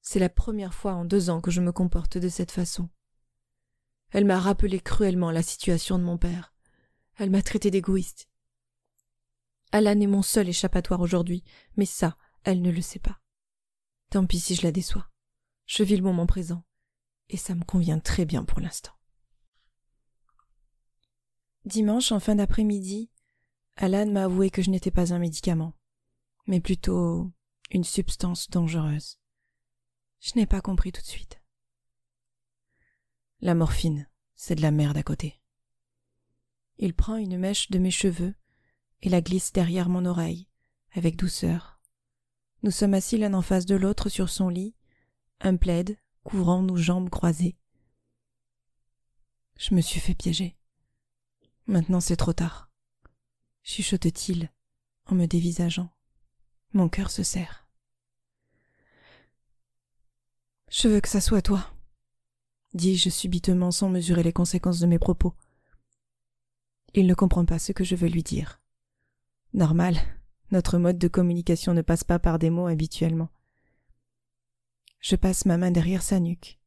C'est la première fois en deux ans que je me comporte de cette façon. Elle m'a rappelé cruellement la situation de mon père. Elle m'a traité d'égoïste. Alan est mon seul échappatoire aujourd'hui, mais ça, elle ne le sait pas. Tant pis si je la déçois. Je vis le moment présent, et ça me convient très bien pour l'instant. Dimanche, en fin d'après-midi, Alan m'a avoué que je n'étais pas un médicament, mais plutôt une substance dangereuse. Je n'ai pas compris tout de suite. La morphine, c'est de la merde à côté. Il prend une mèche de mes cheveux et la glisse derrière mon oreille, avec douceur. Nous sommes assis l'un en face de l'autre sur son lit, un plaid couvrant nos jambes croisées. Je me suis fait piéger. Maintenant c'est trop tard. Chuchote-t-il en me dévisageant. Mon cœur se serre. Je veux que ça soit toi, dis-je subitement sans mesurer les conséquences de mes propos. Il ne comprend pas ce que je veux lui dire. Normal, notre mode de communication ne passe pas par des mots habituellement. Je passe ma main derrière sa nuque,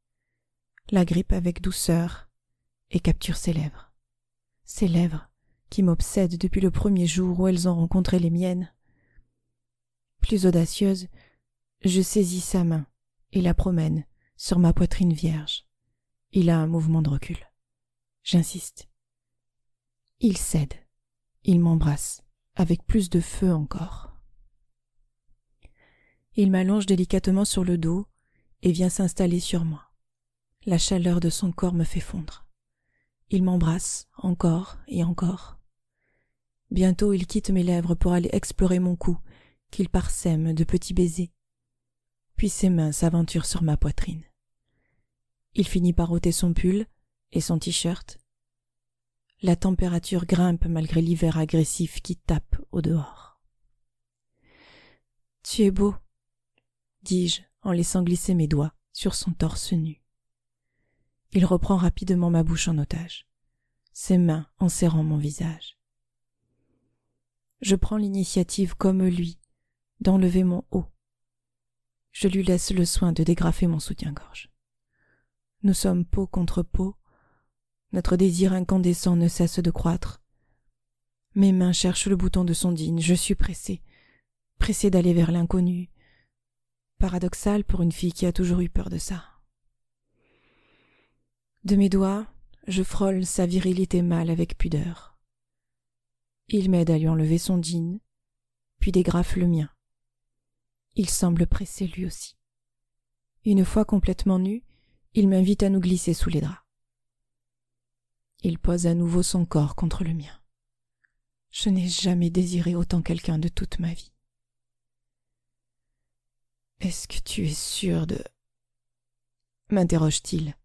la grippe avec douceur et capture ses lèvres. Ses lèvres qui m'obsèdent depuis le premier jour où elles ont rencontré les miennes. Plus audacieuse, je saisis sa main et la promène sur ma poitrine vierge. Il a un mouvement de recul. J'insiste. Il cède. Il m'embrasse, avec plus de feu encore. Il m'allonge délicatement sur le dos, et vient s'installer sur moi. La chaleur de son corps me fait fondre. Il m'embrasse encore et encore. Bientôt il quitte mes lèvres pour aller explorer mon cou, qu'il parsème de petits baisers. Puis ses mains s'aventurent sur ma poitrine. Il finit par ôter son pull et son t-shirt. La température grimpe malgré l'hiver agressif qui tape au dehors. Tu es beau, dis-je en laissant glisser mes doigts sur son torse nu. Il reprend rapidement ma bouche en otage, ses mains en serrant mon visage. Je prends l'initiative comme lui d'enlever mon haut. Je lui laisse le soin de dégrafer mon soutien-gorge. Nous sommes peau contre peau, notre désir incandescent ne cesse de croître. Mes mains cherchent le bouton de son dîne, je suis pressée, pressée d'aller vers l'inconnu, paradoxal pour une fille qui a toujours eu peur de ça. De mes doigts, je frôle sa virilité mâle avec pudeur. Il m'aide à lui enlever son jean, puis dégrafe le mien. Il semble pressé lui aussi. Une fois complètement nu, il m'invite à nous glisser sous les draps. Il pose à nouveau son corps contre le mien. Je n'ai jamais désiré autant quelqu'un de toute ma vie. Est-ce que tu es sûr de. m'interroge-t-il,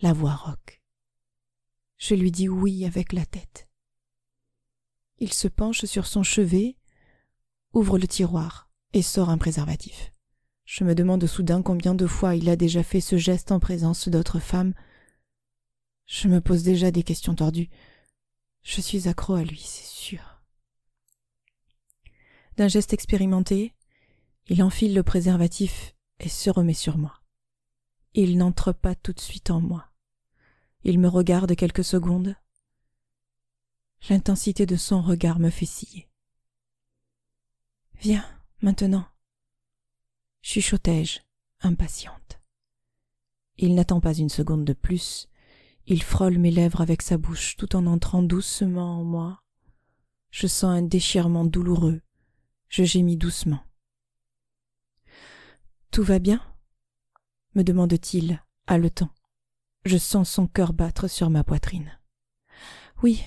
la voix roque. Je lui dis oui avec la tête. Il se penche sur son chevet, ouvre le tiroir et sort un préservatif. Je me demande soudain combien de fois il a déjà fait ce geste en présence d'autres femmes. Je me pose déjà des questions tordues. Je suis accro à lui, c'est sûr. D'un geste expérimenté, il enfile le préservatif et se remet sur moi. Il n'entre pas tout de suite en moi. Il me regarde quelques secondes. L'intensité de son regard me fait scier. Viens, maintenant. Chuchotai-je, impatiente. Il n'attend pas une seconde de plus. Il frôle mes lèvres avec sa bouche tout en entrant doucement en moi. Je sens un déchirement douloureux. Je gémis doucement. Tout va bien me demande-t-il, haletant. Je sens son cœur battre sur ma poitrine. Oui,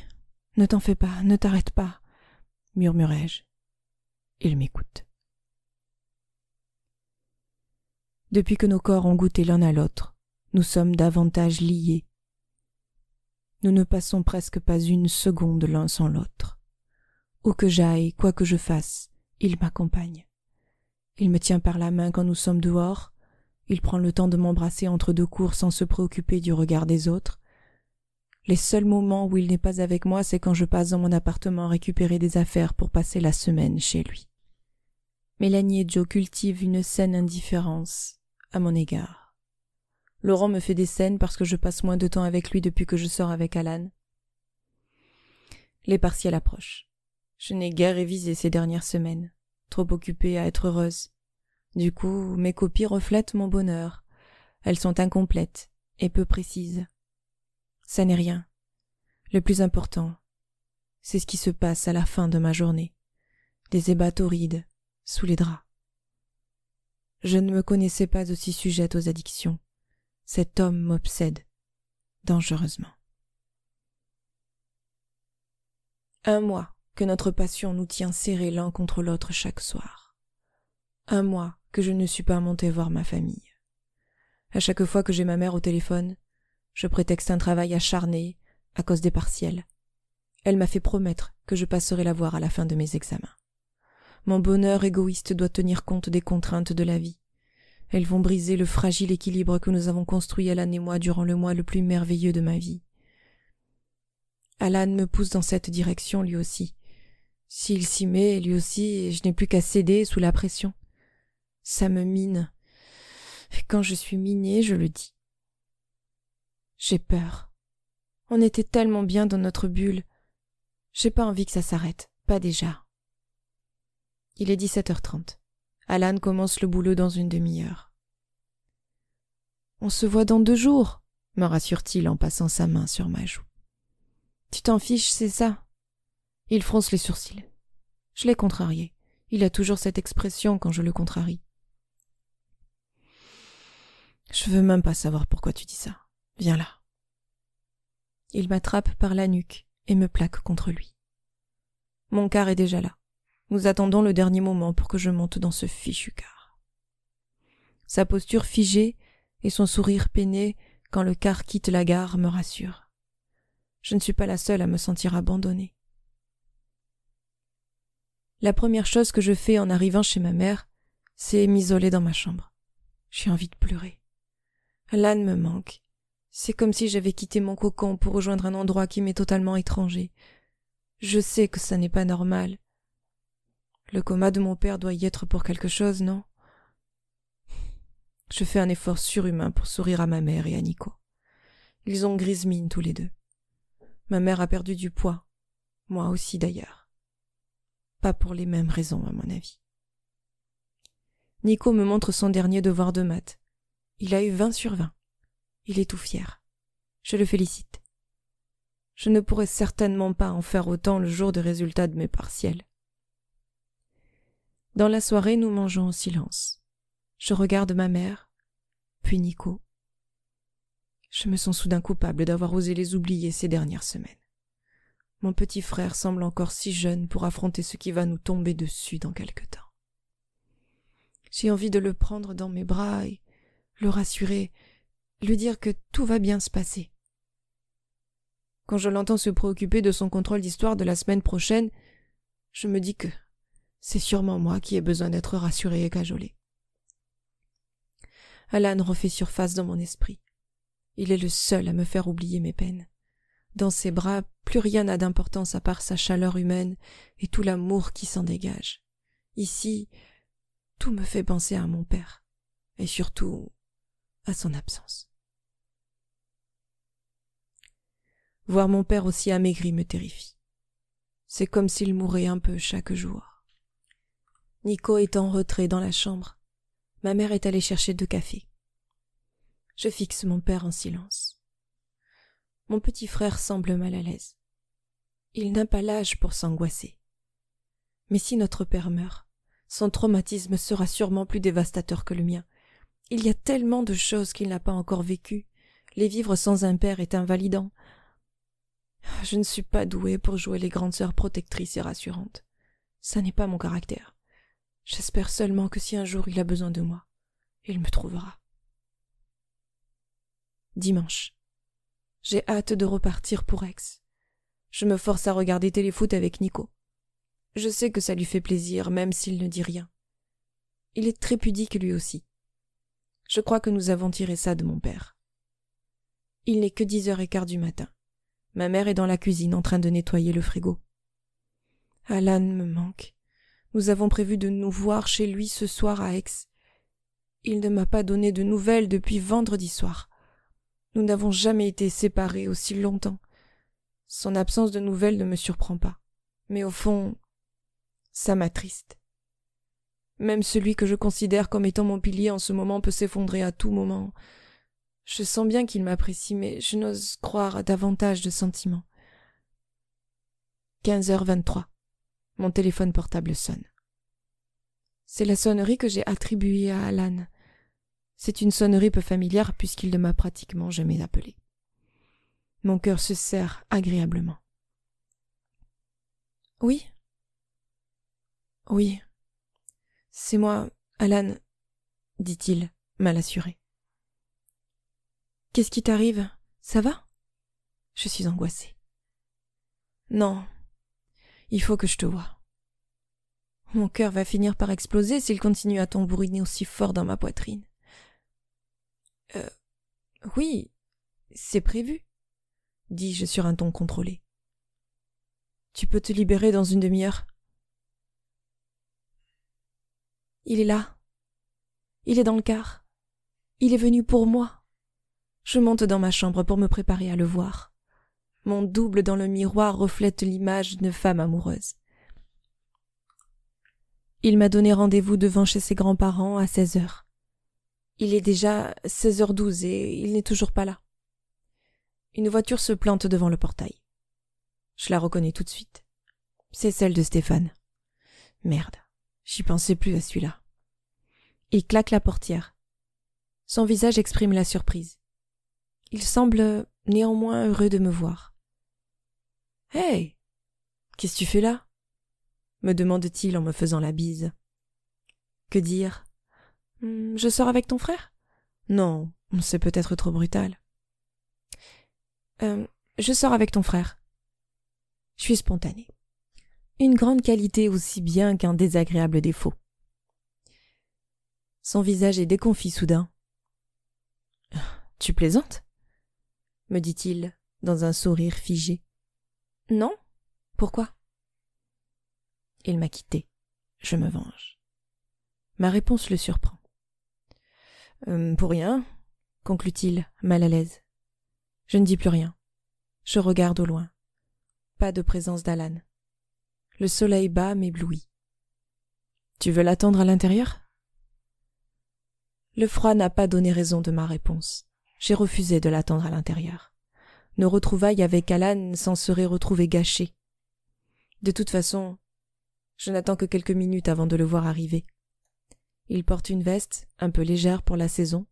ne t'en fais pas, ne t'arrête pas, murmurai-je. Il m'écoute. Depuis que nos corps ont goûté l'un à l'autre, nous sommes davantage liés. Nous ne passons presque pas une seconde l'un sans l'autre. Où que j'aille, quoi que je fasse, il m'accompagne. Il me tient par la main quand nous sommes dehors. Il prend le temps de m'embrasser entre deux cours sans se préoccuper du regard des autres. Les seuls moments où il n'est pas avec moi, c'est quand je passe dans mon appartement récupérer des affaires pour passer la semaine chez lui. Mélanie et Joe cultivent une saine indifférence à mon égard. Laurent me fait des scènes parce que je passe moins de temps avec lui depuis que je sors avec Alan. Les partiels approchent. Je n'ai guère révisé ces dernières semaines trop occupée à être heureuse. Du coup, mes copies reflètent mon bonheur. Elles sont incomplètes et peu précises. Ça n'est rien. Le plus important, c'est ce qui se passe à la fin de ma journée. Des ébats torrides, sous les draps. Je ne me connaissais pas aussi sujette aux addictions. Cet homme m'obsède, dangereusement. Un mois que notre passion nous tient serrés l'un contre l'autre chaque soir. Un mois que je ne suis pas montée voir ma famille. À chaque fois que j'ai ma mère au téléphone, je prétexte un travail acharné à cause des partiels. Elle m'a fait promettre que je passerai la voir à la fin de mes examens. Mon bonheur égoïste doit tenir compte des contraintes de la vie. Elles vont briser le fragile équilibre que nous avons construit Alan et moi durant le mois le plus merveilleux de ma vie. Alan me pousse dans cette direction lui aussi. S'il s'y met, lui aussi, je n'ai plus qu'à céder sous la pression. Ça me mine. Et quand je suis minée, je le dis. J'ai peur. On était tellement bien dans notre bulle. J'ai pas envie que ça s'arrête, pas déjà. Il est 17h30. Alan commence le boulot dans une demi-heure. On se voit dans deux jours, me rassure-t-il en passant sa main sur ma joue. Tu t'en fiches, c'est ça il fronce les sourcils. Je l'ai contrarié. Il a toujours cette expression quand je le contrarie. Je veux même pas savoir pourquoi tu dis ça. Viens là. Il m'attrape par la nuque et me plaque contre lui. Mon car est déjà là. Nous attendons le dernier moment pour que je monte dans ce fichu car. Sa posture figée et son sourire peiné quand le car quitte la gare me rassurent. Je ne suis pas la seule à me sentir abandonnée la première chose que je fais en arrivant chez ma mère, c'est m'isoler dans ma chambre. J'ai envie de pleurer. L'âne me manque. C'est comme si j'avais quitté mon cocon pour rejoindre un endroit qui m'est totalement étranger. Je sais que ça n'est pas normal. Le coma de mon père doit y être pour quelque chose, non Je fais un effort surhumain pour sourire à ma mère et à Nico. Ils ont grise mine tous les deux. Ma mère a perdu du poids, moi aussi d'ailleurs. Pas pour les mêmes raisons, à mon avis. Nico me montre son dernier devoir de maths. Il a eu vingt sur vingt. Il est tout fier. Je le félicite. Je ne pourrais certainement pas en faire autant le jour des résultats de mes partiels. Dans la soirée, nous mangeons en silence. Je regarde ma mère, puis Nico. Je me sens soudain coupable d'avoir osé les oublier ces dernières semaines. Mon petit frère semble encore si jeune pour affronter ce qui va nous tomber dessus dans quelque temps. J'ai envie de le prendre dans mes bras et le rassurer, lui dire que tout va bien se passer. Quand je l'entends se préoccuper de son contrôle d'histoire de la semaine prochaine, je me dis que c'est sûrement moi qui ai besoin d'être rassuré et cajolé. Alan refait surface dans mon esprit. Il est le seul à me faire oublier mes peines. Dans ses bras, plus rien n'a d'importance à part sa chaleur humaine et tout l'amour qui s'en dégage. Ici, tout me fait penser à mon père, et surtout à son absence. Voir mon père aussi amaigri me terrifie. C'est comme s'il mourait un peu chaque jour. Nico est en retrait dans la chambre. Ma mère est allée chercher de café. Je fixe mon père en silence. Mon petit frère semble mal à l'aise. Il n'a pas l'âge pour s'angoisser. Mais si notre père meurt, son traumatisme sera sûrement plus dévastateur que le mien. Il y a tellement de choses qu'il n'a pas encore vécues. Les vivre sans un père est invalidant. Je ne suis pas douée pour jouer les grandes sœurs protectrices et rassurantes. Ça n'est pas mon caractère. J'espère seulement que si un jour il a besoin de moi, il me trouvera. Dimanche. J'ai hâte de repartir pour Aix. Je me force à regarder téléfoot avec Nico. Je sais que ça lui fait plaisir, même s'il ne dit rien. Il est très pudique lui aussi. Je crois que nous avons tiré ça de mon père. Il n'est que dix heures et quart du matin. Ma mère est dans la cuisine en train de nettoyer le frigo. Alan me manque. Nous avons prévu de nous voir chez lui ce soir à Aix. Il ne m'a pas donné de nouvelles depuis vendredi soir. Nous n'avons jamais été séparés aussi longtemps. Son absence de nouvelles ne me surprend pas. Mais au fond, ça m'attriste. Même celui que je considère comme étant mon pilier en ce moment peut s'effondrer à tout moment. Je sens bien qu'il m'apprécie, mais je n'ose croire à davantage de sentiments. 15h23. Mon téléphone portable sonne. C'est la sonnerie que j'ai attribuée à Alan. C'est une sonnerie peu familière puisqu'il ne m'a pratiquement jamais appelé. Mon cœur se serre agréablement. Oui Oui. C'est moi, Alan, dit-il, mal assuré. Qu'est-ce qui t'arrive Ça va Je suis angoissée. Non. Il faut que je te voie. Mon cœur va finir par exploser s'il continue à tambouriner aussi fort dans ma poitrine euh, oui, c'est prévu, dis-je sur un ton contrôlé. Tu peux te libérer dans une demi-heure. Il est là. Il est dans le car. Il est venu pour moi. Je monte dans ma chambre pour me préparer à le voir. Mon double dans le miroir reflète l'image d'une femme amoureuse. Il m'a donné rendez-vous devant chez ses grands-parents à seize heures. Il est déjà 16h12 et il n'est toujours pas là. Une voiture se plante devant le portail. Je la reconnais tout de suite. C'est celle de Stéphane. Merde, j'y pensais plus à celui-là. Il claque la portière. Son visage exprime la surprise. Il semble néanmoins heureux de me voir. Hey Qu'est-ce que tu fais là me demande-t-il en me faisant la bise. Que dire Hum, je sors avec ton frère Non, c'est peut-être trop brutal. Hum, je sors avec ton frère. Je suis spontanée. Une grande qualité aussi bien qu'un désagréable défaut. Son visage est déconfit soudain. Tu plaisantes me dit-il dans un sourire figé. Non Pourquoi Il m'a quitté. Je me venge. Ma réponse le surprend. Euh, pour rien, conclut-il, mal à l'aise. Je ne dis plus rien. Je regarde au loin. Pas de présence d'Alan. Le soleil bas m'éblouit. Tu veux l'attendre à l'intérieur Le froid n'a pas donné raison de ma réponse. J'ai refusé de l'attendre à l'intérieur. Nos retrouvailles avec Alan s'en seraient retrouvées gâchées. De toute façon, je n'attends que quelques minutes avant de le voir arriver. Il porte une veste, un peu légère pour la saison,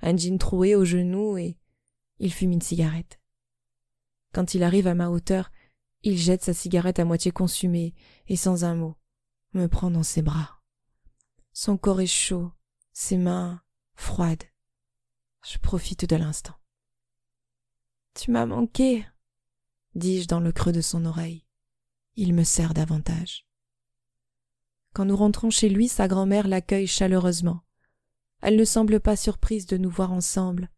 un jean troué aux genoux et il fume une cigarette. Quand il arrive à ma hauteur, il jette sa cigarette à moitié consumée et sans un mot me prend dans ses bras. Son corps est chaud, ses mains froides. Je profite de l'instant. Tu m'as manqué, dis-je dans le creux de son oreille. Il me sert davantage. Quand nous rentrons chez lui, sa grand-mère l'accueille chaleureusement. Elle ne semble pas surprise de nous voir ensemble.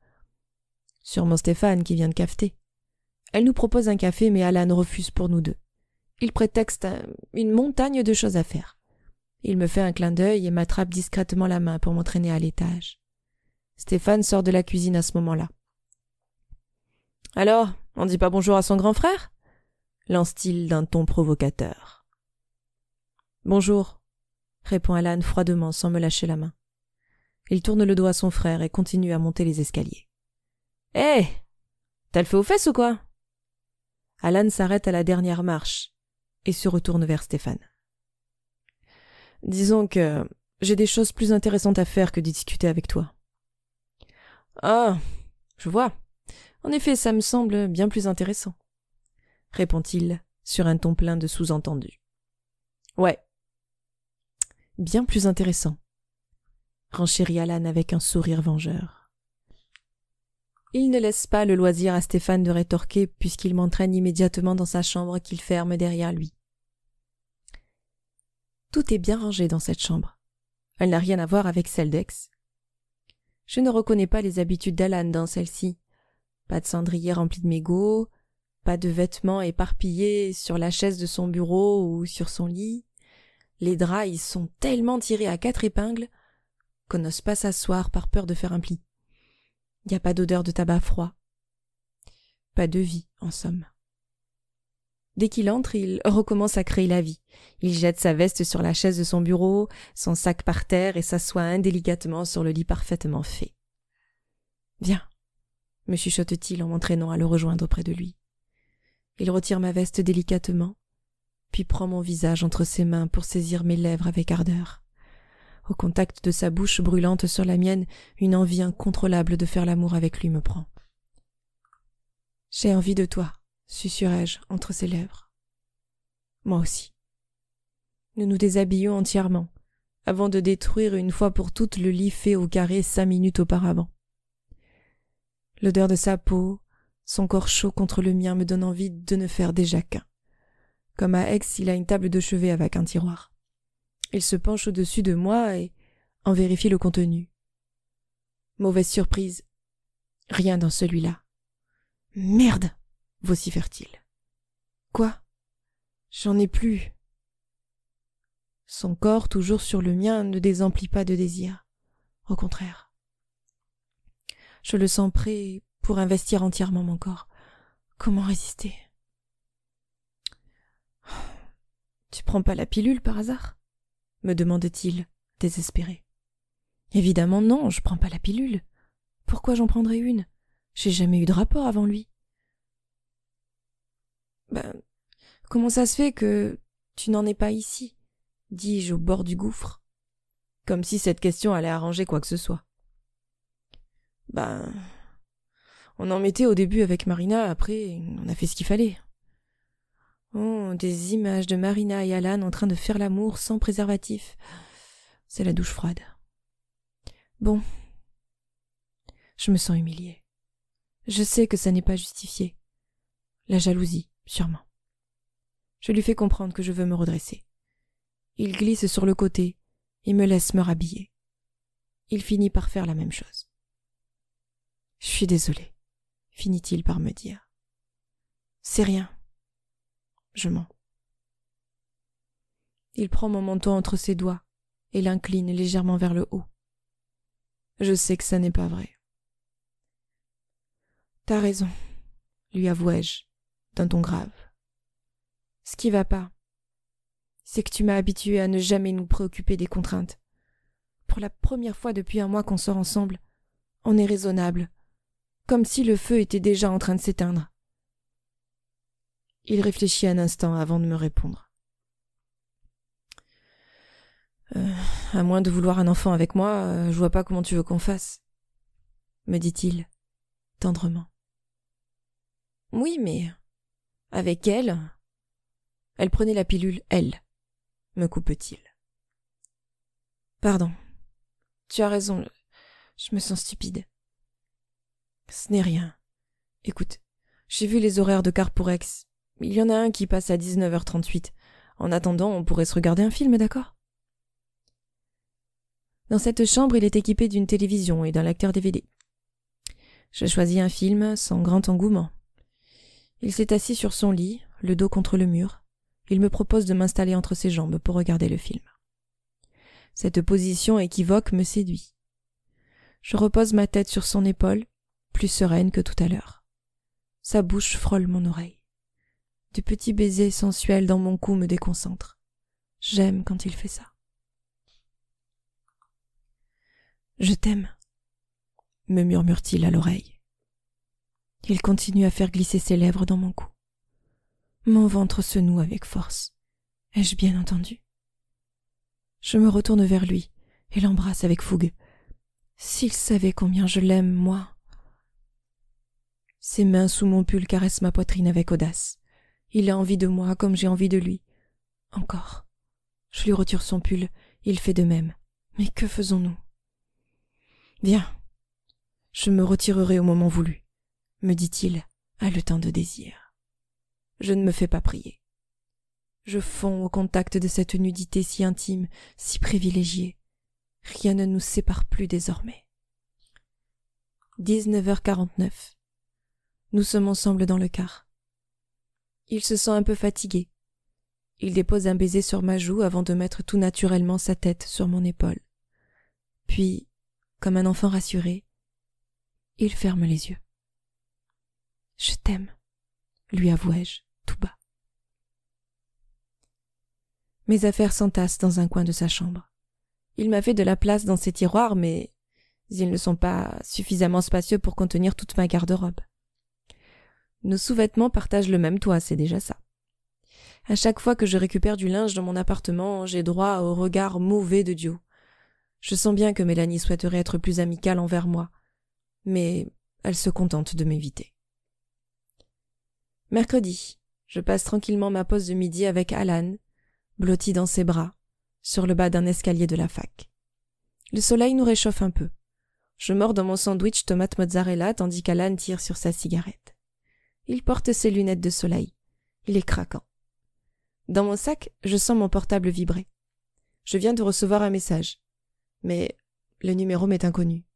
Sûrement Stéphane qui vient de cafeter. Elle nous propose un café, mais Alan refuse pour nous deux. Il prétexte une montagne de choses à faire. Il me fait un clin d'œil et m'attrape discrètement la main pour m'entraîner à l'étage. Stéphane sort de la cuisine à ce moment-là. Alors, on dit pas bonjour à son grand frère lance-t-il d'un ton provocateur. Bonjour, répond Alan froidement sans me lâcher la main. Il tourne le doigt à son frère et continue à monter les escaliers. Eh, T'as le feu aux fesses ou quoi Alan s'arrête à la dernière marche et se retourne vers Stéphane. Disons que j'ai des choses plus intéressantes à faire que de discuter avec toi. Ah, je vois. En effet, ça me semble bien plus intéressant, répond-il sur un ton plein de sous-entendus. Ouais, bien plus intéressant, renchérit Alan avec un sourire vengeur. Il ne laisse pas le loisir à Stéphane de rétorquer puisqu'il m'entraîne immédiatement dans sa chambre qu'il ferme derrière lui. Tout est bien rangé dans cette chambre. Elle n'a rien à voir avec celle d'Aix. Je ne reconnais pas les habitudes d'Alan dans celle-ci. Pas de cendrier rempli de mégots, pas de vêtements éparpillés sur la chaise de son bureau ou sur son lit, les draps y sont tellement tirés à quatre épingles qu'on n'ose pas s'asseoir par peur de faire un pli. Il n'y a pas d'odeur de tabac froid. Pas de vie, en somme. Dès qu'il entre, il recommence à créer la vie. Il jette sa veste sur la chaise de son bureau, son sac par terre et s'assoit indélicatement sur le lit parfaitement fait. Viens, me chuchote-t-il en m'entraînant à le rejoindre auprès de lui. Il retire ma veste délicatement, puis prend mon visage entre ses mains pour saisir mes lèvres avec ardeur. Au contact de sa bouche brûlante sur la mienne, une envie incontrôlable de faire l'amour avec lui me prend. J'ai envie de toi, susurrai-je entre ses lèvres. Moi aussi. Nous nous déshabillons entièrement, avant de détruire une fois pour toutes le lit fait au carré cinq minutes auparavant. L'odeur de sa peau, son corps chaud contre le mien me donne envie de ne faire déjà qu'un comme à Aix il a une table de chevet avec un tiroir. Il se penche au-dessus de moi et en vérifie le contenu. Mauvaise surprise. Rien dans celui-là. Merde vocifère-t-il. Quoi J'en ai plus. Son corps, toujours sur le mien, ne désemplit pas de désir. Au contraire. Je le sens prêt pour investir entièrement mon corps. Comment résister Tu prends pas la pilule par hasard me demandait-il, désespéré. Évidemment non, je prends pas la pilule. Pourquoi j'en prendrais une J'ai jamais eu de rapport avant lui. Ben, comment ça se fait que tu n'en es pas ici dis-je au bord du gouffre, comme si cette question allait arranger quoi que ce soit. Ben, on en mettait au début avec Marina, après on a fait ce qu'il fallait. Oh, des images de Marina et Alan en train de faire l'amour sans préservatif. C'est la douche froide. Bon. Je me sens humiliée. Je sais que ça n'est pas justifié. La jalousie, sûrement. Je lui fais comprendre que je veux me redresser. Il glisse sur le côté et me laisse me rhabiller. Il finit par faire la même chose. Je suis désolée, finit-il par me dire. C'est rien. Je mens. Il prend mon manteau entre ses doigts et l'incline légèrement vers le haut. Je sais que ça n'est pas vrai. T'as raison, lui avouai-je, d'un ton grave. Ce qui va pas, c'est que tu m'as habitué à ne jamais nous préoccuper des contraintes. Pour la première fois depuis un mois qu'on sort ensemble, on est raisonnable, comme si le feu était déjà en train de s'éteindre. Il réfléchit un instant avant de me répondre. Euh, à moins de vouloir un enfant avec moi, euh, je vois pas comment tu veux qu'on fasse, me dit-il tendrement. Oui, mais avec elle, elle prenait la pilule, elle, me coupe-t-il. Pardon. Tu as raison, je me sens stupide. Ce n'est rien. Écoute, j'ai vu les horaires de Carporex. » Il y en a un qui passe à 19h38. En attendant, on pourrait se regarder un film, d'accord Dans cette chambre, il est équipé d'une télévision et d'un lecteur DVD. Je choisis un film sans grand engouement. Il s'est assis sur son lit, le dos contre le mur. Il me propose de m'installer entre ses jambes pour regarder le film. Cette position équivoque me séduit. Je repose ma tête sur son épaule, plus sereine que tout à l'heure. Sa bouche frôle mon oreille de petits baisers sensuels dans mon cou me déconcentrent. J'aime quand il fait ça. Je t'aime, me murmure-t-il à l'oreille. Il continue à faire glisser ses lèvres dans mon cou. Mon ventre se noue avec force. Ai-je bien entendu Je me retourne vers lui et l'embrasse avec fougue. S'il savait combien je l'aime, moi. Ses mains sous mon pull caressent ma poitrine avec audace. Il a envie de moi comme j'ai envie de lui. Encore. Je lui retire son pull, il fait de même. Mais que faisons-nous Viens. Je me retirerai au moment voulu, me dit-il, haletant de désir. Je ne me fais pas prier. Je fonds au contact de cette nudité si intime, si privilégiée. Rien ne nous sépare plus désormais. 19h49. Nous sommes ensemble dans le quart. Il se sent un peu fatigué. Il dépose un baiser sur ma joue avant de mettre tout naturellement sa tête sur mon épaule. Puis, comme un enfant rassuré, il ferme les yeux. Je t'aime, lui avouai-je tout bas. Mes affaires s'entassent dans un coin de sa chambre. Il m'a fait de la place dans ses tiroirs, mais ils ne sont pas suffisamment spacieux pour contenir toute ma garde-robe. Nos sous-vêtements partagent le même toit, c'est déjà ça. À chaque fois que je récupère du linge dans mon appartement, j'ai droit au regard mauvais de Dieu. Je sens bien que Mélanie souhaiterait être plus amicale envers moi, mais elle se contente de m'éviter. Mercredi, je passe tranquillement ma pause de midi avec Alan, blotti dans ses bras, sur le bas d'un escalier de la fac. Le soleil nous réchauffe un peu. Je mords dans mon sandwich tomate mozzarella tandis qu'Alan tire sur sa cigarette. Il porte ses lunettes de soleil. Il est craquant. Dans mon sac, je sens mon portable vibrer. Je viens de recevoir un message. Mais le numéro m'est inconnu.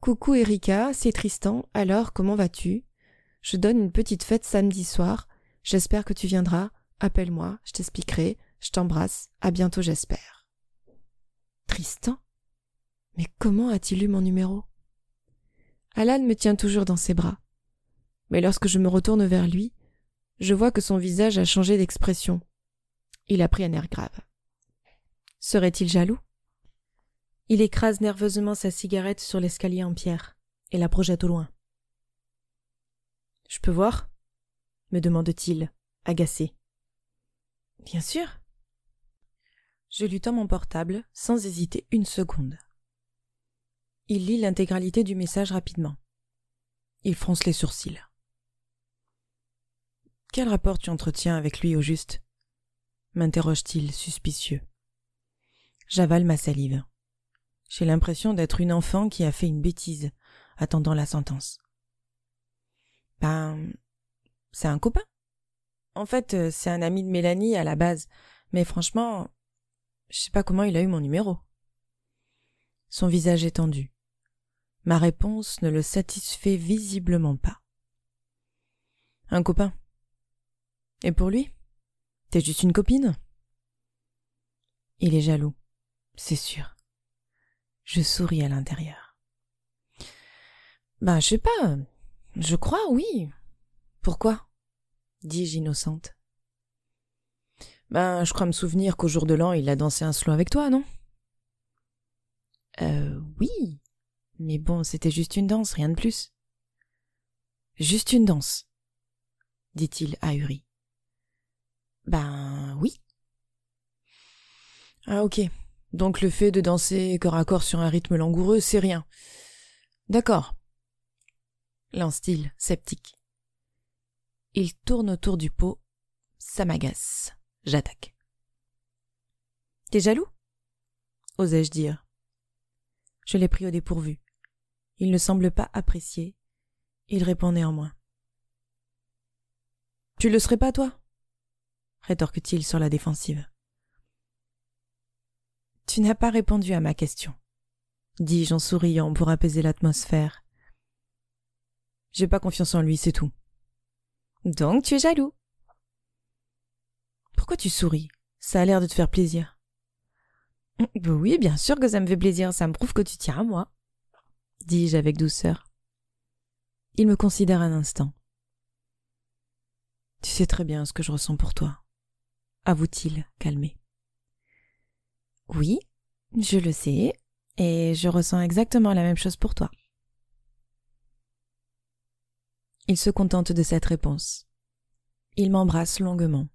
Coucou Erika, c'est Tristan, alors comment vas-tu Je donne une petite fête samedi soir, j'espère que tu viendras, appelle-moi, je t'expliquerai, je t'embrasse, à bientôt j'espère. Tristan Mais comment a-t-il eu mon numéro Alan me tient toujours dans ses bras mais lorsque je me retourne vers lui, je vois que son visage a changé d'expression. Il a pris un air grave. Serait-il jaloux Il écrase nerveusement sa cigarette sur l'escalier en pierre et la projette au loin. Je peux voir me demande-t-il, agacé. Bien sûr. Je lui tends mon portable sans hésiter une seconde. Il lit l'intégralité du message rapidement. Il fronce les sourcils. Quel rapport tu entretiens avec lui au juste m'interroge-t-il, suspicieux. J'avale ma salive. J'ai l'impression d'être une enfant qui a fait une bêtise, attendant la sentence. Ben, c'est un copain. En fait, euh, c'est un ami de Mélanie à la base, mais franchement, je sais pas comment il a eu mon numéro. Son visage est tendu. Ma réponse ne le satisfait visiblement pas. Un copain, et pour lui T'es juste une copine Il est jaloux, c'est sûr. Je souris à l'intérieur. Ben, je sais pas. Je crois, oui. Pourquoi dis-je innocente. Ben, je crois me souvenir qu'au jour de l'an, il a dansé un slow avec toi, non Euh, oui. Mais bon, c'était juste une danse, rien de plus. Juste une danse, dit-il ahuri. Ben oui. Ah ok. Donc le fait de danser corps à corps sur un rythme langoureux, c'est rien. D'accord. Lance-t-il, sceptique. Il tourne autour du pot. Ça m'agace. J'attaque. T'es jaloux » je dire. Je l'ai pris au dépourvu. Il ne semble pas apprécier. Il répond néanmoins. Tu le serais pas, toi rétorque-t-il sur la défensive. Tu n'as pas répondu à ma question, dis-je en souriant pour apaiser l'atmosphère. J'ai pas confiance en lui, c'est tout. Donc tu es jaloux. Pourquoi tu souris Ça a l'air de te faire plaisir. Bah oui, bien sûr que ça me fait plaisir, ça me prouve que tu tiens à moi, dis-je avec douceur. Il me considère un instant. Tu sais très bien ce que je ressens pour toi avoue-t-il, calmé. Oui, je le sais, et je ressens exactement la même chose pour toi. Il se contente de cette réponse. Il m'embrasse longuement.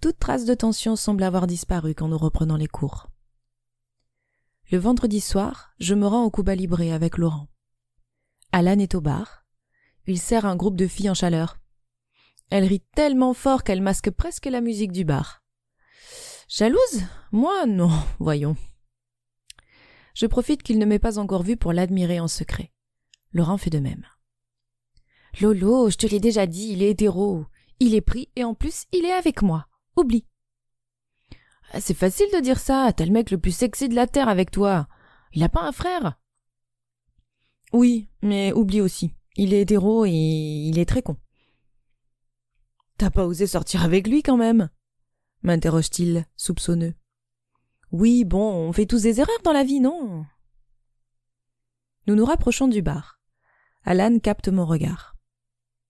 Toute trace de tension semble avoir disparu quand nous reprenons les cours. Le vendredi soir, je me rends au Cuba Libre avec Laurent. Alan est au bar. Il sert un groupe de filles en chaleur. Elle rit tellement fort qu'elle masque presque la musique du bar. Jalouse Moi non, voyons. Je profite qu'il ne m'ait pas encore vue pour l'admirer en secret. Laurent fait de même. Lolo, je te l'ai déjà dit, il est hétéro. Il est pris et en plus il est avec moi. Oublie. Ah, c'est facile de dire ça, t'as le mec le plus sexy de la Terre avec toi. Il n'a pas un frère Oui, mais oublie aussi. Il est hétéro et il est très con. T'as pas osé sortir avec lui quand même m'interroge-t-il, soupçonneux. Oui, bon, on fait tous des erreurs dans la vie, non Nous nous rapprochons du bar. Alan capte mon regard.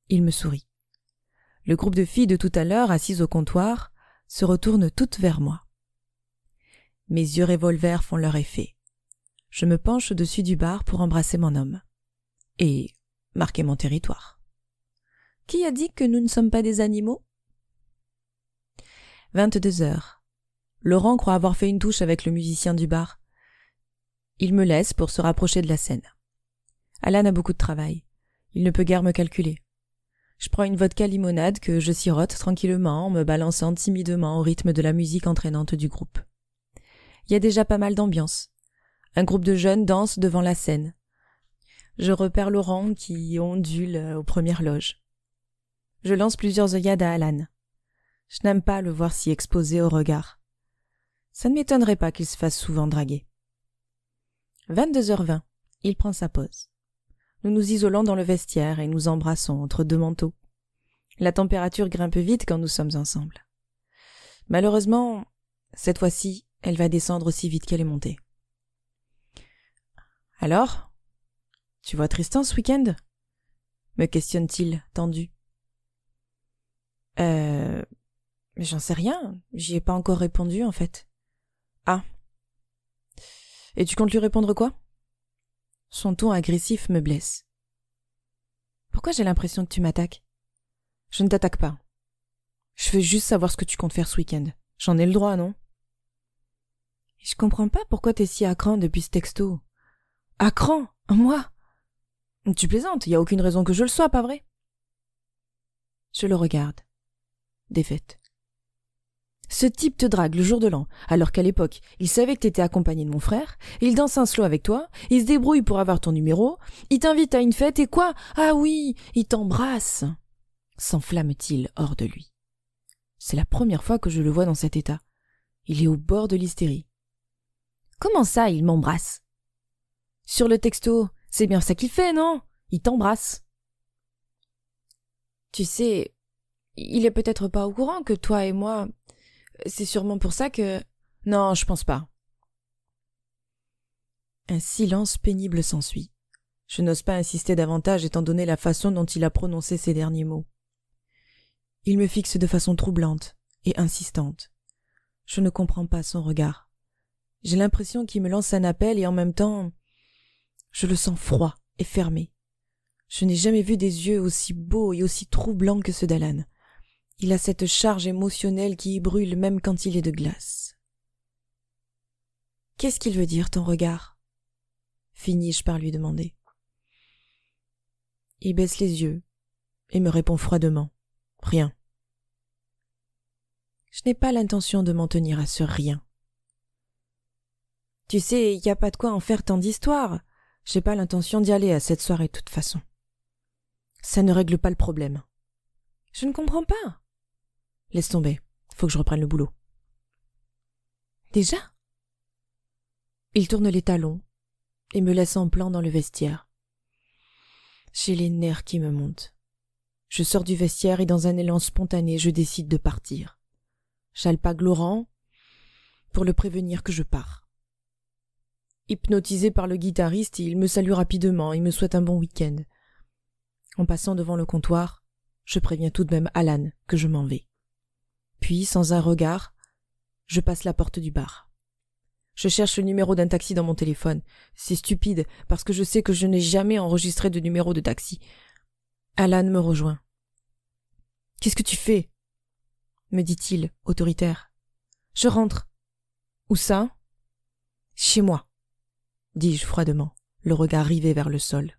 Il me sourit. Le groupe de filles de tout à l'heure, assises au comptoir, se retourne toutes vers moi. Mes yeux revolvers font leur effet. Je me penche au-dessus du bar pour embrasser mon homme. Et marquer mon territoire. Qui a dit que nous ne sommes pas des animaux 22 heures. Laurent croit avoir fait une touche avec le musicien du bar. Il me laisse pour se rapprocher de la scène. Alan a beaucoup de travail. Il ne peut guère me calculer. Je prends une vodka limonade que je sirote tranquillement en me balançant timidement au rythme de la musique entraînante du groupe. Il y a déjà pas mal d'ambiance. Un groupe de jeunes danse devant la scène. Je repère Laurent qui ondule aux premières loges. Je lance plusieurs œillades à Alan. Je n'aime pas le voir si exposé au regard. Ça ne m'étonnerait pas qu'il se fasse souvent draguer. 22h20. Il prend sa pause. Nous nous isolons dans le vestiaire et nous embrassons entre deux manteaux. La température grimpe vite quand nous sommes ensemble. Malheureusement, cette fois-ci, elle va descendre aussi vite qu'elle est montée. Alors Tu vois Tristan ce week-end me questionne-t-il, tendu. Euh. Mais j'en sais rien, j'y ai pas encore répondu en fait. Ah. Et tu comptes lui répondre quoi Son ton agressif me blesse. Pourquoi j'ai l'impression que tu m'attaques Je ne t'attaque pas. Je veux juste savoir ce que tu comptes faire ce week-end. J'en ai le droit, non Je comprends pas pourquoi t'es si à depuis ce texto. À Moi Tu plaisantes, y a aucune raison que je le sois, pas vrai Je le regarde. Ce type te drague le jour de l'an, alors qu'à l'époque, il savait que t'étais accompagné de mon frère, il danse un slow avec toi, il se débrouille pour avoir ton numéro, il t'invite à une fête et quoi Ah oui, il t'embrasse s'enflamme-t-il hors de lui. C'est la première fois que je le vois dans cet état. Il est au bord de l'hystérie. Comment ça, il m'embrasse Sur le texto, c'est bien ça qu'il fait, non Il t'embrasse. Tu sais, il est peut-être pas au courant que toi et moi. C'est sûrement pour ça que. Non, je pense pas. Un silence pénible s'ensuit. Je n'ose pas insister davantage étant donné la façon dont il a prononcé ces derniers mots. Il me fixe de façon troublante et insistante. Je ne comprends pas son regard. J'ai l'impression qu'il me lance un appel et en même temps je le sens froid et fermé. Je n'ai jamais vu des yeux aussi beaux et aussi troublants que ceux d'Alan. Il a cette charge émotionnelle qui y brûle même quand il est de glace. Qu'est-ce qu'il veut dire ton regard finis-je par lui demander. Il baisse les yeux et me répond froidement Rien. Je n'ai pas l'intention de m'en tenir à ce rien. Tu sais, il n'y a pas de quoi en faire tant d'histoires. J'ai pas l'intention d'y aller à cette soirée de toute façon. Ça ne règle pas le problème. Je ne comprends pas. Laisse tomber, faut que je reprenne le boulot. Déjà Il tourne les talons et me laisse en plan dans le vestiaire. J'ai les nerfs qui me montent. Je sors du vestiaire et dans un élan spontané, je décide de partir. J'alpague Laurent pour le prévenir que je pars. Hypnotisé par le guitariste, il me salue rapidement et me souhaite un bon week-end. En passant devant le comptoir, je préviens tout de même Alan que je m'en vais. Puis, sans un regard, je passe la porte du bar. Je cherche le numéro d'un taxi dans mon téléphone. C'est stupide, parce que je sais que je n'ai jamais enregistré de numéro de taxi. Alan me rejoint. Qu'est-ce que tu fais me dit-il, autoritaire. Je rentre. Où ça Chez moi, dis-je froidement, le regard rivé vers le sol.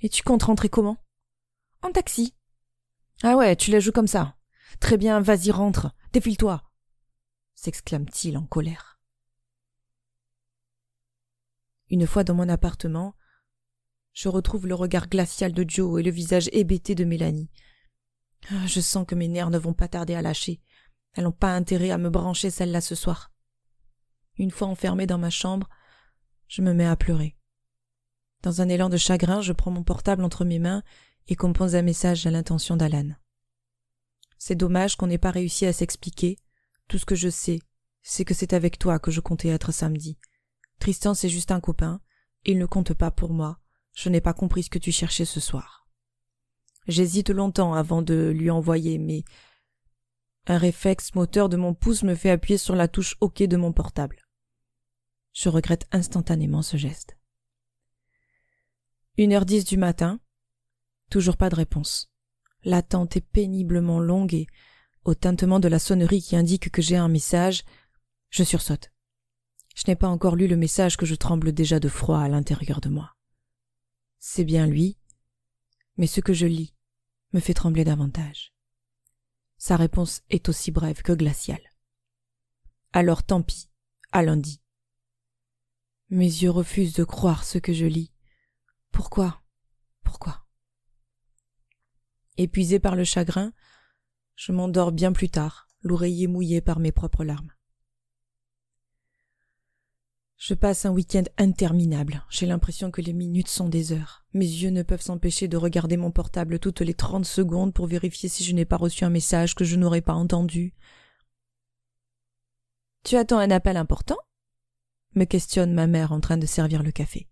Et tu comptes rentrer comment En taxi. Ah ouais, tu la joues comme ça. Très bien, vas-y, rentre, défile-toi s'exclame-t-il en colère. Une fois dans mon appartement, je retrouve le regard glacial de Joe et le visage hébété de Mélanie. Ah, je sens que mes nerfs ne vont pas tarder à lâcher. Elles n'ont pas intérêt à me brancher celle-là ce soir. Une fois enfermée dans ma chambre, je me mets à pleurer. Dans un élan de chagrin, je prends mon portable entre mes mains et compose un message à l'intention d'Alan. C'est dommage qu'on n'ait pas réussi à s'expliquer. Tout ce que je sais, c'est que c'est avec toi que je comptais être samedi. Tristan, c'est juste un copain. Il ne compte pas pour moi. Je n'ai pas compris ce que tu cherchais ce soir. J'hésite longtemps avant de lui envoyer, mais un réflexe moteur de mon pouce me fait appuyer sur la touche OK de mon portable. Je regrette instantanément ce geste. Une heure dix du matin, toujours pas de réponse. L'attente est péniblement longue et, au tintement de la sonnerie qui indique que j'ai un message, je sursaute. Je n'ai pas encore lu le message que je tremble déjà de froid à l'intérieur de moi. C'est bien lui, mais ce que je lis me fait trembler davantage. Sa réponse est aussi brève que glaciale. Alors tant pis, à lundi. Mes yeux refusent de croire ce que je lis. Pourquoi Pourquoi Épuisé par le chagrin, je m'endors bien plus tard, l'oreiller mouillé par mes propres larmes. Je passe un week-end interminable. J'ai l'impression que les minutes sont des heures. Mes yeux ne peuvent s'empêcher de regarder mon portable toutes les trente secondes pour vérifier si je n'ai pas reçu un message que je n'aurais pas entendu. Tu attends un appel important? me questionne ma mère en train de servir le café.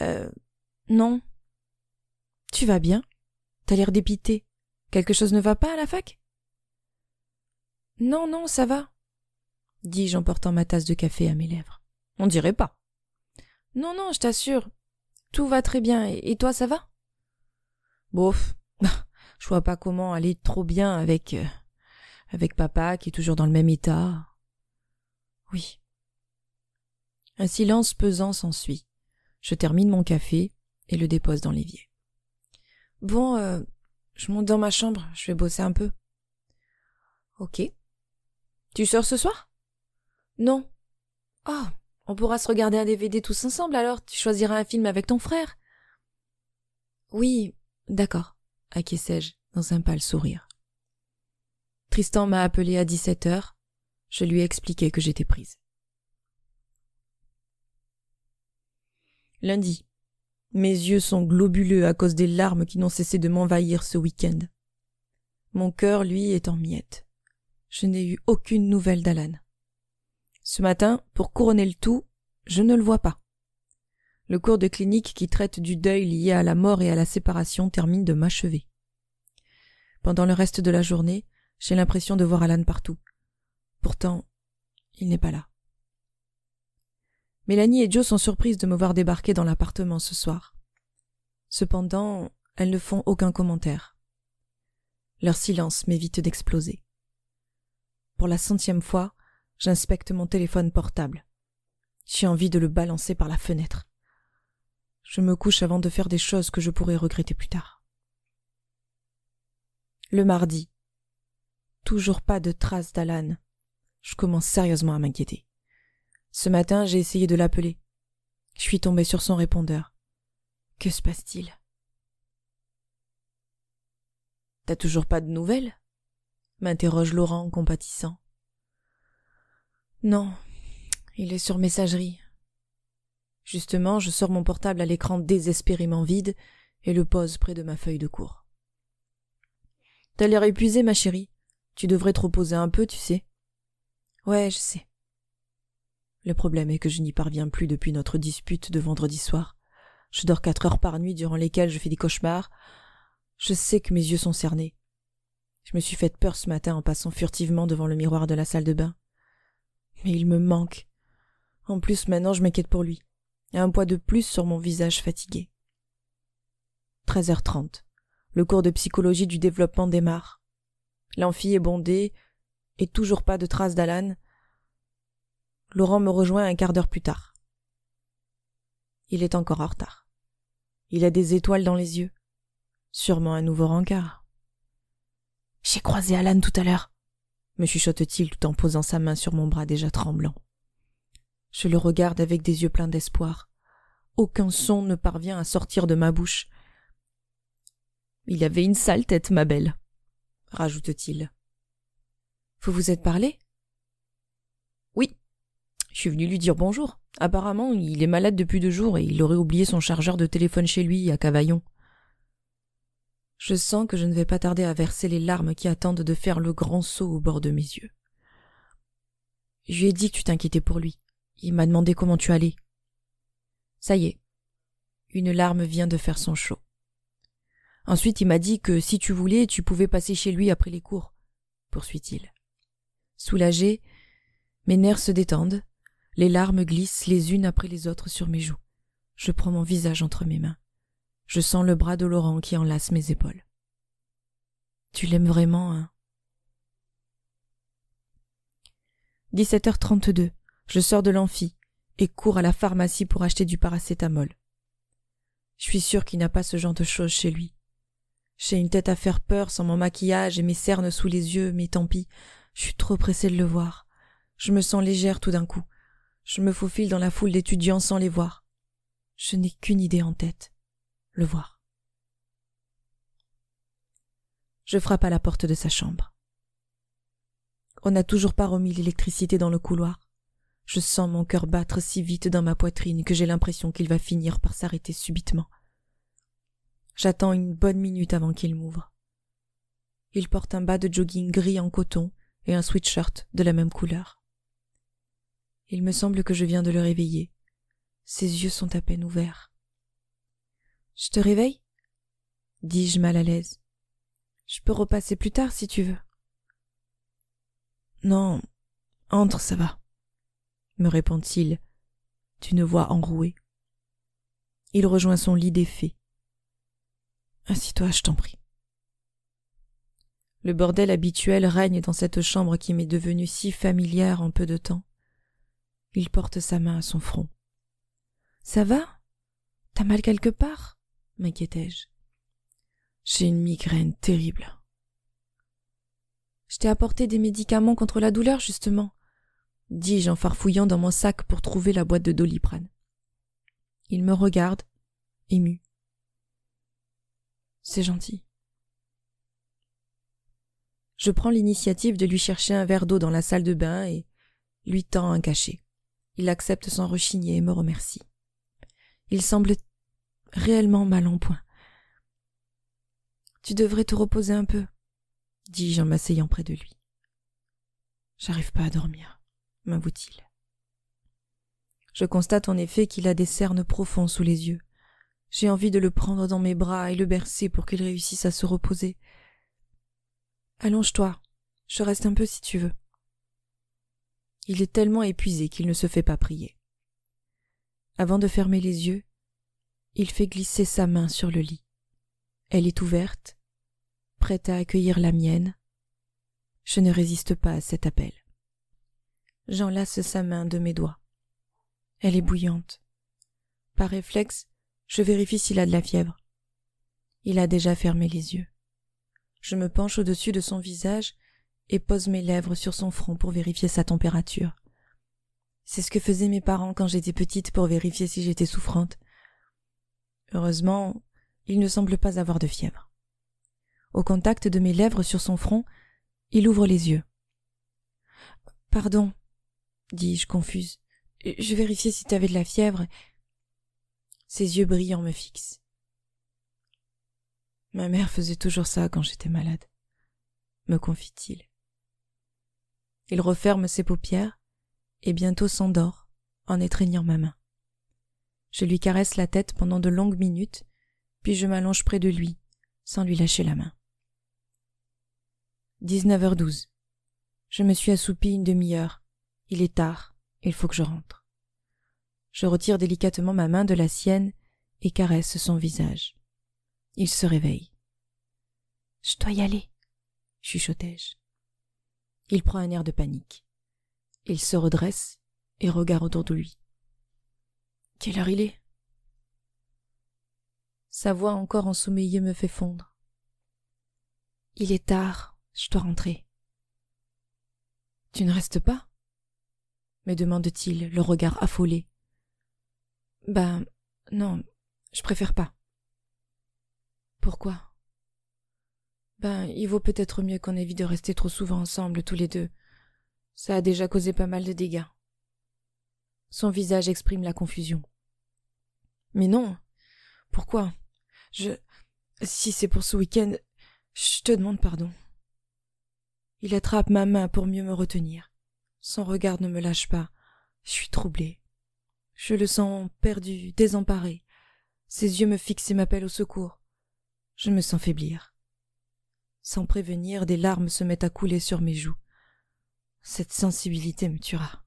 Euh, non. Tu vas bien? T'as l'air dépité. Quelque chose ne va pas à la fac Non, non, ça va, dis-je en portant ma tasse de café à mes lèvres. On dirait pas. Non, non, je t'assure. Tout va très bien. Et toi, ça va Bof. je vois pas comment aller trop bien avec. Euh, avec papa qui est toujours dans le même état. Oui. Un silence pesant s'ensuit. Je termine mon café et le dépose dans l'évier. Bon, euh, je monte dans ma chambre, je vais bosser un peu. Ok. Tu sors ce soir Non. Oh, on pourra se regarder un DVD tous ensemble alors, tu choisiras un film avec ton frère. Oui, d'accord, » je dans un pâle sourire. Tristan m'a appelé à 17 heures. Je lui ai expliqué que j'étais prise. Lundi, mes yeux sont globuleux à cause des larmes qui n'ont cessé de m'envahir ce week-end. Mon cœur, lui, est en miettes. Je n'ai eu aucune nouvelle d'Alan. Ce matin, pour couronner le tout, je ne le vois pas. Le cours de clinique qui traite du deuil lié à la mort et à la séparation termine de m'achever. Pendant le reste de la journée, j'ai l'impression de voir Alan partout. Pourtant, il n'est pas là. Mélanie et Joe sont surprises de me voir débarquer dans l'appartement ce soir. Cependant, elles ne font aucun commentaire. Leur silence m'évite d'exploser. Pour la centième fois, j'inspecte mon téléphone portable. J'ai envie de le balancer par la fenêtre. Je me couche avant de faire des choses que je pourrais regretter plus tard. Le mardi. Toujours pas de traces d'Alan. Je commence sérieusement à m'inquiéter. Ce matin, j'ai essayé de l'appeler. Je suis tombé sur son répondeur. Que se passe-t-il T'as toujours pas de nouvelles m'interroge Laurent compatissant. Non, il est sur messagerie. Justement, je sors mon portable à l'écran désespérément vide et le pose près de ma feuille de cours. T'as l'air épuisé, ma chérie. Tu devrais te reposer un peu, tu sais. Ouais, je sais. Le problème est que je n'y parviens plus depuis notre dispute de vendredi soir. Je dors quatre heures par nuit durant lesquelles je fais des cauchemars. Je sais que mes yeux sont cernés. Je me suis faite peur ce matin en passant furtivement devant le miroir de la salle de bain. Mais il me manque. En plus, maintenant, je m'inquiète pour lui. Un poids de plus sur mon visage fatigué. 13h30. Le cours de psychologie du développement démarre. L'amphi est bondé et toujours pas de traces d'Alan, Laurent me rejoint un quart d'heure plus tard. Il est encore en retard. Il a des étoiles dans les yeux. Sûrement un nouveau rencard. J'ai croisé Alan tout à l'heure, me chuchote-t-il tout en posant sa main sur mon bras déjà tremblant. Je le regarde avec des yeux pleins d'espoir. Aucun son ne parvient à sortir de ma bouche. Il avait une sale tête, ma belle, rajoute-t-il. Vous vous êtes parlé je suis venu lui dire bonjour. Apparemment, il est malade depuis deux jours et il aurait oublié son chargeur de téléphone chez lui, à Cavaillon. Je sens que je ne vais pas tarder à verser les larmes qui attendent de faire le grand saut au bord de mes yeux. Je lui ai dit que tu t'inquiétais pour lui. Il m'a demandé comment tu allais. Ça y est. Une larme vient de faire son chaud. Ensuite, il m'a dit que si tu voulais, tu pouvais passer chez lui après les cours, poursuit-il. Soulagé, mes nerfs se détendent les larmes glissent les unes après les autres sur mes joues. Je prends mon visage entre mes mains. Je sens le bras de Laurent qui enlace mes épaules. Tu l'aimes vraiment, hein 17h32. Je sors de l'amphi et cours à la pharmacie pour acheter du paracétamol. Je suis sûre qu'il n'a pas ce genre de choses chez lui. J'ai une tête à faire peur sans mon maquillage et mes cernes sous les yeux, mais tant pis, je suis trop pressée de le voir. Je me sens légère tout d'un coup, je me faufile dans la foule d'étudiants sans les voir. Je n'ai qu'une idée en tête. Le voir. Je frappe à la porte de sa chambre. On n'a toujours pas remis l'électricité dans le couloir. Je sens mon cœur battre si vite dans ma poitrine que j'ai l'impression qu'il va finir par s'arrêter subitement. J'attends une bonne minute avant qu'il m'ouvre. Il porte un bas de jogging gris en coton et un sweatshirt de la même couleur. Il me semble que je viens de le réveiller. Ses yeux sont à peine ouverts. Je te réveille dis-je mal à l'aise. Je peux repasser plus tard si tu veux. Non, entre, ça va, me répond-il d'une voix enrouée. Il rejoint son lit défait. Assis-toi, je t'en prie. Le bordel habituel règne dans cette chambre qui m'est devenue si familière en peu de temps. Il porte sa main à son front. Ça va T'as mal quelque part » je J'ai une migraine terrible. Je t'ai apporté des médicaments contre la douleur, justement, dis-je en farfouillant dans mon sac pour trouver la boîte de doliprane. Il me regarde, ému. C'est gentil. Je prends l'initiative de lui chercher un verre d'eau dans la salle de bain et lui tends un cachet. Il accepte sans rechigner et me remercie. Il semble réellement mal en point. Tu devrais te reposer un peu, dis-je en m'asseyant près de lui. J'arrive pas à dormir, m'avoue-t-il. Je constate en effet qu'il a des cernes profonds sous les yeux. J'ai envie de le prendre dans mes bras et le bercer pour qu'il réussisse à se reposer. Allonge-toi, je reste un peu si tu veux. Il est tellement épuisé qu'il ne se fait pas prier. Avant de fermer les yeux, il fait glisser sa main sur le lit. Elle est ouverte, prête à accueillir la mienne. Je ne résiste pas à cet appel. J'enlace sa main de mes doigts. Elle est bouillante. Par réflexe, je vérifie s'il a de la fièvre. Il a déjà fermé les yeux. Je me penche au-dessus de son visage et pose mes lèvres sur son front pour vérifier sa température. C'est ce que faisaient mes parents quand j'étais petite pour vérifier si j'étais souffrante. Heureusement, il ne semble pas avoir de fièvre. Au contact de mes lèvres sur son front, il ouvre les yeux. Pardon, dis-je confuse. Je vérifiais si tu avais de la fièvre. Ses yeux brillants me fixent. Ma mère faisait toujours ça quand j'étais malade, me confie-t-il. Il referme ses paupières et bientôt s'endort en étreignant ma main. Je lui caresse la tête pendant de longues minutes, puis je m'allonge près de lui sans lui lâcher la main. 19h12. Je me suis assoupie une demi-heure. Il est tard, il faut que je rentre. Je retire délicatement ma main de la sienne et caresse son visage. Il se réveille. Je dois y aller, chuchotai-je. Il prend un air de panique. Il se redresse et regarde autour de lui. Quelle heure il est Sa voix encore ensommeillée me fait fondre. Il est tard, je dois rentrer. Tu ne restes pas me demande-t-il, le regard affolé. Ben, non, je préfère pas. Pourquoi ben, il vaut peut-être mieux qu'on évite de rester trop souvent ensemble tous les deux. Ça a déjà causé pas mal de dégâts. Son visage exprime la confusion. Mais non. Pourquoi? Je si c'est pour ce week-end, je te demande pardon. Il attrape ma main pour mieux me retenir. Son regard ne me lâche pas. Je suis troublée. Je le sens perdu, désemparé. Ses yeux me fixent et m'appellent au secours. Je me sens faiblir. Sans prévenir, des larmes se mettent à couler sur mes joues. Cette sensibilité me tuera.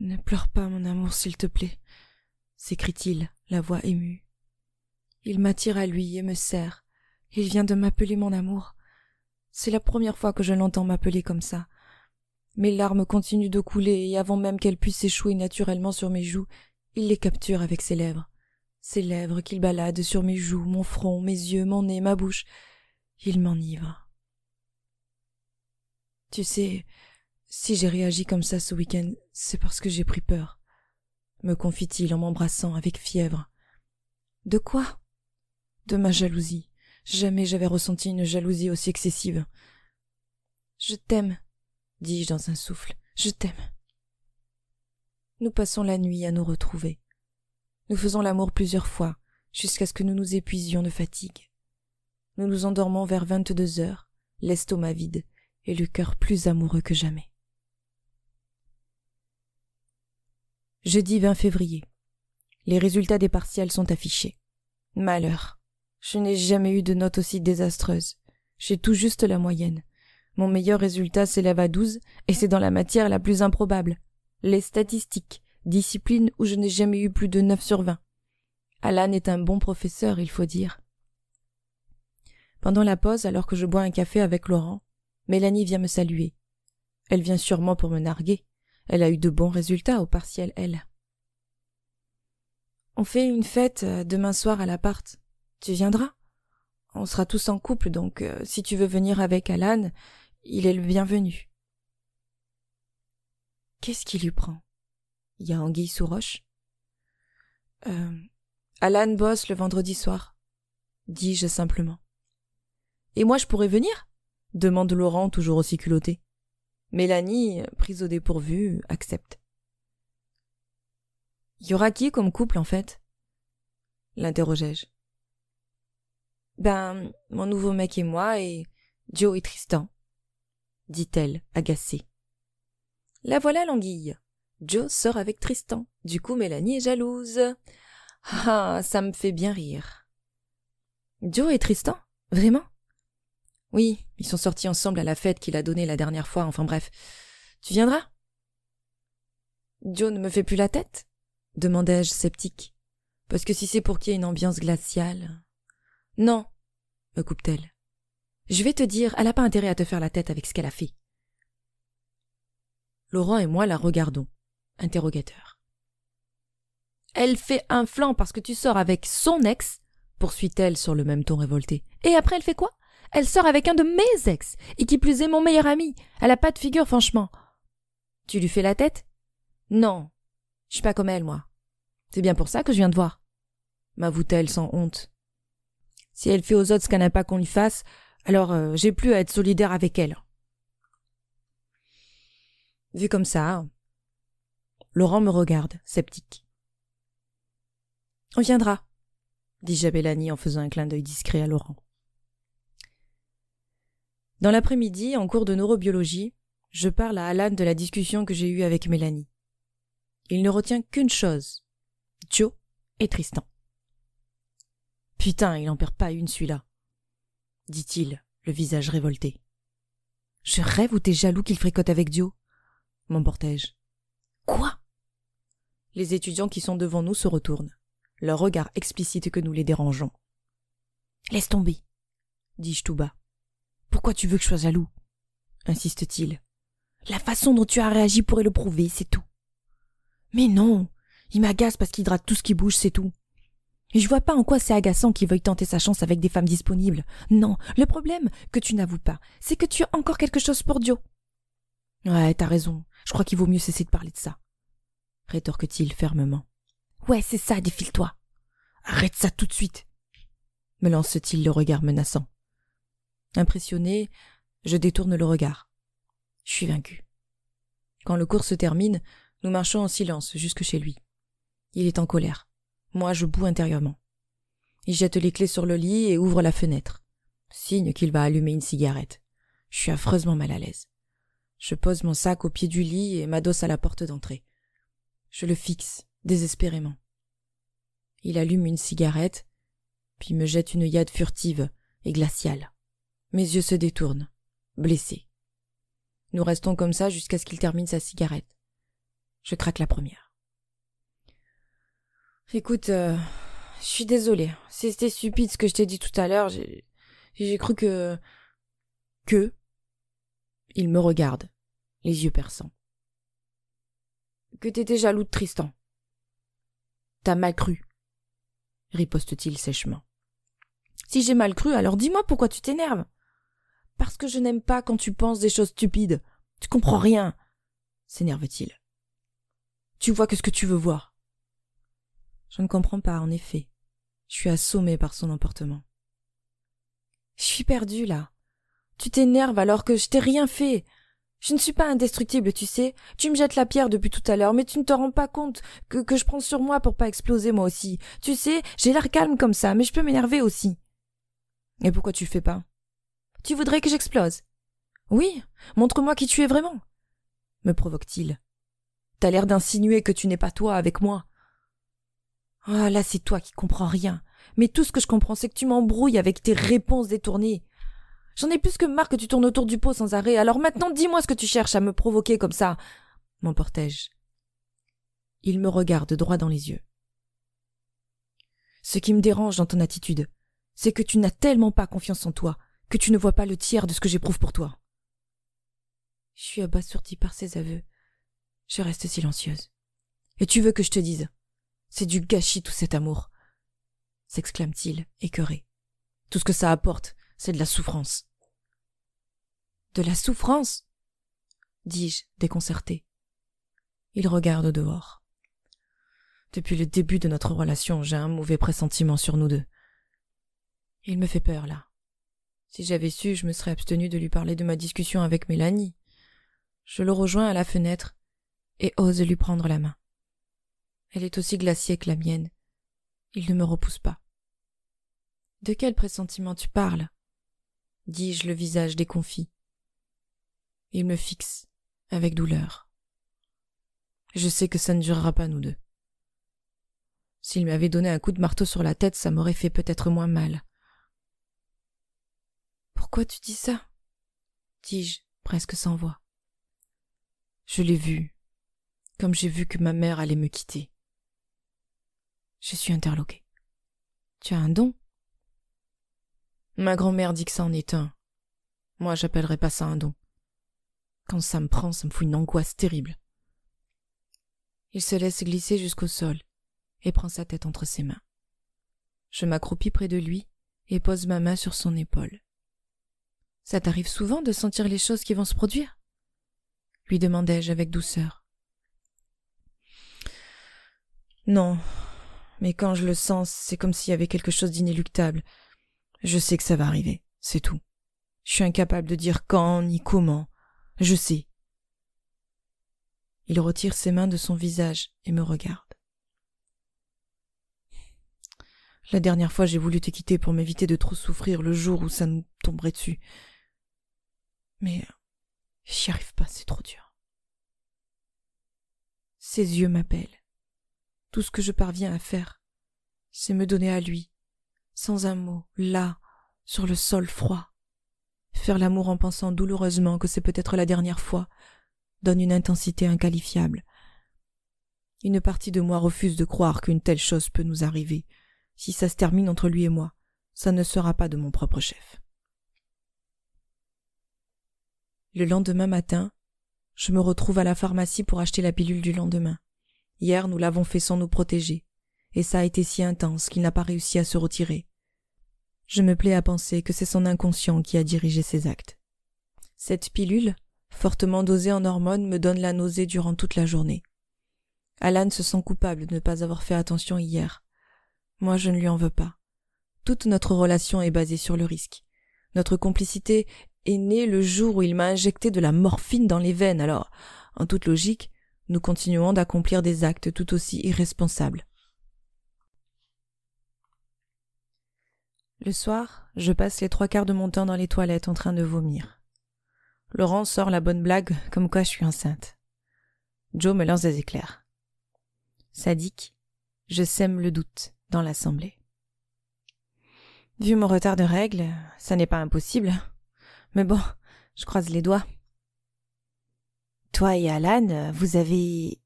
Ne pleure pas, mon amour, s'il te plaît, s'écrie-t-il, la voix émue. Il m'attire à lui et me serre. Il vient de m'appeler mon amour. C'est la première fois que je l'entends m'appeler comme ça. Mes larmes continuent de couler et avant même qu'elles puissent échouer naturellement sur mes joues, il les capture avec ses lèvres ses lèvres qu'il balade sur mes joues, mon front, mes yeux, mon nez, ma bouche. Il m'enivre. Tu sais, si j'ai réagi comme ça ce week-end, c'est parce que j'ai pris peur, me confie-t-il en m'embrassant avec fièvre. De quoi De ma jalousie. Jamais j'avais ressenti une jalousie aussi excessive. Je t'aime, dis-je dans un souffle. Je t'aime. Nous passons la nuit à nous retrouver. Nous faisons l'amour plusieurs fois, jusqu'à ce que nous nous épuisions de fatigue. Nous nous endormons vers vingt-deux heures, l'estomac vide et le cœur plus amoureux que jamais. Jeudi 20 février. Les résultats des partiels sont affichés. Malheur. Je n'ai jamais eu de note aussi désastreuse. J'ai tout juste la moyenne. Mon meilleur résultat s'élève à 12 et c'est dans la matière la plus improbable. Les statistiques discipline où je n'ai jamais eu plus de neuf sur vingt. Alan est un bon professeur, il faut dire. Pendant la pause, alors que je bois un café avec Laurent, Mélanie vient me saluer. Elle vient sûrement pour me narguer. Elle a eu de bons résultats au partiel, elle. On fait une fête euh, demain soir à l'appart. Tu viendras On sera tous en couple, donc euh, si tu veux venir avec Alan, il est le bienvenu. Qu'est-ce qui lui prend il y a Anguille sous roche. Euh, Alan bosse le vendredi soir, dis-je simplement. Et moi, je pourrais venir demande Laurent, toujours aussi culotté. Mélanie, prise au dépourvu, accepte. Y aura qui comme couple, en fait l'interrogeai-je. Ben, mon nouveau mec et moi, et Joe et Tristan, dit-elle, agacée. La voilà l'anguille. Joe sort avec Tristan. Du coup, Mélanie est jalouse. Ah, ça me fait bien rire. Joe et Tristan Vraiment Oui, ils sont sortis ensemble à la fête qu'il a donnée la dernière fois, enfin bref. Tu viendras Joe ne me fait plus la tête demandai-je sceptique. Parce que si c'est pour qu'il y ait une ambiance glaciale. Non, me coupe-t-elle. Je vais te dire, elle n'a pas intérêt à te faire la tête avec ce qu'elle a fait. Laurent et moi la regardons. Interrogateur. Elle fait un flanc parce que tu sors avec son ex, poursuit-elle sur le même ton révolté. Et après, elle fait quoi Elle sort avec un de mes ex, et qui plus est mon meilleur ami. Elle a pas de figure, franchement. Tu lui fais la tête Non. Je suis pas comme elle, moi. C'est bien pour ça que je viens de voir. M'avoue-t-elle sans honte. Si elle fait aux autres ce qu'elle n'a pas qu'on lui fasse, alors euh, j'ai plus à être solidaire avec elle. Vu comme ça, Laurent me regarde, sceptique. On viendra, dit Mélanie en faisant un clin d'œil discret à Laurent. Dans l'après-midi, en cours de neurobiologie, je parle à Alan de la discussion que j'ai eue avec Mélanie. Il ne retient qu'une chose Joe et Tristan. Putain, il n'en perd pas une celui-là, dit-il, le visage révolté. Je rêve ou t'es jaloux qu'il fricote avec Dio m'emportai-je. Quoi les étudiants qui sont devant nous se retournent. Leur regard explicite que nous les dérangeons. Laisse tomber, dis-je tout bas. Pourquoi tu veux que je sois jaloux insiste-t-il. La façon dont tu as réagi pourrait le prouver, c'est tout. Mais non, il m'agace parce qu'il drape tout ce qui bouge, c'est tout. Et je vois pas en quoi c'est agaçant qu'il veuille tenter sa chance avec des femmes disponibles. Non, le problème que tu n'avoues pas, c'est que tu as encore quelque chose pour Dio. Ouais, t'as raison. Je crois qu'il vaut mieux cesser de parler de ça rétorque-t-il fermement. Ouais, c'est ça, défile-toi. Arrête ça tout de suite. me lance-t-il le regard menaçant. Impressionné, je détourne le regard. Je suis vaincu. Quand le cours se termine, nous marchons en silence jusque chez lui. Il est en colère. Moi, je boue intérieurement. Il jette les clés sur le lit et ouvre la fenêtre. Signe qu'il va allumer une cigarette. Je suis affreusement mal à l'aise. Je pose mon sac au pied du lit et m'adosse à la porte d'entrée. Je le fixe, désespérément. Il allume une cigarette, puis me jette une œillade furtive et glaciale. Mes yeux se détournent, blessés. Nous restons comme ça jusqu'à ce qu'il termine sa cigarette. Je craque la première. Écoute, euh, je suis désolée. C'était stupide ce que je t'ai dit tout à l'heure. J'ai cru que... Que Il me regarde, les yeux perçants que t'étais jaloux de Tristan. T'as mal cru, riposte-t-il sèchement. Si j'ai mal cru, alors dis-moi pourquoi tu t'énerves. Parce que je n'aime pas quand tu penses des choses stupides. Tu comprends rien, s'énerve-t-il. Tu vois que ce que tu veux voir. Je ne comprends pas, en effet. Je suis assommé par son emportement. Je suis perdue, là. Tu t'énerves alors que je t'ai rien fait. Je ne suis pas indestructible, tu sais. Tu me jettes la pierre depuis tout à l'heure, mais tu ne te rends pas compte que, je prends sur moi pour pas exploser moi aussi. Tu sais, j'ai l'air calme comme ça, mais je peux m'énerver aussi. Et pourquoi tu le fais pas Tu voudrais que j'explose Oui, montre-moi qui tu es vraiment. Me provoque-t-il. T'as l'air d'insinuer que tu n'es pas toi avec moi. Ah, là, c'est toi qui comprends rien. Mais tout ce que je comprends, c'est que tu m'embrouilles avec tes réponses détournées. J'en ai plus que marre que tu tournes autour du pot sans arrêt, alors maintenant dis-moi ce que tu cherches à me provoquer comme ça, m'emportai-je. Il me regarde droit dans les yeux. Ce qui me dérange dans ton attitude, c'est que tu n'as tellement pas confiance en toi que tu ne vois pas le tiers de ce que j'éprouve pour toi. Je suis abasourdie par ses aveux. Je reste silencieuse. Et tu veux que je te dise C'est du gâchis tout cet amour s'exclame-t-il, écœuré. Tout ce que ça apporte, c'est de la souffrance. De la souffrance dis-je, déconcerté. Il regarde dehors. Depuis le début de notre relation, j'ai un mauvais pressentiment sur nous deux. Il me fait peur, là. Si j'avais su, je me serais abstenu de lui parler de ma discussion avec Mélanie. Je le rejoins à la fenêtre et ose lui prendre la main. Elle est aussi glacée que la mienne. Il ne me repousse pas. De quel pressentiment tu parles dis-je le visage déconfit. Il me fixe avec douleur. Je sais que ça ne durera pas, nous deux. S'il m'avait donné un coup de marteau sur la tête, ça m'aurait fait peut-être moins mal. Pourquoi tu dis ça dis-je, presque sans voix. Je l'ai vu, comme j'ai vu que ma mère allait me quitter. Je suis interloquée. Tu as un don Ma grand-mère dit que ça en est un. Moi, j'appellerai pas ça un don. Quand ça me prend, ça me fout une angoisse terrible. Il se laisse glisser jusqu'au sol et prend sa tête entre ses mains. Je m'accroupis près de lui et pose ma main sur son épaule. Ça t'arrive souvent de sentir les choses qui vont se produire lui demandai-je avec douceur. Non, mais quand je le sens, c'est comme s'il y avait quelque chose d'inéluctable. Je sais que ça va arriver, c'est tout. Je suis incapable de dire quand ni comment. Je sais. Il retire ses mains de son visage et me regarde. La dernière fois, j'ai voulu te pour m'éviter de trop souffrir le jour où ça nous tomberait dessus. Mais euh, j'y arrive pas, c'est trop dur. Ses yeux m'appellent. Tout ce que je parviens à faire, c'est me donner à lui sans un mot, là, sur le sol froid. Faire l'amour en pensant douloureusement que c'est peut-être la dernière fois donne une intensité inqualifiable. Une partie de moi refuse de croire qu'une telle chose peut nous arriver. Si ça se termine entre lui et moi, ça ne sera pas de mon propre chef. Le lendemain matin, je me retrouve à la pharmacie pour acheter la pilule du lendemain. Hier, nous l'avons fait sans nous protéger et ça a été si intense qu'il n'a pas réussi à se retirer. Je me plais à penser que c'est son inconscient qui a dirigé ses actes. Cette pilule, fortement dosée en hormones, me donne la nausée durant toute la journée. Alan se sent coupable de ne pas avoir fait attention hier. Moi, je ne lui en veux pas. Toute notre relation est basée sur le risque. Notre complicité est née le jour où il m'a injecté de la morphine dans les veines, alors, en toute logique, nous continuons d'accomplir des actes tout aussi irresponsables. Le soir, je passe les trois quarts de mon temps dans les toilettes en train de vomir. Laurent sort la bonne blague comme quoi je suis enceinte. Joe me lance des éclairs. Sadique, je sème le doute dans l'assemblée. Vu mon retard de règles, ça n'est pas impossible. Mais bon, je croise les doigts. Toi et Alan, vous avez.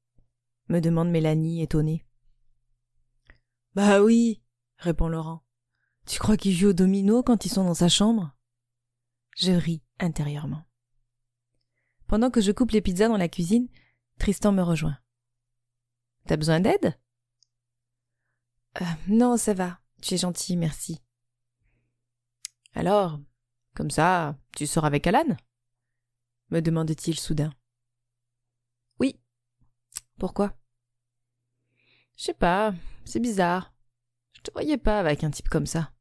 me demande Mélanie étonnée. Bah oui, répond Laurent. Tu crois qu'il joue au domino quand ils sont dans sa chambre Je ris intérieurement. Pendant que je coupe les pizzas dans la cuisine, Tristan me rejoint. T'as besoin d'aide euh, Non, ça va. Tu es gentil, merci. Alors, comme ça, tu sors avec Alan me demande-t-il soudain. Oui. Pourquoi Je sais pas, c'est bizarre. Je te voyais pas avec un type comme ça.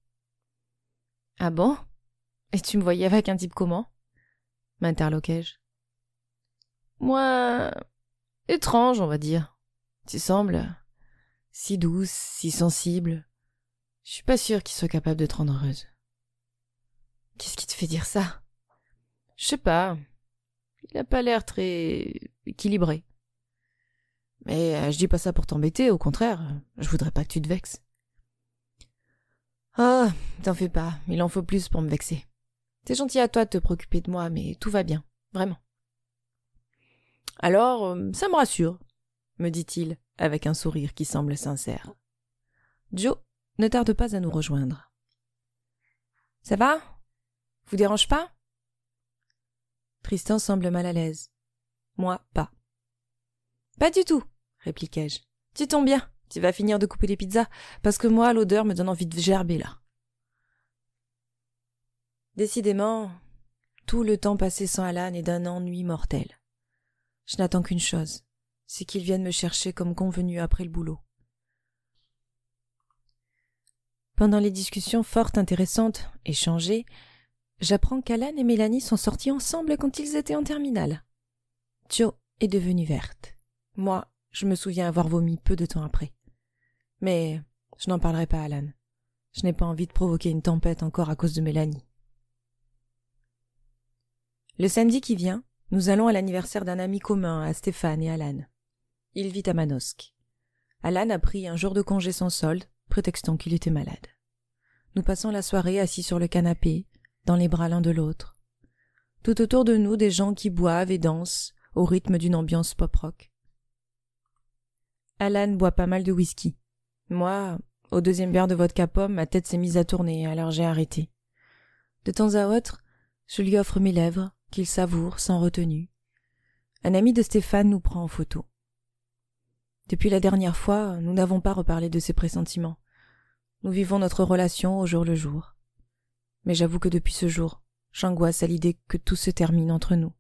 Ah bon Et tu me voyais avec un type comment m'interloquai-je. Moi. étrange, on va dire. Tu sembles si douce, si sensible. Je suis pas sûre qu'il soit capable de te rendre heureuse. Qu'est-ce qui te fait dire ça Je sais pas. Il a pas l'air très équilibré. Mais euh, je dis pas ça pour t'embêter, au contraire, je voudrais pas que tu te vexes. Oh, t'en fais pas, il en faut plus pour me vexer. C'est gentil à toi de te préoccuper de moi, mais tout va bien, vraiment. Alors, euh, ça me rassure, me dit-il, avec un sourire qui semble sincère. Joe ne tarde pas à nous rejoindre. Ça va Vous dérange pas Tristan semble mal à l'aise. Moi, pas. Pas du tout, répliquai-je. Tu tombes bien. Tu vas finir de couper les pizzas, parce que moi, l'odeur me donne envie de gerber là. Décidément, tout le temps passé sans Alan est d'un ennui mortel. Je n'attends qu'une chose, c'est qu'il vienne me chercher comme convenu après le boulot. Pendant les discussions fort intéressantes échangées, j'apprends qu'Alan et Mélanie sont sortis ensemble quand ils étaient en terminale. Tio est devenue verte. Moi, je me souviens avoir vomi peu de temps après. Mais je n'en parlerai pas Alan. Je n'ai pas envie de provoquer une tempête encore à cause de Mélanie. Le samedi qui vient, nous allons à l'anniversaire d'un ami commun à Stéphane et Alan. Il vit à Manosque. Alan a pris un jour de congé sans solde, prétextant qu'il était malade. Nous passons la soirée assis sur le canapé, dans les bras l'un de l'autre. Tout autour de nous des gens qui boivent et dansent, au rythme d'une ambiance pop rock. Alan boit pas mal de whisky. Moi, au deuxième verre de votre pomme, ma tête s'est mise à tourner, alors j'ai arrêté. De temps à autre, je lui offre mes lèvres, qu'il savoure sans retenue. Un ami de Stéphane nous prend en photo. Depuis la dernière fois, nous n'avons pas reparlé de ses pressentiments. Nous vivons notre relation au jour le jour. Mais j'avoue que depuis ce jour, j'angoisse à l'idée que tout se termine entre nous.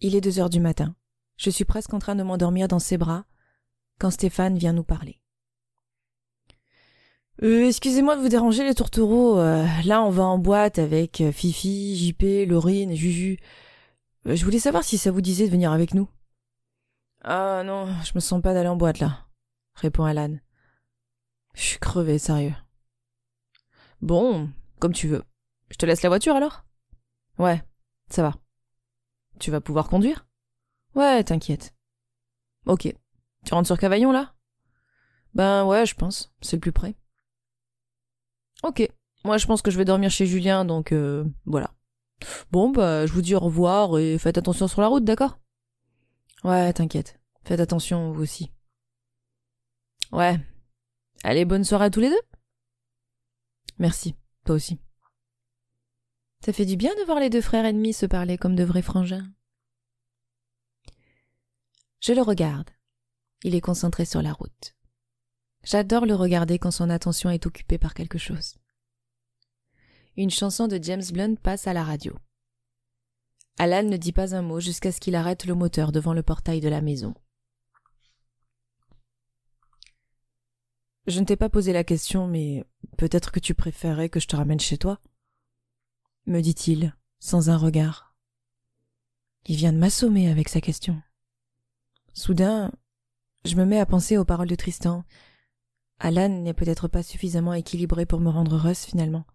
Il est deux heures du matin. Je suis presque en train de m'endormir dans ses bras quand Stéphane vient nous parler. Euh, excusez-moi de vous déranger les tourtereaux, euh, là on va en boîte avec euh, Fifi, JP, Laurine Juju. Euh, je voulais savoir si ça vous disait de venir avec nous. Ah non, je me sens pas d'aller en boîte là, répond Alan. Je suis crevé, sérieux. Bon, comme tu veux. Je te laisse la voiture alors Ouais, ça va. Tu vas pouvoir conduire Ouais, t'inquiète. Ok, tu rentres sur Cavaillon, là Ben ouais, je pense. C'est le plus près. Ok. Moi, je pense que je vais dormir chez Julien, donc euh, voilà. Bon, bah, je vous dis au revoir et faites attention sur la route, d'accord Ouais, t'inquiète. Faites attention, vous aussi. Ouais. Allez, bonne soirée à tous les deux. Merci, toi aussi. Ça fait du bien de voir les deux frères ennemis se parler comme de vrais frangins. Je le regarde il est concentré sur la route. J'adore le regarder quand son attention est occupée par quelque chose. Une chanson de James Blunt passe à la radio. Alan ne dit pas un mot jusqu'à ce qu'il arrête le moteur devant le portail de la maison. Je ne t'ai pas posé la question, mais peut-être que tu préférerais que je te ramène chez toi me dit-il, sans un regard. Il vient de m'assommer avec sa question. Soudain, je me mets à penser aux paroles de Tristan. Alan n'est peut-être pas suffisamment équilibré pour me rendre heureuse finalement.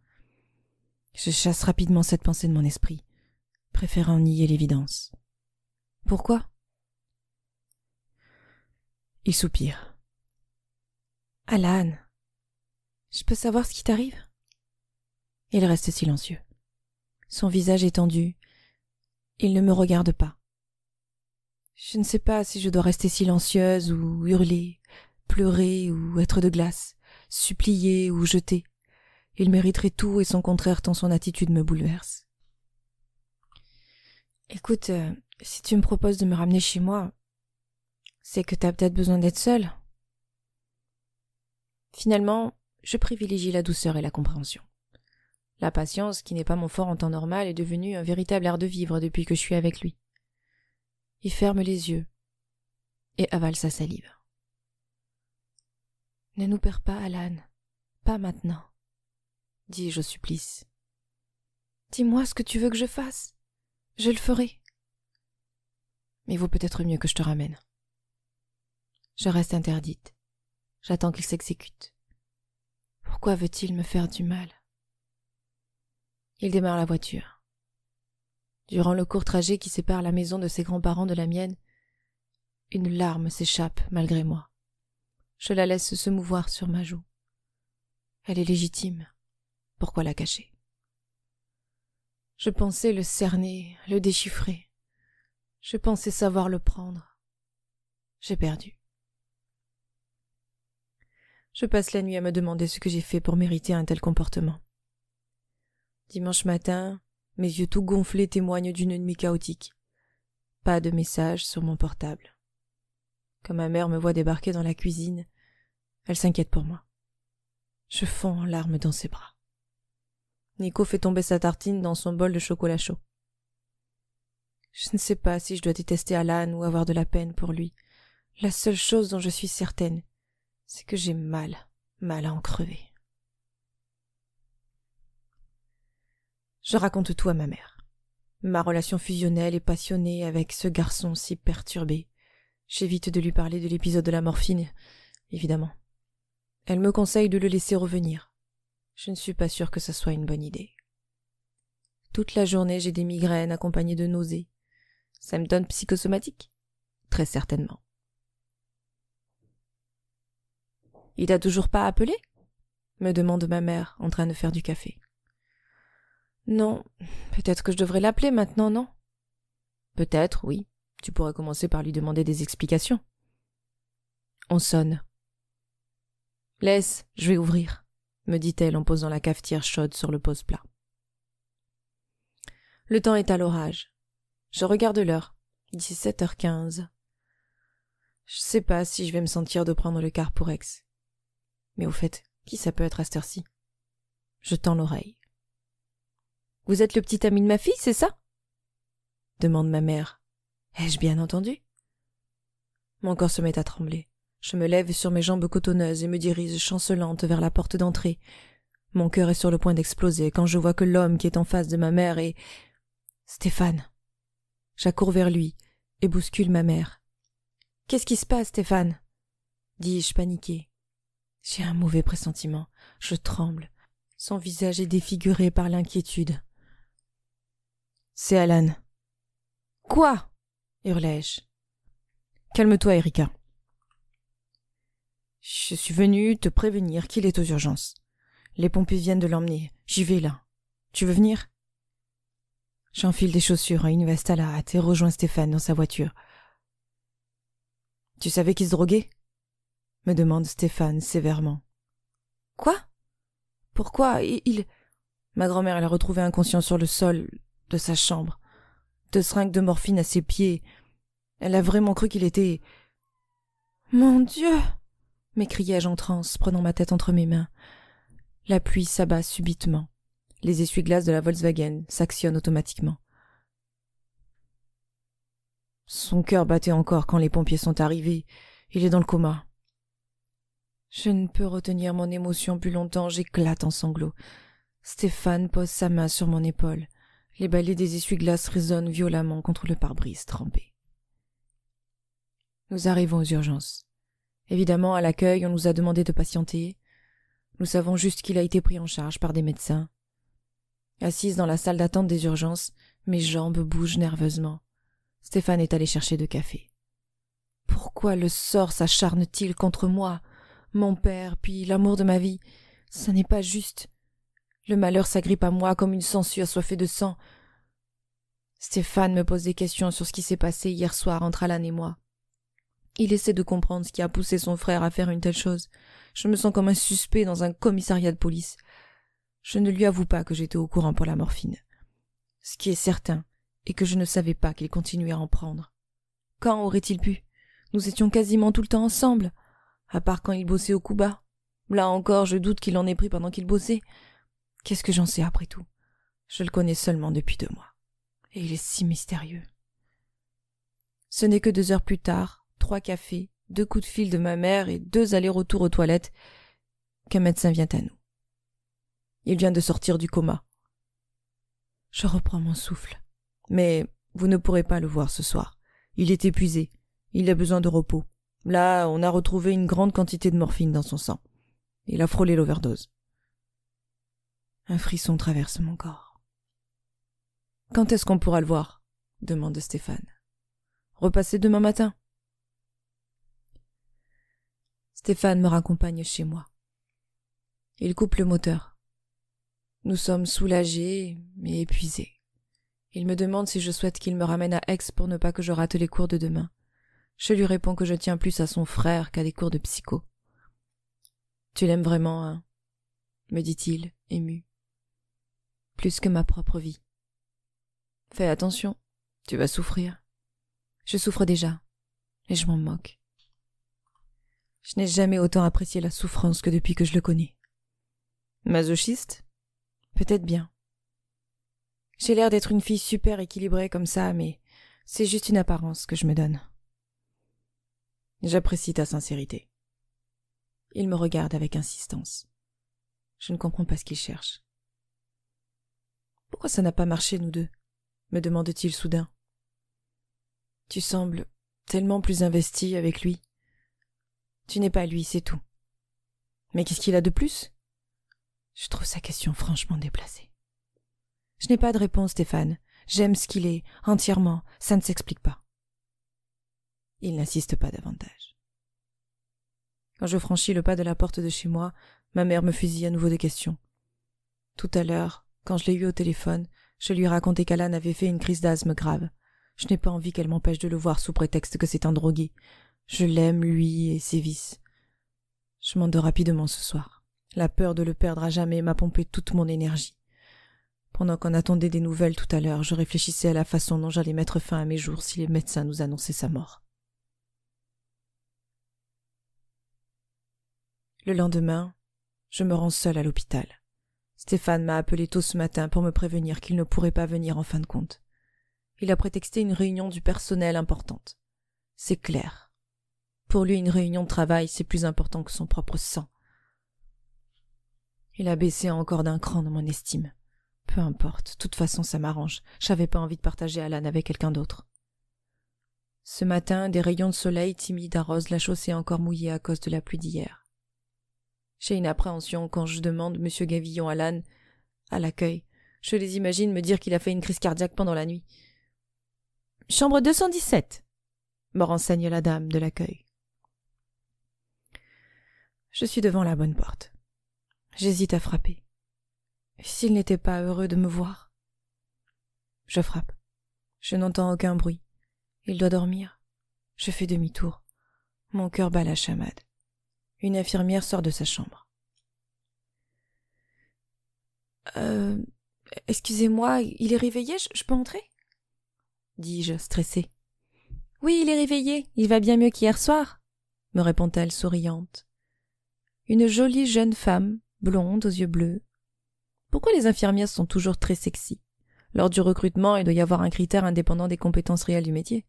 Je chasse rapidement cette pensée de mon esprit, préférant nier l'évidence. Pourquoi Il soupire. Alan, je peux savoir ce qui t'arrive Il reste silencieux. Son visage est tendu. Il ne me regarde pas. Je ne sais pas si je dois rester silencieuse ou hurler, pleurer ou être de glace, supplier ou jeter. Il mériterait tout et son contraire tant son attitude me bouleverse. Écoute, euh, si tu me proposes de me ramener chez moi, c'est que t'as peut-être besoin d'être seule. Finalement, je privilégie la douceur et la compréhension. La patience, qui n'est pas mon fort en temps normal, est devenue un véritable art de vivre depuis que je suis avec lui il ferme les yeux et avale sa salive. Ne nous perds pas, Alan, pas maintenant, dis-je au supplice. Dis-moi ce que tu veux que je fasse, je le ferai. Mais il vaut peut-être mieux que je te ramène. Je reste interdite, j'attends qu'il s'exécute. Pourquoi veut-il me faire du mal Il démarre la voiture durant le court trajet qui sépare la maison de ses grands-parents de la mienne, une larme s'échappe malgré moi. Je la laisse se mouvoir sur ma joue. Elle est légitime. Pourquoi la cacher Je pensais le cerner, le déchiffrer. Je pensais savoir le prendre. J'ai perdu. Je passe la nuit à me demander ce que j'ai fait pour mériter un tel comportement. Dimanche matin, mes yeux tout gonflés témoignent d'une nuit chaotique. Pas de message sur mon portable. Quand ma mère me voit débarquer dans la cuisine, elle s'inquiète pour moi. Je fonds en larmes dans ses bras. Nico fait tomber sa tartine dans son bol de chocolat chaud. Je ne sais pas si je dois détester Alan ou avoir de la peine pour lui. La seule chose dont je suis certaine, c'est que j'ai mal, mal à en crever. Je raconte tout à ma mère. Ma relation fusionnelle et passionnée avec ce garçon si perturbé. J'évite de lui parler de l'épisode de la morphine, évidemment. Elle me conseille de le laisser revenir. Je ne suis pas sûre que ça soit une bonne idée. Toute la journée, j'ai des migraines accompagnées de nausées. Ça me donne psychosomatique Très certainement. Il t'a toujours pas appelé me demande ma mère en train de faire du café. Non, peut-être que je devrais l'appeler maintenant, non Peut-être, oui. Tu pourrais commencer par lui demander des explications. On sonne. Laisse, je vais ouvrir, me dit-elle en posant la cafetière chaude sur le pose-plat. Le temps est à l'orage. Je regarde l'heure. 17h15. Je sais pas si je vais me sentir de prendre le car pour Aix. Mais au fait, qui ça peut être à cette heure-ci Je tends l'oreille. Vous êtes le petit ami de ma fille, c'est ça demande ma mère. Ai-je bien entendu Mon corps se met à trembler. Je me lève sur mes jambes cotonneuses et me dirige chancelante vers la porte d'entrée. Mon cœur est sur le point d'exploser quand je vois que l'homme qui est en face de ma mère est. Stéphane. J'accours vers lui et bouscule ma mère. Qu'est-ce qui se passe, Stéphane dis-je paniqué. J'ai un mauvais pressentiment. Je tremble. Son visage est défiguré par l'inquiétude. C'est Alan. Quoi hurlai-je. Calme-toi, Erika. Je suis venue te prévenir qu'il est aux urgences. Les pompiers viennent de l'emmener. J'y vais là. Tu veux venir J'enfile des chaussures et une veste à la hâte et rejoins Stéphane dans sa voiture. Tu savais qu'il se droguait me demande Stéphane sévèrement. Quoi Pourquoi il... Ma grand-mère l'a retrouvé inconscient sur le sol, de sa chambre, de seringues de morphine à ses pieds. Elle a vraiment cru qu'il était. Mon Dieu m'écriai-je en transe, prenant ma tête entre mes mains. La pluie s'abat subitement. Les essuie-glaces de la Volkswagen s'actionnent automatiquement. Son cœur battait encore quand les pompiers sont arrivés. Il est dans le coma. Je ne peux retenir mon émotion plus longtemps, j'éclate en sanglots. Stéphane pose sa main sur mon épaule. Les balais des essuie-glaces résonnent violemment contre le pare-brise trempé. Nous arrivons aux urgences. Évidemment, à l'accueil, on nous a demandé de patienter. Nous savons juste qu'il a été pris en charge par des médecins. Assise dans la salle d'attente des urgences, mes jambes bougent nerveusement. Stéphane est allé chercher de café. Pourquoi le sort s'acharne-t-il contre moi, mon père, puis l'amour de ma vie Ça n'est pas juste. Le malheur s'agrippe à moi comme une censure soifée de sang. Stéphane me pose des questions sur ce qui s'est passé hier soir entre Alan et moi. Il essaie de comprendre ce qui a poussé son frère à faire une telle chose. Je me sens comme un suspect dans un commissariat de police. Je ne lui avoue pas que j'étais au courant pour la morphine. Ce qui est certain est que je ne savais pas qu'il continuait à en prendre. Quand aurait-il pu Nous étions quasiment tout le temps ensemble, à part quand il bossait au bas. Là encore, je doute qu'il en ait pris pendant qu'il bossait. Qu'est-ce que j'en sais après tout Je le connais seulement depuis deux mois. Et il est si mystérieux. Ce n'est que deux heures plus tard, trois cafés, deux coups de fil de ma mère et deux allers-retours aux toilettes qu'un médecin vient à nous. Il vient de sortir du coma. Je reprends mon souffle. Mais vous ne pourrez pas le voir ce soir. Il est épuisé. Il a besoin de repos. Là, on a retrouvé une grande quantité de morphine dans son sang. Il a frôlé l'overdose. Un frisson traverse mon corps. Quand est-ce qu'on pourra le voir demande Stéphane. Repasser demain matin. Stéphane me raccompagne chez moi. Il coupe le moteur. Nous sommes soulagés, mais épuisés. Il me demande si je souhaite qu'il me ramène à Aix pour ne pas que je rate les cours de demain. Je lui réponds que je tiens plus à son frère qu'à des cours de psycho. Tu l'aimes vraiment, hein me dit-il, ému plus que ma propre vie. Fais attention, tu vas souffrir. Je souffre déjà, et je m'en moque. Je n'ai jamais autant apprécié la souffrance que depuis que je le connais. Masochiste Peut-être bien. J'ai l'air d'être une fille super équilibrée comme ça, mais c'est juste une apparence que je me donne. J'apprécie ta sincérité. Il me regarde avec insistance. Je ne comprends pas ce qu'il cherche. Pourquoi ça n'a pas marché, nous deux me demande-t-il soudain. Tu sembles tellement plus investi avec lui. Tu n'es pas lui, c'est tout. Mais qu'est-ce qu'il a de plus Je trouve sa question franchement déplacée. Je n'ai pas de réponse, Stéphane. J'aime ce qu'il est, entièrement, ça ne s'explique pas. Il n'insiste pas davantage. Quand je franchis le pas de la porte de chez moi, ma mère me fusille à nouveau des questions. Tout à l'heure, quand je l'ai eu au téléphone, je lui ai raconté qu'Alan avait fait une crise d'asthme grave. Je n'ai pas envie qu'elle m'empêche de le voir sous prétexte que c'est un drogué. Je l'aime, lui, et ses vices. Je m'endors rapidement ce soir. La peur de le perdre à jamais m'a pompé toute mon énergie. Pendant qu'on attendait des nouvelles tout à l'heure, je réfléchissais à la façon dont j'allais mettre fin à mes jours si les médecins nous annonçaient sa mort. Le lendemain, je me rends seule à l'hôpital. Stéphane m'a appelé tôt ce matin pour me prévenir qu'il ne pourrait pas venir en fin de compte. Il a prétexté une réunion du personnel importante. C'est clair. Pour lui, une réunion de travail, c'est plus important que son propre sang. Il a baissé encore d'un cran dans mon estime. Peu importe, de toute façon ça m'arrange. J'avais pas envie de partager Alan avec quelqu'un d'autre. Ce matin, des rayons de soleil timides arrosent la chaussée encore mouillée à cause de la pluie d'hier. J'ai une appréhension quand je demande M. Gavillon à l'âne, à l'accueil. Je les imagine me dire qu'il a fait une crise cardiaque pendant la nuit. Chambre 217, me renseigne la dame de l'accueil. Je suis devant la bonne porte. J'hésite à frapper. S'il n'était pas heureux de me voir. Je frappe. Je n'entends aucun bruit. Il doit dormir. Je fais demi-tour. Mon cœur bat la chamade. Une infirmière sort de sa chambre. Euh, Excusez-moi, il est réveillé, je, peux entrer dis-je, stressé. Oui, il est réveillé, il va bien mieux qu'hier soir, me répond-elle souriante. Une jolie jeune femme, blonde, aux yeux bleus. Pourquoi les infirmières sont toujours très sexy Lors du recrutement, il doit y avoir un critère indépendant des compétences réelles du métier.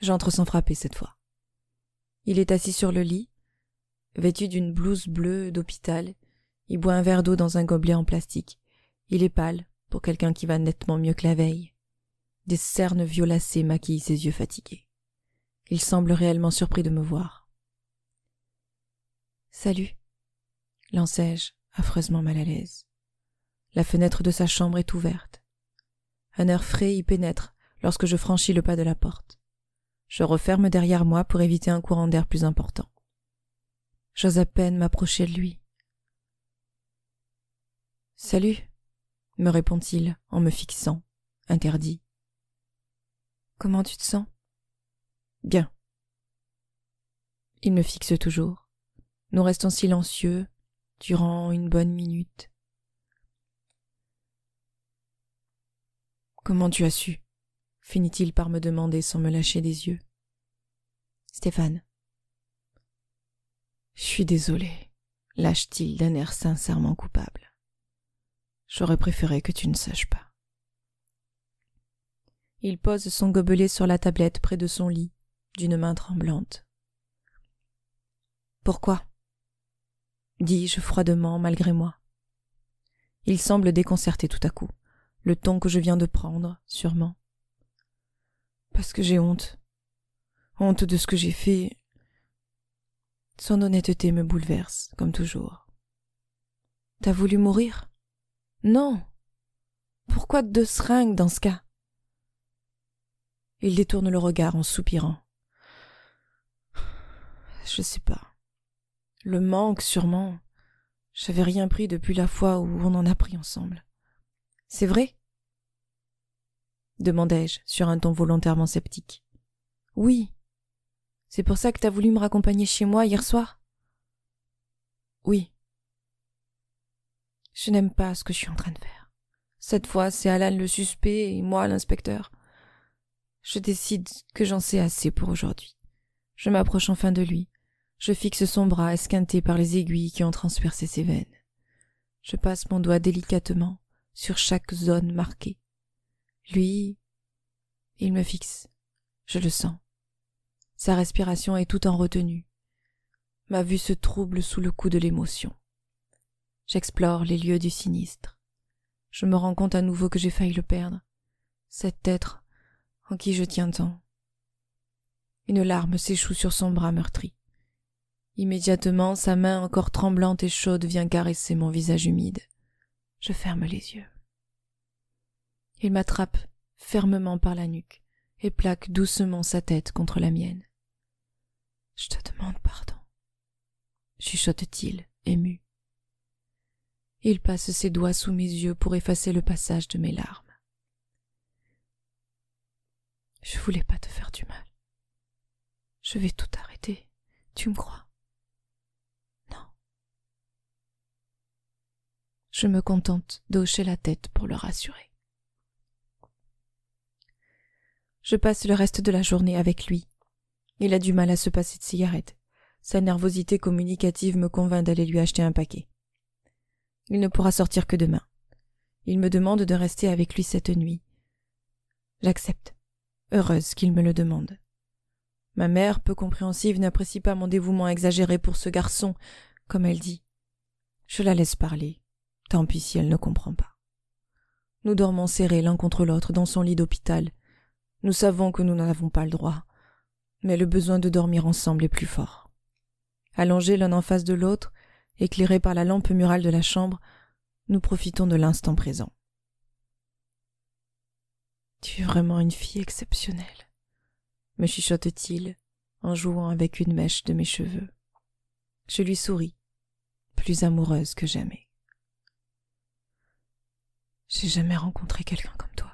J'entre sans frapper cette fois. Il est assis sur le lit, vêtu d'une blouse bleue d'hôpital. Il boit un verre d'eau dans un gobelet en plastique. Il est pâle, pour quelqu'un qui va nettement mieux que la veille. Des cernes violacées maquillent ses yeux fatigués. Il semble réellement surpris de me voir. Salut, lançai-je, affreusement mal à l'aise. La fenêtre de sa chambre est ouverte. Un air frais y pénètre lorsque je franchis le pas de la porte. Je referme derrière moi pour éviter un courant d'air plus important. J'ose à peine m'approcher de lui. Salut, me répond-il en me fixant, interdit. Comment tu te sens Bien. Il me fixe toujours. Nous restons silencieux durant une bonne minute. Comment tu as su finit-il par me demander sans me lâcher des yeux. Stéphane. Je suis désolé, lâche-t-il d'un air sincèrement coupable. J'aurais préféré que tu ne saches pas. Il pose son gobelet sur la tablette près de son lit, d'une main tremblante. Pourquoi dis-je froidement malgré moi. Il semble déconcerté tout à coup, le ton que je viens de prendre, sûrement. Parce que j'ai honte. Honte de ce que j'ai fait. Son honnêteté me bouleverse, comme toujours. T'as voulu mourir Non. Pourquoi deux seringues dans ce cas Il détourne le regard en soupirant. Je sais pas. Le manque, sûrement. J'avais rien pris depuis la fois où on en a pris ensemble. C'est vrai demandai-je sur un ton volontairement sceptique. Oui. C'est pour ça que t'as voulu me raccompagner chez moi hier soir Oui. Je n'aime pas ce que je suis en train de faire. Cette fois, c'est Alan le suspect et moi l'inspecteur. Je décide que j'en sais assez pour aujourd'hui. Je m'approche enfin de lui. Je fixe son bras esquinté par les aiguilles qui ont transpercé ses veines. Je passe mon doigt délicatement sur chaque zone marquée. Lui, il me fixe. Je le sens. Sa respiration est tout en retenue. Ma vue se trouble sous le coup de l'émotion. J'explore les lieux du sinistre. Je me rends compte à nouveau que j'ai failli le perdre. Cet être en qui je tiens tant. Une larme s'échoue sur son bras meurtri. Immédiatement, sa main encore tremblante et chaude vient caresser mon visage humide. Je ferme les yeux. Il m'attrape fermement par la nuque et plaque doucement sa tête contre la mienne. Je te demande pardon, chuchote-t-il, ému. Il passe ses doigts sous mes yeux pour effacer le passage de mes larmes. Je voulais pas te faire du mal. Je vais tout arrêter, tu me crois Non. Je me contente d'hocher la tête pour le rassurer. Je passe le reste de la journée avec lui. Il a du mal à se passer de cigarette. Sa nervosité communicative me convainc d'aller lui acheter un paquet. Il ne pourra sortir que demain. Il me demande de rester avec lui cette nuit. J'accepte, heureuse qu'il me le demande. Ma mère, peu compréhensive, n'apprécie pas mon dévouement exagéré pour ce garçon, comme elle dit. Je la laisse parler, tant pis si elle ne comprend pas. Nous dormons serrés l'un contre l'autre dans son lit d'hôpital, nous savons que nous n'en avons pas le droit, mais le besoin de dormir ensemble est plus fort. Allongés l'un en face de l'autre, éclairés par la lampe murale de la chambre, nous profitons de l'instant présent. Tu es vraiment une fille exceptionnelle, me chuchote-t-il en jouant avec une mèche de mes cheveux. Je lui souris, plus amoureuse que jamais. J'ai jamais rencontré quelqu'un comme toi,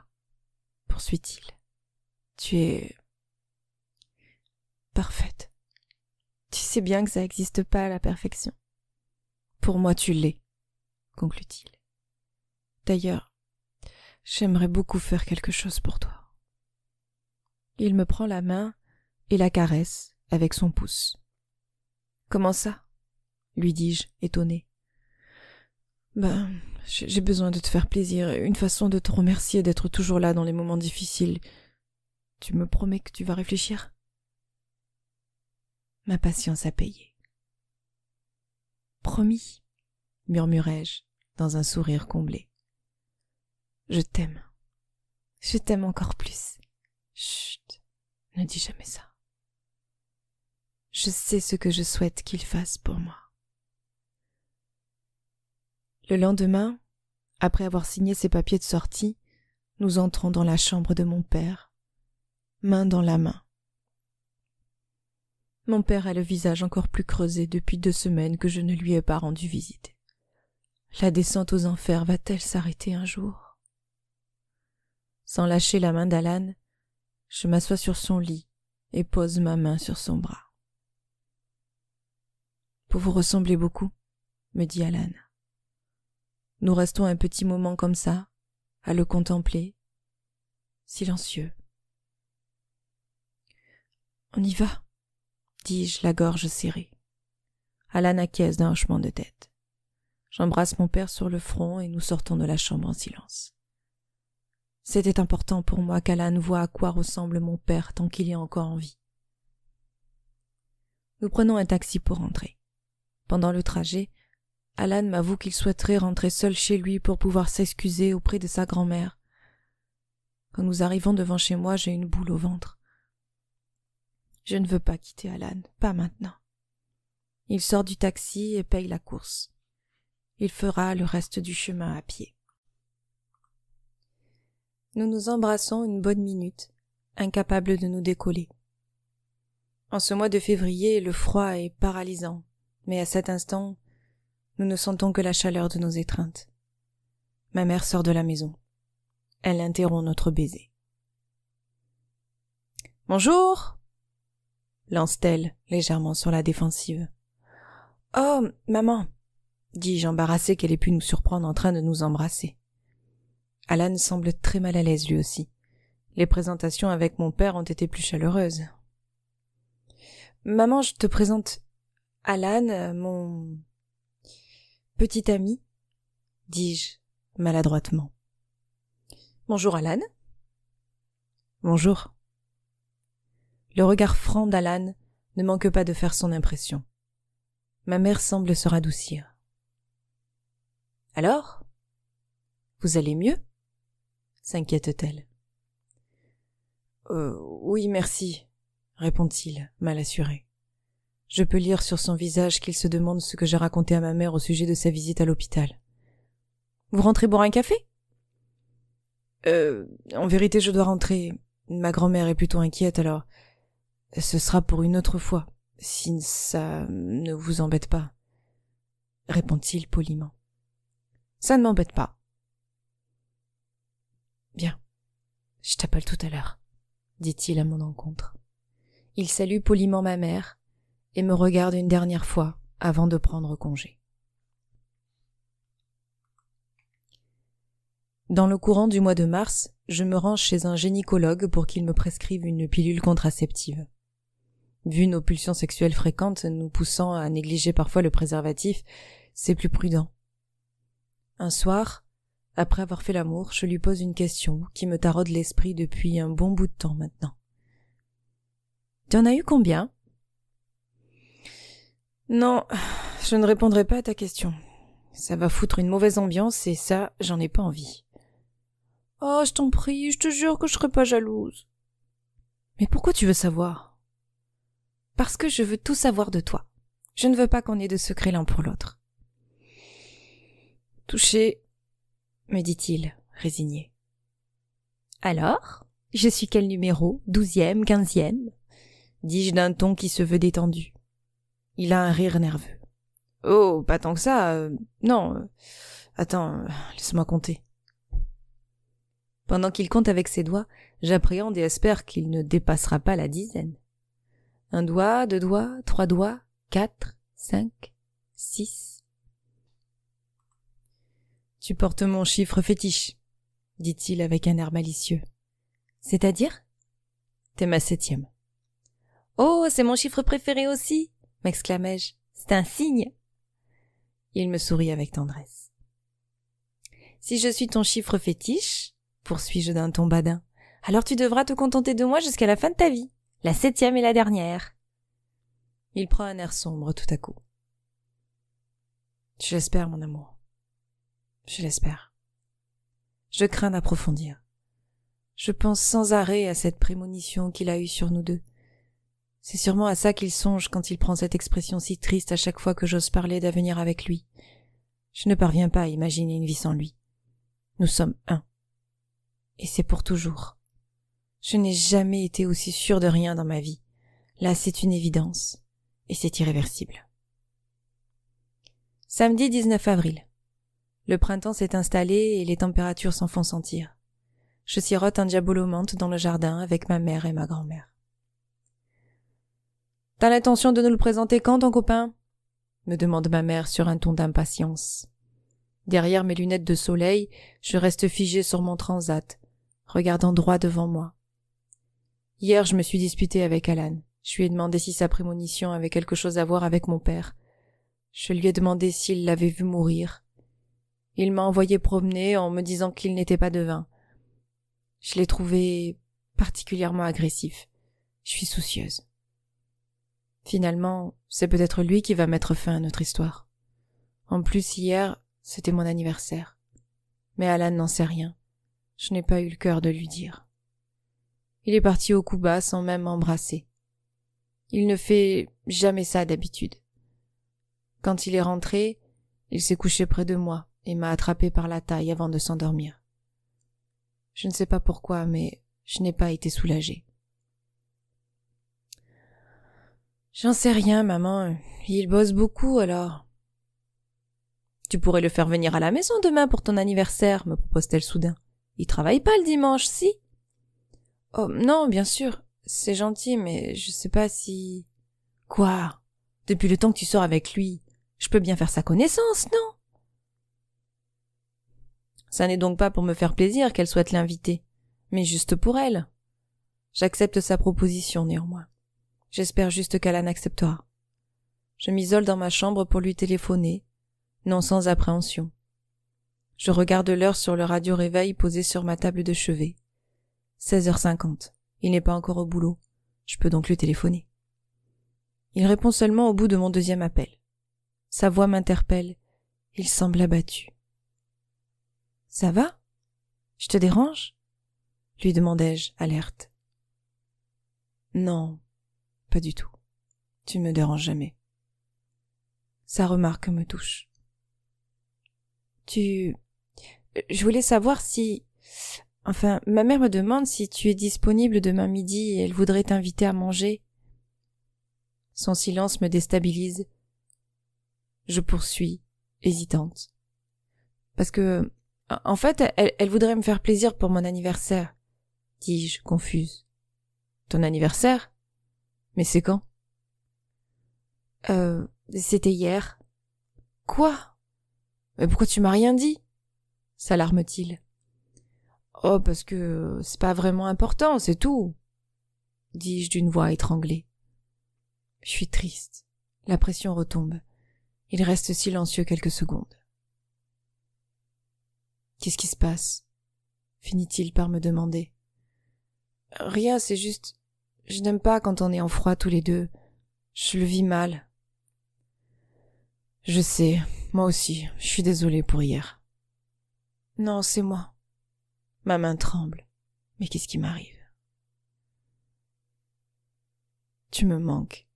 poursuit-il. Tu es parfaite. Tu sais bien que ça n'existe pas à la perfection. Pour moi, tu l'es, conclut-il. D'ailleurs, j'aimerais beaucoup faire quelque chose pour toi. Il me prend la main et la caresse avec son pouce. Comment ça lui dis-je, étonné. Ben, j'ai besoin de te faire plaisir, une façon de te remercier d'être toujours là dans les moments difficiles. Tu me promets que tu vas réfléchir Ma patience a payé. Promis, murmurai-je dans un sourire comblé. Je t'aime. Je t'aime encore plus. Chut, ne dis jamais ça. Je sais ce que je souhaite qu'il fasse pour moi. Le lendemain, après avoir signé ses papiers de sortie, nous entrons dans la chambre de mon père, main dans la main. Mon père a le visage encore plus creusé depuis deux semaines que je ne lui ai pas rendu visite. La descente aux enfers va-t-elle s'arrêter un jour Sans lâcher la main d'Alan, je m'assois sur son lit et pose ma main sur son bras. Vous vous ressemblez beaucoup, me dit Alan. Nous restons un petit moment comme ça, à le contempler, silencieux. On y va, dis-je, la gorge serrée. Alan acquiesce d'un hochement de tête. J'embrasse mon père sur le front et nous sortons de la chambre en silence. C'était important pour moi qu'Alan voie à quoi ressemble mon père tant qu'il est encore en vie. Nous prenons un taxi pour rentrer. Pendant le trajet, Alan m'avoue qu'il souhaiterait rentrer seul chez lui pour pouvoir s'excuser auprès de sa grand-mère. Quand nous arrivons devant chez moi, j'ai une boule au ventre. Je ne veux pas quitter Alan, pas maintenant. Il sort du taxi et paye la course. Il fera le reste du chemin à pied. Nous nous embrassons une bonne minute, incapables de nous décoller. En ce mois de février, le froid est paralysant, mais à cet instant, nous ne sentons que la chaleur de nos étreintes. Ma mère sort de la maison. Elle interrompt notre baiser. Bonjour, lance-t-elle, légèrement sur la défensive. Oh, maman, dis-je embarrassé qu'elle ait pu nous surprendre en train de nous embrasser. Alan semble très mal à l'aise lui aussi. Les présentations avec mon père ont été plus chaleureuses. Maman, je te présente Alan, euh, mon petit ami, dis-je maladroitement. Bonjour Alan. Bonjour. Le regard franc d'Alan ne manque pas de faire son impression. Ma mère semble se radoucir. Alors Vous allez mieux s'inquiète-t-elle. Euh, oui, merci, répond-il, mal assuré. Je peux lire sur son visage qu'il se demande ce que j'ai raconté à ma mère au sujet de sa visite à l'hôpital. Vous rentrez boire un café Euh, en vérité, je dois rentrer. Ma grand-mère est plutôt inquiète, alors ce sera pour une autre fois, si ça ne vous embête pas, répond-il poliment. Ça ne m'embête pas. Bien, je t'appelle tout à l'heure, dit-il à mon encontre. Il salue poliment ma mère et me regarde une dernière fois avant de prendre congé. Dans le courant du mois de mars, je me range chez un gynécologue pour qu'il me prescrive une pilule contraceptive. Vu nos pulsions sexuelles fréquentes nous poussant à négliger parfois le préservatif, c'est plus prudent. Un soir, après avoir fait l'amour, je lui pose une question qui me taraude l'esprit depuis un bon bout de temps maintenant. Tu en as eu combien Non, je ne répondrai pas à ta question. Ça va foutre une mauvaise ambiance et ça, j'en ai pas envie. Oh, je t'en prie, je te jure que je serai pas jalouse. Mais pourquoi tu veux savoir parce que je veux tout savoir de toi. Je ne veux pas qu'on ait de secrets l'un pour l'autre. Touché, me dit-il, résigné. Alors, je suis quel numéro Douzième, quinzième dis-je d'un ton qui se veut détendu. Il a un rire nerveux. Oh, pas tant que ça. Euh, non. Euh, attends, euh, laisse-moi compter. Pendant qu'il compte avec ses doigts, j'appréhende et espère qu'il ne dépassera pas la dizaine. Un doigt, deux doigts, trois doigts, quatre, cinq, six. Tu portes mon chiffre fétiche, dit-il avec un air malicieux. C'est-à-dire T'es ma septième. Oh, c'est mon chiffre préféré aussi m'exclamai-je. C'est un signe. Il me sourit avec tendresse. Si je suis ton chiffre fétiche, poursuis-je d'un ton badin, alors tu devras te contenter de moi jusqu'à la fin de ta vie. La septième et la dernière. Il prend un air sombre tout à coup. Je l'espère, mon amour. Je l'espère. Je crains d'approfondir. Je pense sans arrêt à cette prémonition qu'il a eue sur nous deux. C'est sûrement à ça qu'il songe quand il prend cette expression si triste à chaque fois que j'ose parler d'avenir avec lui. Je ne parviens pas à imaginer une vie sans lui. Nous sommes un. Et c'est pour toujours. Je n'ai jamais été aussi sûre de rien dans ma vie. Là, c'est une évidence, et c'est irréversible. Samedi 19 avril. Le printemps s'est installé et les températures s'en font sentir. Je sirote un diabolomante dans le jardin avec ma mère et ma grand-mère. T'as l'intention de nous le présenter quand, ton copain me demande ma mère sur un ton d'impatience. Derrière mes lunettes de soleil, je reste figée sur mon transat, regardant droit devant moi. Hier, je me suis disputée avec Alan. Je lui ai demandé si sa prémonition avait quelque chose à voir avec mon père. Je lui ai demandé s'il l'avait vu mourir. Il m'a envoyé promener en me disant qu'il n'était pas devin. Je l'ai trouvé particulièrement agressif. Je suis soucieuse. Finalement, c'est peut-être lui qui va mettre fin à notre histoire. En plus, hier, c'était mon anniversaire. Mais Alan n'en sait rien. Je n'ai pas eu le cœur de lui dire. Il est parti au coup bas sans même m'embrasser. Il ne fait jamais ça d'habitude. Quand il est rentré, il s'est couché près de moi et m'a attrapé par la taille avant de s'endormir. Je ne sais pas pourquoi, mais je n'ai pas été soulagée. J'en sais rien, maman. Il bosse beaucoup, alors. Tu pourrais le faire venir à la maison demain pour ton anniversaire, me propose-t-elle soudain. Il travaille pas le dimanche, si? Oh non, bien sûr, c'est gentil, mais je sais pas si... Quoi Depuis le temps que tu sors avec lui, je peux bien faire sa connaissance, non Ça n'est donc pas pour me faire plaisir qu'elle souhaite l'inviter, mais juste pour elle. J'accepte sa proposition néanmoins. J'espère juste qu'Alan acceptera. Je m'isole dans ma chambre pour lui téléphoner, non sans appréhension. Je regarde l'heure sur le radio réveil posé sur ma table de chevet. 16h50. Il n'est pas encore au boulot. Je peux donc lui téléphoner. Il répond seulement au bout de mon deuxième appel. Sa voix m'interpelle. Il semble abattu. Ça va? Je te dérange? lui demandai-je, alerte. Non, pas du tout. Tu ne me déranges jamais. Sa remarque me touche. Tu. Je voulais savoir si. Enfin, ma mère me demande si tu es disponible demain midi et elle voudrait t'inviter à manger. Son silence me déstabilise. Je poursuis, hésitante. Parce que, en fait, elle, voudrait me faire plaisir pour mon anniversaire, dis-je, confuse. Ton anniversaire? Mais c'est quand? Euh, c'était hier. Quoi? Mais pourquoi tu m'as rien dit? s'alarme-t-il. Oh, parce que c'est pas vraiment important, c'est tout, dis-je d'une voix étranglée. Je suis triste. La pression retombe. Il reste silencieux quelques secondes. Qu'est-ce qui se passe? finit-il par me demander. Rien, c'est juste, je n'aime pas quand on est en froid tous les deux. Je le vis mal. Je sais, moi aussi, je suis désolée pour hier. Non, c'est moi. Ma main tremble. Mais qu'est-ce qui m'arrive Tu me manques.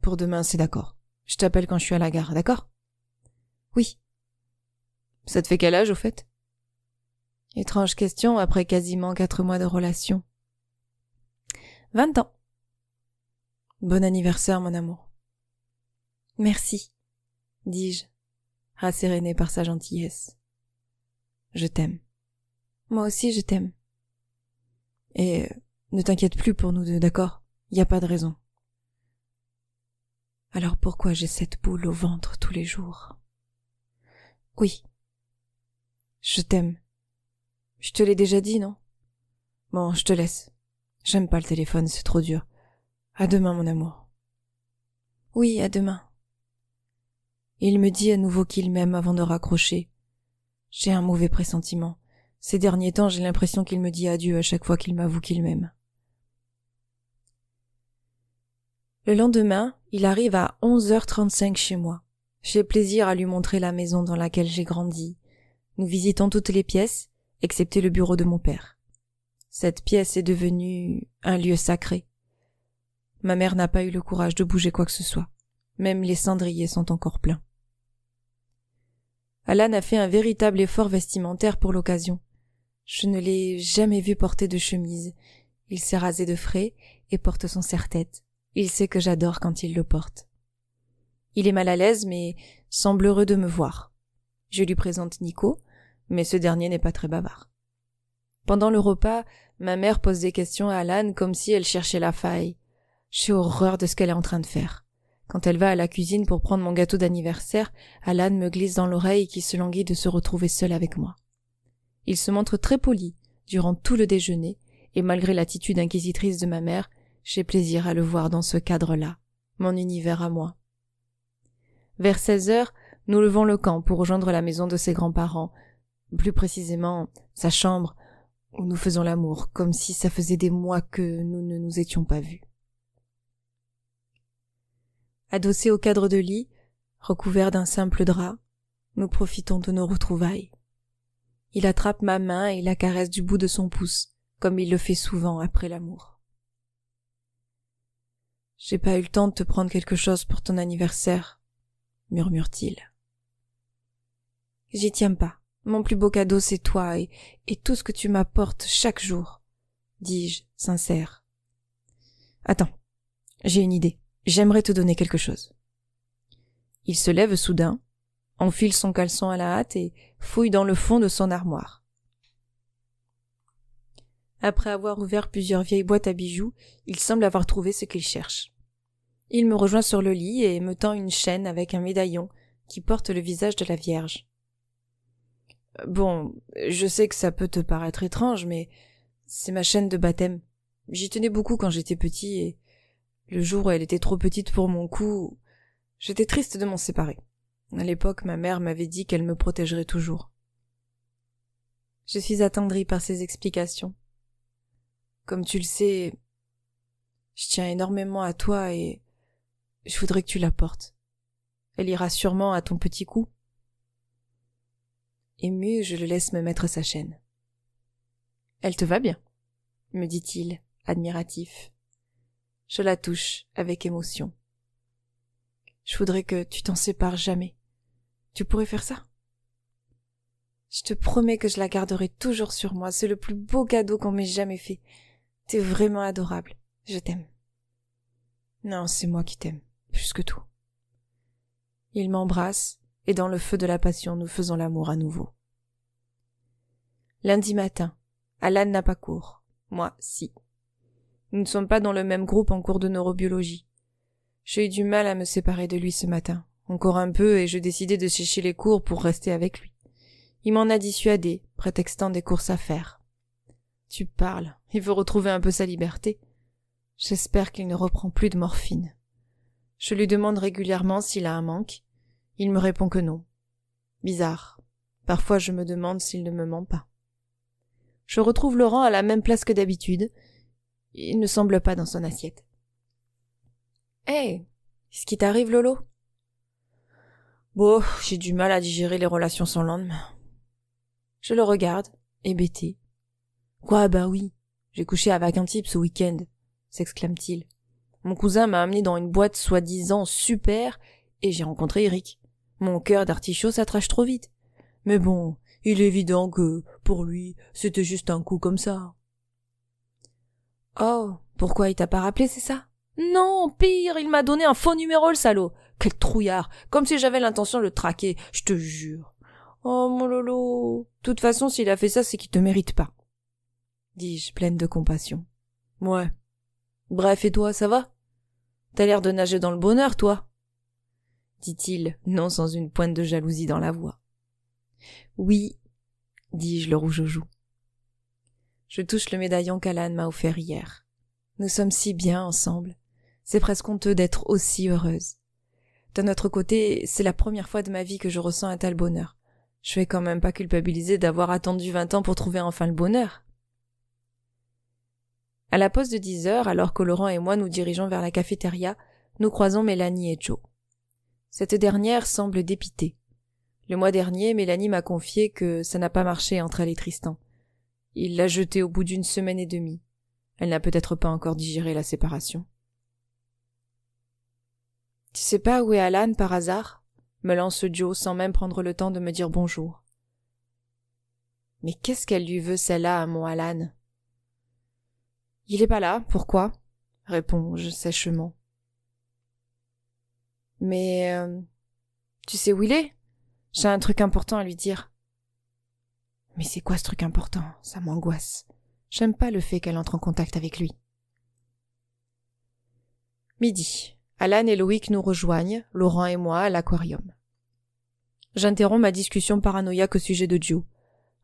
Pour demain, c'est d'accord. Je t'appelle quand je suis à la gare, d'accord Oui. Ça te fait quel âge, au fait Étrange question après quasiment quatre mois de relation. Vingt ans. Bon anniversaire, mon amour. Merci, dis-je, rasséréné par sa gentillesse. Je t'aime. Moi aussi, je t'aime. Et euh, ne t'inquiète plus pour nous deux, d'accord n'y a pas de raison. Alors pourquoi j'ai cette boule au ventre tous les jours Oui. Je t'aime. Je te l'ai déjà dit, non Bon, je te laisse. J'aime pas le téléphone, c'est trop dur. À demain, mon amour. Oui, à demain. Il me dit à nouveau qu'il m'aime avant de raccrocher. J'ai un mauvais pressentiment. Ces derniers temps, j'ai l'impression qu'il me dit adieu à chaque fois qu'il m'avoue qu'il m'aime. Le lendemain, il arrive à 11h35 chez moi. J'ai plaisir à lui montrer la maison dans laquelle j'ai grandi. Nous visitons toutes les pièces, excepté le bureau de mon père. Cette pièce est devenue un lieu sacré. Ma mère n'a pas eu le courage de bouger quoi que ce soit. Même les cendriers sont encore pleins. Alan a fait un véritable effort vestimentaire pour l'occasion. Je ne l'ai jamais vu porter de chemise. Il s'est rasé de frais et porte son serre-tête. Il sait que j'adore quand il le porte. Il est mal à l'aise, mais semble heureux de me voir. Je lui présente Nico, mais ce dernier n'est pas très bavard. Pendant le repas, ma mère pose des questions à Alan comme si elle cherchait la faille. J'ai horreur de ce qu'elle est en train de faire. Quand elle va à la cuisine pour prendre mon gâteau d'anniversaire, Alan me glisse dans l'oreille qui se languit de se retrouver seul avec moi. Il se montre très poli durant tout le déjeuner, et malgré l'attitude inquisitrice de ma mère, j'ai plaisir à le voir dans ce cadre-là, mon univers à moi. Vers 16 heures, nous levons le camp pour rejoindre la maison de ses grands-parents, plus précisément sa chambre, où nous faisons l'amour, comme si ça faisait des mois que nous ne nous étions pas vus. Adossés au cadre de lit, recouvert d'un simple drap, nous profitons de nos retrouvailles. Il attrape ma main et la caresse du bout de son pouce, comme il le fait souvent après l'amour. J'ai pas eu le temps de te prendre quelque chose pour ton anniversaire, murmure-t-il. J'y tiens pas. Mon plus beau cadeau, c'est toi et, et tout ce que tu m'apportes chaque jour, dis-je, sincère. Attends, j'ai une idée. J'aimerais te donner quelque chose. Il se lève soudain, enfile son caleçon à la hâte et fouille dans le fond de son armoire. Après avoir ouvert plusieurs vieilles boîtes à bijoux, il semble avoir trouvé ce qu'il cherche. Il me rejoint sur le lit et me tend une chaîne avec un médaillon qui porte le visage de la Vierge. Euh, bon, je sais que ça peut te paraître étrange, mais c'est ma chaîne de baptême. J'y tenais beaucoup quand j'étais petit et le jour où elle était trop petite pour mon cou, j'étais triste de m'en séparer. À l'époque, ma mère m'avait dit qu'elle me protégerait toujours. Je suis attendrie par ses explications. Comme tu le sais, je tiens énormément à toi et je voudrais que tu la portes. Elle ira sûrement à ton petit coup. » Ému, je le laisse me mettre sa chaîne. Elle te va bien, me dit-il, admiratif. Je la touche avec émotion. Je voudrais que tu t'en sépares jamais. Tu pourrais faire ça Je te promets que je la garderai toujours sur moi. C'est le plus beau cadeau qu'on m'ait jamais fait. T'es vraiment adorable. Je t'aime. Non, c'est moi qui t'aime, plus que tout. Il m'embrasse, et dans le feu de la passion, nous faisons l'amour à nouveau. Lundi matin, Alan n'a pas cours. Moi, si. Nous ne sommes pas dans le même groupe en cours de neurobiologie. J'ai eu du mal à me séparer de lui ce matin. Encore un peu, et je décidai de sécher les cours pour rester avec lui. Il m'en a dissuadé, prétextant des courses à faire. Tu parles, il veut retrouver un peu sa liberté. J'espère qu'il ne reprend plus de morphine. Je lui demande régulièrement s'il a un manque. Il me répond que non. Bizarre. Parfois je me demande s'il ne me ment pas. Je retrouve Laurent à la même place que d'habitude. Il ne semble pas dans son assiette. Eh quest ce qui t'arrive, Lolo? Bon, j'ai du mal à digérer les relations sans lendemain. Je le regarde, hébété. Quoi, bah oui, j'ai couché avec un type ce week-end, s'exclame-t-il. Mon cousin m'a amené dans une boîte soi-disant super et j'ai rencontré Eric. Mon cœur d'artichaut s'attrache trop vite. Mais bon, il est évident que, pour lui, c'était juste un coup comme ça. Oh, pourquoi il t'a pas rappelé, c'est ça? Non, pire, il m'a donné un faux numéro, le salaud. Quel trouillard Comme si j'avais l'intention de le traquer, je te jure. Oh mon Lolo. De toute façon, s'il a fait ça, c'est qu'il te mérite pas. Dis-je, pleine de compassion. Moi. Bref, et toi, ça va T'as l'air de nager dans le bonheur, toi dit-il, non sans une pointe de jalousie dans la voix. Oui, dis-je le rouge aux joues. Je touche le médaillon qu'Alan m'a offert hier. Nous sommes si bien ensemble. C'est presque honteux d'être aussi heureuse. D'un autre côté, c'est la première fois de ma vie que je ressens un tel bonheur. Je vais quand même pas culpabiliser d'avoir attendu vingt ans pour trouver enfin le bonheur. À la pause de dix heures, alors que Laurent et moi nous dirigeons vers la cafétéria, nous croisons Mélanie et Joe. Cette dernière semble dépitée. Le mois dernier, Mélanie m'a confié que ça n'a pas marché entre elle et Tristan. Il l'a jetée au bout d'une semaine et demie. Elle n'a peut-être pas encore digéré la séparation. Tu sais pas où est Alan par hasard me lance Joe sans même prendre le temps de me dire bonjour. Mais qu'est-ce qu'elle lui veut celle-là mon Alan Il est pas là, pourquoi réponds-je sèchement. Mais euh, tu sais où il est J'ai un truc important à lui dire. Mais c'est quoi ce truc important Ça m'angoisse. J'aime pas le fait qu'elle entre en contact avec lui. Midi. Alan et Loïc nous rejoignent, Laurent et moi, à l'aquarium. J'interromps ma discussion paranoïaque au sujet de Joe.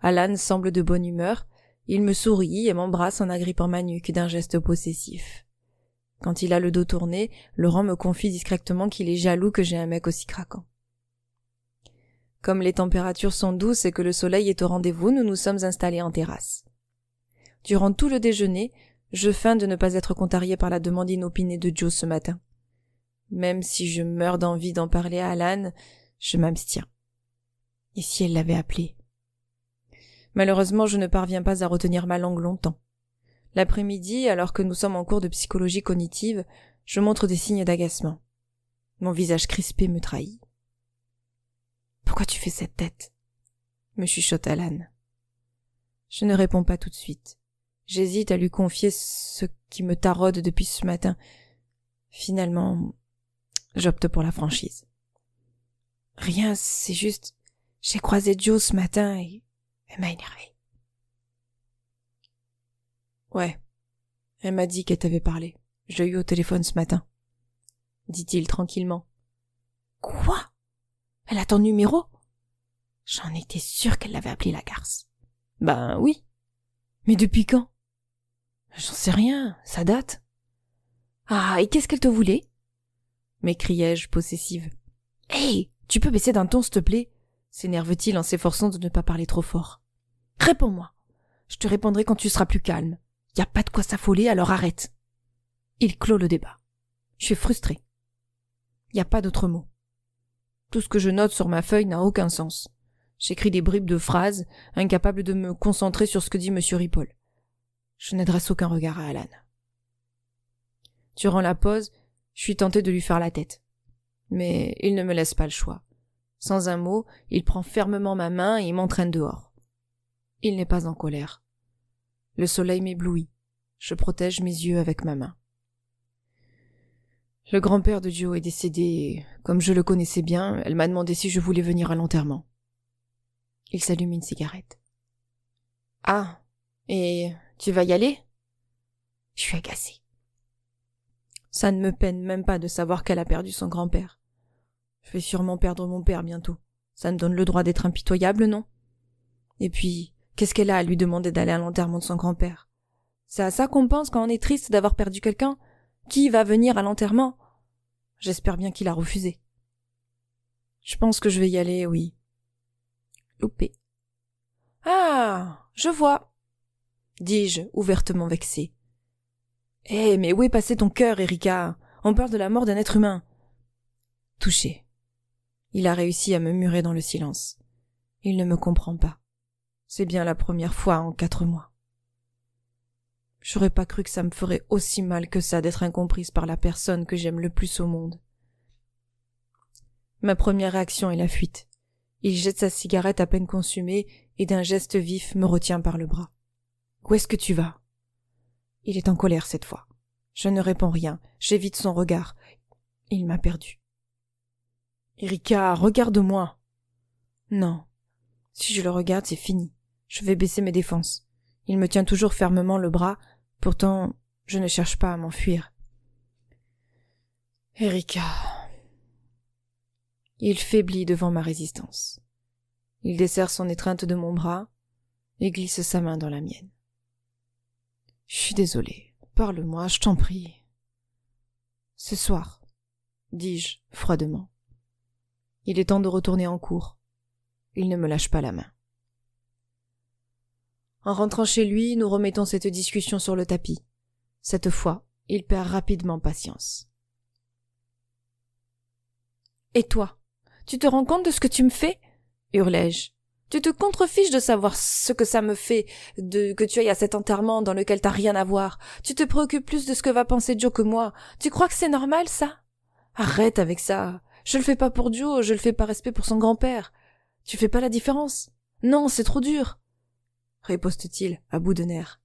Alan semble de bonne humeur, il me sourit et m'embrasse en agrippant ma nuque d'un geste possessif. Quand il a le dos tourné, Laurent me confie discrètement qu'il est jaloux que j'aie un mec aussi craquant. Comme les températures sont douces et que le soleil est au rendez-vous, nous nous sommes installés en terrasse. Durant tout le déjeuner, je feins de ne pas être contarié par la demande inopinée de Joe ce matin. Même si je meurs d'envie d'en parler à Alan, je m'abstiens. Et si elle l'avait appelé Malheureusement, je ne parviens pas à retenir ma langue longtemps. L'après-midi, alors que nous sommes en cours de psychologie cognitive, je montre des signes d'agacement. Mon visage crispé me trahit. Pourquoi tu fais cette tête me chuchote Alan. Je ne réponds pas tout de suite. J'hésite à lui confier ce qui me taraude depuis ce matin. Finalement, J'opte pour la franchise. Rien, c'est juste, j'ai croisé Joe ce matin et elle m'a énervé. Ouais. Elle m'a dit qu'elle t'avait parlé. J'ai eu au téléphone ce matin. Dit-il tranquillement. Quoi? Elle a ton numéro? J'en étais sûre qu'elle l'avait appelé la garce. Ben oui. Mais depuis quand? J'en sais rien. Ça date. Ah, et qu'est-ce qu'elle te voulait? m'écriai-je possessive. Hé Tu peux baisser d'un ton, s'il te plaît s'énerve-t-il en s'efforçant de ne pas parler trop fort. Réponds-moi Je te répondrai quand tu seras plus calme. Y a pas de quoi s'affoler, alors arrête Il clôt le débat. Je suis frustrée. Y a pas d'autre mot. Tout ce que je note sur ma feuille n'a aucun sens. J'écris des bribes de phrases, incapables de me concentrer sur ce que dit M. Ripoll. Je n'adresse aucun regard à Alan. Durant la pause, je suis tentée de lui faire la tête. Mais il ne me laisse pas le choix. Sans un mot, il prend fermement ma main et m'entraîne dehors. Il n'est pas en colère. Le soleil m'éblouit. Je protège mes yeux avec ma main. Le grand-père de Joe est décédé et, comme je le connaissais bien, elle m'a demandé si je voulais venir à l'enterrement. Il s'allume une cigarette. Ah, et tu vas y aller Je suis agacée. Ça ne me peine même pas de savoir qu'elle a perdu son grand-père. Je vais sûrement perdre mon père bientôt. Ça me donne le droit d'être impitoyable, non Et puis, qu'est-ce qu'elle a à lui demander d'aller à l'enterrement de son grand-père C'est à ça qu'on pense quand on est triste d'avoir perdu quelqu'un Qui va venir à l'enterrement J'espère bien qu'il a refusé. Je pense que je vais y aller, oui. Loupé. Ah je vois, dis-je, ouvertement vexé. Eh, mais où est passé ton cœur, Erika On parle de la mort d'un être humain. Touché. Il a réussi à me murer dans le silence. Il ne me comprend pas. C'est bien la première fois en quatre mois. J'aurais pas cru que ça me ferait aussi mal que ça d'être incomprise par la personne que j'aime le plus au monde. Ma première réaction est la fuite. Il jette sa cigarette à peine consumée et d'un geste vif me retient par le bras. Où est-ce que tu vas il est en colère cette fois. Je ne réponds rien, j'évite son regard. Il m'a perdu. Erika, regarde-moi. Non. Si je le regarde, c'est fini. Je vais baisser mes défenses. Il me tient toujours fermement le bras, pourtant je ne cherche pas à m'enfuir. Erika. Il faiblit devant ma résistance. Il desserre son étreinte de mon bras et glisse sa main dans la mienne. Je suis désolée. Parle-moi, je t'en prie. Ce soir, dis-je froidement. Il est temps de retourner en cours. Il ne me lâche pas la main. En rentrant chez lui, nous remettons cette discussion sur le tapis. Cette fois, il perd rapidement patience. Et toi Tu te rends compte de ce que tu me fais hurlai-je. Tu te contrefiches de savoir ce que ça me fait de que tu ailles à cet enterrement dans lequel t'as rien à voir. Tu te préoccupes plus de ce que va penser Joe que moi. Tu crois que c'est normal, ça? Arrête avec ça. Je le fais pas pour Joe, je le fais par respect pour son grand-père. Tu fais pas la différence. Non, c'est trop dur. réposte t il à bout de nerfs.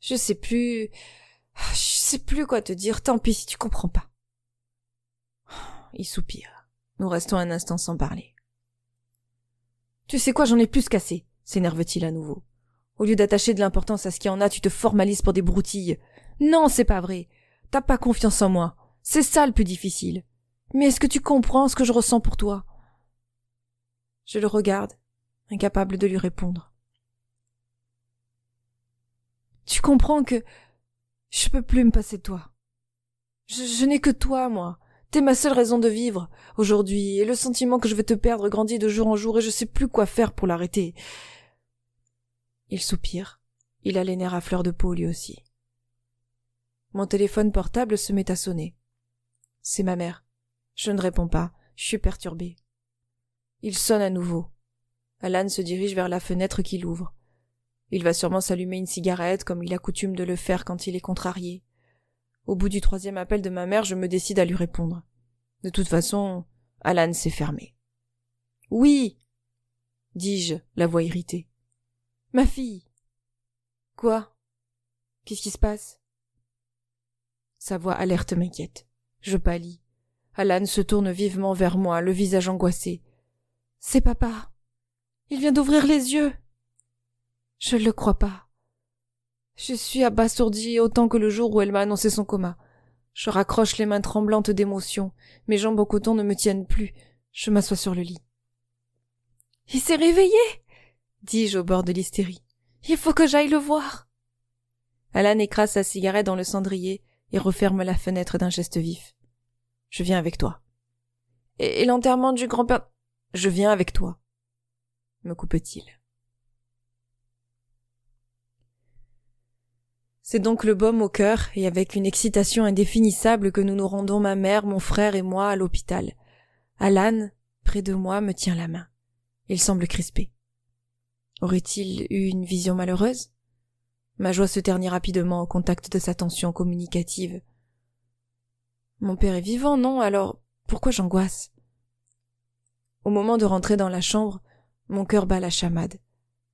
Je sais plus, je sais plus quoi te dire, tant pis si tu comprends pas. Il soupire. Nous restons un instant sans parler. Tu sais quoi, j'en ai plus qu'assez, s'énerve-t-il à nouveau. Au lieu d'attacher de l'importance à ce y en a, tu te formalises pour des broutilles. Non, c'est pas vrai. T'as pas confiance en moi. C'est ça le plus difficile. Mais est-ce que tu comprends ce que je ressens pour toi Je le regarde, incapable de lui répondre. Tu comprends que je peux plus me passer de toi. je n'ai que toi, moi. T'es ma seule raison de vivre, aujourd'hui, et le sentiment que je vais te perdre grandit de jour en jour et je sais plus quoi faire pour l'arrêter. Il soupire. Il a les nerfs à fleur de peau lui aussi. Mon téléphone portable se met à sonner. C'est ma mère. Je ne réponds pas. Je suis perturbée. Il sonne à nouveau. Alan se dirige vers la fenêtre qu'il ouvre. Il va sûrement s'allumer une cigarette comme il a coutume de le faire quand il est contrarié. Au bout du troisième appel de ma mère, je me décide à lui répondre. De toute façon, Alan s'est fermé. Oui, dis-je, la voix irritée. Ma fille. Quoi Qu'est-ce qui se passe Sa voix alerte m'inquiète. Je pâlis. Alan se tourne vivement vers moi, le visage angoissé. C'est papa. Il vient d'ouvrir les yeux. Je ne le crois pas. Je suis abasourdie autant que le jour où elle m'a annoncé son coma. Je raccroche les mains tremblantes d'émotion. Mes jambes au coton ne me tiennent plus. Je m'assois sur le lit. Il s'est réveillé, dis-je au bord de l'hystérie. Il faut que j'aille le voir. Alan écrase sa cigarette dans le cendrier et referme la fenêtre d'un geste vif. Je viens avec toi. Et, l'enterrement du grand-père. Je viens avec toi, me coupe-t-il. C'est donc le baume au cœur, et avec une excitation indéfinissable que nous nous rendons ma mère, mon frère et moi à l'hôpital. Alan, près de moi, me tient la main. Il semble crispé. Aurait-il eu une vision malheureuse Ma joie se ternit rapidement au contact de sa tension communicative. Mon père est vivant, non Alors pourquoi j'angoisse Au moment de rentrer dans la chambre, mon cœur bat la chamade.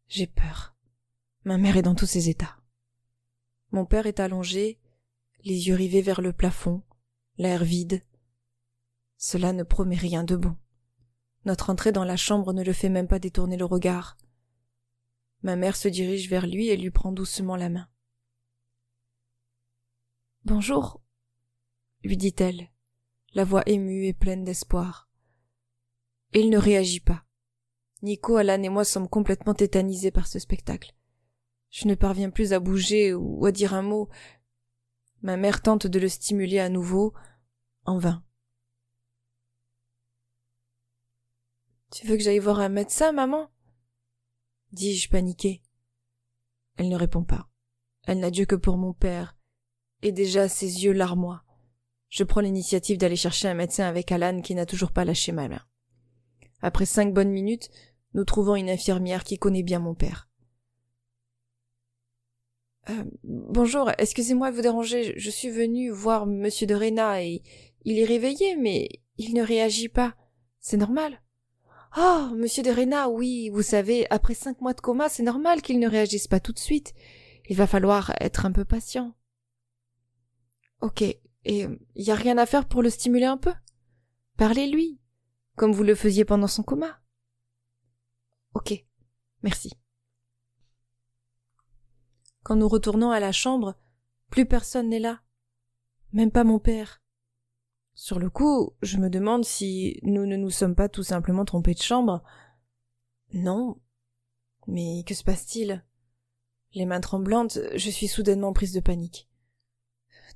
J'ai peur. Ma mère est dans tous ses états. Mon père est allongé, les yeux rivés vers le plafond, l'air vide. Cela ne promet rien de bon. Notre entrée dans la chambre ne le fait même pas détourner le regard. Ma mère se dirige vers lui et lui prend doucement la main. Bonjour, lui dit-elle, la voix émue et pleine d'espoir. Il ne réagit pas. Nico, Alan et moi sommes complètement tétanisés par ce spectacle. Je ne parviens plus à bouger ou à dire un mot. Ma mère tente de le stimuler à nouveau, en vain. Tu veux que j'aille voir un médecin, maman? dis-je paniquée. Elle ne répond pas. Elle n'a Dieu que pour mon père, et déjà ses yeux larmoient. Je prends l'initiative d'aller chercher un médecin avec Alan qui n'a toujours pas lâché ma main. Après cinq bonnes minutes, nous trouvons une infirmière qui connaît bien mon père. Euh, bonjour, excusez-moi de vous déranger, je suis venue voir monsieur de Rena et il est réveillé, mais il ne réagit pas. C'est normal. Oh, monsieur de Rena, oui, vous savez, après cinq mois de coma, c'est normal qu'il ne réagisse pas tout de suite. Il va falloir être un peu patient. Ok, et il euh, y a rien à faire pour le stimuler un peu? Parlez-lui, comme vous le faisiez pendant son coma. Ok, merci. Quand nous retournons à la chambre, plus personne n'est là. Même pas mon père. Sur le coup, je me demande si nous ne nous sommes pas tout simplement trompés de chambre. Non. Mais que se passe-t-il Les mains tremblantes, je suis soudainement prise de panique.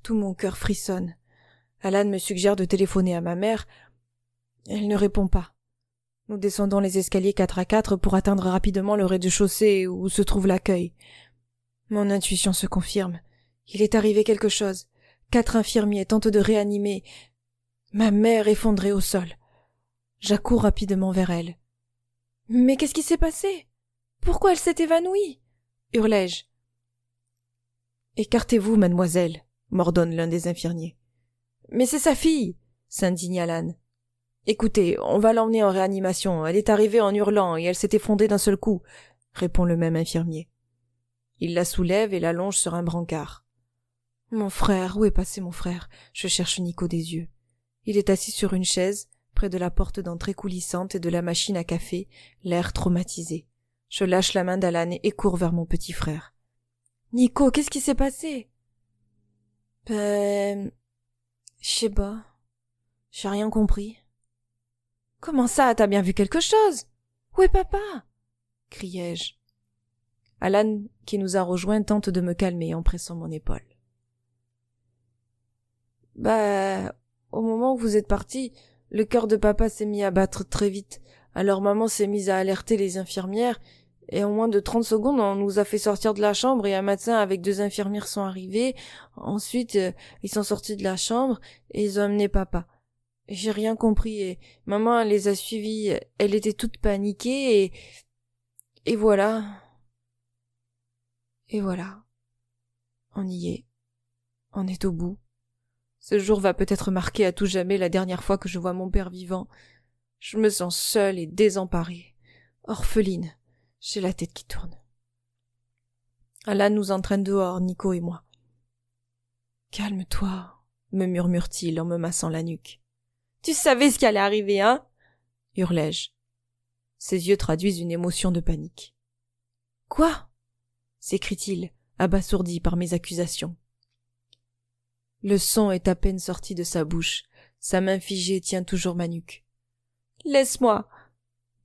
Tout mon cœur frissonne. Alan me suggère de téléphoner à ma mère. Elle ne répond pas. Nous descendons les escaliers quatre à quatre pour atteindre rapidement le rez-de-chaussée où se trouve l'accueil. Mon intuition se confirme. Il est arrivé quelque chose. Quatre infirmiers tentent de réanimer. Ma mère effondrée au sol. J'accours rapidement vers elle. Mais qu'est-ce qui s'est passé Pourquoi elle s'est évanouie hurlai-je. Écartez-vous, mademoiselle, m'ordonne l'un des infirmiers. Mais c'est sa fille s'indigne Alan. « Écoutez, on va l'emmener en réanimation. Elle est arrivée en hurlant et elle s'est effondrée d'un seul coup, répond le même infirmier. Il la soulève et la longe sur un brancard. Mon frère, où est passé mon frère? Je cherche Nico des yeux. Il est assis sur une chaise, près de la porte d'entrée coulissante et de la machine à café, l'air traumatisé. Je lâche la main d'Alan et cours vers mon petit frère. Nico, qu'est-ce qui s'est passé? Ben, je sais pas. J'ai rien compris. Comment ça, t'as bien vu quelque chose? Où est papa? criai-je. Alan, qui nous a rejoints, tente de me calmer en pressant mon épaule. Bah, au moment où vous êtes parti, le cœur de papa s'est mis à battre très vite. Alors maman s'est mise à alerter les infirmières, et en moins de trente secondes, on nous a fait sortir de la chambre et un médecin avec deux infirmières sont arrivés. Ensuite, euh, ils sont sortis de la chambre et ils ont amené papa. J'ai rien compris et maman les a suivis. Elle était toute paniquée et... Et voilà. Et voilà. On y est. On est au bout. Ce jour va peut-être marquer à tout jamais la dernière fois que je vois mon père vivant. Je me sens seule et désemparée. Orpheline. J'ai la tête qui tourne. Alain nous entraîne dehors, Nico et moi. Calme-toi, me murmure-t-il en me massant la nuque. Tu savais ce qui allait arriver, hein? hurlai-je. Ses yeux traduisent une émotion de panique. Quoi? sécrie il abasourdi par mes accusations. Le son est à peine sorti de sa bouche, sa main figée tient toujours ma nuque. Laisse-moi,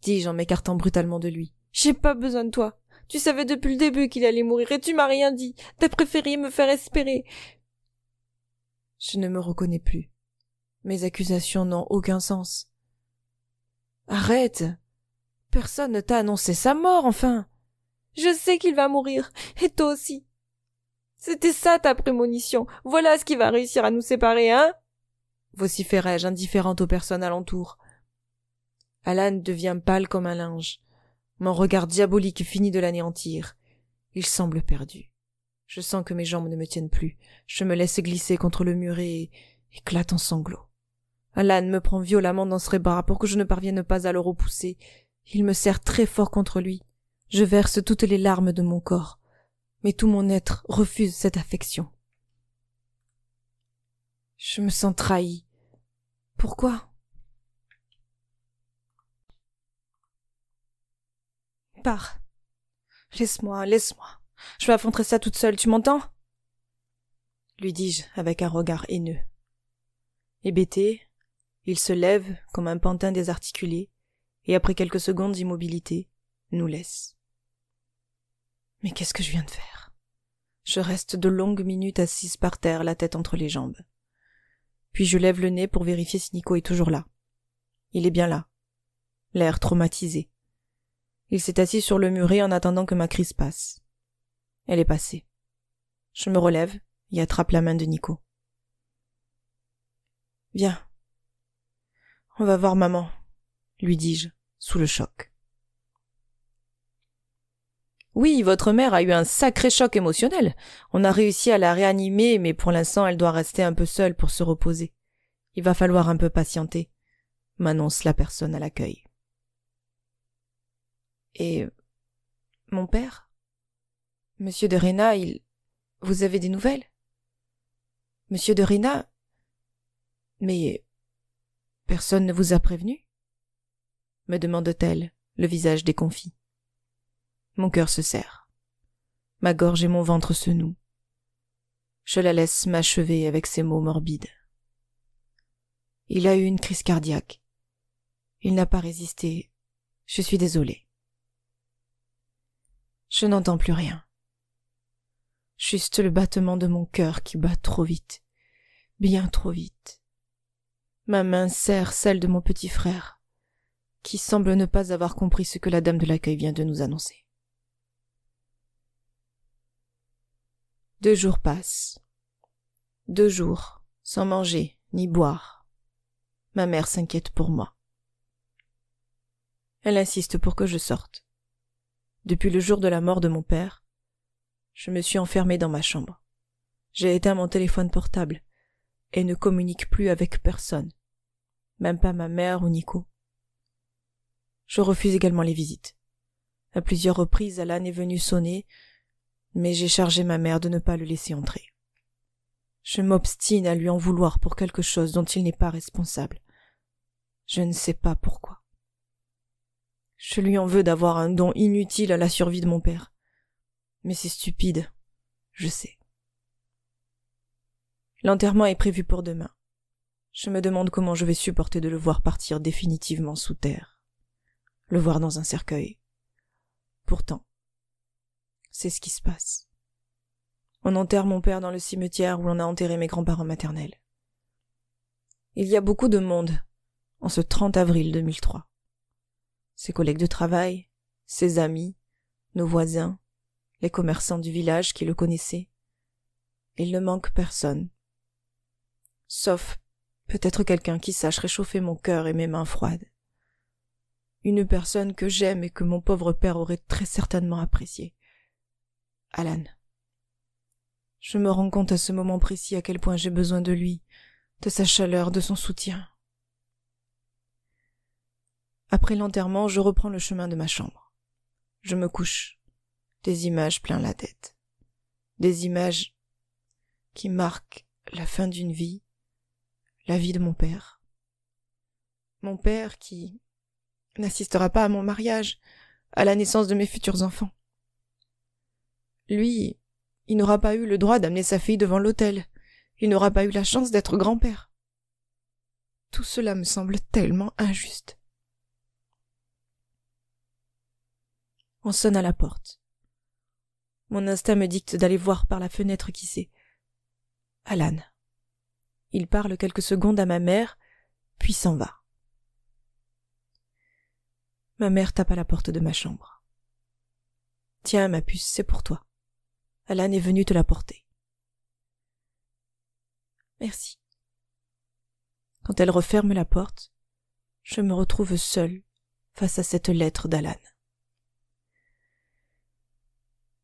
dis-je en m'écartant brutalement de lui. J'ai pas besoin de toi. Tu savais depuis le début qu'il allait mourir et tu m'as rien dit. T'as préféré me faire espérer. Je ne me reconnais plus. Mes accusations n'ont aucun sens. Arrête. Personne ne t'a annoncé sa mort, enfin. Je sais qu'il va mourir, et toi aussi. C'était ça ta prémonition. Voilà ce qui va réussir à nous séparer, hein? vociférai-je, indifférente aux personnes alentour. Alan devient pâle comme un linge. Mon regard diabolique finit de l'anéantir. Il semble perdu. Je sens que mes jambes ne me tiennent plus. Je me laisse glisser contre le mur et éclate en sanglots. Alan me prend violemment dans ses bras pour que je ne parvienne pas à le repousser. Il me serre très fort contre lui. Je verse toutes les larmes de mon corps, mais tout mon être refuse cette affection. Je me sens trahi. Pourquoi Pars. Laisse-moi, laisse-moi. Je vais affronter ça toute seule, tu m'entends lui dis-je avec un regard haineux. Hébété, il se lève comme un pantin désarticulé, et après quelques secondes d'immobilité, nous laisse. Mais qu'est-ce que je viens de faire Je reste de longues minutes assise par terre, la tête entre les jambes. Puis je lève le nez pour vérifier si Nico est toujours là. Il est bien là. L'air traumatisé. Il s'est assis sur le muret en attendant que ma crise passe. Elle est passée. Je me relève et attrape la main de Nico. Viens. On va voir maman, lui dis-je, sous le choc. Oui, votre mère a eu un sacré choc émotionnel. On a réussi à la réanimer, mais pour l'instant elle doit rester un peu seule pour se reposer. Il va falloir un peu patienter, m'annonce la personne à l'accueil. Et mon père? Monsieur de Rena, il vous avez des nouvelles? Monsieur de Rena Mais personne ne vous a prévenu? me demande t-elle, le visage déconfit. Mon cœur se serre. Ma gorge et mon ventre se nouent. Je la laisse m'achever avec ces mots morbides. Il a eu une crise cardiaque. Il n'a pas résisté. Je suis désolée. Je n'entends plus rien. Juste le battement de mon cœur qui bat trop vite, bien trop vite. Ma main serre celle de mon petit frère, qui semble ne pas avoir compris ce que la dame de l'accueil vient de nous annoncer. Deux jours passent. Deux jours sans manger ni boire. Ma mère s'inquiète pour moi. Elle insiste pour que je sorte. Depuis le jour de la mort de mon père, je me suis enfermée dans ma chambre. J'ai éteint mon téléphone portable et ne communique plus avec personne, même pas ma mère ou Nico. Je refuse également les visites. À plusieurs reprises, Alan est venu sonner, mais j'ai chargé ma mère de ne pas le laisser entrer. Je m'obstine à lui en vouloir pour quelque chose dont il n'est pas responsable. Je ne sais pas pourquoi. Je lui en veux d'avoir un don inutile à la survie de mon père. Mais c'est stupide, je sais. L'enterrement est prévu pour demain. Je me demande comment je vais supporter de le voir partir définitivement sous terre, le voir dans un cercueil. Pourtant, c'est ce qui se passe. On enterre mon père dans le cimetière où l'on a enterré mes grands-parents maternels. Il y a beaucoup de monde en ce 30 avril 2003. Ses collègues de travail, ses amis, nos voisins, les commerçants du village qui le connaissaient. Il ne manque personne. Sauf peut-être quelqu'un qui sache réchauffer mon cœur et mes mains froides. Une personne que j'aime et que mon pauvre père aurait très certainement appréciée. Alan. Je me rends compte à ce moment précis à quel point j'ai besoin de lui, de sa chaleur, de son soutien. Après l'enterrement, je reprends le chemin de ma chambre. Je me couche. Des images plein la tête. Des images qui marquent la fin d'une vie, la vie de mon père. Mon père qui n'assistera pas à mon mariage, à la naissance de mes futurs enfants. Lui, il n'aura pas eu le droit d'amener sa fille devant l'hôtel. Il n'aura pas eu la chance d'être grand-père. Tout cela me semble tellement injuste. On sonne à la porte. Mon instinct me dicte d'aller voir par la fenêtre qui c'est. Alan. Il parle quelques secondes à ma mère, puis s'en va. Ma mère tape à la porte de ma chambre. Tiens, ma puce, c'est pour toi. Alan est venu te l'apporter. Merci. Quand elle referme la porte, je me retrouve seule face à cette lettre d'Alan.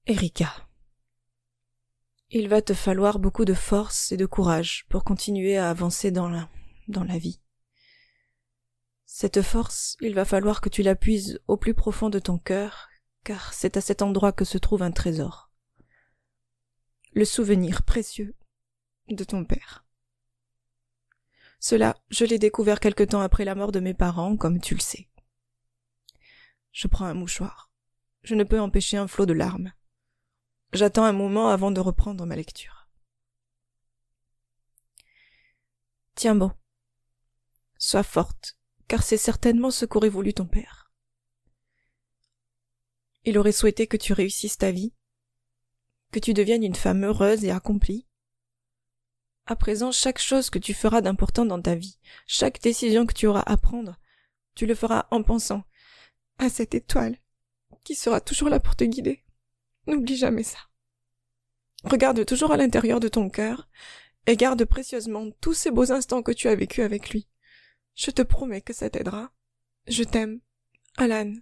Erika. Il va te falloir beaucoup de force et de courage pour continuer à avancer dans la, dans la vie. Cette force, il va falloir que tu la au plus profond de ton cœur, car c'est à cet endroit que se trouve un trésor le souvenir précieux de ton père. Cela, je l'ai découvert quelque temps après la mort de mes parents, comme tu le sais. Je prends un mouchoir. Je ne peux empêcher un flot de larmes. J'attends un moment avant de reprendre ma lecture. Tiens bon. Sois forte, car c'est certainement ce qu'aurait voulu ton père. Il aurait souhaité que tu réussisses ta vie, que tu deviennes une femme heureuse et accomplie. À présent, chaque chose que tu feras d'important dans ta vie, chaque décision que tu auras à prendre, tu le feras en pensant à cette étoile qui sera toujours là pour te guider. N'oublie jamais ça. Regarde toujours à l'intérieur de ton cœur et garde précieusement tous ces beaux instants que tu as vécus avec lui. Je te promets que ça t'aidera. Je t'aime. Alan.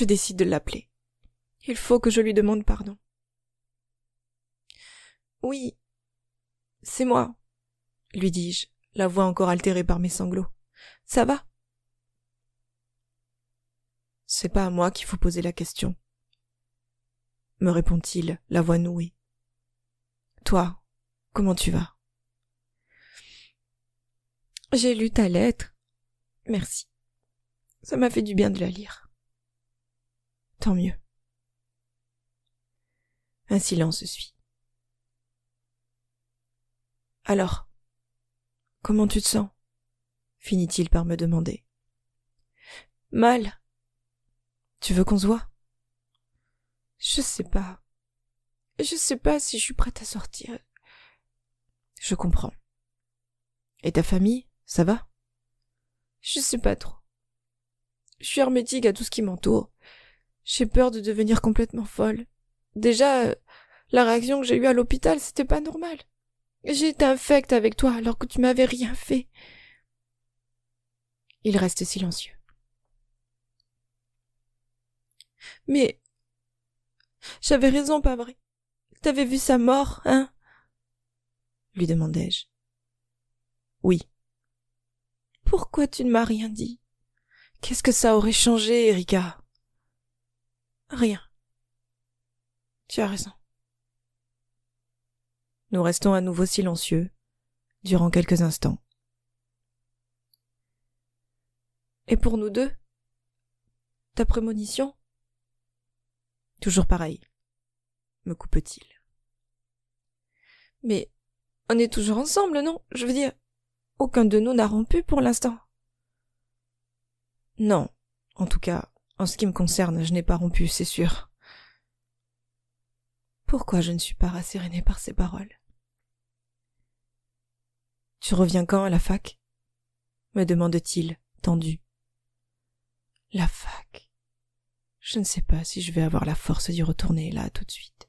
je décide de l'appeler. Il faut que je lui demande pardon. Oui, c'est moi, lui dis-je, la voix encore altérée par mes sanglots. Ça va C'est pas à moi qu'il faut poser la question, me répond-il, la voix nouée. Toi, comment tu vas J'ai lu ta lettre. Merci. Ça m'a fait du bien de la lire. Tant mieux. Un silence suit. Alors, comment tu te sens finit-il par me demander. Mal. Tu veux qu'on se voie Je sais pas. Je sais pas si je suis prête à sortir. Je comprends. Et ta famille, ça va Je sais pas trop. Je suis hermétique à tout ce qui m'entoure. J'ai peur de devenir complètement folle. Déjà, euh, la réaction que j'ai eue à l'hôpital, c'était pas normal. J'ai été infecte avec toi alors que tu m'avais rien fait. Il reste silencieux. Mais j'avais raison, pas vrai. T'avais vu sa mort, hein? lui demandai-je. Oui. Pourquoi tu ne m'as rien dit? Qu'est-ce que ça aurait changé, Erika? Rien. Tu as raison. Nous restons à nouveau silencieux durant quelques instants. Et pour nous deux Ta prémonition Toujours pareil, me coupe-t-il. Mais on est toujours ensemble, non Je veux dire, aucun de nous n'a rompu pour l'instant. Non, en tout cas, en ce qui me concerne, je n'ai pas rompu, c'est sûr. Pourquoi je ne suis pas rassérénée par ces paroles Tu reviens quand à la fac me demande-t-il, tendu. La fac. Je ne sais pas si je vais avoir la force d'y retourner là tout de suite.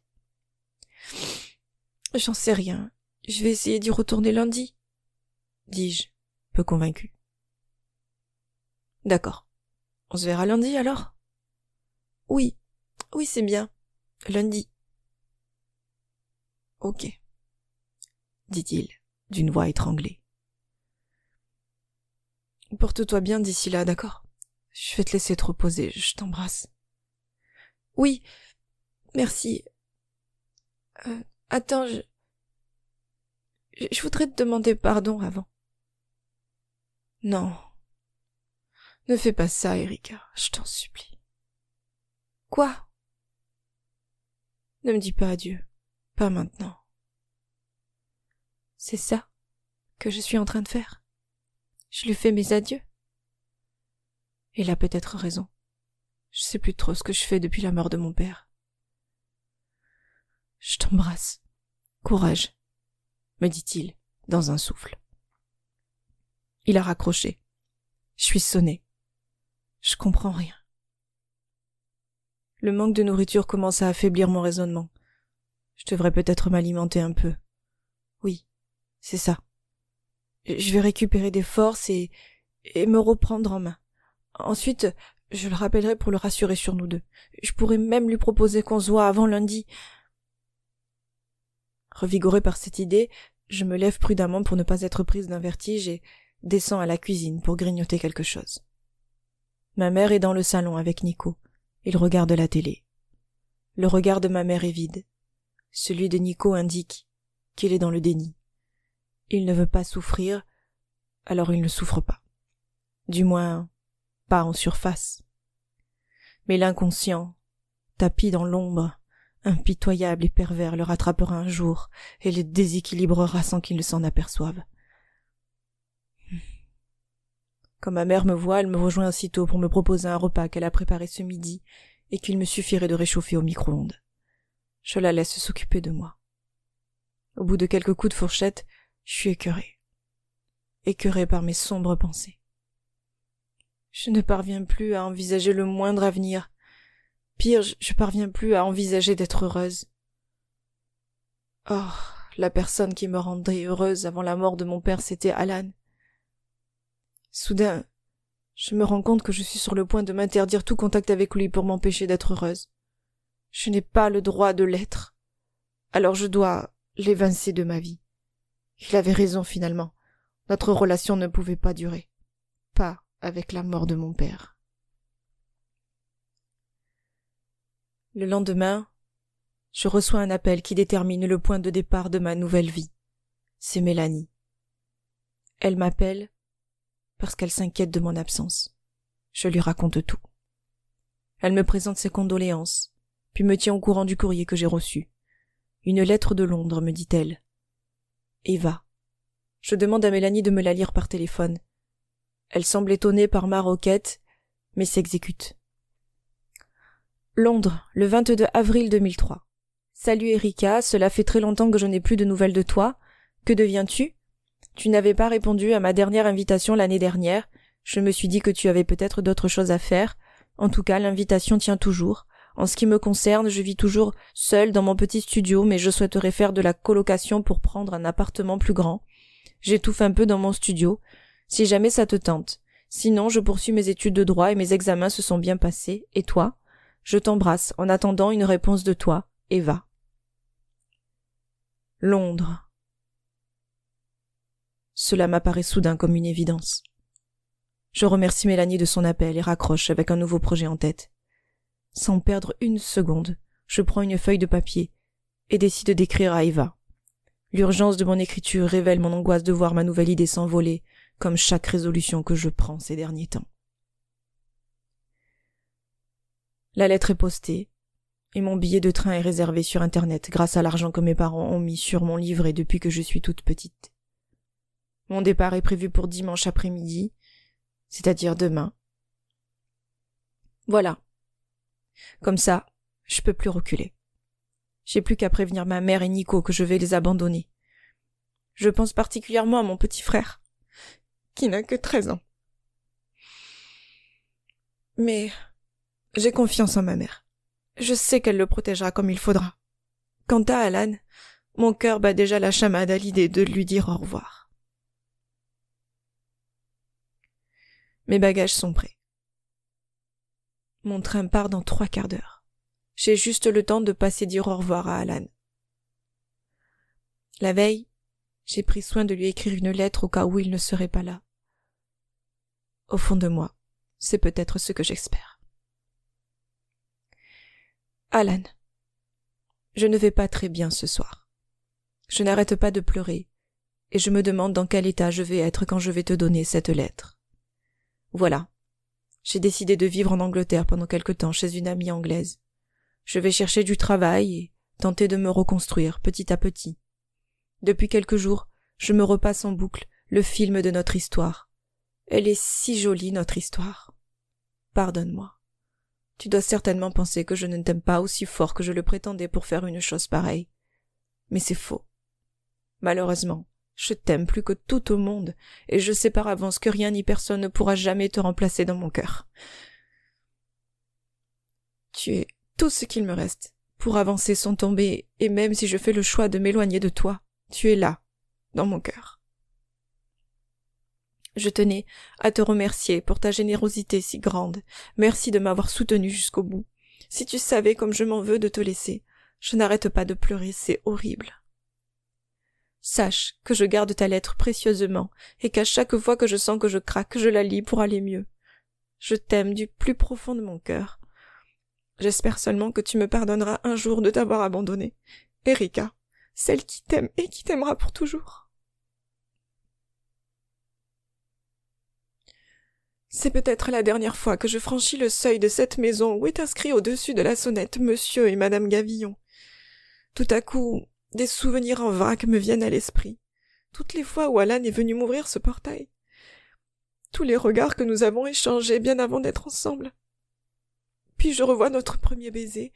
J'en sais rien. Je vais essayer d'y retourner lundi, dis-je, peu convaincu. D'accord. On se verra lundi alors Oui, oui c'est bien. Lundi. Ok, dit-il d'une voix étranglée. Porte-toi bien d'ici là, d'accord Je vais te laisser te reposer, je t'embrasse. Oui, merci. Euh, attends, je... Je voudrais te demander pardon avant. Non, ne fais pas ça, Erika, je t'en supplie. Quoi Ne me dis pas adieu, pas maintenant. C'est ça que je suis en train de faire. Je lui fais mes adieux. Il a peut-être raison. Je sais plus trop ce que je fais depuis la mort de mon père. Je t'embrasse. Courage, me dit-il dans un souffle. Il a raccroché. Je suis sonnée. Je comprends rien. Le manque de nourriture commence à affaiblir mon raisonnement. Je devrais peut-être m'alimenter un peu. Oui, c'est ça. Je vais récupérer des forces et, et me reprendre en main. Ensuite, je le rappellerai pour le rassurer sur nous deux. Je pourrais même lui proposer qu'on se voit avant lundi. Revigorée par cette idée, je me lève prudemment pour ne pas être prise d'un vertige et descends à la cuisine pour grignoter quelque chose. Ma mère est dans le salon avec Nico. Il regarde la télé. Le regard de ma mère est vide. Celui de Nico indique qu'il est dans le déni. Il ne veut pas souffrir, alors il ne souffre pas. Du moins, pas en surface. Mais l'inconscient, tapis dans l'ombre, impitoyable et pervers, le rattrapera un jour et le déséquilibrera sans qu'il ne s'en aperçoive. quand ma mère me voit elle me rejoint aussitôt pour me proposer un repas qu'elle a préparé ce midi et qu'il me suffirait de réchauffer au micro-ondes je la laisse s'occuper de moi au bout de quelques coups de fourchette je suis écœurée écœurée par mes sombres pensées je ne parviens plus à envisager le moindre avenir pire je, ne parviens plus à envisager d'être heureuse oh la personne qui me rendrait heureuse avant la mort de mon père c'était Alan Soudain, je me rends compte que je suis sur le point de m'interdire tout contact avec lui pour m'empêcher d'être heureuse. Je n'ai pas le droit de l'être. Alors je dois l'évincer de ma vie. Il avait raison finalement. Notre relation ne pouvait pas durer. Pas avec la mort de mon père. Le lendemain, je reçois un appel qui détermine le point de départ de ma nouvelle vie. C'est Mélanie. Elle m'appelle parce qu'elle s'inquiète de mon absence. Je lui raconte tout. Elle me présente ses condoléances, puis me tient au courant du courrier que j'ai reçu. Une lettre de Londres, me dit-elle. Eva. Je demande à Mélanie de me la lire par téléphone. Elle semble étonnée par ma requête, mais s'exécute. Londres, le 22 avril 2003. Salut Erika, cela fait très longtemps que je n'ai plus de nouvelles de toi. Que deviens-tu tu n'avais pas répondu à ma dernière invitation l'année dernière. Je me suis dit que tu avais peut-être d'autres choses à faire. En tout cas, l'invitation tient toujours. En ce qui me concerne, je vis toujours seule dans mon petit studio, mais je souhaiterais faire de la colocation pour prendre un appartement plus grand. J'étouffe un peu dans mon studio, si jamais ça te tente. Sinon, je poursuis mes études de droit et mes examens se sont bien passés. Et toi? Je t'embrasse en attendant une réponse de toi, Eva. Londres. Cela m'apparaît soudain comme une évidence. Je remercie Mélanie de son appel et raccroche avec un nouveau projet en tête. Sans perdre une seconde, je prends une feuille de papier et décide d'écrire à Eva. L'urgence de mon écriture révèle mon angoisse de voir ma nouvelle idée s'envoler, comme chaque résolution que je prends ces derniers temps. La lettre est postée, et mon billet de train est réservé sur Internet grâce à l'argent que mes parents ont mis sur mon livret depuis que je suis toute petite. Mon départ est prévu pour dimanche après-midi, c'est-à-dire demain. Voilà. Comme ça, je peux plus reculer. J'ai plus qu'à prévenir ma mère et Nico que je vais les abandonner. Je pense particulièrement à mon petit frère, qui n'a que treize ans. Mais j'ai confiance en ma mère. Je sais qu'elle le protégera comme il faudra. Quant à Alan, mon cœur bat déjà la chamade à l'idée de lui dire au revoir. Mes bagages sont prêts. Mon train part dans trois quarts d'heure. J'ai juste le temps de passer dire au revoir à Alan. La veille, j'ai pris soin de lui écrire une lettre au cas où il ne serait pas là. Au fond de moi, c'est peut-être ce que j'espère. Alan, je ne vais pas très bien ce soir. Je n'arrête pas de pleurer, et je me demande dans quel état je vais être quand je vais te donner cette lettre. Voilà. J'ai décidé de vivre en Angleterre pendant quelque temps chez une amie anglaise. Je vais chercher du travail et tenter de me reconstruire petit à petit. Depuis quelques jours, je me repasse en boucle le film de notre histoire. Elle est si jolie, notre histoire. Pardonne-moi. Tu dois certainement penser que je ne t'aime pas aussi fort que je le prétendais pour faire une chose pareille. Mais c'est faux. Malheureusement, je t'aime plus que tout au monde, et je sais par avance que rien ni personne ne pourra jamais te remplacer dans mon cœur. Tu es tout ce qu'il me reste, pour avancer sans tomber, et même si je fais le choix de m'éloigner de toi, tu es là, dans mon cœur. Je tenais à te remercier pour ta générosité si grande. Merci de m'avoir soutenu jusqu'au bout. Si tu savais comme je m'en veux de te laisser, je n'arrête pas de pleurer, c'est horrible. Sache que je garde ta lettre précieusement, et qu'à chaque fois que je sens que je craque, je la lis pour aller mieux. Je t'aime du plus profond de mon cœur. J'espère seulement que tu me pardonneras un jour de t'avoir abandonné. Erika, celle qui t'aime et qui t'aimera pour toujours. C'est peut-être la dernière fois que je franchis le seuil de cette maison où est inscrit au-dessus de la sonnette Monsieur et Madame Gavillon. Tout à coup, des souvenirs en vrac me viennent à l'esprit. Toutes les fois où Alan est venu m'ouvrir ce portail. Tous les regards que nous avons échangés bien avant d'être ensemble. Puis je revois notre premier baiser,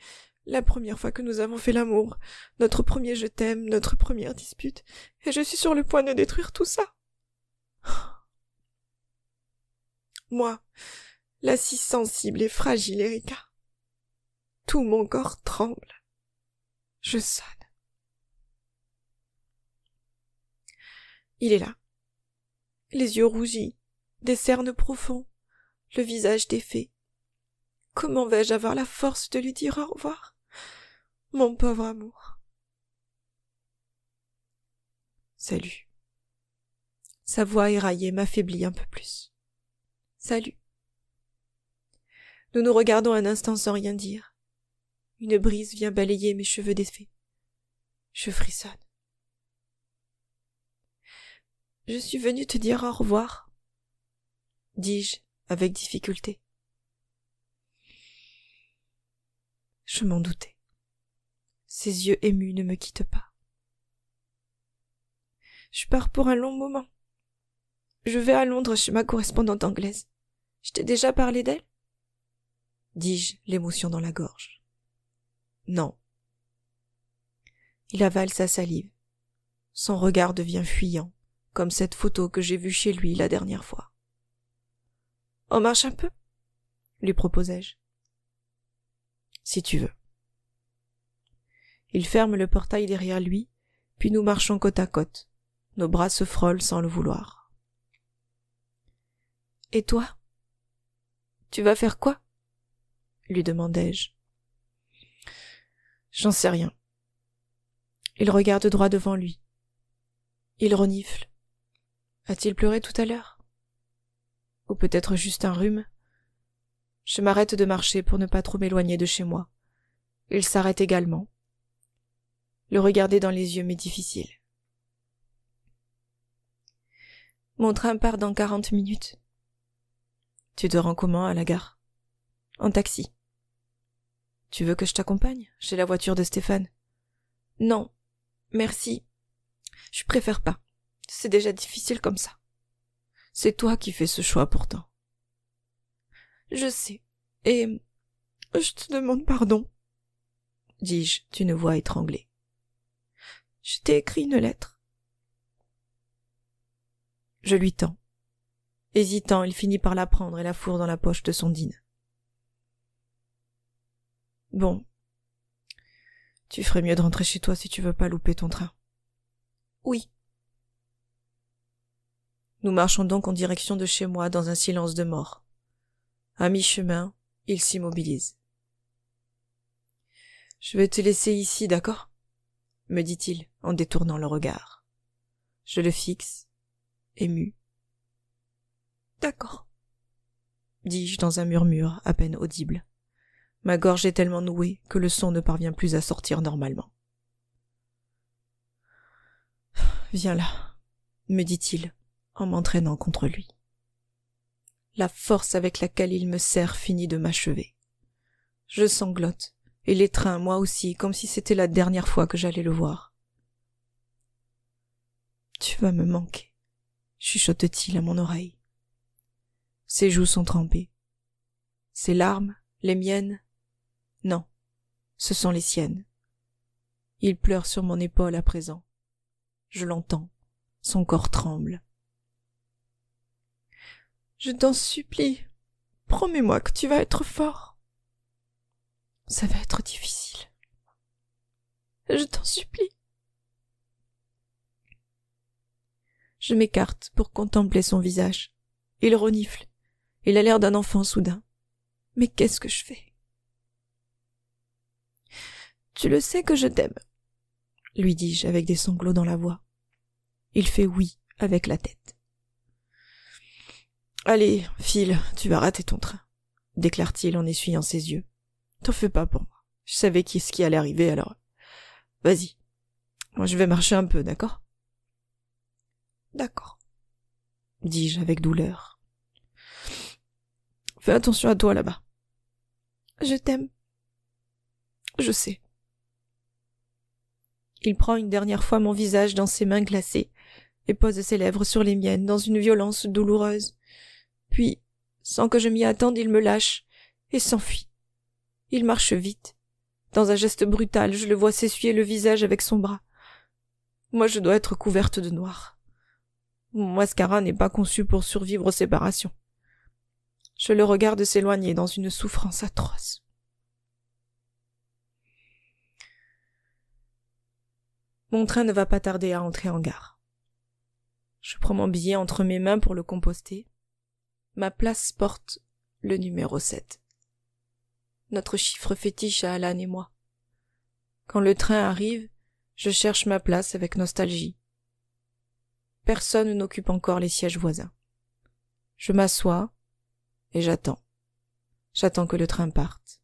la première fois que nous avons fait l'amour, notre premier je t'aime, notre première dispute, et je suis sur le point de détruire tout ça. Moi, la si sensible et fragile Erika. Tout mon corps tremble. Je sonne. Il est là. Les yeux rougis, des cernes profonds, le visage défait. Comment vais-je avoir la force de lui dire au revoir Mon pauvre amour. Salut. Sa voix éraillée m'affaiblit un peu plus. Salut. Nous nous regardons un instant sans rien dire. Une brise vient balayer mes cheveux défaits. Je frissonne. Je suis venu te dire au revoir, dis-je avec difficulté. Je m'en doutais. Ses yeux émus ne me quittent pas. Je pars pour un long moment. Je vais à Londres chez ma correspondante anglaise. Je t'ai déjà parlé d'elle? dis-je, l'émotion dans la gorge. Non. Il avale sa salive. Son regard devient fuyant, comme cette photo que j'ai vue chez lui la dernière fois. On marche un peu lui proposai-je. Si tu veux. Il ferme le portail derrière lui, puis nous marchons côte à côte. Nos bras se frôlent sans le vouloir. Et toi Tu vas faire quoi lui demandai-je. J'en sais rien. Il regarde droit devant lui. Il renifle. A-t-il pleuré tout à l'heure Ou peut-être juste un rhume Je m'arrête de marcher pour ne pas trop m'éloigner de chez moi. Il s'arrête également. Le regarder dans les yeux m'est difficile. Mon train part dans quarante minutes. Tu te rends comment à la gare En taxi. Tu veux que je t'accompagne chez la voiture de Stéphane. Non. Merci. Je préfère pas. C'est déjà difficile comme ça. C'est toi qui fais ce choix pourtant. Je sais, et je te demande pardon, dis-je d'une voix étranglée. Je t'ai écrit une lettre. Je lui tends. Hésitant, il finit par la prendre et la fourre dans la poche de son dîne. Bon. Tu ferais mieux de rentrer chez toi si tu veux pas louper ton train. Oui, nous marchons donc en direction de chez moi dans un silence de mort. À mi-chemin, il s'immobilise. Je vais te laisser ici, d'accord? me dit-il en détournant le regard. Je le fixe, ému. D'accord, dis-je dans un murmure à peine audible. Ma gorge est tellement nouée que le son ne parvient plus à sortir normalement. Viens là, me dit-il en m'entraînant contre lui. La force avec laquelle il me serre finit de m'achever. Je sanglote et l'étreint moi aussi comme si c'était la dernière fois que j'allais le voir. Tu vas me manquer, chuchote-t-il à mon oreille. Ses joues sont trempées. Ses larmes, les miennes Non, ce sont les siennes. Il pleure sur mon épaule à présent. Je l'entends. Son corps tremble. Je t'en supplie, promets-moi que tu vas être fort. Ça va être difficile. Je t'en supplie. Je m'écarte pour contempler son visage. Il renifle. Il a l'air d'un enfant soudain. Mais qu'est-ce que je fais Tu le sais que je t'aime, lui dis-je avec des sanglots dans la voix. Il fait oui avec la tête. Allez, file, tu vas rater ton train, déclare-t-il en essuyant ses yeux. T'en fais pas pour moi. Je savais qui ce qui allait arriver, alors. Vas-y. Moi, je vais marcher un peu, d'accord? D'accord, dis-je avec douleur. Fais attention à toi là-bas. Je t'aime. Je sais. Il prend une dernière fois mon visage dans ses mains glacées et pose ses lèvres sur les miennes dans une violence douloureuse. Puis, sans que je m'y attende, il me lâche et s'enfuit. Il marche vite. Dans un geste brutal, je le vois s'essuyer le visage avec son bras. Moi, je dois être couverte de noir. Mon mascara n'est pas conçu pour survivre aux séparations. Je le regarde s'éloigner dans une souffrance atroce. Mon train ne va pas tarder à entrer en gare. Je prends mon billet entre mes mains pour le composter ma place porte le numéro 7. Notre chiffre fétiche à Alan et moi. Quand le train arrive, je cherche ma place avec nostalgie. Personne n'occupe encore les sièges voisins. Je m'assois et j'attends. J'attends que le train parte.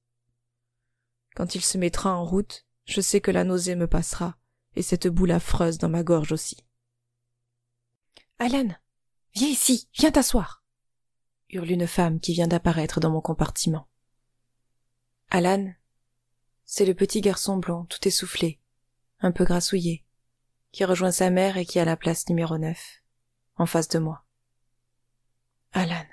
Quand il se mettra en route, je sais que la nausée me passera et cette boule affreuse dans ma gorge aussi. Alan, viens ici, viens t'asseoir hurle une femme qui vient d'apparaître dans mon compartiment. Alan, c'est le petit garçon blond, tout essoufflé, un peu grassouillé, qui rejoint sa mère et qui a la place numéro neuf, en face de moi. Alan,